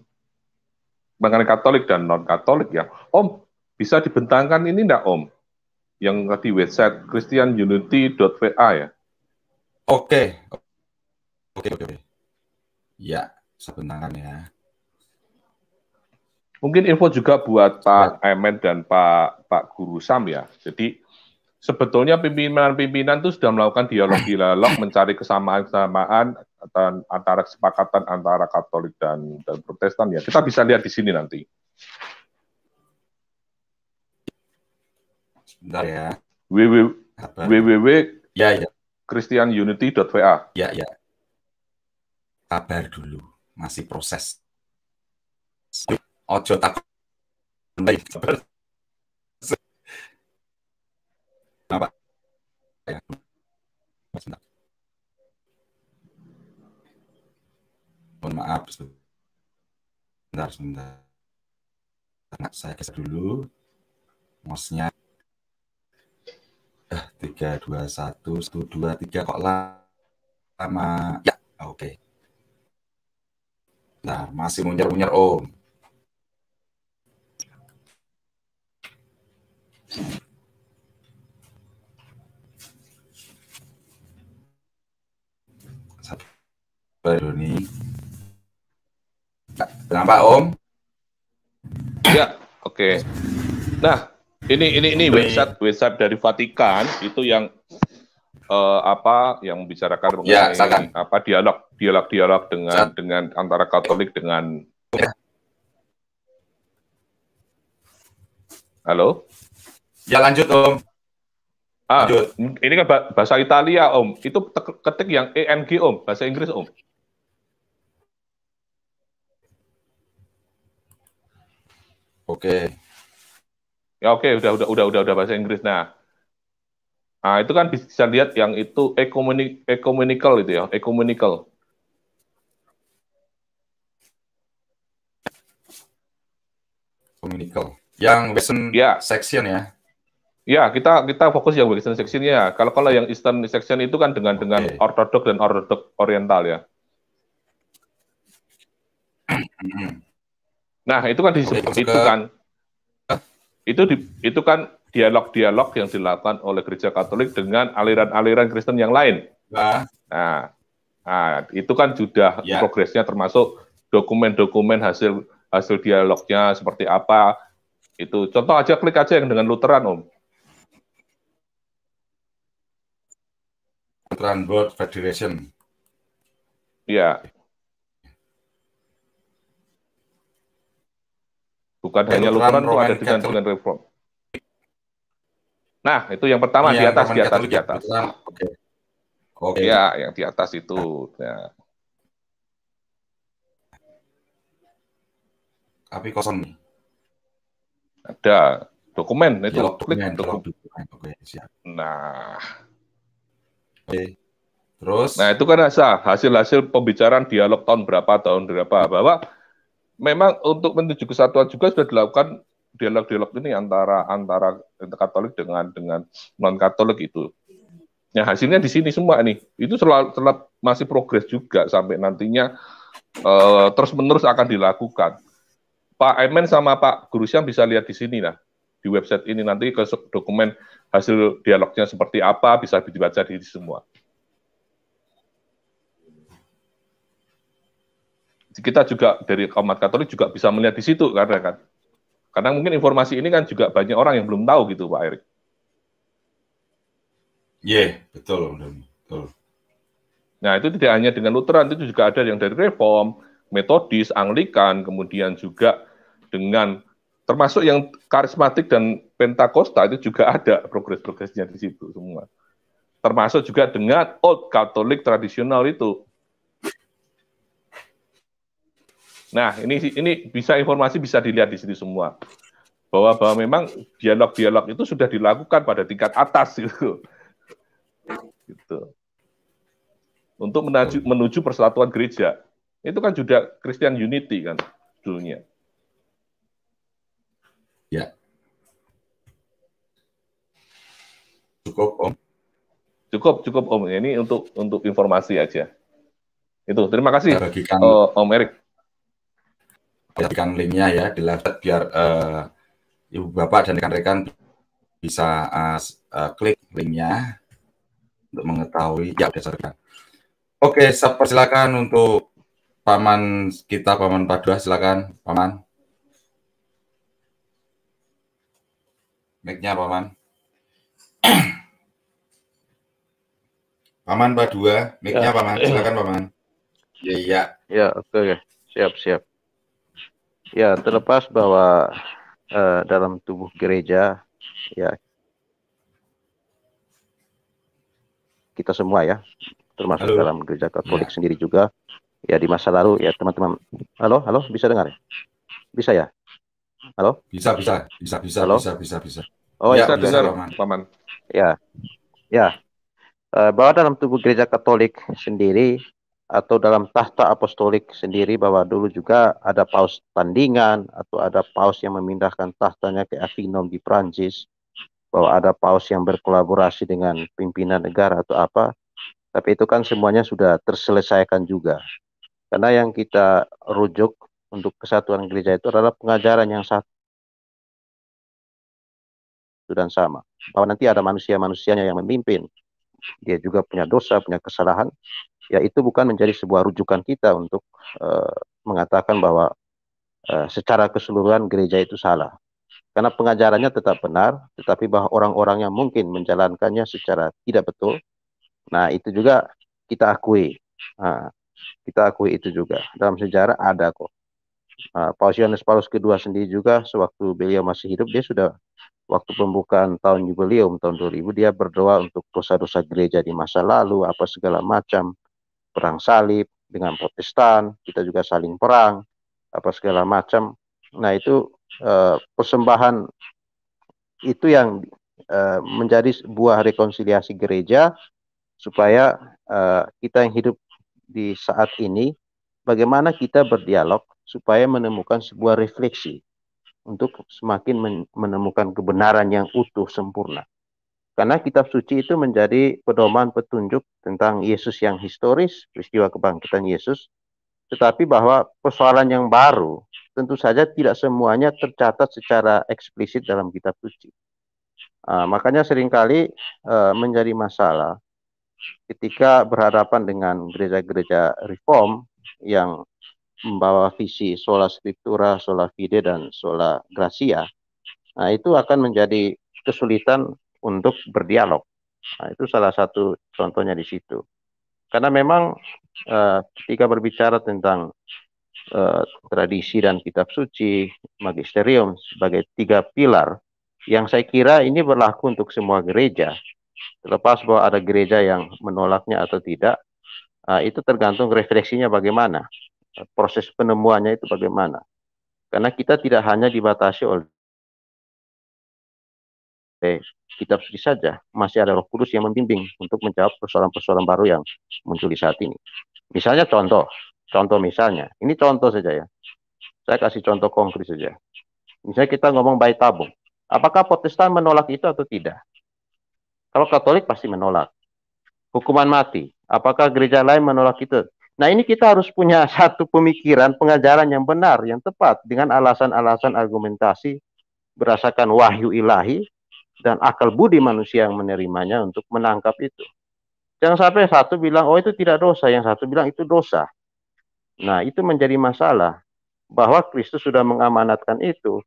mengenai Katolik dan non Katolik ya. Om, bisa dibentangkan ini enggak Om? Yang tadi website christianunity.va ya. Oke, okay. Oke, oke, oke. Ya, sebentar ya. Mungkin info juga buat Pak Emen ya. dan Pak Pak Guru Sam ya. Jadi sebetulnya pimpinan-pimpinan itu sudah melakukan dialog-dialog mencari kesamaan-kesamaan antara kesepakatan antara Katolik dan, dan Protestan ya. Kita bisa lihat di sini nanti. Sebentar ya. www. www. Ya, ya. christianunity.va. Ya, ya sabar dulu, masih proses. Ojo takut. Ya, Apa? Ya. Mohon maaf. Sebentar, sebentar. Anak saya kasih dulu. Mouse-nya. Eh, 3, 2, 1, 1, 2, 3. Kok lama? Ya, oke. Okay. Nah, masih munyar-munyar Om. Sabar Doni. Nampak Om? Ya, oke. Okay. Nah, ini ini ini website website dari Vatikan itu yang uh, apa yang membicarakan ya, mengenai ya, apa dialog dialog-dialog dengan Saat. dengan antara Katolik dengan ya. Halo? Ya lanjut Om. Ah, lanjut. ini kan bahasa Italia Om. Itu ketik yang ENG Om, bahasa Inggris Om. Oke. Okay. Ya oke, okay. udah udah udah udah udah bahasa Inggris. Nah, Nah, itu kan bisa lihat yang itu ecumenical itu ya, ecumenical. nikel. Yang Western ya. section ya. Ya, kita kita fokus yang Western section ya. Kalau kalau yang Eastern section itu kan dengan okay. dengan ortodok dan ortodok oriental ya. [CLEARS THROAT] Nah, itu kan disebut okay, itu kan. ke... kan itu di, itu kan dialog-dialog yang dilakukan oleh gereja Katolik dengan aliran-aliran Kristen yang lain. Nah, nah, nah itu kan sudah ya. progresnya termasuk dokumen-dokumen hasil hasil dialognya seperti apa itu contoh aja klik aja yang dengan Lutheran om Lutheran World Federation ya bukan Lutheran, hanya Lutheran Roman ada dengan, dengan Reform nah itu yang pertama ya, di atas Roman di atas Catholic, di atas oke okay. Okay. ya yang di atas itu ya tapi kosong nih. Ada dokumen itu ya, klik dokumen, dokumen. dokumen. siap. Nah. Oke. Terus Nah, itu kan hasil-hasil pembicaraan dialog tahun berapa tahun berapa bahwa memang untuk menuju kesatuan juga sudah dilakukan dialog-dialog ini antara antara Katolik dengan dengan non Katolik itu. Nah hasilnya di sini semua nih, itu selalu, selalu masih progres juga sampai nantinya uh, eh, terus menerus akan dilakukan. Pak Emen sama Pak Guru Syam bisa lihat di sini nah di website ini nanti ke dokumen hasil dialognya seperti apa bisa dibaca di semua. Kita juga dari umat Katolik juga bisa melihat di situ karena kan karena mungkin informasi ini kan juga banyak orang yang belum tahu gitu Pak Erik. Iya, yeah, betul, betul. Nah, itu tidak hanya dengan Lutheran, itu juga ada yang dari Reform, Metodis, Anglikan, kemudian juga dengan termasuk yang karismatik dan pentakosta itu juga ada progres-progresnya di situ semua. Termasuk juga dengan old Katolik tradisional itu. Nah, ini ini bisa informasi bisa dilihat di sini semua. Bahwa bahwa memang dialog-dialog itu sudah dilakukan pada tingkat atas gitu. Gitu. Untuk menuju, menuju persatuan gereja. Itu kan juga Christian Unity kan dulunya. Ya. Cukup, Om. Cukup, cukup, Om. Ini untuk untuk informasi aja. Itu. Terima kasih, bagikan, uh, Om Erik. Bagikan linknya ya, dilihat biar uh, ibu bapak dan rekan-rekan bisa uh, uh, klik linknya untuk mengetahui ya berdasarkan. Oke, saya persilakan untuk paman kita, paman Padua, silakan, paman. Mic-nya Paman. [CLEARS THROAT] Paman Pak dua, mic-nya ya. Paman. Silakan Paman. Iya, iya. Ya, oke, siap, siap. Ya, terlepas bahwa uh, dalam tubuh gereja ya kita semua ya, termasuk halo. dalam gereja Katolik ya. sendiri juga ya di masa lalu ya teman-teman. Halo, halo, bisa dengar ya? Bisa ya? Halo? Bisa, bisa, bisa, bisa, Halo? bisa, bisa, bisa. Oh, ya, bisa, bisa Paman. Paman. Ya, ya. Eh, bahwa dalam tubuh gereja Katolik sendiri atau dalam tahta apostolik sendiri bahwa dulu juga ada paus tandingan atau ada paus yang memindahkan tahtanya ke Avignon di Prancis bahwa ada paus yang berkolaborasi dengan pimpinan negara atau apa tapi itu kan semuanya sudah terselesaikan juga karena yang kita rujuk untuk kesatuan gereja itu adalah pengajaran yang satu satu dan sama. Bahwa nanti ada manusia-manusianya yang memimpin. Dia juga punya dosa, punya kesalahan. Ya itu bukan menjadi sebuah rujukan kita untuk uh, mengatakan bahwa uh, secara keseluruhan gereja itu salah. Karena pengajarannya tetap benar, tetapi bahwa orang-orang yang mungkin menjalankannya secara tidak betul, nah itu juga kita akui. Nah, kita akui itu juga. Dalam sejarah ada kok uh, ah, Paus Yohanes Paulus kedua sendiri juga sewaktu beliau masih hidup dia sudah waktu pembukaan tahun jubileum tahun 2000 dia berdoa untuk dosa-dosa gereja di masa lalu apa segala macam perang salib dengan Protestan kita juga saling perang apa segala macam nah itu uh, persembahan itu yang uh, menjadi sebuah rekonsiliasi gereja supaya uh, kita yang hidup di saat ini bagaimana kita berdialog supaya menemukan sebuah refleksi untuk semakin menemukan kebenaran yang utuh sempurna. Karena kitab suci itu menjadi pedoman petunjuk tentang Yesus yang historis, peristiwa kebangkitan Yesus, tetapi bahwa persoalan yang baru tentu saja tidak semuanya tercatat secara eksplisit dalam kitab suci. Uh, makanya seringkali uh, menjadi masalah ketika berhadapan dengan gereja-gereja reform yang membawa visi sola scriptura, sola fide dan sola gracia, nah itu akan menjadi kesulitan untuk berdialog. Nah, itu salah satu contohnya di situ. Karena memang eh, ketika berbicara tentang eh, tradisi dan kitab suci, magisterium sebagai tiga pilar yang saya kira ini berlaku untuk semua gereja. Terlepas bahwa ada gereja yang menolaknya atau tidak, nah, itu tergantung refleksinya bagaimana. Eh, proses penemuannya itu bagaimana. Karena kita tidak hanya dibatasi oleh eh, kitab suci saja, masih ada roh kudus yang membimbing untuk menjawab persoalan-persoalan baru yang muncul di saat ini. Misalnya contoh, contoh misalnya, ini contoh saja ya. Saya kasih contoh konkret saja. Misalnya kita ngomong bayi tabung. Apakah protestan menolak itu atau tidak? Kalau katolik pasti menolak. Hukuman mati. Apakah gereja lain menolak itu? Nah ini kita harus punya [LAUGHS] satu pemikiran pengajaran yang benar, yang tepat dengan alasan-alasan argumentasi berdasarkan wahyu ilahi dan akal budi manusia yang menerimanya untuk menangkap itu. Jangan sampai satu bilang, oh itu tidak dosa, yang satu bilang itu dosa. Nah itu menjadi masalah bahwa Kristus sudah mengamanatkan itu.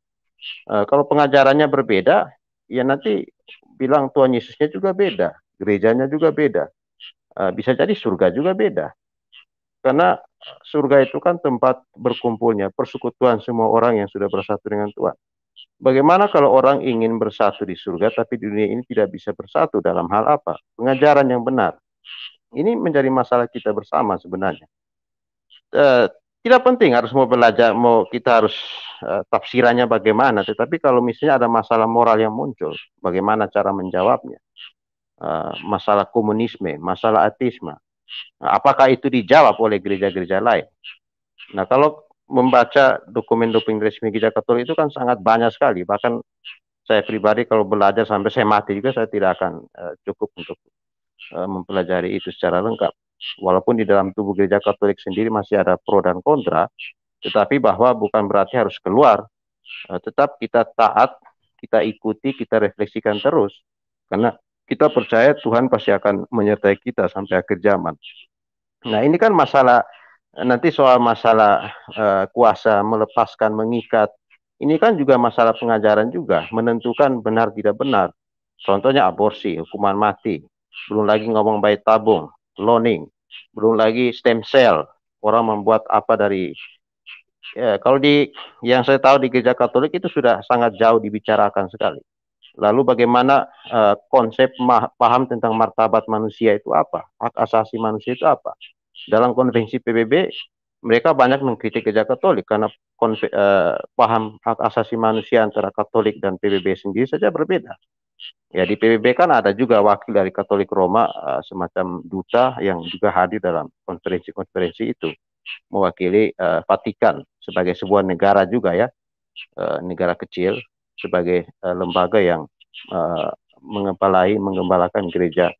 E, kalau pengajarannya berbeda, ya nanti bilang Tuhan Yesusnya juga beda, gerejanya juga beda, e, bisa jadi surga juga beda. Karena surga itu kan tempat berkumpulnya persekutuan semua orang yang sudah bersatu dengan Tuhan. Bagaimana kalau orang ingin bersatu di surga tapi di dunia ini tidak bisa bersatu dalam hal apa? Pengajaran yang benar. Ini menjadi masalah kita bersama sebenarnya. Uh, tidak penting harus mau belajar mau kita harus uh, tafsirannya bagaimana tetapi kalau misalnya ada masalah moral yang muncul bagaimana cara menjawabnya uh, masalah komunisme masalah ateisme Apakah itu dijawab oleh gereja-gereja lain? Nah, kalau membaca dokumen-dokumen resmi gereja Katolik itu kan sangat banyak sekali. Bahkan saya pribadi kalau belajar sampai saya mati juga saya tidak akan uh, cukup untuk uh, mempelajari itu secara lengkap. Walaupun di dalam tubuh gereja Katolik sendiri masih ada pro dan kontra, tetapi bahwa bukan berarti harus keluar. Uh, tetap kita taat, kita ikuti, kita refleksikan terus. Karena kita percaya Tuhan pasti akan menyertai kita sampai akhir zaman. Nah, ini kan masalah nanti soal masalah uh, kuasa melepaskan mengikat. Ini kan juga masalah pengajaran juga, menentukan benar tidak benar. Contohnya aborsi, hukuman mati. Belum lagi ngomong baik tabung, loaning. belum lagi stem cell. Orang membuat apa dari ya, kalau di yang saya tahu di gereja Katolik itu sudah sangat jauh dibicarakan sekali. Lalu bagaimana uh, konsep paham tentang martabat manusia itu apa? Hak asasi manusia itu apa? Dalam konvensi PBB mereka banyak mengkritik gereja Katolik karena uh, paham hak asasi manusia antara Katolik dan PBB sendiri saja berbeda. Ya di PBB kan ada juga wakil dari Katolik Roma uh, semacam duta yang juga hadir dalam konferensi-konferensi itu mewakili uh, Vatikan sebagai sebuah negara juga ya uh, negara kecil sebagai uh, lembaga yang uh, eh, mengepalai menggembalakan gereja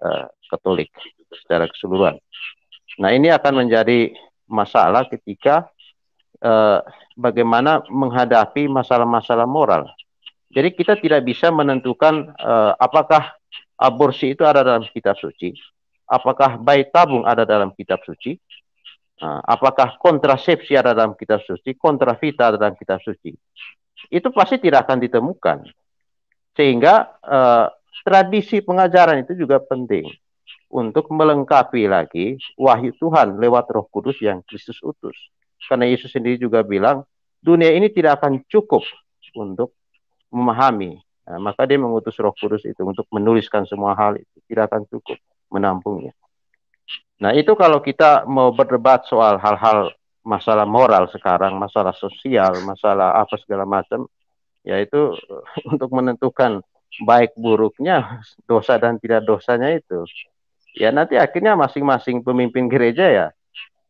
uh, Katolik secara keseluruhan. Nah, ini akan menjadi masalah ketika uh, bagaimana menghadapi masalah-masalah moral. Jadi kita tidak bisa menentukan uh, apakah aborsi itu ada dalam kitab suci, apakah bayi tabung ada dalam kitab suci, uh, apakah kontrasepsi ada dalam kitab suci, kontravita ada dalam kitab suci itu pasti tidak akan ditemukan. Sehingga eh, tradisi pengajaran itu juga penting untuk melengkapi lagi wahyu Tuhan lewat Roh Kudus yang Kristus utus. Karena Yesus sendiri juga bilang, dunia ini tidak akan cukup untuk memahami. Nah, maka dia mengutus Roh Kudus itu untuk menuliskan semua hal itu tidak akan cukup menampungnya. Nah, itu kalau kita mau berdebat soal hal-hal masalah moral sekarang, masalah sosial, masalah apa segala macam, yaitu [LAUGHS] untuk menentukan baik buruknya dosa dan tidak dosanya itu. Ya nanti akhirnya masing-masing pemimpin gereja ya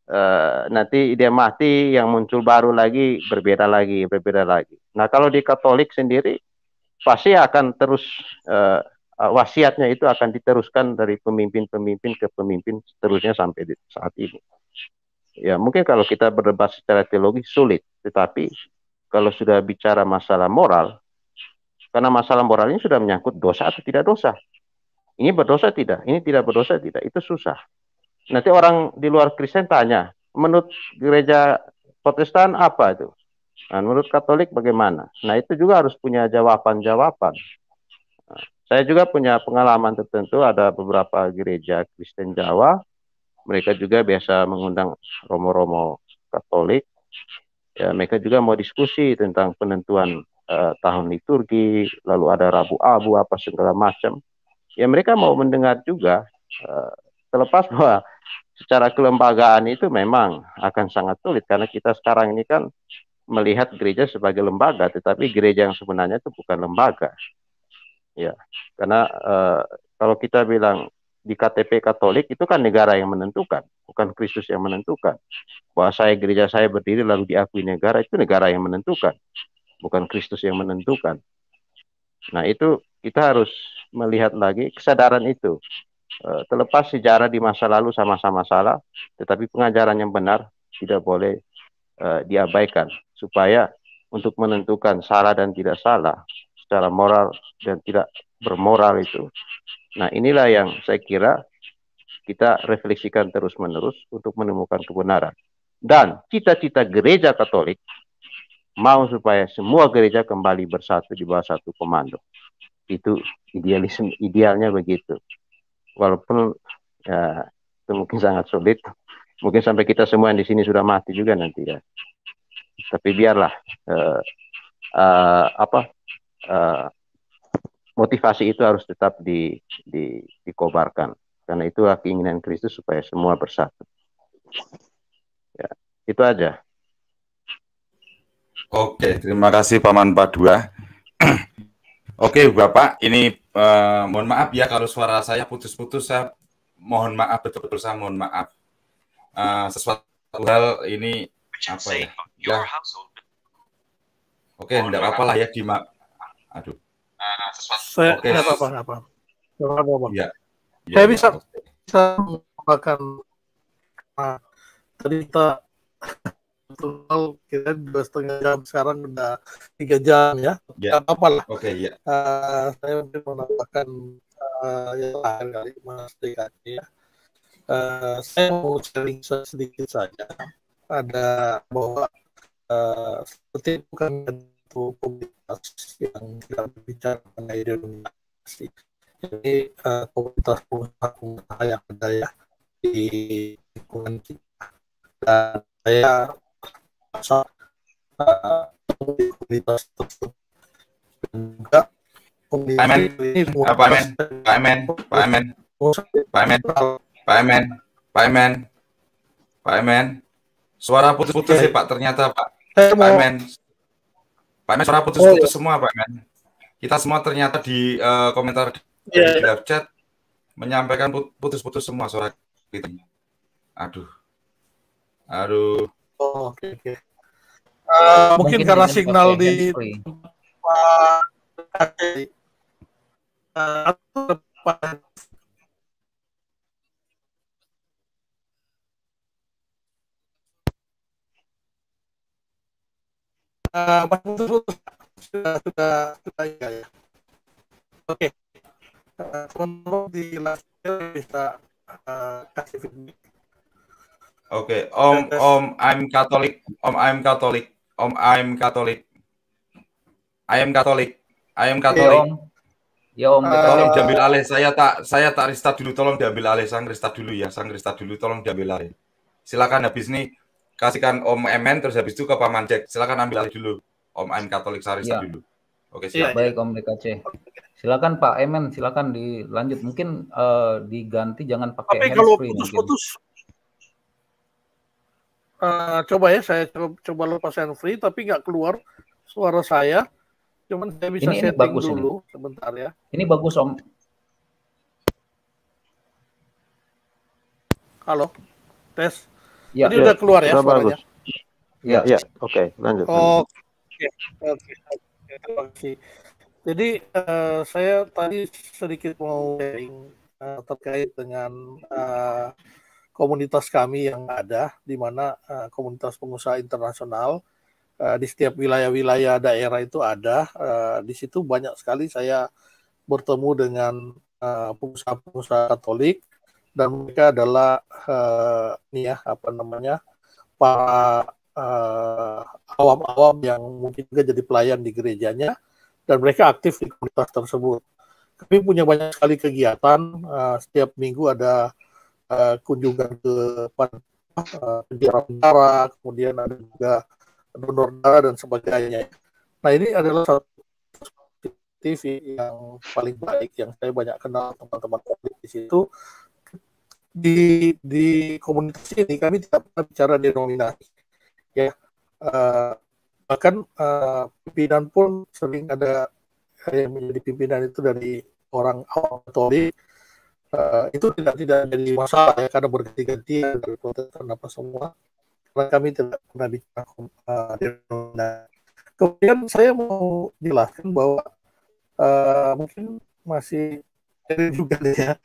Uh, nanti dia mati yang muncul baru lagi berbeda lagi berbeda lagi. Nah kalau di Katolik sendiri pasti akan terus uh, wasiatnya itu akan diteruskan dari pemimpin-pemimpin ke pemimpin seterusnya sampai di saat ini ya mungkin kalau kita berdebat secara teologi sulit, tetapi kalau sudah bicara masalah moral, karena masalah moral ini sudah menyangkut dosa atau tidak dosa. Ini berdosa tidak, ini tidak berdosa tidak, itu susah. Nanti orang di luar Kristen tanya, menurut gereja Protestan apa itu? Nah, menurut Katolik bagaimana? Nah itu juga harus punya jawaban-jawaban. Nah, saya juga punya pengalaman tertentu ada beberapa gereja Kristen Jawa mereka juga biasa mengundang romo-romo Katolik. Ya, mereka juga mau diskusi tentang penentuan uh, tahun liturgi, lalu ada Rabu Abu apa segala macam. Ya mereka mau mendengar juga uh, terlepas bahwa secara kelembagaan itu memang akan sangat sulit karena kita sekarang ini kan melihat gereja sebagai lembaga, tetapi gereja yang sebenarnya itu bukan lembaga. Ya, karena uh, kalau kita bilang di KTP Katolik itu kan negara yang menentukan, bukan Kristus yang menentukan. Bahwa saya gereja saya berdiri lalu diakui negara itu negara yang menentukan, bukan Kristus yang menentukan. Nah itu kita harus melihat lagi kesadaran itu. E, terlepas sejarah di masa lalu sama-sama salah, tetapi pengajaran yang benar tidak boleh e, diabaikan supaya untuk menentukan salah dan tidak salah secara moral dan tidak bermoral itu. Nah, inilah yang saya kira kita refleksikan terus-menerus untuk menemukan kebenaran. Dan cita-cita gereja Katolik mau supaya semua gereja kembali bersatu di bawah satu komando. Itu idealisme idealnya begitu. Walaupun ya, itu mungkin sangat sulit. Mungkin sampai kita semua yang di sini sudah mati juga nanti ya. Tapi biarlah uh, uh, apa Eh, motivasi itu harus tetap di, di, dikobarkan karena itulah keinginan Kristus supaya semua bersatu. Ya, itu aja. Oke, terima kasih Paman Padua. [CLEARS THROAT] Oke Bapak, ini eh, mohon maaf ya kalau suara saya putus-putus, saya mohon maaf betul-betul saya mohon maaf. uh, sesuatu hal ini apa ya? ya. Oke, tidak apa-apa lah ya dimak Aduh. Nah, sesuatu. Saya, okay. apa, apa, apa. apa, apa. Ya. Ya, saya iya, bisa okay. bisa mengatakan nah, kita total kita dua setengah jam sekarang udah tiga jam ya yeah. apa lah oke okay, ya yeah. uh, saya mungkin menambahkan uh, yang terakhir kali mas Dekati ya uh, saya mau sharing sedikit saja ada bahwa uh, seperti bukan satu komunitas yang kita berbicara mengenai denominasi. Jadi uh, komunitas pengusaha yang berdaya di lingkungan kita. Dan saya merasa uh, komunitas tersebut juga Pak Men, Pak Pak Men, Pak Men, Pak Men, Pak Men, Pak Men, Pak suara putus-putus sih Pak ternyata Pak. Pak Pak men suara putus-putus oh, iya. semua Pak men Kita semua ternyata di uh, komentar yeah. di live chat menyampaikan putus-putus semua suara kita. Aduh. Aduh. Oh, okay, okay. Uh, mungkin, eh, mungkin karena signal di eh, Pak uh, Eh, Mas uh, sudah sudah sudah ya, ya. oke okay. uh, eh, di last year bisa uh, kasih feedback Oke, okay. Om Om I'm Catholic. Om I'm Catholic. Om I'm Catholic. I am Catholic. I am iya, Catholic. Okay, Om. Ya, om uh, tolong diambil alih. Saya tak saya tak restart dulu. Tolong diambil alih. Sang restart dulu ya. Sang restart dulu. Tolong diambil alih. Silakan habis nih kasihkan Om Emen terus habis itu ke Paman Jack. Silakan ambil alih dulu Om Emen Katolik Sarista ya. dulu. Oke, iya, siap. Ya, baik Om DKC. Silakan Pak Emen, silakan dilanjut. Mungkin uh, diganti jangan pakai Tapi kalau putus-putus Uh, coba ya saya coba, coba lepas free tapi nggak keluar suara saya. Cuman saya bisa ini, setting ini bagus dulu ini. sebentar ya. Ini bagus Om. Halo. Tes. Ya, Jadi ya. udah ya. keluar ya sudah suaranya. Bagus. Ya, ya. Oke, okay, lanjut. Oke. Oke. Jadi uh, saya tadi sedikit mau sharing uh, terkait dengan uh, komunitas kami yang ada di mana uh, komunitas pengusaha internasional uh, di setiap wilayah-wilayah daerah itu ada. Uh, di situ banyak sekali saya bertemu dengan pengusaha-pengusaha Katolik dan mereka adalah uh, ini ya apa namanya para eh, awam-awam uh, yang mungkin juga jadi pelayan di gerejanya dan mereka aktif di komunitas tersebut. Kami punya banyak sekali kegiatan uh, setiap minggu ada uh, kunjungan ke penjara-penjara, uh, kemudian ada juga donor darah dan sebagainya. Nah ini adalah satu TV yang paling baik yang saya banyak kenal teman-teman di situ di di komunitas ini kami tidak pernah bicara denominasi ya uh, bahkan uh, pimpinan pun sering ada yang menjadi pimpinan itu dari orang awam uh, itu tidak tidak jadi masalah ya karena berganti-ganti dari Protestan apa semua karena kami tidak pernah bicara uh, denominasi kemudian saya mau jelaskan bahwa uh, mungkin masih juga ya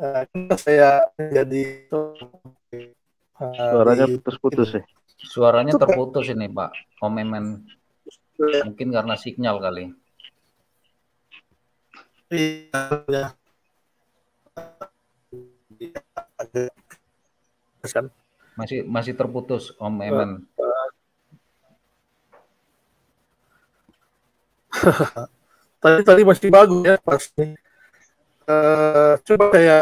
uh, saya jadi uh, suaranya putus-putus ya suaranya terputus ini pak komemen mungkin karena sinyal kali iya ya. kan? masih masih terputus Om eh, Emen. [LAUGHS] tadi tadi masih bagus ya pasti. Eh, coba saya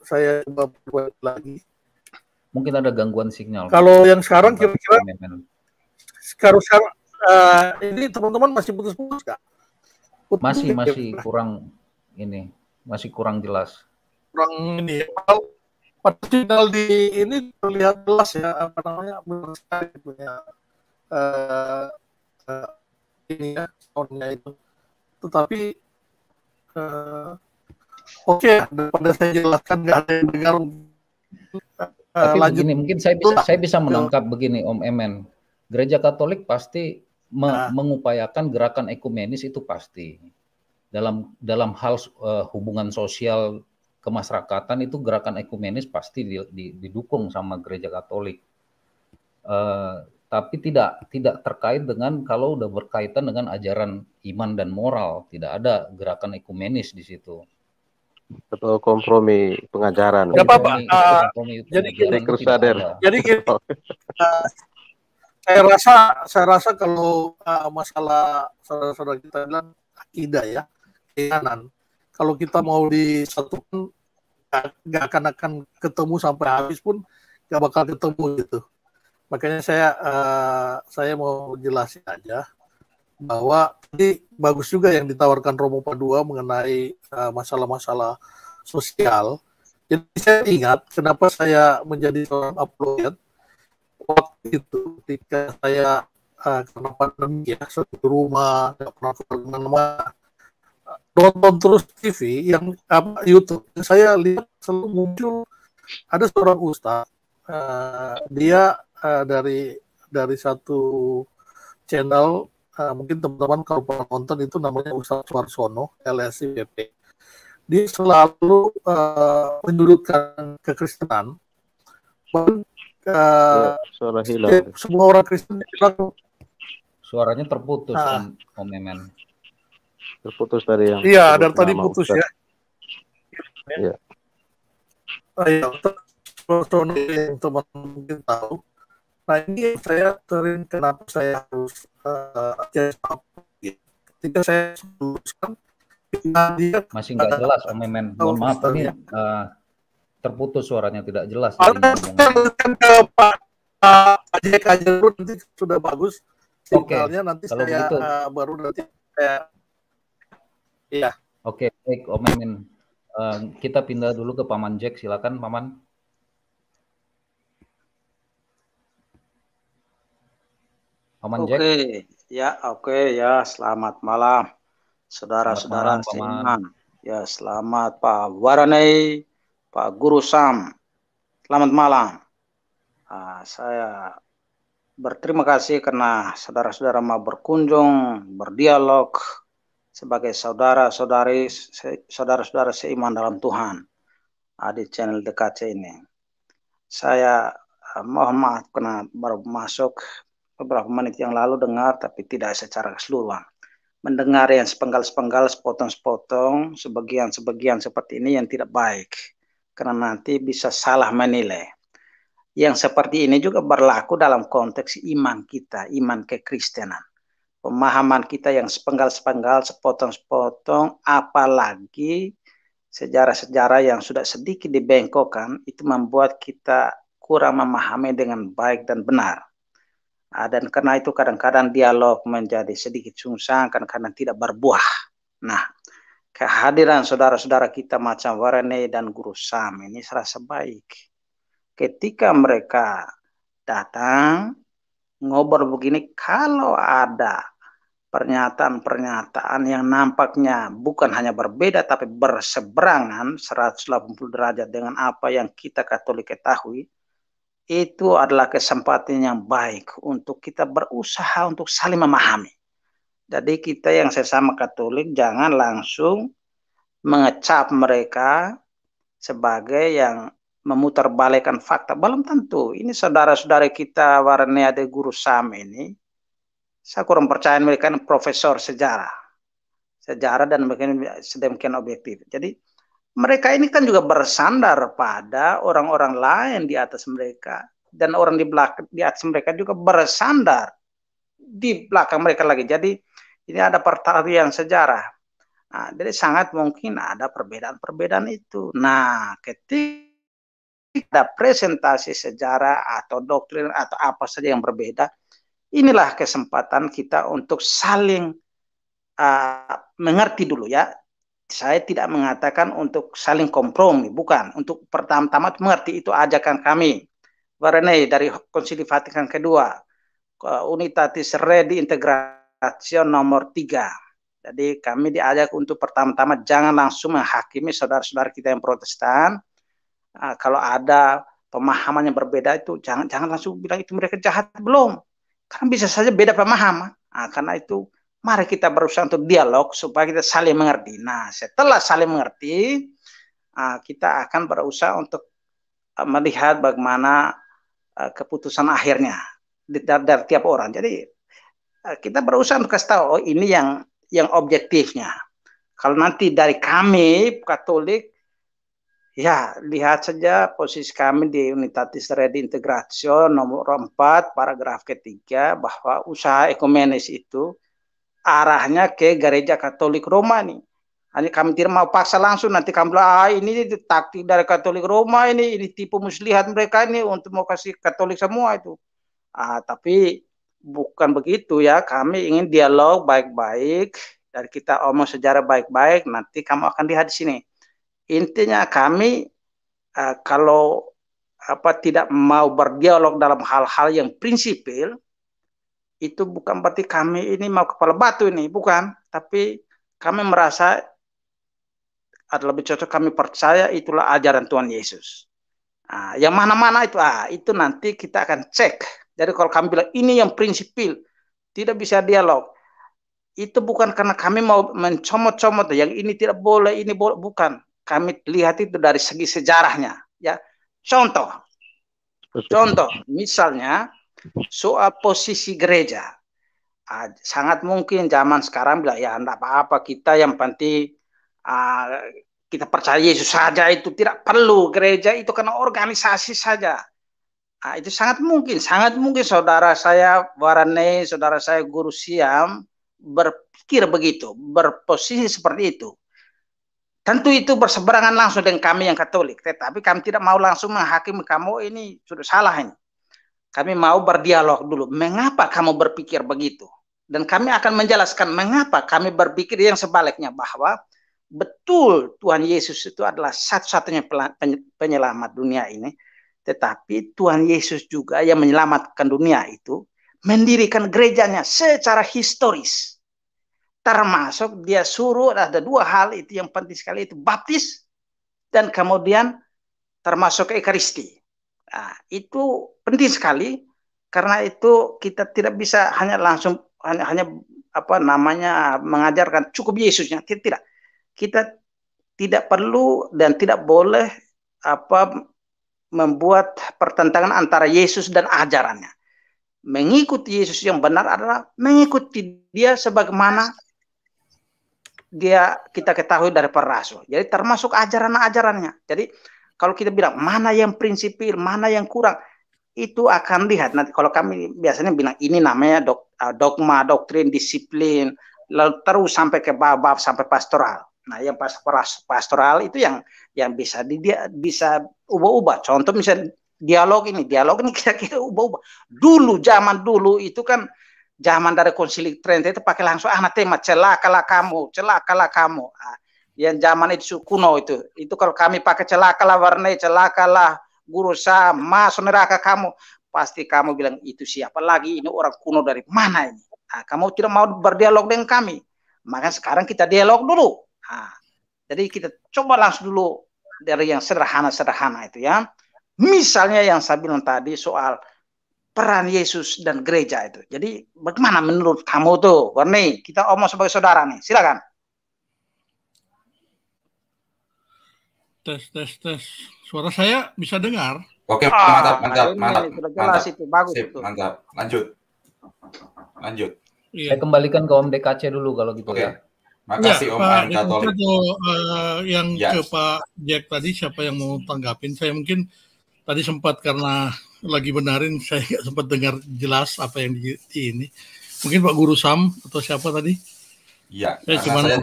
saya coba buat lagi. Mungkin ada gangguan sinyal. Kalau yang sekarang kira-kira sekarang sekarang uh, ini teman-teman masih putus-putus kak? Putus masih ya, masih kira. kurang ini masih kurang jelas. Kurang ini. Ya, pada sinyal di ini terlihat jelas ya apa namanya punya uh, uh, ini ya soundnya itu. Tetapi uh, Oke, okay, daripada saya jelaskan nggak ada yang dengar. Tapi eh, Lanjut. begini, mungkin saya bisa saya bisa menangkap begini, Om Emen. Gereja Katolik pasti me nah. mengupayakan gerakan ekumenis itu pasti dalam dalam hal uh, hubungan sosial kemasyarakatan itu gerakan ekumenis pasti di, di, didukung sama gereja Katolik. Uh, tapi tidak tidak terkait dengan kalau udah berkaitan dengan ajaran iman dan moral, tidak ada gerakan ekumenis di situ atau kompromi pengajaran. Gak apa-apa. Uh, jadi gini, jadi gini, uh, saya rasa saya rasa kalau uh, masalah saudara-saudara kita bilang akidah ya keinginan kalau kita mau disatukan nggak akan akan ketemu sampai habis pun nggak bakal ketemu gitu. Makanya saya uh, saya mau jelasin aja bahwa ini bagus juga yang ditawarkan Romo Padua mengenai eh, masalah-masalah uh, sosial. Jadi saya ingat kenapa saya menjadi seorang upload waktu itu ketika saya uh, karena pandemi ya satu rumah tidak pernah ke mana nonton terus TV yang apa YouTube saya lihat selalu muncul ada seorang Ustaz uh, eh, dia uh, dari dari satu channel uh, mungkin teman-teman kalau pernah nonton itu namanya Ustadz Suarsono LSIPP dia selalu uh, menyudutkan kekristenan bahkan uh, suara hilang semua orang Kristen bilang suaranya terputus nah, om, om Emen terputus dari yang iya dari tadi putus Ustaz. ya iya ya. teman teman mungkin tahu nah ini saya sering kenapa saya harus ketika saya luruskan dia masih nggak jelas Om Memen. Mohon maaf ini uh, terputus suaranya tidak jelas. ke Pak Pak JK Jerut nanti sudah bagus. Oke. nanti Kalau saya begitu. Uh, baru nanti saya Iya. Oke, baik Om Memen. Uh, eh, kita pindah dulu ke Paman Jack, silakan Paman. Paman oke. Jack. Oke, ya oke ya selamat malam saudara-saudara seiman. Ya selamat Pak Waranei, Pak Guru Sam. Selamat malam. Nah, saya berterima kasih karena saudara-saudara mau berkunjung, berdialog sebagai saudara-saudari, saudara-saudara seiman dalam Tuhan ah, di channel DKC ini. Saya ah, mohon maaf karena baru masuk beberapa menit yang lalu dengar tapi tidak secara keseluruhan. Mendengar yang sepenggal-sepenggal, sepotong-sepotong, sebagian-sebagian seperti ini yang tidak baik. Karena nanti bisa salah menilai. Yang seperti ini juga berlaku dalam konteks iman kita, iman kekristenan. Pemahaman kita yang sepenggal-sepenggal, sepotong-sepotong, apalagi sejarah-sejarah yang sudah sedikit dibengkokkan, itu membuat kita kurang memahami dengan baik dan benar Ah, dan karena itu kadang-kadang dialog menjadi sedikit sungsang kadang-kadang tidak berbuah nah kehadiran saudara-saudara kita macam Warene dan Guru Sam ini serasa baik ketika mereka datang ngobrol begini kalau ada pernyataan-pernyataan yang nampaknya bukan hanya berbeda tapi berseberangan 180 derajat dengan apa yang kita Katolik ketahui itu adalah kesempatan yang baik untuk kita berusaha untuk saling memahami. Jadi kita yang sesama Katolik jangan langsung mengecap mereka sebagai yang memutarbalikkan fakta. Belum tentu. Ini saudara-saudara kita ada Guru Sam ini, saya kurang percaya mereka ini profesor sejarah. Sejarah dan mungkin sedemikian objektif. Jadi mereka ini kan juga bersandar pada orang-orang lain di atas mereka dan orang di belakang di atas mereka juga bersandar di belakang mereka lagi. Jadi ini ada pertarian sejarah. Nah, jadi sangat mungkin ada perbedaan-perbedaan itu. Nah, ketika ada presentasi sejarah atau doktrin atau apa saja yang berbeda, inilah kesempatan kita untuk saling uh, mengerti dulu ya saya tidak mengatakan untuk saling kompromi, bukan. Untuk pertama-tama mengerti itu ajakan kami. Warene dari Konsili Vatikan kedua, Unitatis Ready di nomor Tiga, Jadi kami diajak untuk pertama-tama jangan langsung menghakimi saudara-saudara kita yang protestan. Ah, kalau ada pemahaman yang berbeda itu jangan jangan langsung bilang itu mereka jahat belum. Karena bisa saja beda pemahaman. Nah, karena itu mari kita berusaha untuk dialog supaya kita saling mengerti. Nah, setelah saling mengerti, ah, kita akan berusaha untuk ah, melihat bagaimana ah, keputusan akhirnya dari, dari tiap orang. Jadi kita berusaha untuk kasih tahu oh, ini yang yang objektifnya. Kalau nanti dari kami Katolik ya lihat saja posisi kami di Unitatis Integration nomor 4 paragraf ketiga bahwa usaha ekumenis itu arahnya ke gereja Katolik Roma nih. Hanya kami tidak mau paksa langsung nanti kami bilang ah ini taktik dari Katolik Roma ini ini tipu muslihat mereka ini untuk mau kasih Katolik semua itu. Ah tapi bukan begitu ya kami ingin dialog baik-baik dan kita omong sejarah baik-baik nanti kamu akan lihat di sini. Intinya kami uh, kalau apa tidak mau berdialog dalam hal-hal yang prinsipil itu bukan berarti kami ini mau kepala batu ini bukan tapi kami merasa adalah lebih cocok kami percaya itulah ajaran Tuhan Yesus nah, yang mana-mana itu ah itu nanti kita akan cek jadi kalau kami bilang ini yang prinsipil tidak bisa dialog itu bukan karena kami mau mencomot-comot yang ini tidak boleh ini boleh bukan kami lihat itu dari segi sejarahnya ya contoh contoh misalnya Soal posisi gereja, uh, sangat mungkin zaman sekarang bilang ya tidak apa-apa kita yang penting uh, kita percaya Yesus saja itu tidak perlu gereja itu karena organisasi saja. uh, itu sangat mungkin, sangat mungkin saudara saya Warane, saudara saya Guru Siam berpikir begitu, berposisi seperti itu. Tentu itu berseberangan langsung dengan kami yang Katolik, tetapi kami tidak mau langsung menghakimi kamu oh, ini sudah salah ini. Kami mau berdialog dulu. Mengapa kamu berpikir begitu? Dan kami akan menjelaskan mengapa kami berpikir yang sebaliknya bahwa betul Tuhan Yesus itu adalah satu-satunya penyelamat dunia ini. Tetapi Tuhan Yesus juga yang menyelamatkan dunia itu mendirikan gerejanya secara historis. Termasuk dia suruh ada dua hal itu yang penting sekali itu baptis dan kemudian termasuk ekaristi. Nah, itu penting sekali karena itu kita tidak bisa hanya langsung hanya, hanya apa namanya mengajarkan cukup Yesusnya kita tidak kita tidak perlu dan tidak boleh apa membuat pertentangan antara Yesus dan ajarannya mengikuti Yesus yang benar adalah mengikuti dia sebagaimana dia kita ketahui dari para rasul jadi termasuk ajaran-ajarannya jadi kalau kita bilang mana yang prinsipil, mana yang kurang, itu akan lihat nanti kalau kami biasanya bilang ini namanya dok, ah, dogma, doktrin, disiplin, lalu terus sampai ke bab-bab sampai pastoral. Nah, yang pastoral itu yang yang bisa di, bisa ubah-ubah. Contoh misalnya dialog ini, dialog ini kita [LAUGHS] kira ubah-ubah. Dulu zaman dulu itu kan zaman dari konsili Trent itu pakai langsung ah tema celakalah kamu, celakalah kamu. Nah, yang zaman itu kuno itu. Itu kalau kami pakai celakalah warna, celakalah gurusa, masuk neraka kamu. Pasti kamu bilang itu siapa lagi? Ini orang kuno dari mana ini? Nah, kamu tidak mau berdialog dengan kami. Maka sekarang kita dialog dulu. Nah, jadi kita coba langsung dulu dari yang sederhana-sederhana itu ya. Misalnya yang saya bilang tadi soal peran Yesus dan gereja itu. Jadi bagaimana menurut kamu tuh, Warni? Kita omong sebagai saudara nih, silakan. Tes tes tes. Suara saya bisa dengar? Oke, ah, mantap, mantap, mantap. Jelas itu bagus Mantap. Lanjut. Lanjut. Iya. Saya kembalikan ke Om DKC dulu kalau gitu okay. ya. Makasih ya, Om Pak Katolik. uh, eh, yang yes. Ya. ke Pak Jack tadi siapa yang mau tanggapin? Saya mungkin tadi sempat karena lagi benarin [LAUGHS] saya nggak sempat dengar jelas apa yang di, di ini. Mungkin Pak Guru Sam atau siapa tadi? Iya. Saya cuma saya,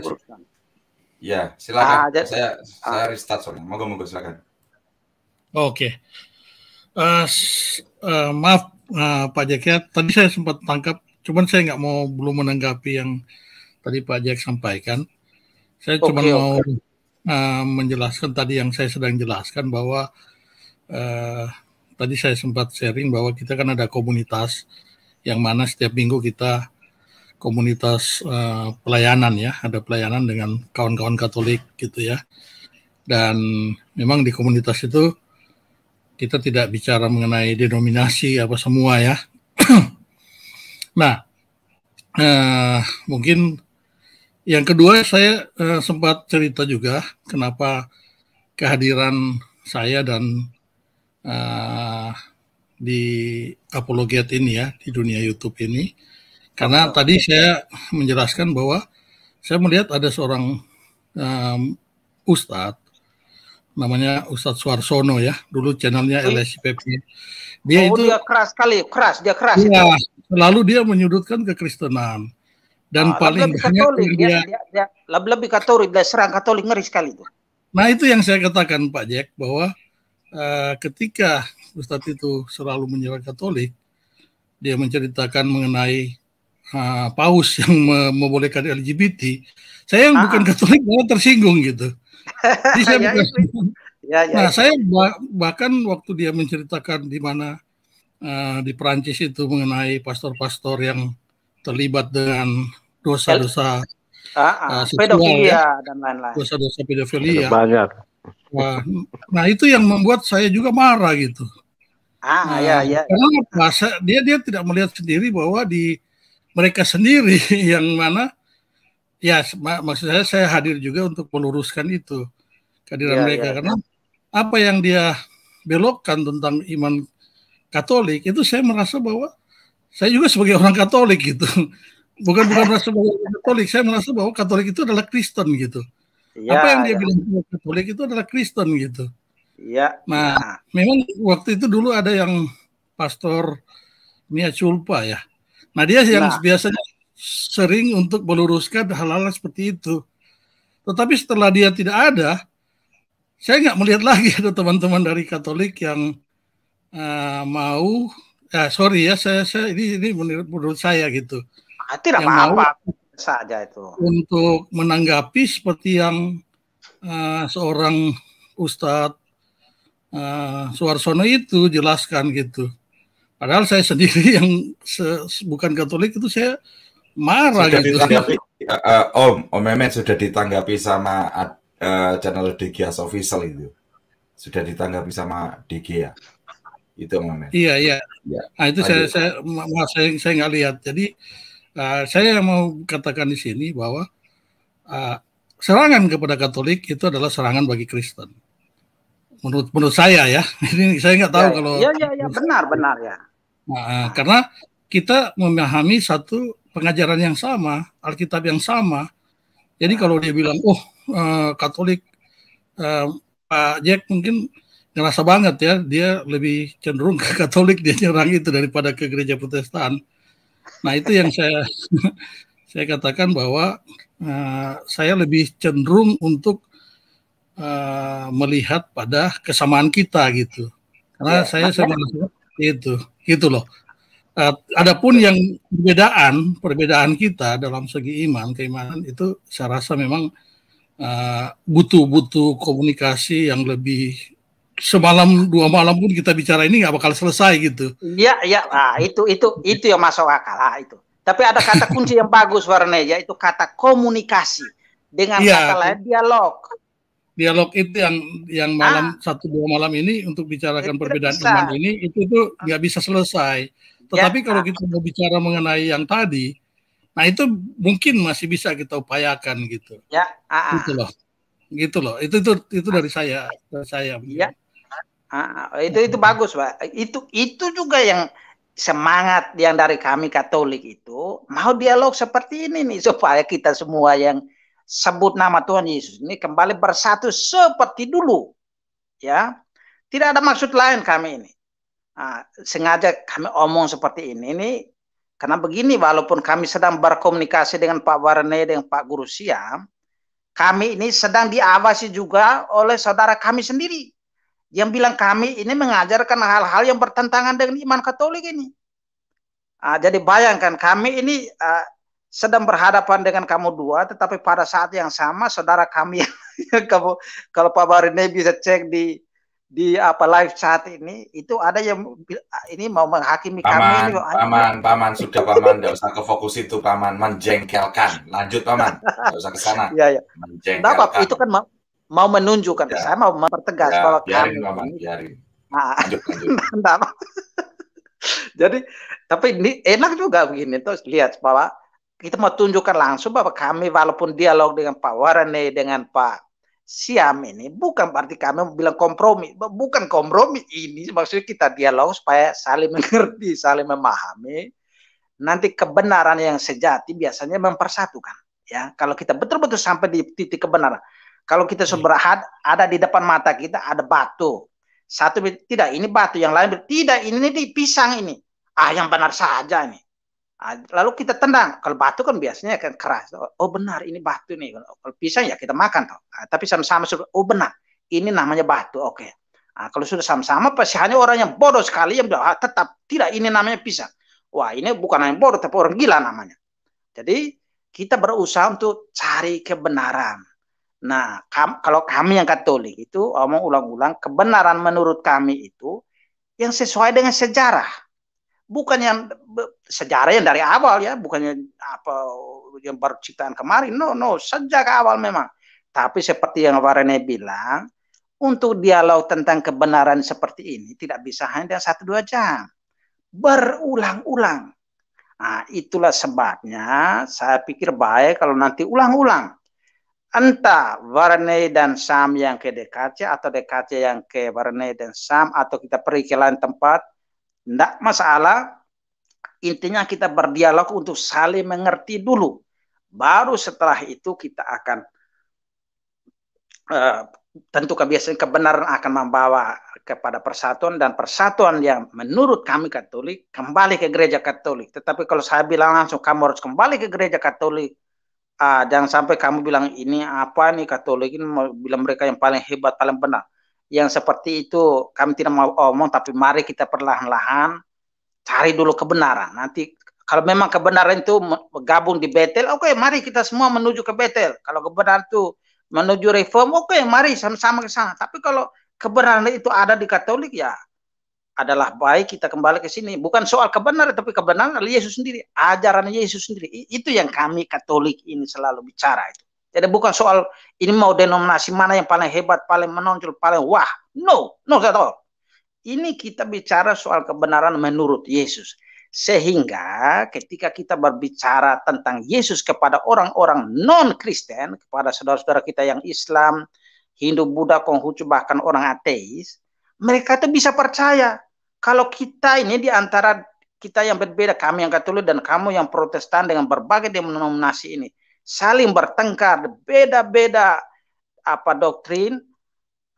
Ya, silakan. Ah, saya saya ah. restart soalnya. Moga moga silakan. Oke. Okay. Uh, eh, uh, eh, maaf uh, Pak Jack ya. tadi saya sempat tangkap, cuman saya nggak mau belum menanggapi yang tadi Pak Jack sampaikan. Saya okay, cuma okay. mau uh, menjelaskan tadi yang saya sedang jelaskan bahwa uh, tadi saya sempat sharing bahwa kita kan ada komunitas yang mana setiap minggu kita komunitas uh, pelayanan ya, ada pelayanan dengan kawan-kawan Katolik gitu ya. Dan memang di komunitas itu kita tidak bicara mengenai denominasi apa semua ya. [CLEARS THROAT] nah, uh, mungkin yang kedua saya uh, sempat cerita juga kenapa kehadiran saya dan uh, di apologet ini ya di dunia YouTube ini karena tadi saya menjelaskan bahwa saya melihat ada seorang um, ustadz namanya Ustadz Suarsono ya dulu channelnya iya. LSPP dia oh, itu dia keras sekali keras dia keras ya, selalu dia menyudutkan kekristenan dan ah, paling lebih banyak katolik, dia, dia, dia, dia lebih, katolik dia serang katolik ngeri sekali itu nah itu yang saya katakan Pak Jack bahwa uh, ketika Ustadz itu selalu menyerang katolik dia menceritakan mengenai uh, paus yang membolehkan LGBT, saya yang ah. bukan Katolik malah tersinggung gitu. [LAUGHS] Jadi saya ya, bukan. Ya, ya, nah, ya. saya bah bahkan waktu dia menceritakan di mana uh, di Perancis itu mengenai pastor-pastor yang terlibat dengan dosa-dosa ah, ah, uh, pedofilia ya, dan lain-lain. Dosa-dosa pedofilia. Banyak. Wah, nah itu yang membuat saya juga marah gitu. Ah, nah, ya, ya. Karena dia dia tidak melihat sendiri bahwa di mereka sendiri [LAUGHS] yang mana ya mak maksud saya saya hadir juga untuk meluruskan itu kehadiran ya, mereka ya, karena ya. apa yang dia belokkan tentang iman Katolik itu saya merasa bahwa saya juga sebagai [LAUGHS] orang Katolik gitu bukan bukan merasa orang Katolik saya merasa bahwa Katolik itu adalah Kristen gitu ya, apa yang dia ya. bilang Katolik itu adalah Kristen gitu ya nah ya. memang waktu itu dulu ada yang Pastor Mia Culpa ya Nah dia yang nah. biasanya sering untuk meluruskan hal-hal seperti itu. Tetapi setelah dia tidak ada, saya nggak melihat lagi [LAUGHS] ada teman-teman dari Katolik yang uh, mau, ya sorry ya, saya, saya ini ini menurut, menurut saya gitu. Ah, tidak apa-apa saja itu. Untuk menanggapi seperti yang uh, seorang Ustadz uh, Suarsono itu jelaskan gitu. Padahal saya sendiri [LAUGHS] yang se bukan Katolik itu saya marah sudah gitu. Ditanggapi, uh, Om, Om Mehmet sudah ditanggapi sama uh, channel DGAS official itu. Sudah ditanggapi sama DGA. Itu Om Mehmet. Iya, iya. Ya. Nah, itu saya, saya saya saya saya nggak lihat. Jadi uh, saya mau katakan di sini bahwa uh, serangan kepada Katolik itu adalah serangan bagi Kristen menurut menurut saya ya. [LAUGHS] Ini saya nggak tahu ya, ya. kalau. Iya iya ya, benar benar ya. Nah, karena kita memahami satu pengajaran yang sama, Alkitab yang sama. Jadi kalau dia bilang, oh eh, Katolik eh, Pak Jack mungkin ngerasa banget ya, dia lebih cenderung ke Katolik dia nyerang itu daripada ke gereja Protestan. Nah itu yang saya [LAUGHS] saya katakan bahwa eh, saya lebih cenderung untuk melihat pada kesamaan kita gitu. Karena ya, saya sebenarnya itu gitu loh uh, adapun yang perbedaan perbedaan kita dalam segi iman keimanan itu saya rasa memang butuh eh, butuh komunikasi yang lebih semalam dua malam pun kita bicara ini nggak bakal selesai gitu. Iya iya nah, itu itu itu yang masuk akal lah itu. Tapi ada kata kunci yang bagus warnanya itu kata komunikasi dengan ya. kata lain dialog dialog itu yang yang malam ah. satu dua malam ini untuk bicarakan itu perbedaan bisa. iman ini itu tuh nggak bisa selesai. Tetapi ya. kalau ah. kita mau bicara mengenai yang tadi, nah itu mungkin masih bisa kita upayakan gitu. Ya, ah. ah. gitu loh, gitu loh. Itu itu itu dari saya, dari saya. Ya. Ah, ah, itu itu bagus pak. Itu itu juga yang semangat yang dari kami Katolik itu mau dialog seperti ini nih supaya kita semua yang sebut nama Tuhan Yesus ini kembali bersatu seperti dulu. Ya. Tidak ada maksud lain kami ini. Nah, sengaja kami omong seperti ini. Ini karena begini walaupun kami sedang berkomunikasi dengan Pak Warne dengan Pak Guru Siam, kami ini sedang diawasi juga oleh saudara kami sendiri yang bilang kami ini mengajarkan hal-hal yang bertentangan dengan iman Katolik ini. Uh, jadi bayangkan kami ini uh, sedang berhadapan dengan kamu dua, tetapi pada saat yang sama saudara kami [LAUGHS] yang kamu kalau Pak Barine bisa cek di di apa live chat ini itu ada yang ini mau menghakimi paman, kami ini, paman paman sudah paman tidak usah ke fokus itu paman menjengkelkan lanjut paman tidak usah ke sana ya, ya. menjengkelkan apa, itu kan mau, mau menunjukkan ya. saya mau mempertegas ya, bahwa biarin, kami paman, biarin. Nah, lanjut, lanjut. [LAUGHS] jadi tapi ini enak juga begini terus lihat bahwa kita mau tunjukkan langsung bahwa kami walaupun dialog dengan Pak Warane dengan Pak Siam ini bukan berarti kami bilang kompromi, bukan kompromi ini maksudnya kita dialog supaya saling [LAUGHS] mengerti, saling memahami. Nanti kebenaran yang sejati biasanya mempersatukan, ya. Kalau kita betul-betul sampai di titik kebenaran, kalau kita iya. seberahat ada di depan mata kita ada batu, satu tidak ini batu yang lain tidak ini, di pisang ini, ah yang benar saja ini lalu kita tendang kalau batu kan biasanya kan keras oh benar ini batu nih kalau pisang ya kita makan toh ah, tapi sama-sama oh benar ini namanya batu oke okay. nah, kalau sudah sama-sama pasti hanya orang yang bodoh sekali yang bilang ah, tetap tidak ini namanya pisang wah ini bukan orang bodoh tapi orang gila namanya jadi kita berusaha untuk cari kebenaran Nah, kam, kalau kami yang Katolik itu omong ulang-ulang kebenaran menurut kami itu yang sesuai dengan sejarah bukan yang sejarah yang dari awal ya, bukannya apa yang baru ciptaan kemarin. No, no, sejak awal memang. Tapi seperti yang Warene bilang, untuk dialog tentang kebenaran seperti ini tidak bisa hanya satu dua jam, berulang-ulang. Nah, itulah sebabnya saya pikir baik kalau nanti ulang-ulang. Entah Warne dan Sam yang ke DKC atau DKC yang ke Warne dan Sam atau kita pergi ke lain tempat tidak masalah, intinya kita berdialog untuk saling mengerti dulu. Baru setelah itu kita akan uh, tentu kebiasaan kebenaran akan membawa kepada persatuan dan persatuan yang menurut kami Katolik kembali ke gereja Katolik. Tetapi kalau saya bilang langsung kamu harus kembali ke gereja Katolik, uh, jangan sampai kamu bilang ini apa nih Katolik ini bilang mereka yang paling hebat paling benar yang seperti itu kami tidak mau omong tapi mari kita perlahan-lahan cari dulu kebenaran. Nanti kalau memang kebenaran itu gabung di Betel, oke okay, mari kita semua menuju ke Betel. Kalau kebenaran itu menuju reform, oke okay, mari sama-sama ke sana. Tapi kalau kebenaran itu ada di Katolik ya adalah baik kita kembali ke sini. Bukan soal kebenaran, tapi kebenaran Yesus sendiri. Ajaran Yesus sendiri. Itu yang kami Katolik ini selalu bicara itu. Jadi bukan soal ini mau denominasi mana yang paling hebat, paling menonjol, paling wah. No, no at all. Ini kita bicara soal kebenaran menurut Yesus. Sehingga ketika kita berbicara tentang Yesus kepada orang-orang non-Kristen, kepada saudara-saudara kita yang Islam, Hindu, Buddha, Konghucu, bahkan orang ateis, mereka itu bisa percaya kalau kita ini di antara kita yang berbeda, kami yang Katolik dan kamu yang Protestan dengan berbagai denominasi ini, saling bertengkar, beda-beda apa doktrin,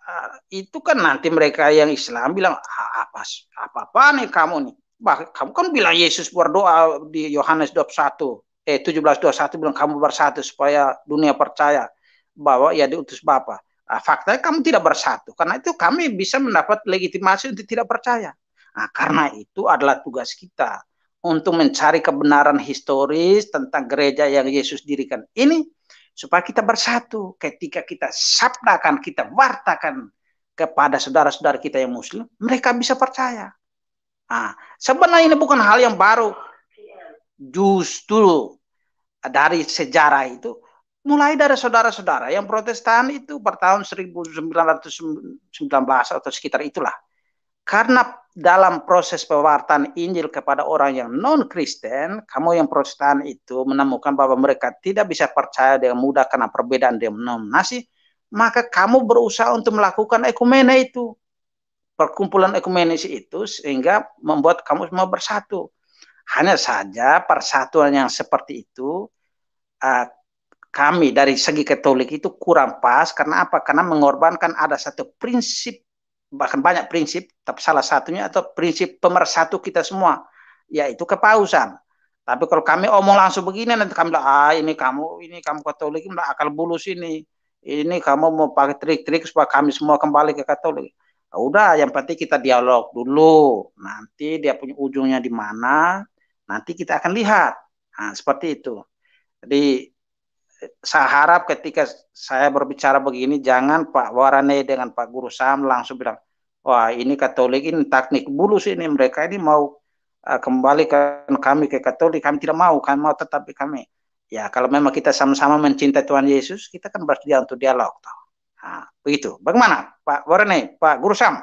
ah, itu kan nanti mereka yang Islam bilang ah, apa apa, apa nih kamu nih bah, kamu kan bilang Yesus berdoa di Yohanes 21 eh 1721 bilang kamu bersatu supaya dunia percaya bahwa ya diutus Bapa nah, faktanya kamu tidak bersatu karena itu kami bisa mendapat legitimasi untuk tidak percaya nah, karena itu adalah tugas kita untuk mencari kebenaran historis tentang gereja yang Yesus dirikan ini supaya kita bersatu ketika kita sabdakan kita wartakan kepada saudara-saudara kita yang muslim mereka bisa percaya nah, sebenarnya ini bukan hal yang baru justru dari sejarah itu mulai dari saudara-saudara yang protestan itu per tahun 1919 atau sekitar itulah karena dalam proses pewartaan Injil kepada orang yang non-Kristen, kamu yang Protestan itu menemukan bahwa mereka tidak bisa percaya dengan mudah karena perbedaan denominasi, maka kamu berusaha untuk melakukan ekumene itu. Perkumpulan ekumenis itu sehingga membuat kamu semua bersatu. Hanya saja persatuan yang seperti itu eh, kami dari segi Katolik itu kurang pas karena apa? Karena mengorbankan ada satu prinsip bahkan banyak prinsip, tapi salah satunya atau prinsip pemersatu kita semua, yaitu kepausan. Tapi kalau kami omong langsung begini nanti kami bilang, ah ini kamu, ini kamu Katolik, ini akal bulus ini, ini kamu mau pakai trik-trik supaya kami semua kembali ke Katolik. Nah, udah, yang penting kita dialog dulu. Nanti dia punya ujungnya di mana, nanti kita akan lihat. Nah, seperti itu. Jadi saya harap ketika saya berbicara begini jangan Pak Warane dengan Pak Guru Sam langsung bilang wah ini Katolik ini teknik bulus ini mereka ini mau uh, kembalikan kami ke Katolik kami tidak mau kami mau tetap di kami ya kalau memang kita sama-sama mencintai Tuhan Yesus kita kan bersedia untuk dialog toh. Nah, begitu bagaimana Pak Warane Pak Guru Sam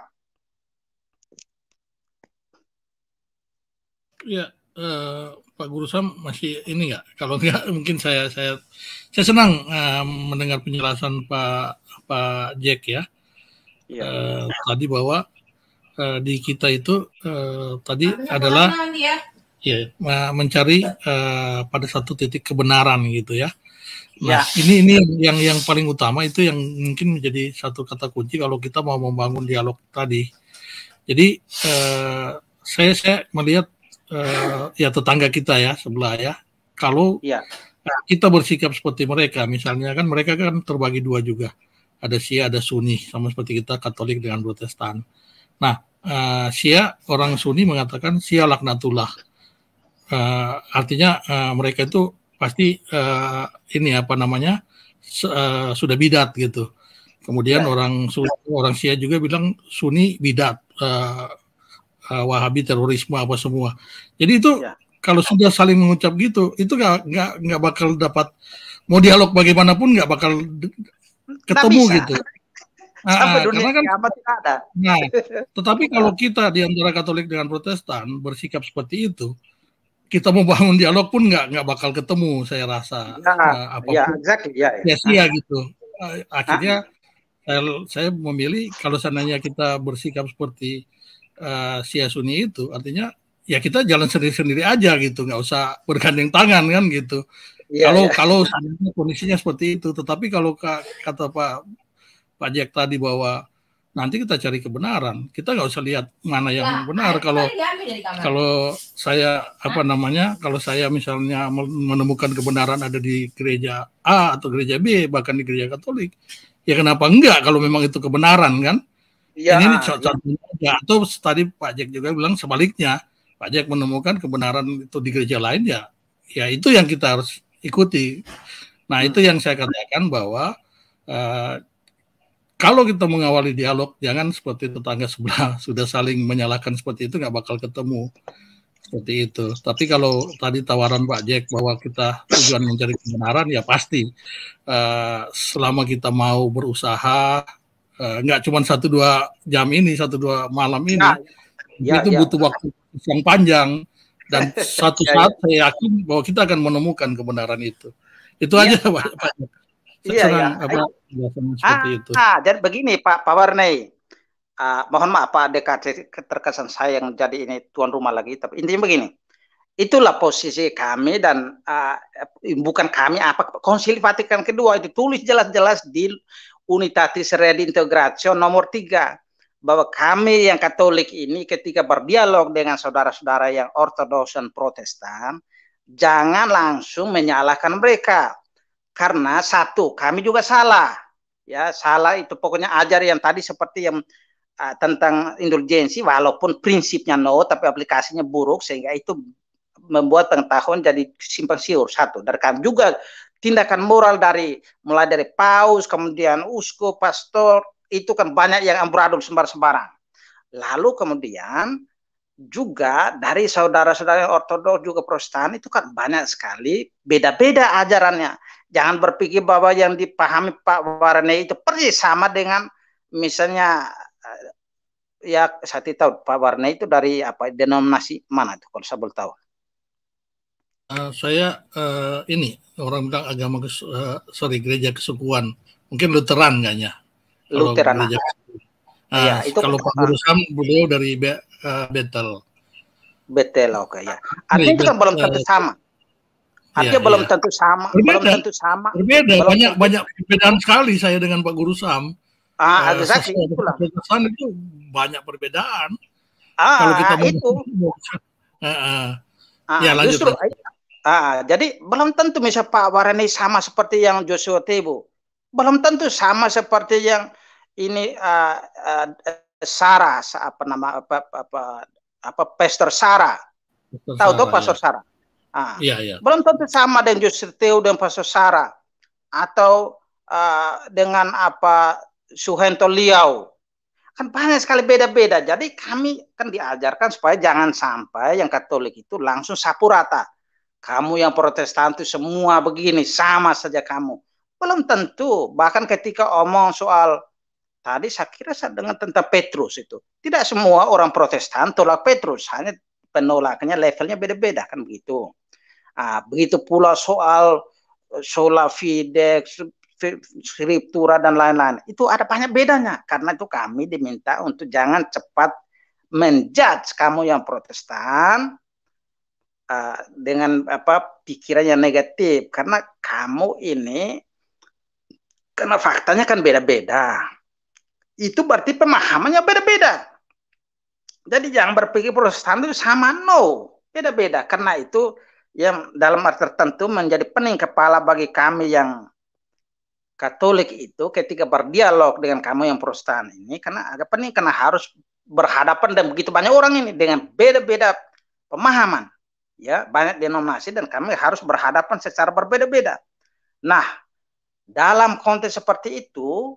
ya uh, Pak Guru Sam masih ini nggak? Kalau nggak [LAUGHS] mungkin saya saya saya senang uh, mendengar penjelasan Pak Pak Jack ya. ya. Uh, tadi bahwa uh, di kita itu uh, tadi adalah ya. ya mencari uh, pada satu titik kebenaran gitu ya. Nah, ya. ini ini yang yang paling utama itu yang mungkin menjadi satu kata kunci kalau kita mau membangun dialog tadi. Jadi uh, saya saya melihat uh, ya tetangga kita ya sebelah ya. Kalau ya. kita bersikap seperti mereka, misalnya kan mereka kan terbagi dua juga, ada Sia ada Sunni, sama seperti kita Katolik dengan Protestan. Nah, uh, eh, Sia orang Sunni mengatakan Syiah laknatullah, uh, artinya uh, mereka itu pasti uh, ini apa namanya uh, sudah bidat gitu. Kemudian ya. orang Sunni, orang Sia juga bilang Sunni bidat. Uh, uh, Wahabi terorisme apa semua. Jadi itu ya. kalau sudah saling mengucap gitu, itu nggak nggak bakal dapat mau dialog bagaimanapun nggak bakal ketemu bisa. gitu. Nah, [LAUGHS] karena kan, ada. Nah, [LAUGHS] tetapi kalau kita di antara Katolik dengan Protestan bersikap seperti itu, kita mau bangun dialog pun nggak nggak bakal ketemu saya rasa. Nah, eh, ya, apapun. Ya, exactly. Ya, ya. sia ya nah. gitu. Eh, akhirnya nah. saya memilih kalau seandainya kita bersikap seperti uh, eh, Sia Asuni itu artinya ya kita jalan sendiri-sendiri aja gitu nggak usah bergandeng tangan kan gitu yeah, kalau yeah. kalau kondisinya seperti itu tetapi kalau kata Pak Pak Jack tadi bahwa nanti kita cari kebenaran kita nggak usah lihat mana yang nah, benar kalau kalau saya apa namanya kalau saya misalnya menemukan kebenaran ada di gereja A atau gereja B bahkan di gereja Katolik ya kenapa enggak kalau memang itu kebenaran kan Ya, ini iya. contohnya ya. atau tadi Pak Jack juga bilang sebaliknya Pak Jack menemukan kebenaran itu di gereja lain ya ya itu yang kita harus ikuti. Nah hmm. itu yang saya katakan bahwa uh, kalau kita mengawali dialog jangan seperti tetangga sebelah [LAUGHS] sudah saling menyalahkan seperti itu nggak bakal ketemu seperti itu. Tapi kalau tadi tawaran Pak Jack bahwa kita tujuan mencari kebenaran ya pasti uh, selama kita mau berusaha Eh, nggak uh, cuma satu dua jam ini satu dua malam ini nah, ya, itu ya. butuh waktu yang panjang dan [LAUGHS] ya, ya. satu saat ya, saya yakin bahwa kita akan menemukan kebenaran itu itu ya. aja pak iya ya. Ah, seperti ah, itu ah, dan begini pak pak Warnai uh, mohon maaf pak dekat terkesan saya yang jadi ini tuan rumah lagi tapi intinya begini itulah posisi kami dan uh, bukan kami apa konsili Vatikan kedua itu tulis jelas-jelas di Unitatis Redintegratio nomor tiga bahwa kami yang Katolik ini ketika berdialog dengan saudara-saudara yang Ortodoks dan Protestan jangan langsung menyalahkan mereka karena satu kami juga salah ya salah itu pokoknya ajar yang tadi seperti yang uh, tentang indulgensi walaupun prinsipnya no tapi aplikasinya buruk sehingga itu membuat pengetahuan jadi simpang siur satu dari kami juga tindakan moral dari mulai dari paus kemudian uskup pastor itu kan banyak yang amburadul sembar sembarang lalu kemudian juga dari saudara-saudara ortodoks juga protestan itu kan banyak sekali beda-beda ajarannya jangan berpikir bahwa yang dipahami Pak Warne itu persis sama dengan misalnya eh, ya saya tahu Pak Warne itu dari apa denominasi mana itu kalau saya belum tahu Eh, saya uh, ini orang bilang agama uh, sorry gereja kesukuan mungkin Lutheran kayaknya. Lutheran. Gereja, uh, ya, itu, kalau Pak Guru Sam beliau dari Be, uh, Betel. Betel oke okay, ya. Artinya itu kan belum tentu sama. Iya, Artinya ya, belum ya. tentu sama, berbeda, belum tentu sama. Berbeda, belum banyak tentu. banyak perbedaan sekali saya dengan Pak Guru Sam. Ah, uh, sih, itulah. itu banyak perbedaan. Ah, kalau kita itu. Mau, uh, uh. Ah, ya Justru, Ah, jadi belum tentu misal Pak Warani sama seperti yang Joshua Tebu. Belum tentu sama seperti yang ini uh, uh, Sarah apa nama apa apa, apa Pastor Sarah. Tahu tuh Pastor ya. Sarah. Ah. Ya, ya. Belum tentu sama dengan Joshua Tebu dan Pastor Sarah atau uh, dengan apa Suhento Liau kan banyak sekali beda-beda. Jadi kami kan diajarkan supaya jangan sampai yang Katolik itu langsung sapu rata. Kamu yang protestan itu semua begini, sama saja kamu. Belum tentu. Bahkan ketika omong soal tadi saya kira saya dengar tentang Petrus itu. Tidak semua orang protestan tolak Petrus. Hanya penolakannya levelnya beda-beda kan begitu. Ah, begitu pula soal eh, sola fide, skriptura dan lain-lain. Itu ada banyak bedanya. Karena itu kami diminta untuk jangan cepat menjudge kamu yang protestan uh, dengan apa pikirannya negatif karena kamu ini karena faktanya kan beda-beda. Itu berarti pemahamannya beda-beda. Jadi jangan berpikir Protestan itu sama no, beda-beda. Karena itu yang dalam arti tertentu menjadi pening kepala bagi kami yang Katolik itu ketika berdialog dengan kamu yang Protestan ini karena agak pening karena harus berhadapan dan begitu banyak orang ini dengan beda-beda pemahaman ya banyak denominasi dan kami harus berhadapan secara berbeda-beda. Nah, dalam konteks seperti itu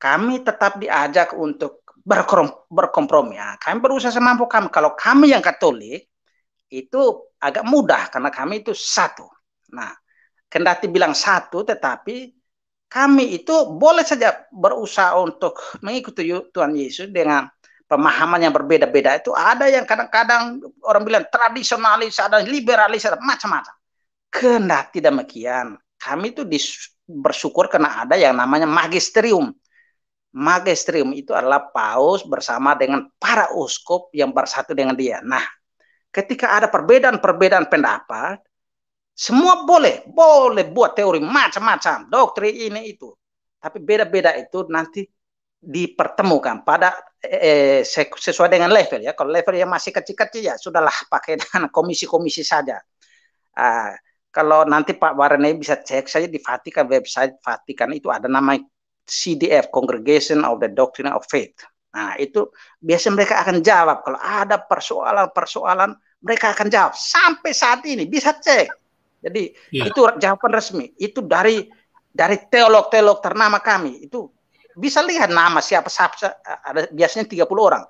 kami tetap diajak untuk berkompromi. Ya, kami berusaha semampu kami. Kalau kami yang Katolik itu agak mudah karena kami itu satu. Nah, kendati bilang satu tetapi kami itu boleh saja berusaha untuk mengikuti Tuhan Yesus dengan pemahaman yang berbeda-beda itu ada yang kadang-kadang orang bilang tradisionalis, ada liberalis, ada macam-macam. Kena tidak demikian. Kami itu bersyukur karena ada yang namanya magisterium. Magisterium itu adalah paus bersama dengan para uskup yang bersatu dengan dia. Nah, ketika ada perbedaan-perbedaan pendapat, semua boleh, boleh buat teori macam-macam, doktrin ini itu. Tapi beda-beda itu nanti dipertemukan pada eh, eh sesuai dengan level ya. Kalau level yang masih kecil-kecil ya sudahlah [LAUGHS] pakai dengan komisi-komisi saja. Ah, kalau nanti Pak Warne bisa cek saja di Vatikan website Vatikan itu ada nama CDF Congregation of the Doctrine of Faith. Nah itu biasa mereka akan jawab kalau ada persoalan-persoalan mereka akan jawab sampai saat ini bisa cek. Jadi yeah. itu jawaban resmi. Itu dari dari teolog-teolog ternama kami itu bisa lihat nama siapa siapa ada biasanya 30 orang.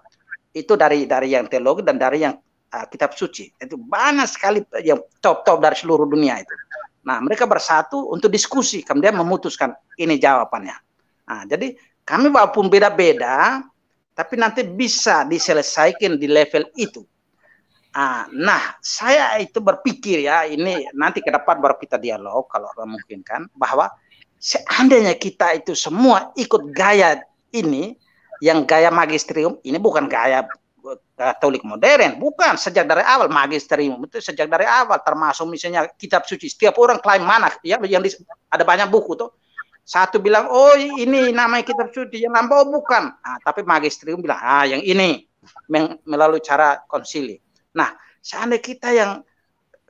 Itu dari dari yang teologi dan dari yang uh, kitab suci. Itu banyak sekali yang top-top dari seluruh dunia itu. Nah, mereka bersatu untuk diskusi kemudian memutuskan ini jawabannya. Nah, jadi kami walaupun beda-beda tapi nanti bisa diselesaikan di level itu. Ah, nah, saya itu berpikir ya, ini nanti ke depan baru kita dialog kalau memungkinkan bahwa seandainya kita itu semua ikut gaya ini, yang gaya magisterium ini bukan gaya eh, Katolik modern, bukan sejak dari awal magisterium itu sejak dari awal termasuk misalnya kitab suci setiap orang klaim mana ya yang ada banyak buku tuh satu bilang oh ini namanya kitab suci yang nampak oh, bukan nah, tapi magisterium bilang ah yang ini melalui cara konsili nah seandainya kita yang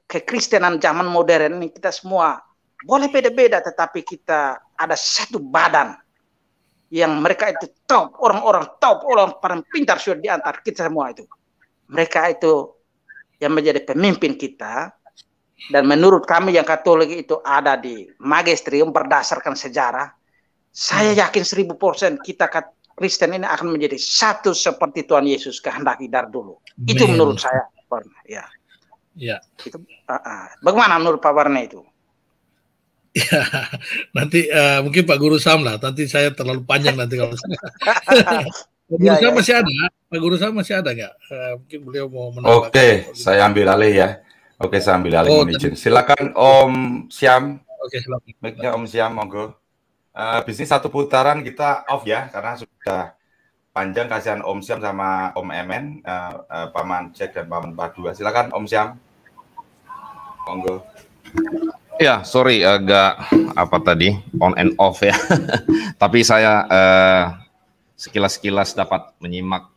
kekristenan zaman modern ini kita semua boleh beda-beda tetapi kita ada satu badan yang mereka itu top orang-orang top orang paling pintar sudah diantar kita semua itu mereka itu yang menjadi pemimpin kita dan menurut kami yang Katolik itu ada di magisterium berdasarkan sejarah saya hmm. yakin seribu persen kita Kristen ini akan menjadi satu seperti Tuhan Yesus kehendaki dari dulu itu menurut saya ya ya itu uh, uh. bagaimana menurut Pak Warna itu Ya, nanti uh, mungkin Pak Guru Sam lah. Nanti saya terlalu panjang nanti kalau saya. [LAUGHS] Pak Guru ya, Sam ya. masih ada. Pak Guru Sam masih ada nggak? Uh, mungkin beliau mau menolak. Oke, saya ambil alih ya. Oke, saya ambil alih. Oh, izin. Silakan Om Siam. Oke, okay, silakan. Om Siam, monggo. Uh, bisnis satu putaran kita off ya, karena sudah panjang kasihan Om Siam sama Om Emen, uh, uh, Paman Cek dan Paman Padua. Silakan Om Siam. Monggo. Ya, sorry agak apa tadi on and off ya. [LAUGHS] Tapi saya eh, sekilas-sekilas dapat menyimak.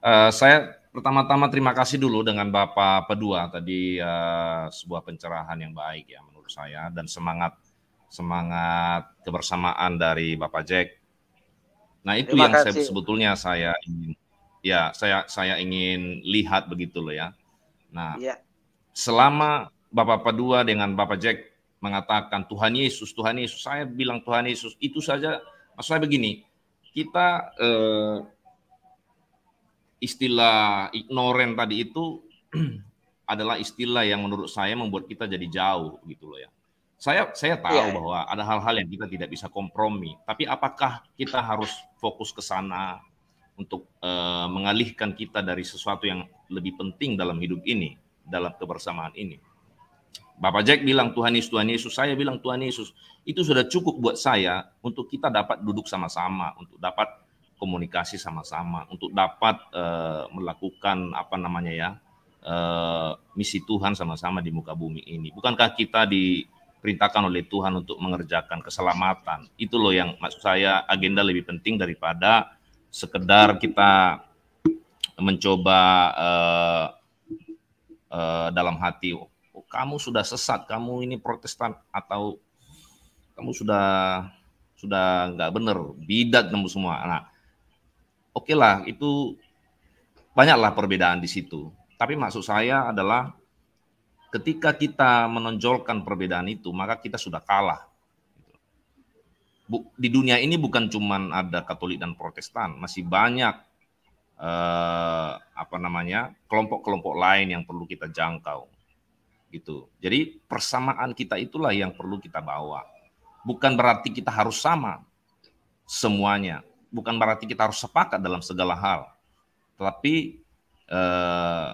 Eh, saya pertama-tama terima kasih dulu dengan Bapak Pedua tadi eh, sebuah pencerahan yang baik ya menurut saya dan semangat semangat kebersamaan dari Bapak Jack. Nah, itu terima yang saya, sebetulnya saya ingin ya saya saya ingin lihat begitu loh ya. Nah, ya. selama Bapak Padua dengan Bapak Jack mengatakan Tuhan Yesus, Tuhan Yesus. Saya bilang Tuhan Yesus itu saja. Maksud begini, kita eh, istilah ignoran tadi itu [CLEARS THROAT] adalah istilah yang menurut saya membuat kita jadi jauh gitu loh ya. Saya saya tahu yeah. bahwa ada hal-hal yang kita tidak bisa kompromi, tapi apakah kita harus fokus ke sana untuk eh, mengalihkan kita dari sesuatu yang lebih penting dalam hidup ini, dalam kebersamaan ini? Bapak Jack bilang Tuhan Yesus, Tuhan Yesus, saya bilang Tuhan Yesus. Itu sudah cukup buat saya untuk kita dapat duduk sama-sama, untuk dapat komunikasi sama-sama, untuk dapat uh, melakukan apa namanya ya, uh, misi Tuhan sama-sama di muka bumi ini. Bukankah kita diperintahkan oleh Tuhan untuk mengerjakan keselamatan? Itu loh yang maksud saya agenda lebih penting daripada sekedar kita mencoba uh, uh, dalam hati kamu sudah sesat, kamu ini Protestan atau kamu sudah sudah nggak benar, bidat kamu semua. Nah, oke lah itu banyaklah perbedaan di situ. Tapi maksud saya adalah ketika kita menonjolkan perbedaan itu, maka kita sudah kalah. Di dunia ini bukan cuma ada Katolik dan Protestan, masih banyak eh, apa namanya kelompok-kelompok lain yang perlu kita jangkau gitu. Jadi persamaan kita itulah yang perlu kita bawa. Bukan berarti kita harus sama semuanya, bukan berarti kita harus sepakat dalam segala hal. Tetapi eh,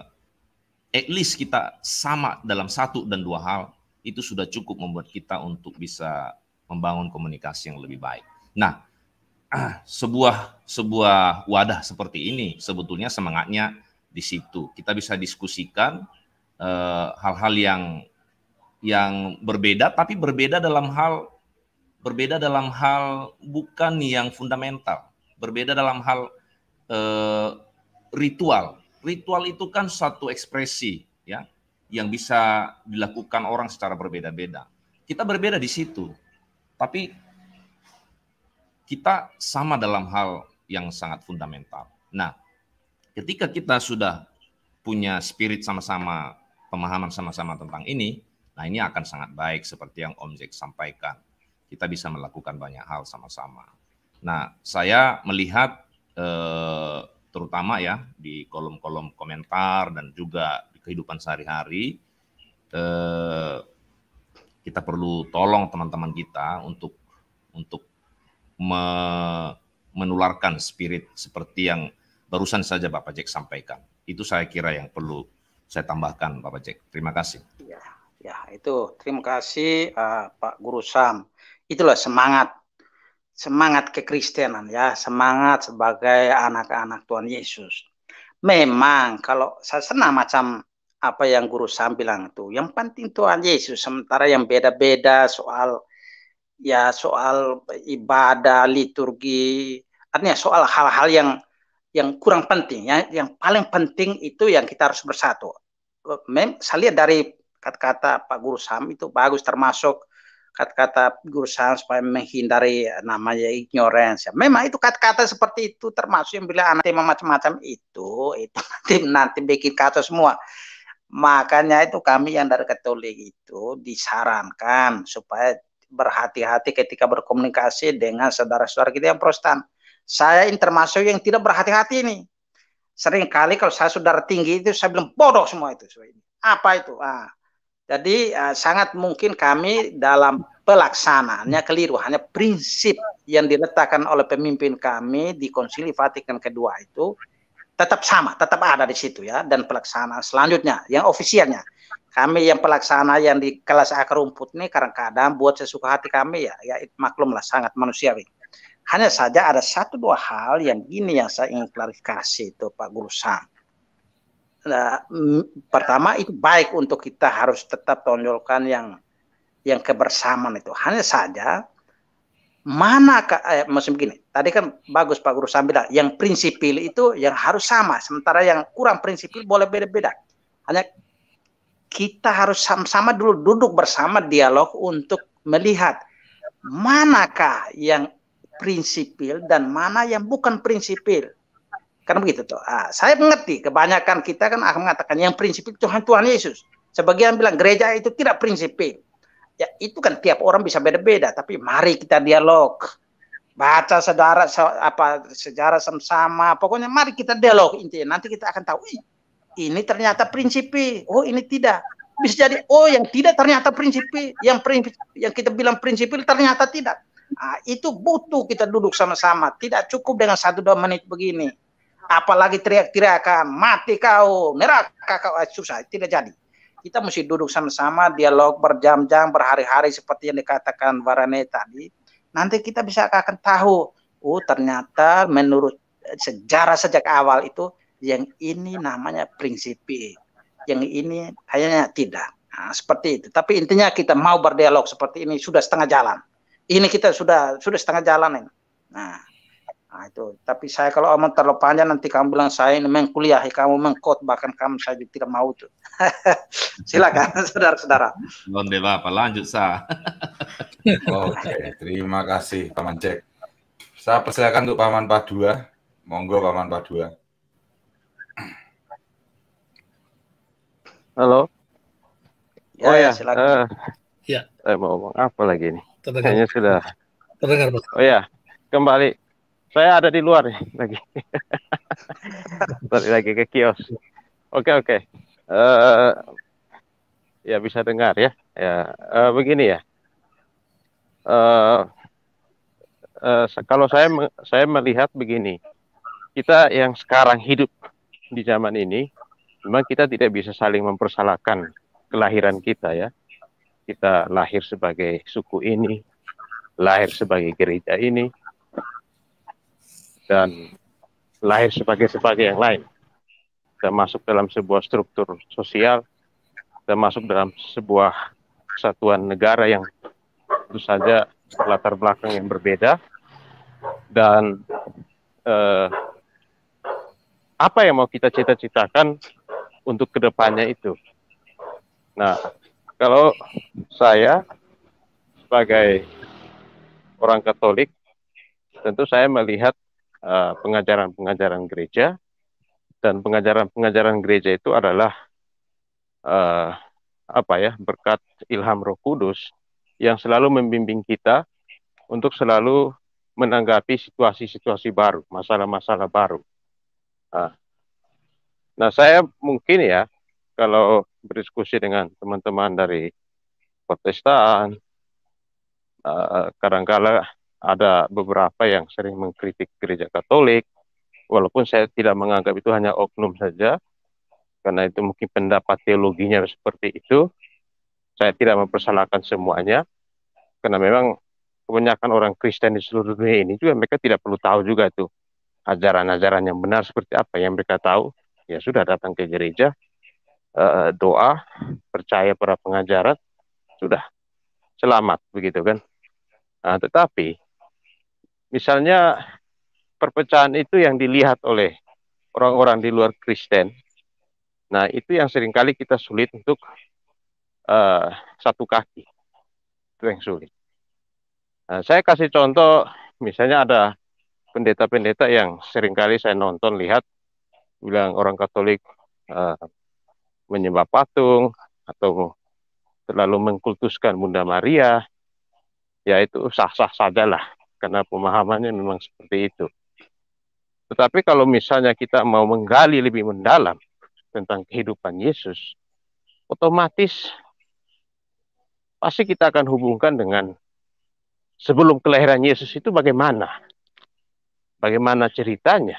at least kita sama dalam satu dan dua hal itu sudah cukup membuat kita untuk bisa membangun komunikasi yang lebih baik. Nah, [CLEARS THROAT] sebuah sebuah wadah seperti ini sebetulnya semangatnya di situ. Kita bisa diskusikan, Eh, hal-hal uh, yang yang berbeda tapi berbeda dalam hal berbeda dalam hal bukan yang fundamental berbeda dalam hal uh, ritual ritual itu kan satu ekspresi ya yang bisa dilakukan orang secara berbeda-beda kita berbeda di situ tapi kita sama dalam hal yang sangat fundamental nah ketika kita sudah punya spirit sama-sama pemahaman sama-sama tentang ini, nah ini akan sangat baik seperti yang Om Jack sampaikan. Kita bisa melakukan banyak hal sama-sama. Nah, saya melihat eh, terutama ya di kolom-kolom komentar dan juga di kehidupan sehari-hari, eh, kita perlu tolong teman-teman kita untuk untuk me, menularkan spirit seperti yang barusan saja Bapak Jack sampaikan. Itu saya kira yang perlu saya tambahkan Bapak Pacek. Terima kasih. Ya, ya itu terima kasih uh, Pak Guru Sam. Itulah semangat semangat kekristenan ya, semangat sebagai anak-anak Tuhan Yesus. Memang kalau saya senang macam apa yang guru Sam bilang itu, yang penting Tuhan Yesus. Sementara yang beda-beda soal ya soal ibadah, liturgi, artinya soal hal-hal yang yang kurang penting ya yang paling penting itu yang kita harus bersatu mem saya lihat dari kata-kata Pak Guru Sam itu bagus termasuk kata-kata Guru Sam supaya menghindari namanya ignorance ya. memang itu kata-kata seperti itu termasuk yang bila anatema macam-macam itu itu nanti nanti bikin kata semua makanya itu kami yang dari Katolik itu disarankan supaya berhati-hati ketika berkomunikasi dengan saudara-saudara kita yang Protestan saya termasuk yang tidak berhati-hati ini. Sering kali kalau saya sudah tinggi itu saya bilang bodoh semua itu. Apa itu? Ah. Jadi ah, sangat mungkin kami dalam pelaksanaannya keliru. Hanya prinsip yang diletakkan oleh pemimpin kami di Konsili Vatikan kedua itu tetap sama, tetap ada di situ ya. Dan pelaksanaan selanjutnya yang ofisialnya kami yang pelaksana yang di kelas akar rumput ini kadang-kadang buat sesuka hati kami ya, ya maklumlah sangat manusiawi. Hanya saja ada satu dua hal yang gini yang saya ingin klarifikasi itu Pak Guru Sam. Nah, pertama itu baik untuk kita harus tetap tonjolkan yang yang kebersamaan itu. Hanya saja mana eh, musim gini tadi kan bagus Pak Guru Sam bilang yang prinsipil itu yang harus sama sementara yang kurang prinsipil boleh beda-beda hanya kita harus sama-sama dulu duduk bersama dialog untuk melihat manakah yang prinsipil dan mana yang bukan prinsipil. Karena begitu tuh. Ah, saya mengerti kebanyakan kita kan akan mengatakan yang prinsipil Tuhan Tuhan Yesus. Sebagian bilang gereja itu tidak prinsipil. Ya itu kan tiap orang bisa beda-beda. Tapi mari kita dialog, baca saudara apa sejarah sama-sama. Pokoknya mari kita dialog intinya. Nanti kita akan tahu. ini ternyata prinsipil Oh ini tidak. Bisa jadi oh yang tidak ternyata prinsipil Yang prinsip yang kita bilang prinsipil ternyata tidak Nah, itu butuh kita duduk sama-sama. Tidak cukup dengan satu dua menit begini. Apalagi teriak-teriakan, mati kau, neraka kau, ah, susah, tidak jadi. Kita mesti duduk sama-sama, dialog berjam-jam, berhari-hari seperti yang dikatakan Warane tadi. Nanti kita bisa akan tahu, oh ternyata menurut eh, sejarah sejak awal itu, yang ini namanya prinsip yang ini kayaknya tidak. Nah, seperti itu. Tapi intinya kita mau berdialog seperti ini sudah setengah jalan ini kita sudah sudah setengah jalan ini. Nah, nah itu. Tapi saya kalau omong terlalu panjang nanti kamu bilang saya ini mengkuliah, kamu mengkot, bahkan kamu saya tidak mau tuh. [LAUGHS] Silakan [LAUGHS] saudara-saudara. Nonde apa lanjut sah. [LAUGHS] Oke, terima kasih Paman Cek. Saya persilakan untuk Paman Padua. Monggo Paman Padua. Halo. Ya, oh ya, silakan. Uh, ya. Saya eh, mau ngomong apa lagi ini. Terdengar. sudah. Terdengar, Pak. Oh ya, kembali. Saya ada di luar lagi. [LAUGHS] Balik lagi ke kios. Oke, oke. Uh, ya bisa dengar ya. Ya, uh, begini ya. Uh, uh, kalau saya saya melihat begini. Kita yang sekarang hidup di zaman ini memang kita tidak bisa saling mempersalahkan kelahiran kita ya kita lahir sebagai suku ini, lahir sebagai gereja ini, dan lahir sebagai sebagai yang lain. Kita masuk dalam sebuah struktur sosial, kita masuk dalam sebuah kesatuan negara yang tentu saja latar belakang yang berbeda dan eh, apa yang mau kita cita-citakan untuk kedepannya itu. Nah, kalau saya sebagai orang Katolik, tentu saya melihat eh, pengajaran-pengajaran uh, gereja dan pengajaran-pengajaran gereja itu adalah uh, apa ya berkat ilham Roh Kudus yang selalu membimbing kita untuk selalu menanggapi situasi-situasi baru, masalah-masalah baru. Ah. nah saya mungkin ya kalau berdiskusi dengan teman-teman dari Protestan, uh, kadangkala ada beberapa yang sering mengkritik gereja Katolik, walaupun saya tidak menganggap itu hanya oknum saja, karena itu mungkin pendapat teologinya seperti itu. Saya tidak mempersalahkan semuanya, karena memang kebanyakan orang Kristen di seluruh dunia ini juga mereka tidak perlu tahu juga itu ajaran-ajaran yang benar seperti apa yang mereka tahu ya sudah datang ke gereja uh, doa, percaya pada pengajaran, sudah selamat begitu kan. Nah, tetapi misalnya perpecahan itu yang dilihat oleh orang-orang di luar Kristen. Nah, itu yang seringkali kita sulit untuk uh, satu kaki. Itu yang sulit. Nah, saya kasih contoh, misalnya ada pendeta-pendeta yang seringkali saya nonton, lihat, bilang orang Katolik uh, menyembah patung atau terlalu mengkultuskan Bunda Maria, ya itu sah-sah saja lah, karena pemahamannya memang seperti itu. Tetapi kalau misalnya kita mau menggali lebih mendalam tentang kehidupan Yesus, otomatis pasti kita akan hubungkan dengan sebelum kelahiran Yesus itu bagaimana? Bagaimana ceritanya?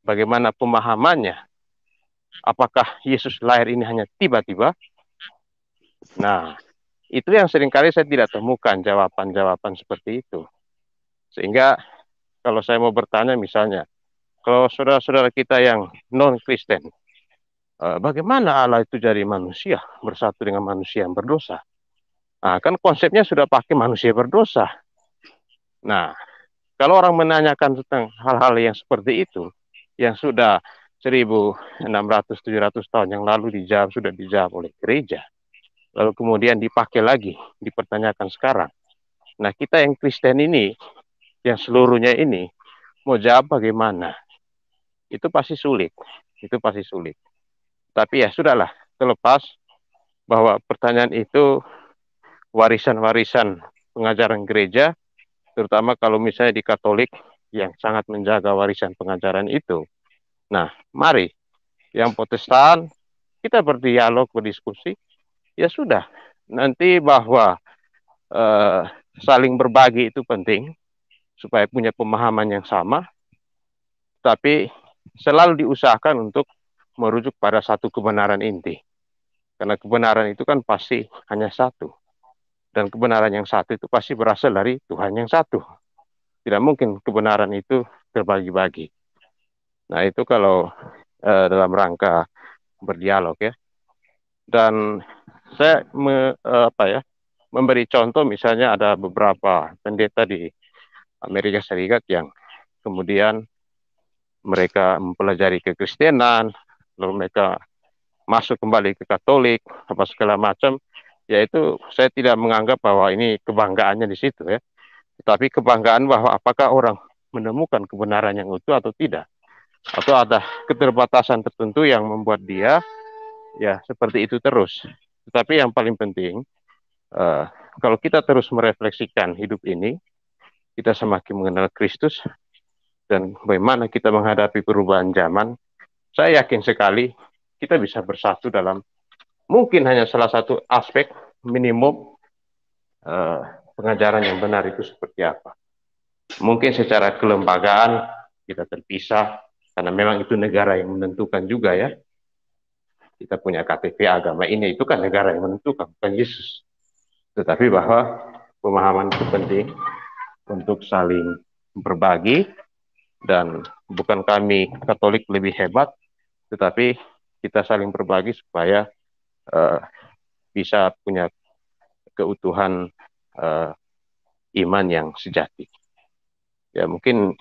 Bagaimana pemahamannya? Apakah Yesus lahir ini hanya tiba-tiba? Nah, itu yang seringkali saya tidak temukan jawaban-jawaban seperti itu. Sehingga kalau saya mau bertanya misalnya, kalau saudara-saudara kita yang non-Kristen, eh, bagaimana Allah itu jadi manusia, bersatu dengan manusia yang berdosa? Nah, kan konsepnya sudah pakai manusia berdosa. Nah, kalau orang menanyakan tentang hal-hal yang seperti itu, yang sudah 1600-700 tahun yang lalu dijawab sudah dijawab oleh gereja. Lalu kemudian dipakai lagi, dipertanyakan sekarang. Nah kita yang Kristen ini, yang seluruhnya ini, mau jawab bagaimana? Itu pasti sulit, itu pasti sulit. Tapi ya sudahlah, terlepas bahwa pertanyaan itu warisan-warisan pengajaran gereja, terutama kalau misalnya di Katolik yang sangat menjaga warisan pengajaran itu. Nah, mari yang Protestan kita berdialog, berdiskusi. Ya sudah, nanti bahwa eh, saling berbagi itu penting supaya punya pemahaman yang sama. Tapi selalu diusahakan untuk merujuk pada satu kebenaran inti. Karena kebenaran itu kan pasti hanya satu. Dan kebenaran yang satu itu pasti berasal dari Tuhan yang satu. Tidak mungkin kebenaran itu terbagi-bagi. Nah itu kalau eh, dalam rangka berdialog ya. Dan saya me, eh, apa ya memberi contoh misalnya ada beberapa pendeta di Amerika Serikat yang kemudian mereka mempelajari kekristenan, lalu mereka masuk kembali ke Katolik apa segala macam, yaitu saya tidak menganggap bahwa ini kebanggaannya di situ ya, tetapi kebanggaan bahwa apakah orang menemukan kebenaran yang utuh atau tidak atau ada keterbatasan tertentu yang membuat dia ya seperti itu terus. Tetapi yang paling penting uh, kalau kita terus merefleksikan hidup ini, kita semakin mengenal Kristus dan bagaimana kita menghadapi perubahan zaman. Saya yakin sekali kita bisa bersatu dalam mungkin hanya salah satu aspek minimum uh, pengajaran yang benar itu seperti apa. Mungkin secara kelembagaan kita terpisah, karena memang itu negara yang menentukan juga ya. Kita punya KTP agama ini, itu kan negara yang menentukan, bukan Yesus. Tetapi bahwa pemahaman itu penting untuk saling berbagi dan bukan kami Katolik lebih hebat, tetapi kita saling berbagi supaya uh, bisa punya keutuhan uh, iman yang sejati. Ya mungkin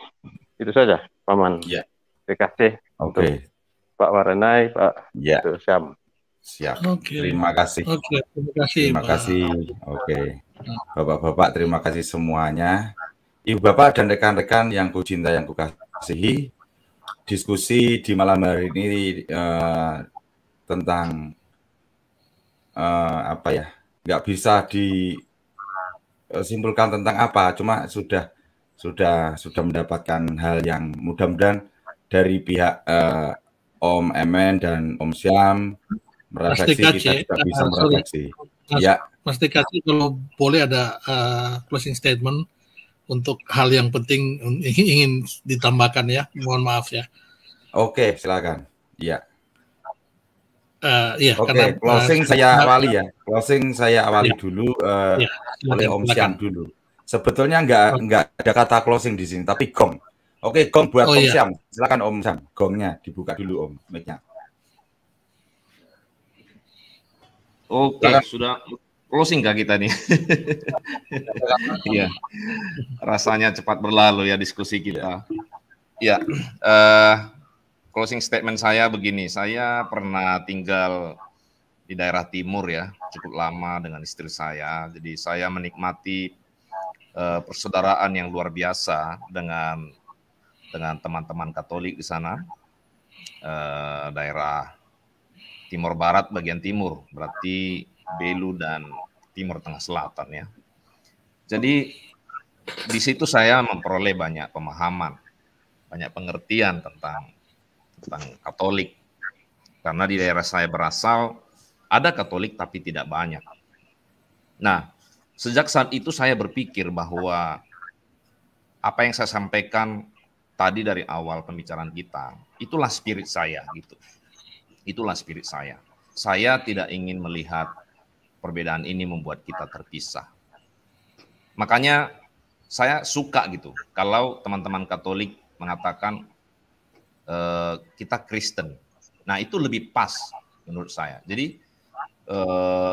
itu saja, paman. Ya. Terima kasih. Oke. untuk Pak Warenai, Pak ya. Dr. Syam. Siap. Okay. Terima kasih. Oke, okay. terima kasih. Terima kasih. Oke. Okay. Bapak-bapak terima kasih semuanya. Ibu Bapak dan rekan-rekan yang ku cinta yang ku kasihi, diskusi di malam hari ini uh, tentang uh, apa ya? Gak bisa disimpulkan tentang apa, cuma sudah sudah sudah mendapatkan hal yang mudah-mudahan dari pihak uh, Om Emen dan Om Syam merasaksi kita juga eh, bisa merefleksi. Mas, ya. Mas Dikasi, kalau boleh ada uh, closing statement untuk hal yang penting ingin, ditambahkan ya, mohon maaf ya. Oke, silakan. Ya. Iya. Uh, ya Oke, okay, closing uh, saya awali ya. Closing saya awali ya. dulu uh, ya, oleh Om Syam dulu. Sebetulnya nggak nggak ada kata closing di sini, tapi gong Oke, gong buat oh, Om iya. Sam. Silakan Om Sam, gongnya dibuka dulu Om mic Oke, Silakan. sudah closing gak kita nih? [LAUGHS] Iya. Rasanya cepat berlalu ya diskusi iya. kita. Iya. uh, closing statement saya begini, saya pernah tinggal di daerah timur ya, cukup lama dengan istri saya. Jadi saya menikmati eh, persaudaraan yang luar biasa dengan dengan teman-teman Katolik di sana, eh, daerah Timur Barat bagian timur, berarti Belu dan Timur Tengah Selatan ya. Jadi di situ saya memperoleh banyak pemahaman, banyak pengertian tentang tentang Katolik. Karena di daerah saya berasal ada Katolik tapi tidak banyak. Nah, sejak saat itu saya berpikir bahwa apa yang saya sampaikan tadi dari awal pembicaraan kita, itulah spirit saya gitu. Itulah spirit saya. Saya tidak ingin melihat perbedaan ini membuat kita terpisah. Makanya saya suka gitu kalau teman-teman Katolik mengatakan e, kita Kristen. Nah itu lebih pas menurut saya. Jadi e,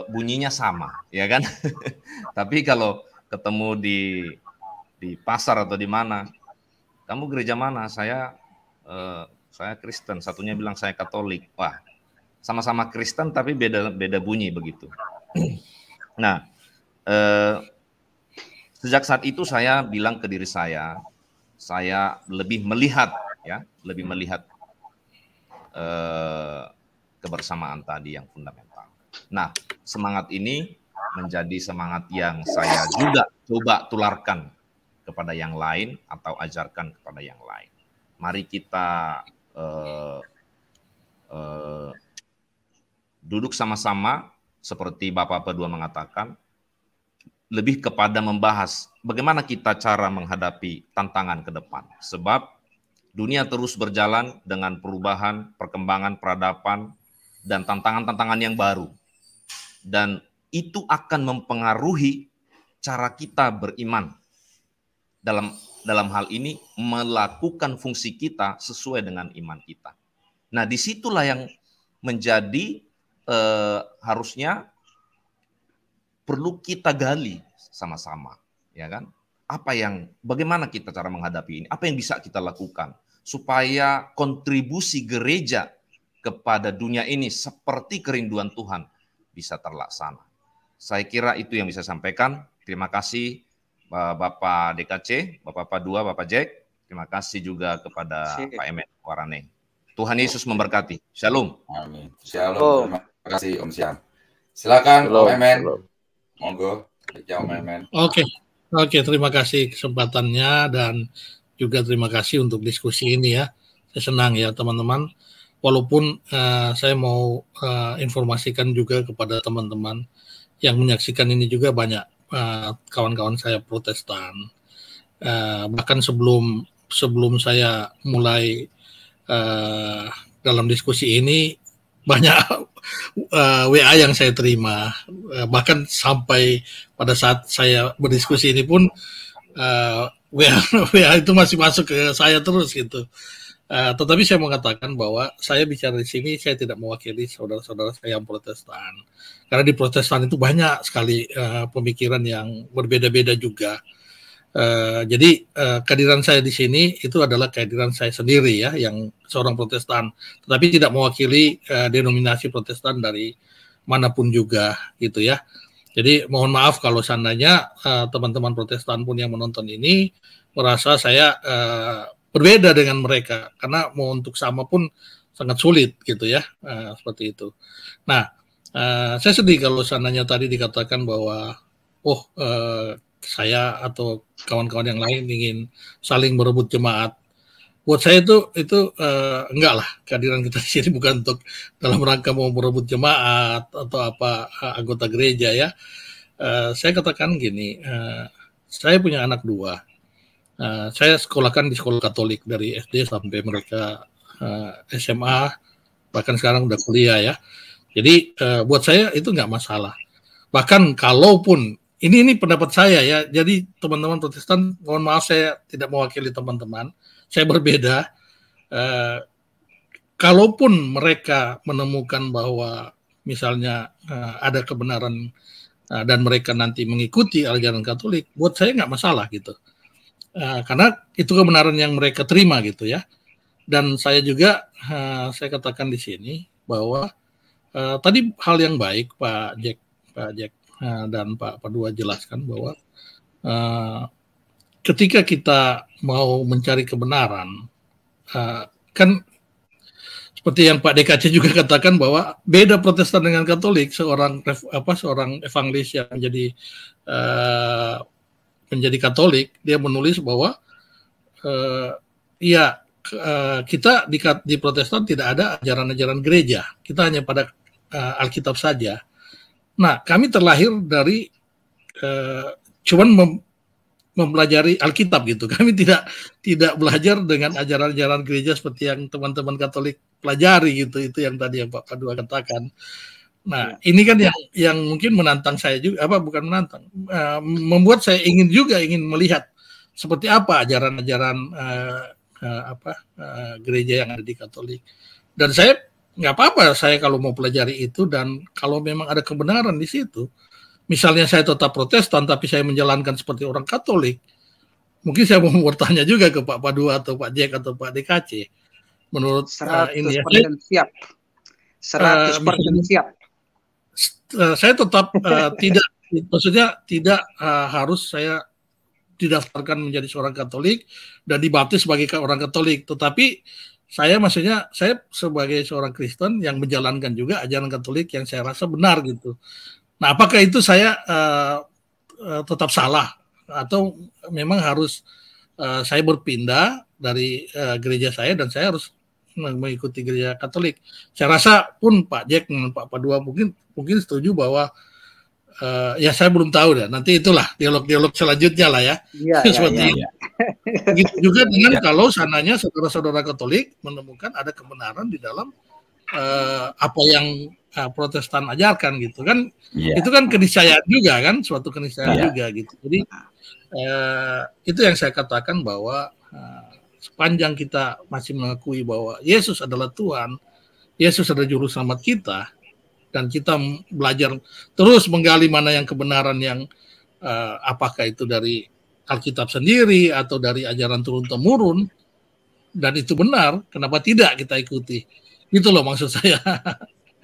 bunyinya sama, ya kan? [LAUGHS] Tapi kalau ketemu di di pasar atau di mana kamu gereja mana? Saya eh, saya Kristen. Satunya bilang saya Katolik. Wah, sama-sama Kristen tapi beda beda bunyi begitu. [CLEARS THROAT] Nah, eh, sejak saat itu saya bilang ke diri saya, saya lebih melihat ya, lebih melihat eh, kebersamaan tadi yang fundamental. Nah, semangat ini menjadi semangat yang saya juga coba tularkan kepada yang lain atau ajarkan kepada yang lain. Mari kita uh, uh, duduk sama-sama seperti Bapak Pedua mengatakan, lebih kepada membahas bagaimana kita cara menghadapi tantangan ke depan. Sebab dunia terus berjalan dengan perubahan, perkembangan, peradaban, dan tantangan-tantangan yang baru. Dan itu akan mempengaruhi cara kita beriman dalam dalam hal ini melakukan fungsi kita sesuai dengan iman kita. Nah, disitulah yang menjadi eh, harusnya perlu kita gali sama-sama, ya kan? Apa yang, bagaimana kita cara menghadapi ini? Apa yang bisa kita lakukan supaya kontribusi gereja kepada dunia ini seperti kerinduan Tuhan bisa terlaksana. Saya kira itu yang bisa sampaikan. Terima kasih. Eh, Bapak DKC, Bapak Padua, Bapak Jack. Terima kasih juga kepada Sini. Pak Emen Warane. Tuhan Yesus memberkati. Shalom. Amin. Shalom. Terima kasih Om Sian. Silakan Om Emen. Monggo. Om Emen. Oke. Okay. Oke, okay, terima kasih kesempatannya dan juga terima kasih untuk diskusi ini ya. Saya senang ya teman-teman. Walaupun uh, saya mau uh, informasikan juga kepada teman-teman yang menyaksikan ini juga banyak Eh, kawan-kawan uh, saya Protestan uh, bahkan sebelum sebelum saya mulai uh, dalam diskusi ini banyak uh, [LAUGHS] WA yang saya terima uh, bahkan sampai pada saat saya berdiskusi ini pun uh, WA [LAUGHS] WA itu masih masuk ke saya terus gitu Eh, tetapi saya mengatakan bahwa saya bicara di sini saya tidak mewakili saudara-saudara saya yang Protestan karena di Protestan itu banyak sekali uh, pemikiran yang berbeda-beda juga. Uh, jadi uh, kehadiran saya di sini itu adalah kehadiran saya sendiri ya yang seorang Protestan, tetapi tidak mewakili uh, denominasi Protestan dari manapun juga gitu ya. Jadi mohon maaf kalau seandainya teman-teman uh, Protestan pun yang menonton ini merasa saya uh, berbeda dengan mereka karena mau untuk sama pun sangat sulit gitu ya uh, seperti itu. Nah, uh, saya sedih kalau sananya tadi dikatakan bahwa oh uh, saya atau kawan-kawan yang lain ingin saling merebut jemaat. Buat saya itu itu uh, enggak lah kehadiran kita [LAUGHS] di sini bukan untuk dalam rangka mau merebut jemaat atau apa anggota gereja ya. Uh, saya katakan gini, uh, saya punya anak dua. Eh, saya sekolahkan di sekolah Katolik dari SD sampai mereka uh, eh, SMA bahkan sekarang udah kuliah ya. Jadi uh, buat saya itu nggak masalah. Bahkan kalaupun ini ini pendapat saya ya. Jadi teman-teman Protestan, mohon maaf saya tidak mewakili teman-teman. Saya berbeda. Uh, kalaupun mereka menemukan bahwa misalnya uh, ada kebenaran uh, dan mereka nanti mengikuti ajaran Katolik, buat saya nggak masalah gitu. Eh, karena itu kebenaran yang mereka terima gitu ya. Dan saya juga uh, saya katakan di sini bahwa uh, tadi hal yang baik Pak Jack, Pak Jack uh, dan Pak Padua jelaskan bahwa uh, ketika kita mau mencari kebenaran uh, kan seperti yang Pak DKC juga [LAUGHS] katakan bahwa beda Protestan dengan Katolik seorang apa seorang evangelis yang menjadi uh, menjadi Katolik, dia menulis bahwa uh, ya uh, kita di, di Protestan tidak ada ajaran-ajaran gereja, kita hanya pada uh, Alkitab saja. Nah, kami terlahir dari uh, cuman mem, mempelajari Alkitab gitu. [LAUGHS] Kami tidak tidak belajar dengan ajaran-ajaran gereja seperti yang teman-teman Katolik pelajari gitu. Itu yang tadi yang Pak Padua katakan. Nah, iya. ini kan yang yang mungkin menantang saya juga apa bukan menantang, uh, membuat saya ingin juga ingin melihat seperti apa ajaran-ajaran uh, uh, apa uh, gereja yang ada di Katolik. Dan saya nggak apa-apa saya kalau mau pelajari itu dan kalau memang ada kebenaran di situ, misalnya saya tetap Protestan tapi saya menjalankan seperti orang Katolik, mungkin saya mau bertanya juga ke Pak Padua atau Pak Jack atau Pak DKC. Menurut uh, ini ya, siap. 100% uh, siap Eh, saya tetap uh, [LAUGHS] tidak maksudnya tidak uh, harus saya didaftarkan menjadi seorang Katolik dan dibaptis sebagai orang Katolik, tetapi saya maksudnya saya sebagai seorang Kristen yang menjalankan juga ajaran Katolik yang saya rasa benar gitu. Nah, apakah itu saya uh, tetap salah atau memang harus uh, saya berpindah dari uh, gereja saya dan saya harus mengikuti gereja Katolik. Saya rasa pun Pak Jack dan Pak Padua mungkin mungkin setuju bahwa uh, ya saya belum tahu ya. Nanti itulah dialog-dialog selanjutnya lah ya. ya, [LAUGHS] ya Seperti ya, ya. Gitu juga [LAUGHS] dengan ya. kalau sananya saudara-saudara Katolik menemukan ada kebenaran di dalam uh, apa yang uh, Protestan ajarkan gitu kan. Ya. Itu kan keniscayaan juga kan, suatu keniscayaan ya. juga gitu. Jadi uh, itu yang saya katakan bahwa uh, sepanjang kita masih mengakui bahwa Yesus adalah Tuhan, Yesus adalah juru selamat kita, dan kita belajar terus menggali mana yang kebenaran yang uh, apakah itu dari Alkitab sendiri atau dari ajaran turun temurun dan itu benar, kenapa tidak kita ikuti? Itu loh maksud saya. [LAUGHS]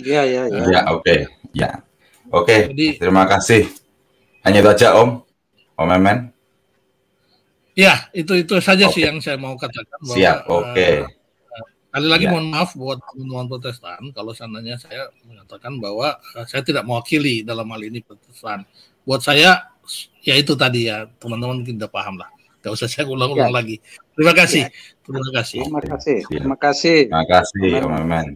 Iya, iya, iya. oke. Okay. Ya. Oke. Ya. Okay. Terima kasih. Hanya itu aja, Om. Om Emen. Ya, itu itu saja okay. sih yang saya mau katakan. Bahwa, Siap, oke. Okay. Uh, eh, kali lagi ya. mohon maaf buat teman-teman Protestan kalau sananya saya mengatakan bahwa uh, saya tidak mewakili dalam hal ini Protestan. Buat saya ya itu tadi ya teman-teman tidak paham lah. Tidak usah saya ulang-ulang ya. lagi. Terima kasih. Ya. Terima kasih. Terima kasih. Terima kasih. Terima kasih, Om Emen.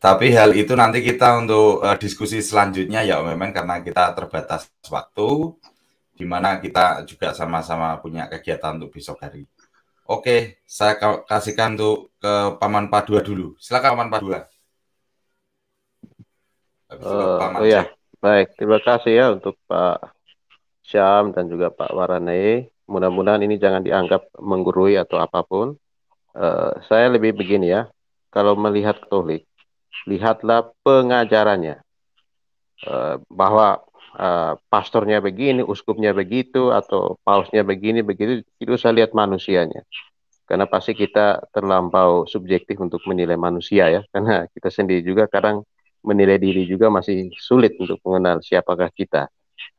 Tapi hal itu nanti kita untuk uh, diskusi selanjutnya ya Om Emen karena kita terbatas waktu mana kita juga sama-sama punya kegiatan untuk besok hari. Oke, saya kasihkan untuk ke Paman Padua dulu. Silakan Paman Padua. Eh, Paman oh ya, baik. Terima kasih ya untuk Pak Syam dan juga Pak Warane. Mudah-mudahan ini jangan dianggap menggurui atau apapun. Uh, saya lebih begini ya, kalau melihat Katolik, lihatlah pengajarannya. Uh, bahwa Eh, pastornya begini, uskupnya begitu, atau pausnya begini, begitu, tidak saya lihat manusianya. Karena pasti kita terlampau subjektif untuk menilai manusia ya, karena kita sendiri juga kadang menilai diri juga masih sulit untuk mengenal siapakah kita.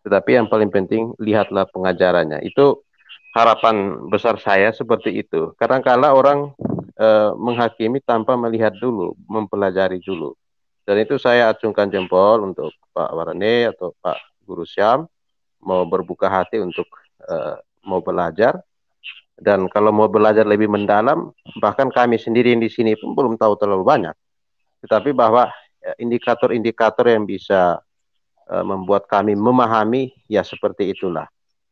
Tetapi yang paling penting, lihatlah pengajarannya. Itu harapan besar saya seperti itu. Kadangkala orang e, menghakimi tanpa melihat dulu, mempelajari dulu. Dan itu saya acungkan jempol untuk Pak Warane atau Pak Guru Syam mau berbuka hati untuk uh, mau belajar. Dan kalau mau belajar lebih mendalam, bahkan kami sendiri di sini pun belum tahu terlalu banyak. Tetapi bahwa eh, indikator-indikator yang bisa uh, membuat kami memahami, ya seperti itulah.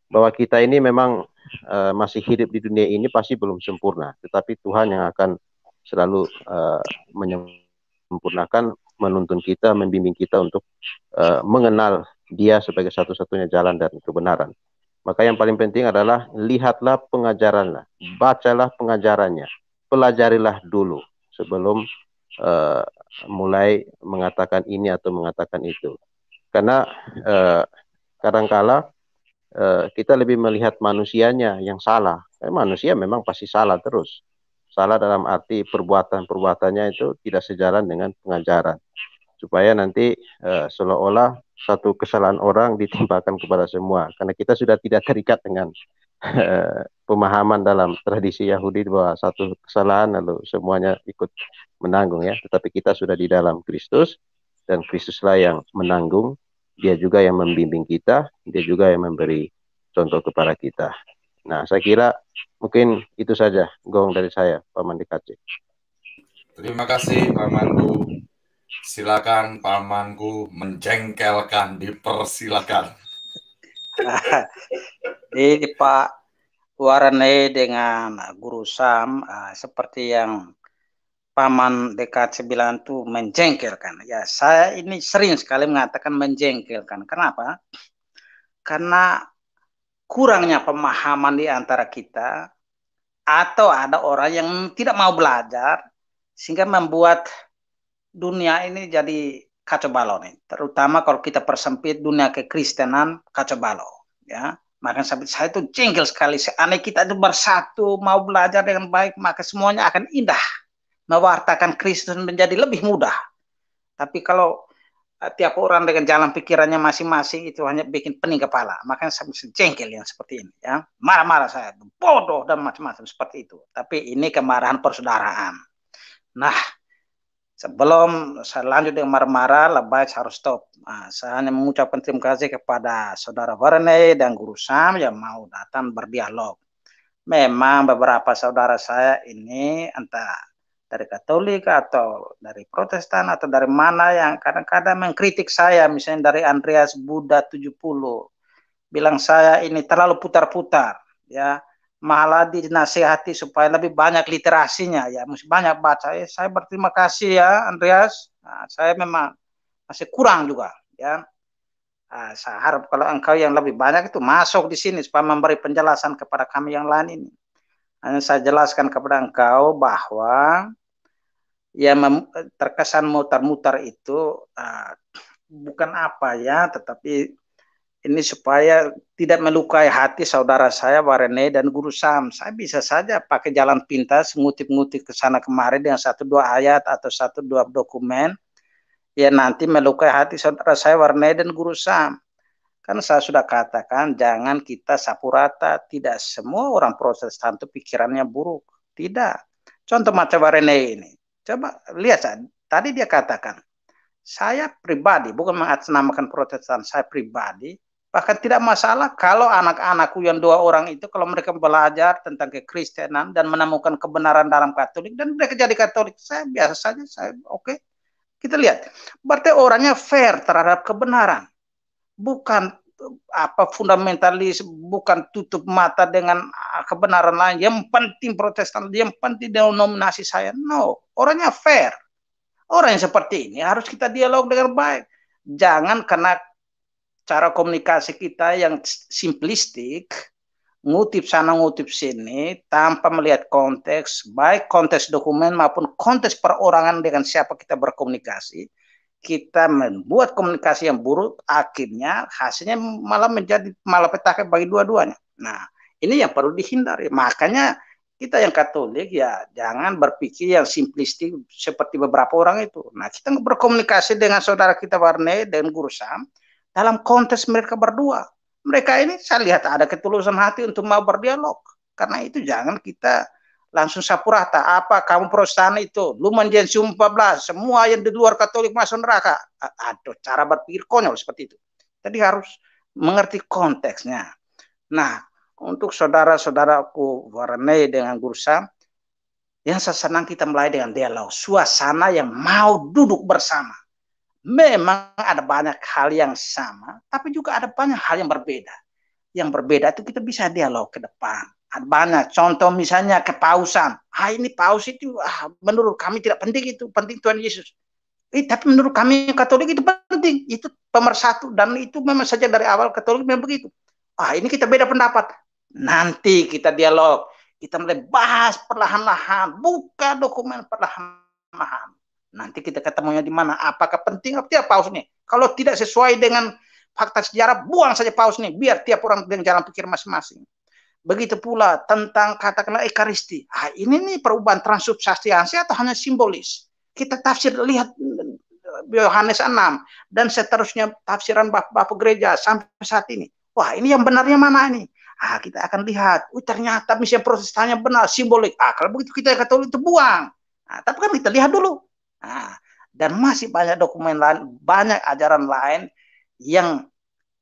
Bahwa kita ini memang uh, masih hidup di dunia ini pasti belum sempurna. Tetapi Tuhan yang akan selalu uh, menyempurnakan menuntun kita, membimbing kita untuk uh, mengenal Dia sebagai satu-satunya jalan dan kebenaran. Maka yang paling penting adalah lihatlah pengajaranlah, bacalah pengajarannya, pelajarilah dulu sebelum uh, mulai mengatakan ini atau mengatakan itu. Karena uh, kadangkala uh, kita lebih melihat manusianya yang salah. Eh, manusia memang pasti salah terus. Salah dalam arti perbuatan-perbuatannya itu tidak sejalan dengan pengajaran. Supaya nanti eh, seolah-olah satu kesalahan orang ditimpakan kepada semua. Karena kita sudah tidak terikat dengan eh, pemahaman dalam tradisi Yahudi bahwa satu kesalahan lalu semuanya ikut menanggung ya. Tetapi kita sudah di dalam Kristus dan Kristuslah yang menanggung. Dia juga yang membimbing kita, dia juga yang memberi contoh kepada kita. Nah, saya kira mungkin itu saja gong dari saya, Pak Mandikaci. Terima kasih, Pak Mandu. Silakan Pak Mandu menjengkelkan, dipersilakan. Ini [LAUGHS] Pak Warane dengan Guru Sam ah, seperti yang paman dekat sembilan itu menjengkelkan. Ya, saya ini sering sekali mengatakan menjengkelkan. Kenapa? Karena kurangnya pemahaman di antara kita atau ada orang yang tidak mau belajar sehingga membuat dunia ini jadi kacau balau nih terutama kalau kita persempit dunia kekristenan kacau balau ya maka saya itu jengkel sekali seandainya kita itu bersatu mau belajar dengan baik maka semuanya akan indah mewartakan Kristus menjadi lebih mudah tapi kalau Eh, tiap orang dengan jalan pikirannya masing-masing itu hanya bikin pening kepala. Makanya saya bisa jengkel yang seperti ini. Ya. Marah-marah saya, bodoh dan macam-macam seperti itu. Tapi ini kemarahan persaudaraan. Nah, sebelum saya lanjut dengan marah-marah, lebih baik harus stop. Nah, saya hanya mengucapkan terima kasih kepada saudara Warne dan guru Sam yang mau datang berdialog. Memang beberapa saudara saya ini entah dari Katolik atau dari Protestan atau dari mana yang kadang-kadang mengkritik saya misalnya dari Andreas Buddha 70 bilang saya ini terlalu putar-putar ya malah dinasihati supaya lebih banyak literasinya ya mesti banyak baca ya, saya berterima kasih ya Andreas nah, saya memang masih kurang juga ya nah, saya harap kalau engkau yang lebih banyak itu masuk di sini supaya memberi penjelasan kepada kami yang lain ini hanya saya jelaskan kepada engkau bahwa yang terkesan mutar-mutar itu ah, bukan apa ya, tetapi ini supaya tidak melukai hati saudara saya Warene dan Guru Sam. Saya bisa saja pakai jalan pintas ngutip-ngutip ke sana kemari dengan satu dua ayat atau satu dua dokumen ya nanti melukai hati saudara saya Warene dan Guru Sam. Kan saya sudah katakan jangan kita sapu rata, tidak semua orang protestan itu pikirannya buruk. Tidak. Contoh macam Rene ini. Coba lihat saya. Tadi dia katakan, saya pribadi, bukan mengatasnamakan protestan, saya pribadi, bahkan tidak masalah kalau anak-anakku yang dua orang itu, kalau mereka belajar tentang kekristenan dan menemukan kebenaran dalam katolik, dan mereka jadi katolik, saya biasa saja, saya oke. Okay. Kita lihat, berarti orangnya fair terhadap kebenaran bukan apa fundamentalis bukan tutup mata dengan ah, kebenaran lain yang penting protestan yang penting denominasi saya no orangnya fair orang yang seperti ini harus kita dialog dengan baik jangan karena cara komunikasi kita yang simplistik ngutip sana ngutip sini tanpa melihat konteks baik konteks dokumen maupun konteks perorangan dengan siapa kita berkomunikasi kita membuat komunikasi yang buruk, akhirnya hasilnya malah menjadi malah petaka bagi dua-duanya. Nah, ini yang perlu dihindari. Makanya kita yang Katolik ya jangan berpikir yang simplistik seperti beberapa orang itu. Nah, kita berkomunikasi dengan saudara kita Warne dan Guru Sam dalam kontes mereka berdua. Mereka ini saya lihat ada ketulusan hati untuk mau berdialog. Karena itu jangan kita langsung rata. apa kamu perusahaan itu lu sumpah belas. semua yang di luar katolik masuk neraka aduh cara berpikir konyol seperti itu jadi harus mengerti konteksnya nah untuk saudara-saudaraku warnai dengan gursa, yang saya senang kita mulai dengan dialog suasana yang mau duduk bersama memang ada banyak hal yang sama tapi juga ada banyak hal yang berbeda yang berbeda itu kita bisa dialog ke depan banyak contoh misalnya kepausan ah ini paus itu ah, menurut kami tidak penting itu penting Tuhan Yesus eh, tapi menurut kami Katolik itu penting itu pemersatu dan itu memang saja dari awal Katolik memang begitu ah ini kita beda pendapat nanti kita dialog kita mulai bahas perlahan-lahan buka dokumen perlahan-lahan nanti kita ketemunya di mana apakah penting atau tidak paus ini kalau tidak sesuai dengan fakta sejarah buang saja paus ini biar tiap orang dengan jalan pikir masing-masing Begitu pula tentang katakanlah ekaristi. Ah, ini nih perubahan transubstansiasi atau hanya simbolis? Kita tafsir lihat eh, Yohanes 6 dan seterusnya tafsiran Bapak gereja sampai saat ini. Wah, ini yang benarnya mana ini? Ah, kita akan lihat. Oh, ternyata misalnya protestannya benar, simbolik. Ah, kalau begitu kita katolik itu buang. Nah, tapi kan kita lihat dulu. Nah, dan masih banyak dokumen lain, banyak ajaran lain yang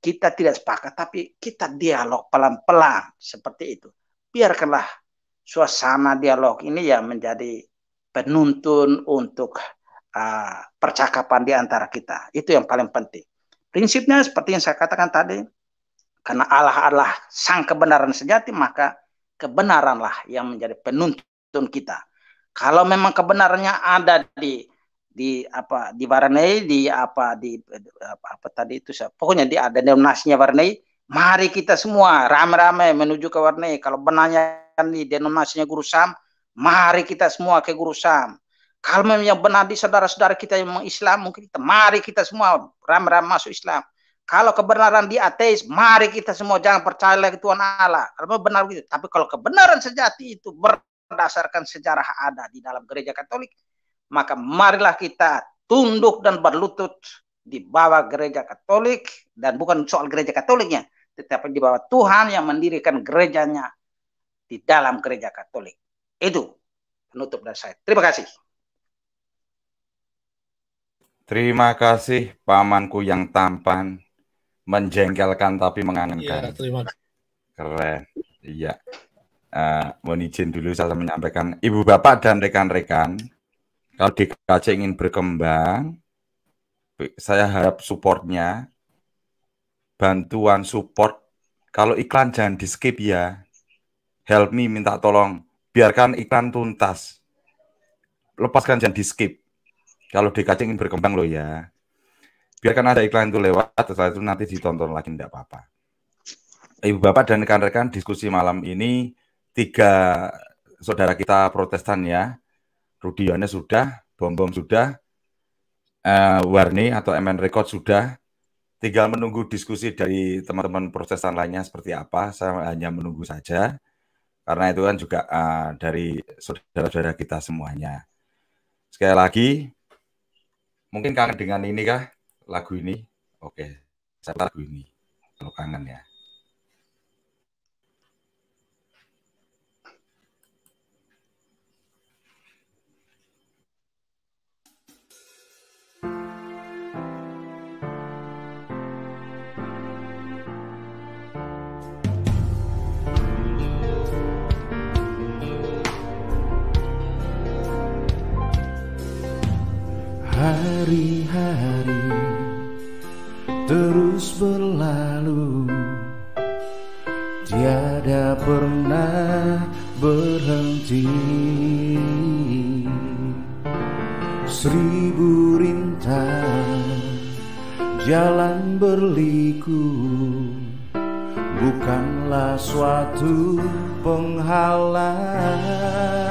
kita tidak sepakat, tapi kita dialog pelan-pelan seperti itu. Biarkanlah suasana dialog ini yang menjadi penuntun untuk uh, percakapan di antara kita. Itu yang paling penting. Prinsipnya seperti yang saya katakan tadi, karena Allah adalah sang kebenaran sejati, maka kebenaranlah yang menjadi penuntun kita. Kalau memang kebenarannya ada di di apa di Warnai di apa di apa, apa tadi itu pokoknya di ada denominasinya Warnai mari kita semua ramai-ramai menuju ke Warnai kalau benarnya di denominasinya Guru Sam mari kita semua ke Guru Sam kalau memang benar di saudara-saudara kita yang mengislam mungkin kita mari kita semua ramai-ramai masuk Islam kalau kebenaran di ateis, mari kita semua jangan percaya lagi Tuhan Allah. Kalau benar gitu. Tapi kalau kebenaran sejati itu berdasarkan sejarah ada di dalam gereja Katolik, maka marilah kita tunduk dan berlutut di bawah gereja Katolik dan bukan soal gereja Katoliknya, tetapi di bawah Tuhan yang mendirikan gerejanya di dalam gereja Katolik. Itu penutup dari saya. Terima kasih. Terima kasih pamanku yang tampan, menjengkelkan tapi mengangankan. Ya, terima kasih. Keren. Iya. Uh, mohon izin dulu saya menyampaikan ibu bapak dan rekan-rekan kalau DKC ingin berkembang, saya harap supportnya, bantuan support. Kalau iklan jangan di skip ya. Help me minta tolong, biarkan iklan tuntas. Lepaskan jangan di skip. Kalau DKC ingin berkembang loh ya. Biarkan ada iklan itu lewat, setelah itu nanti ditonton lagi, tidak apa-apa. Ibu Bapak dan rekan-rekan diskusi malam ini, tiga saudara kita protestan ya, Rudy sudah, Bom Bom sudah, uh, Warni atau MN Record sudah. Tinggal menunggu diskusi dari teman-teman prosesan lainnya seperti apa. Saya hanya menunggu saja. Karena itu kan juga uh, dari saudara-saudara kita semuanya. Sekali lagi, mungkin kangen dengan ini kah? Lagu ini? Oke, saya lagu ini. Kalau kangen ya. Hari-hari terus berlalu Tiada pernah berhenti Seribu rintang jalan berliku Bukanlah suatu penghalang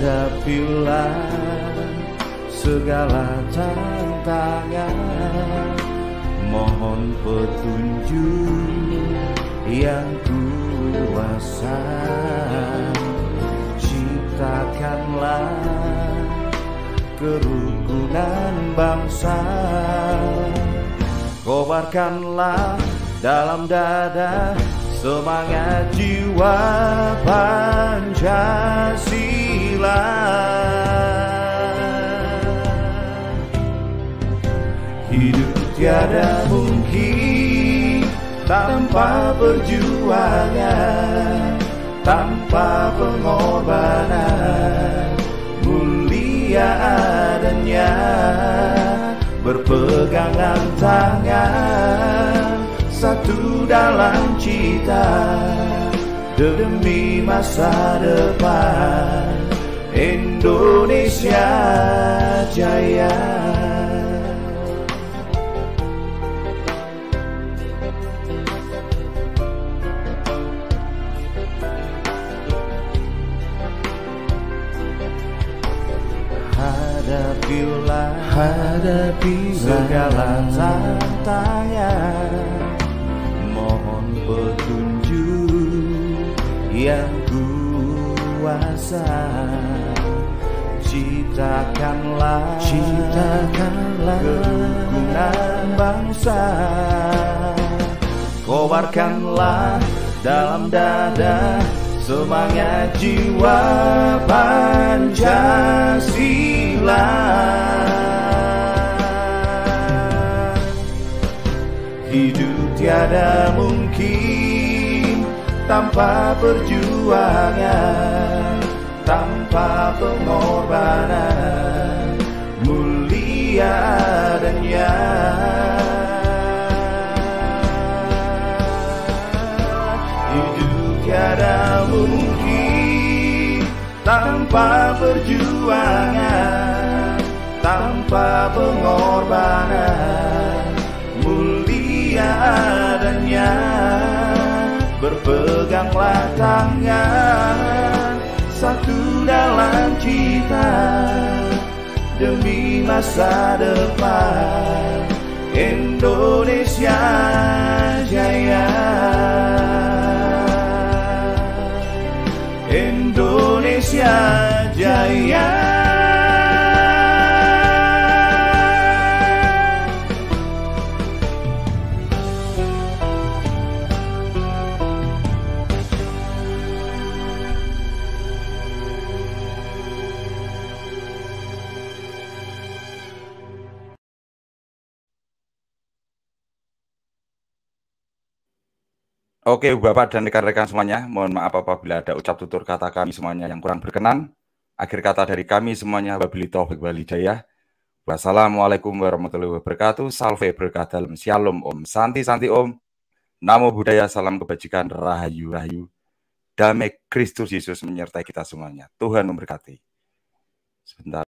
hadapilah segala tantangan Mohon petunjuk yang kuasa Ciptakanlah kerukunan bangsa Kobarkanlah dalam dada semangat jiwa Pancasila hilang Hidup tiada mungkin tanpa perjuangan Tanpa pengorbanan mulia adanya Berpegangan tangan satu dalam cita demi masa depan Indonesia Jaya Hadapilah, hadapilah segala tantangan Mohon petunjuk yang ku kuasa Ciptakanlah, ciptakanlah kerukunan bangsa Kobarkanlah dalam dada semangat jiwa Pancasila Hidup tiada mungkin tanpa perjuangan tanpa pengorbanan mulia dan hidup tiada mungkin tanpa perjuangan, tanpa pengorbanan, mulia adanya. Berpeganglah tangan satu dalam cinta Demi masa depan Indonesia Jaya Indonesia Jaya Oke, Bapak dan rekan-rekan semuanya, mohon maaf apabila ada ucap tutur kata kami semuanya yang kurang berkenan. Akhir kata dari kami semuanya, wabili taufik Jaya Wassalamualaikum warahmatullahi wabarakatuh. Salve berkah dalam shalom om. Santi santi om. Namo budaya salam kebajikan rahayu rahayu. Damai Kristus Yesus menyertai kita semuanya. Tuhan memberkati. Sebentar.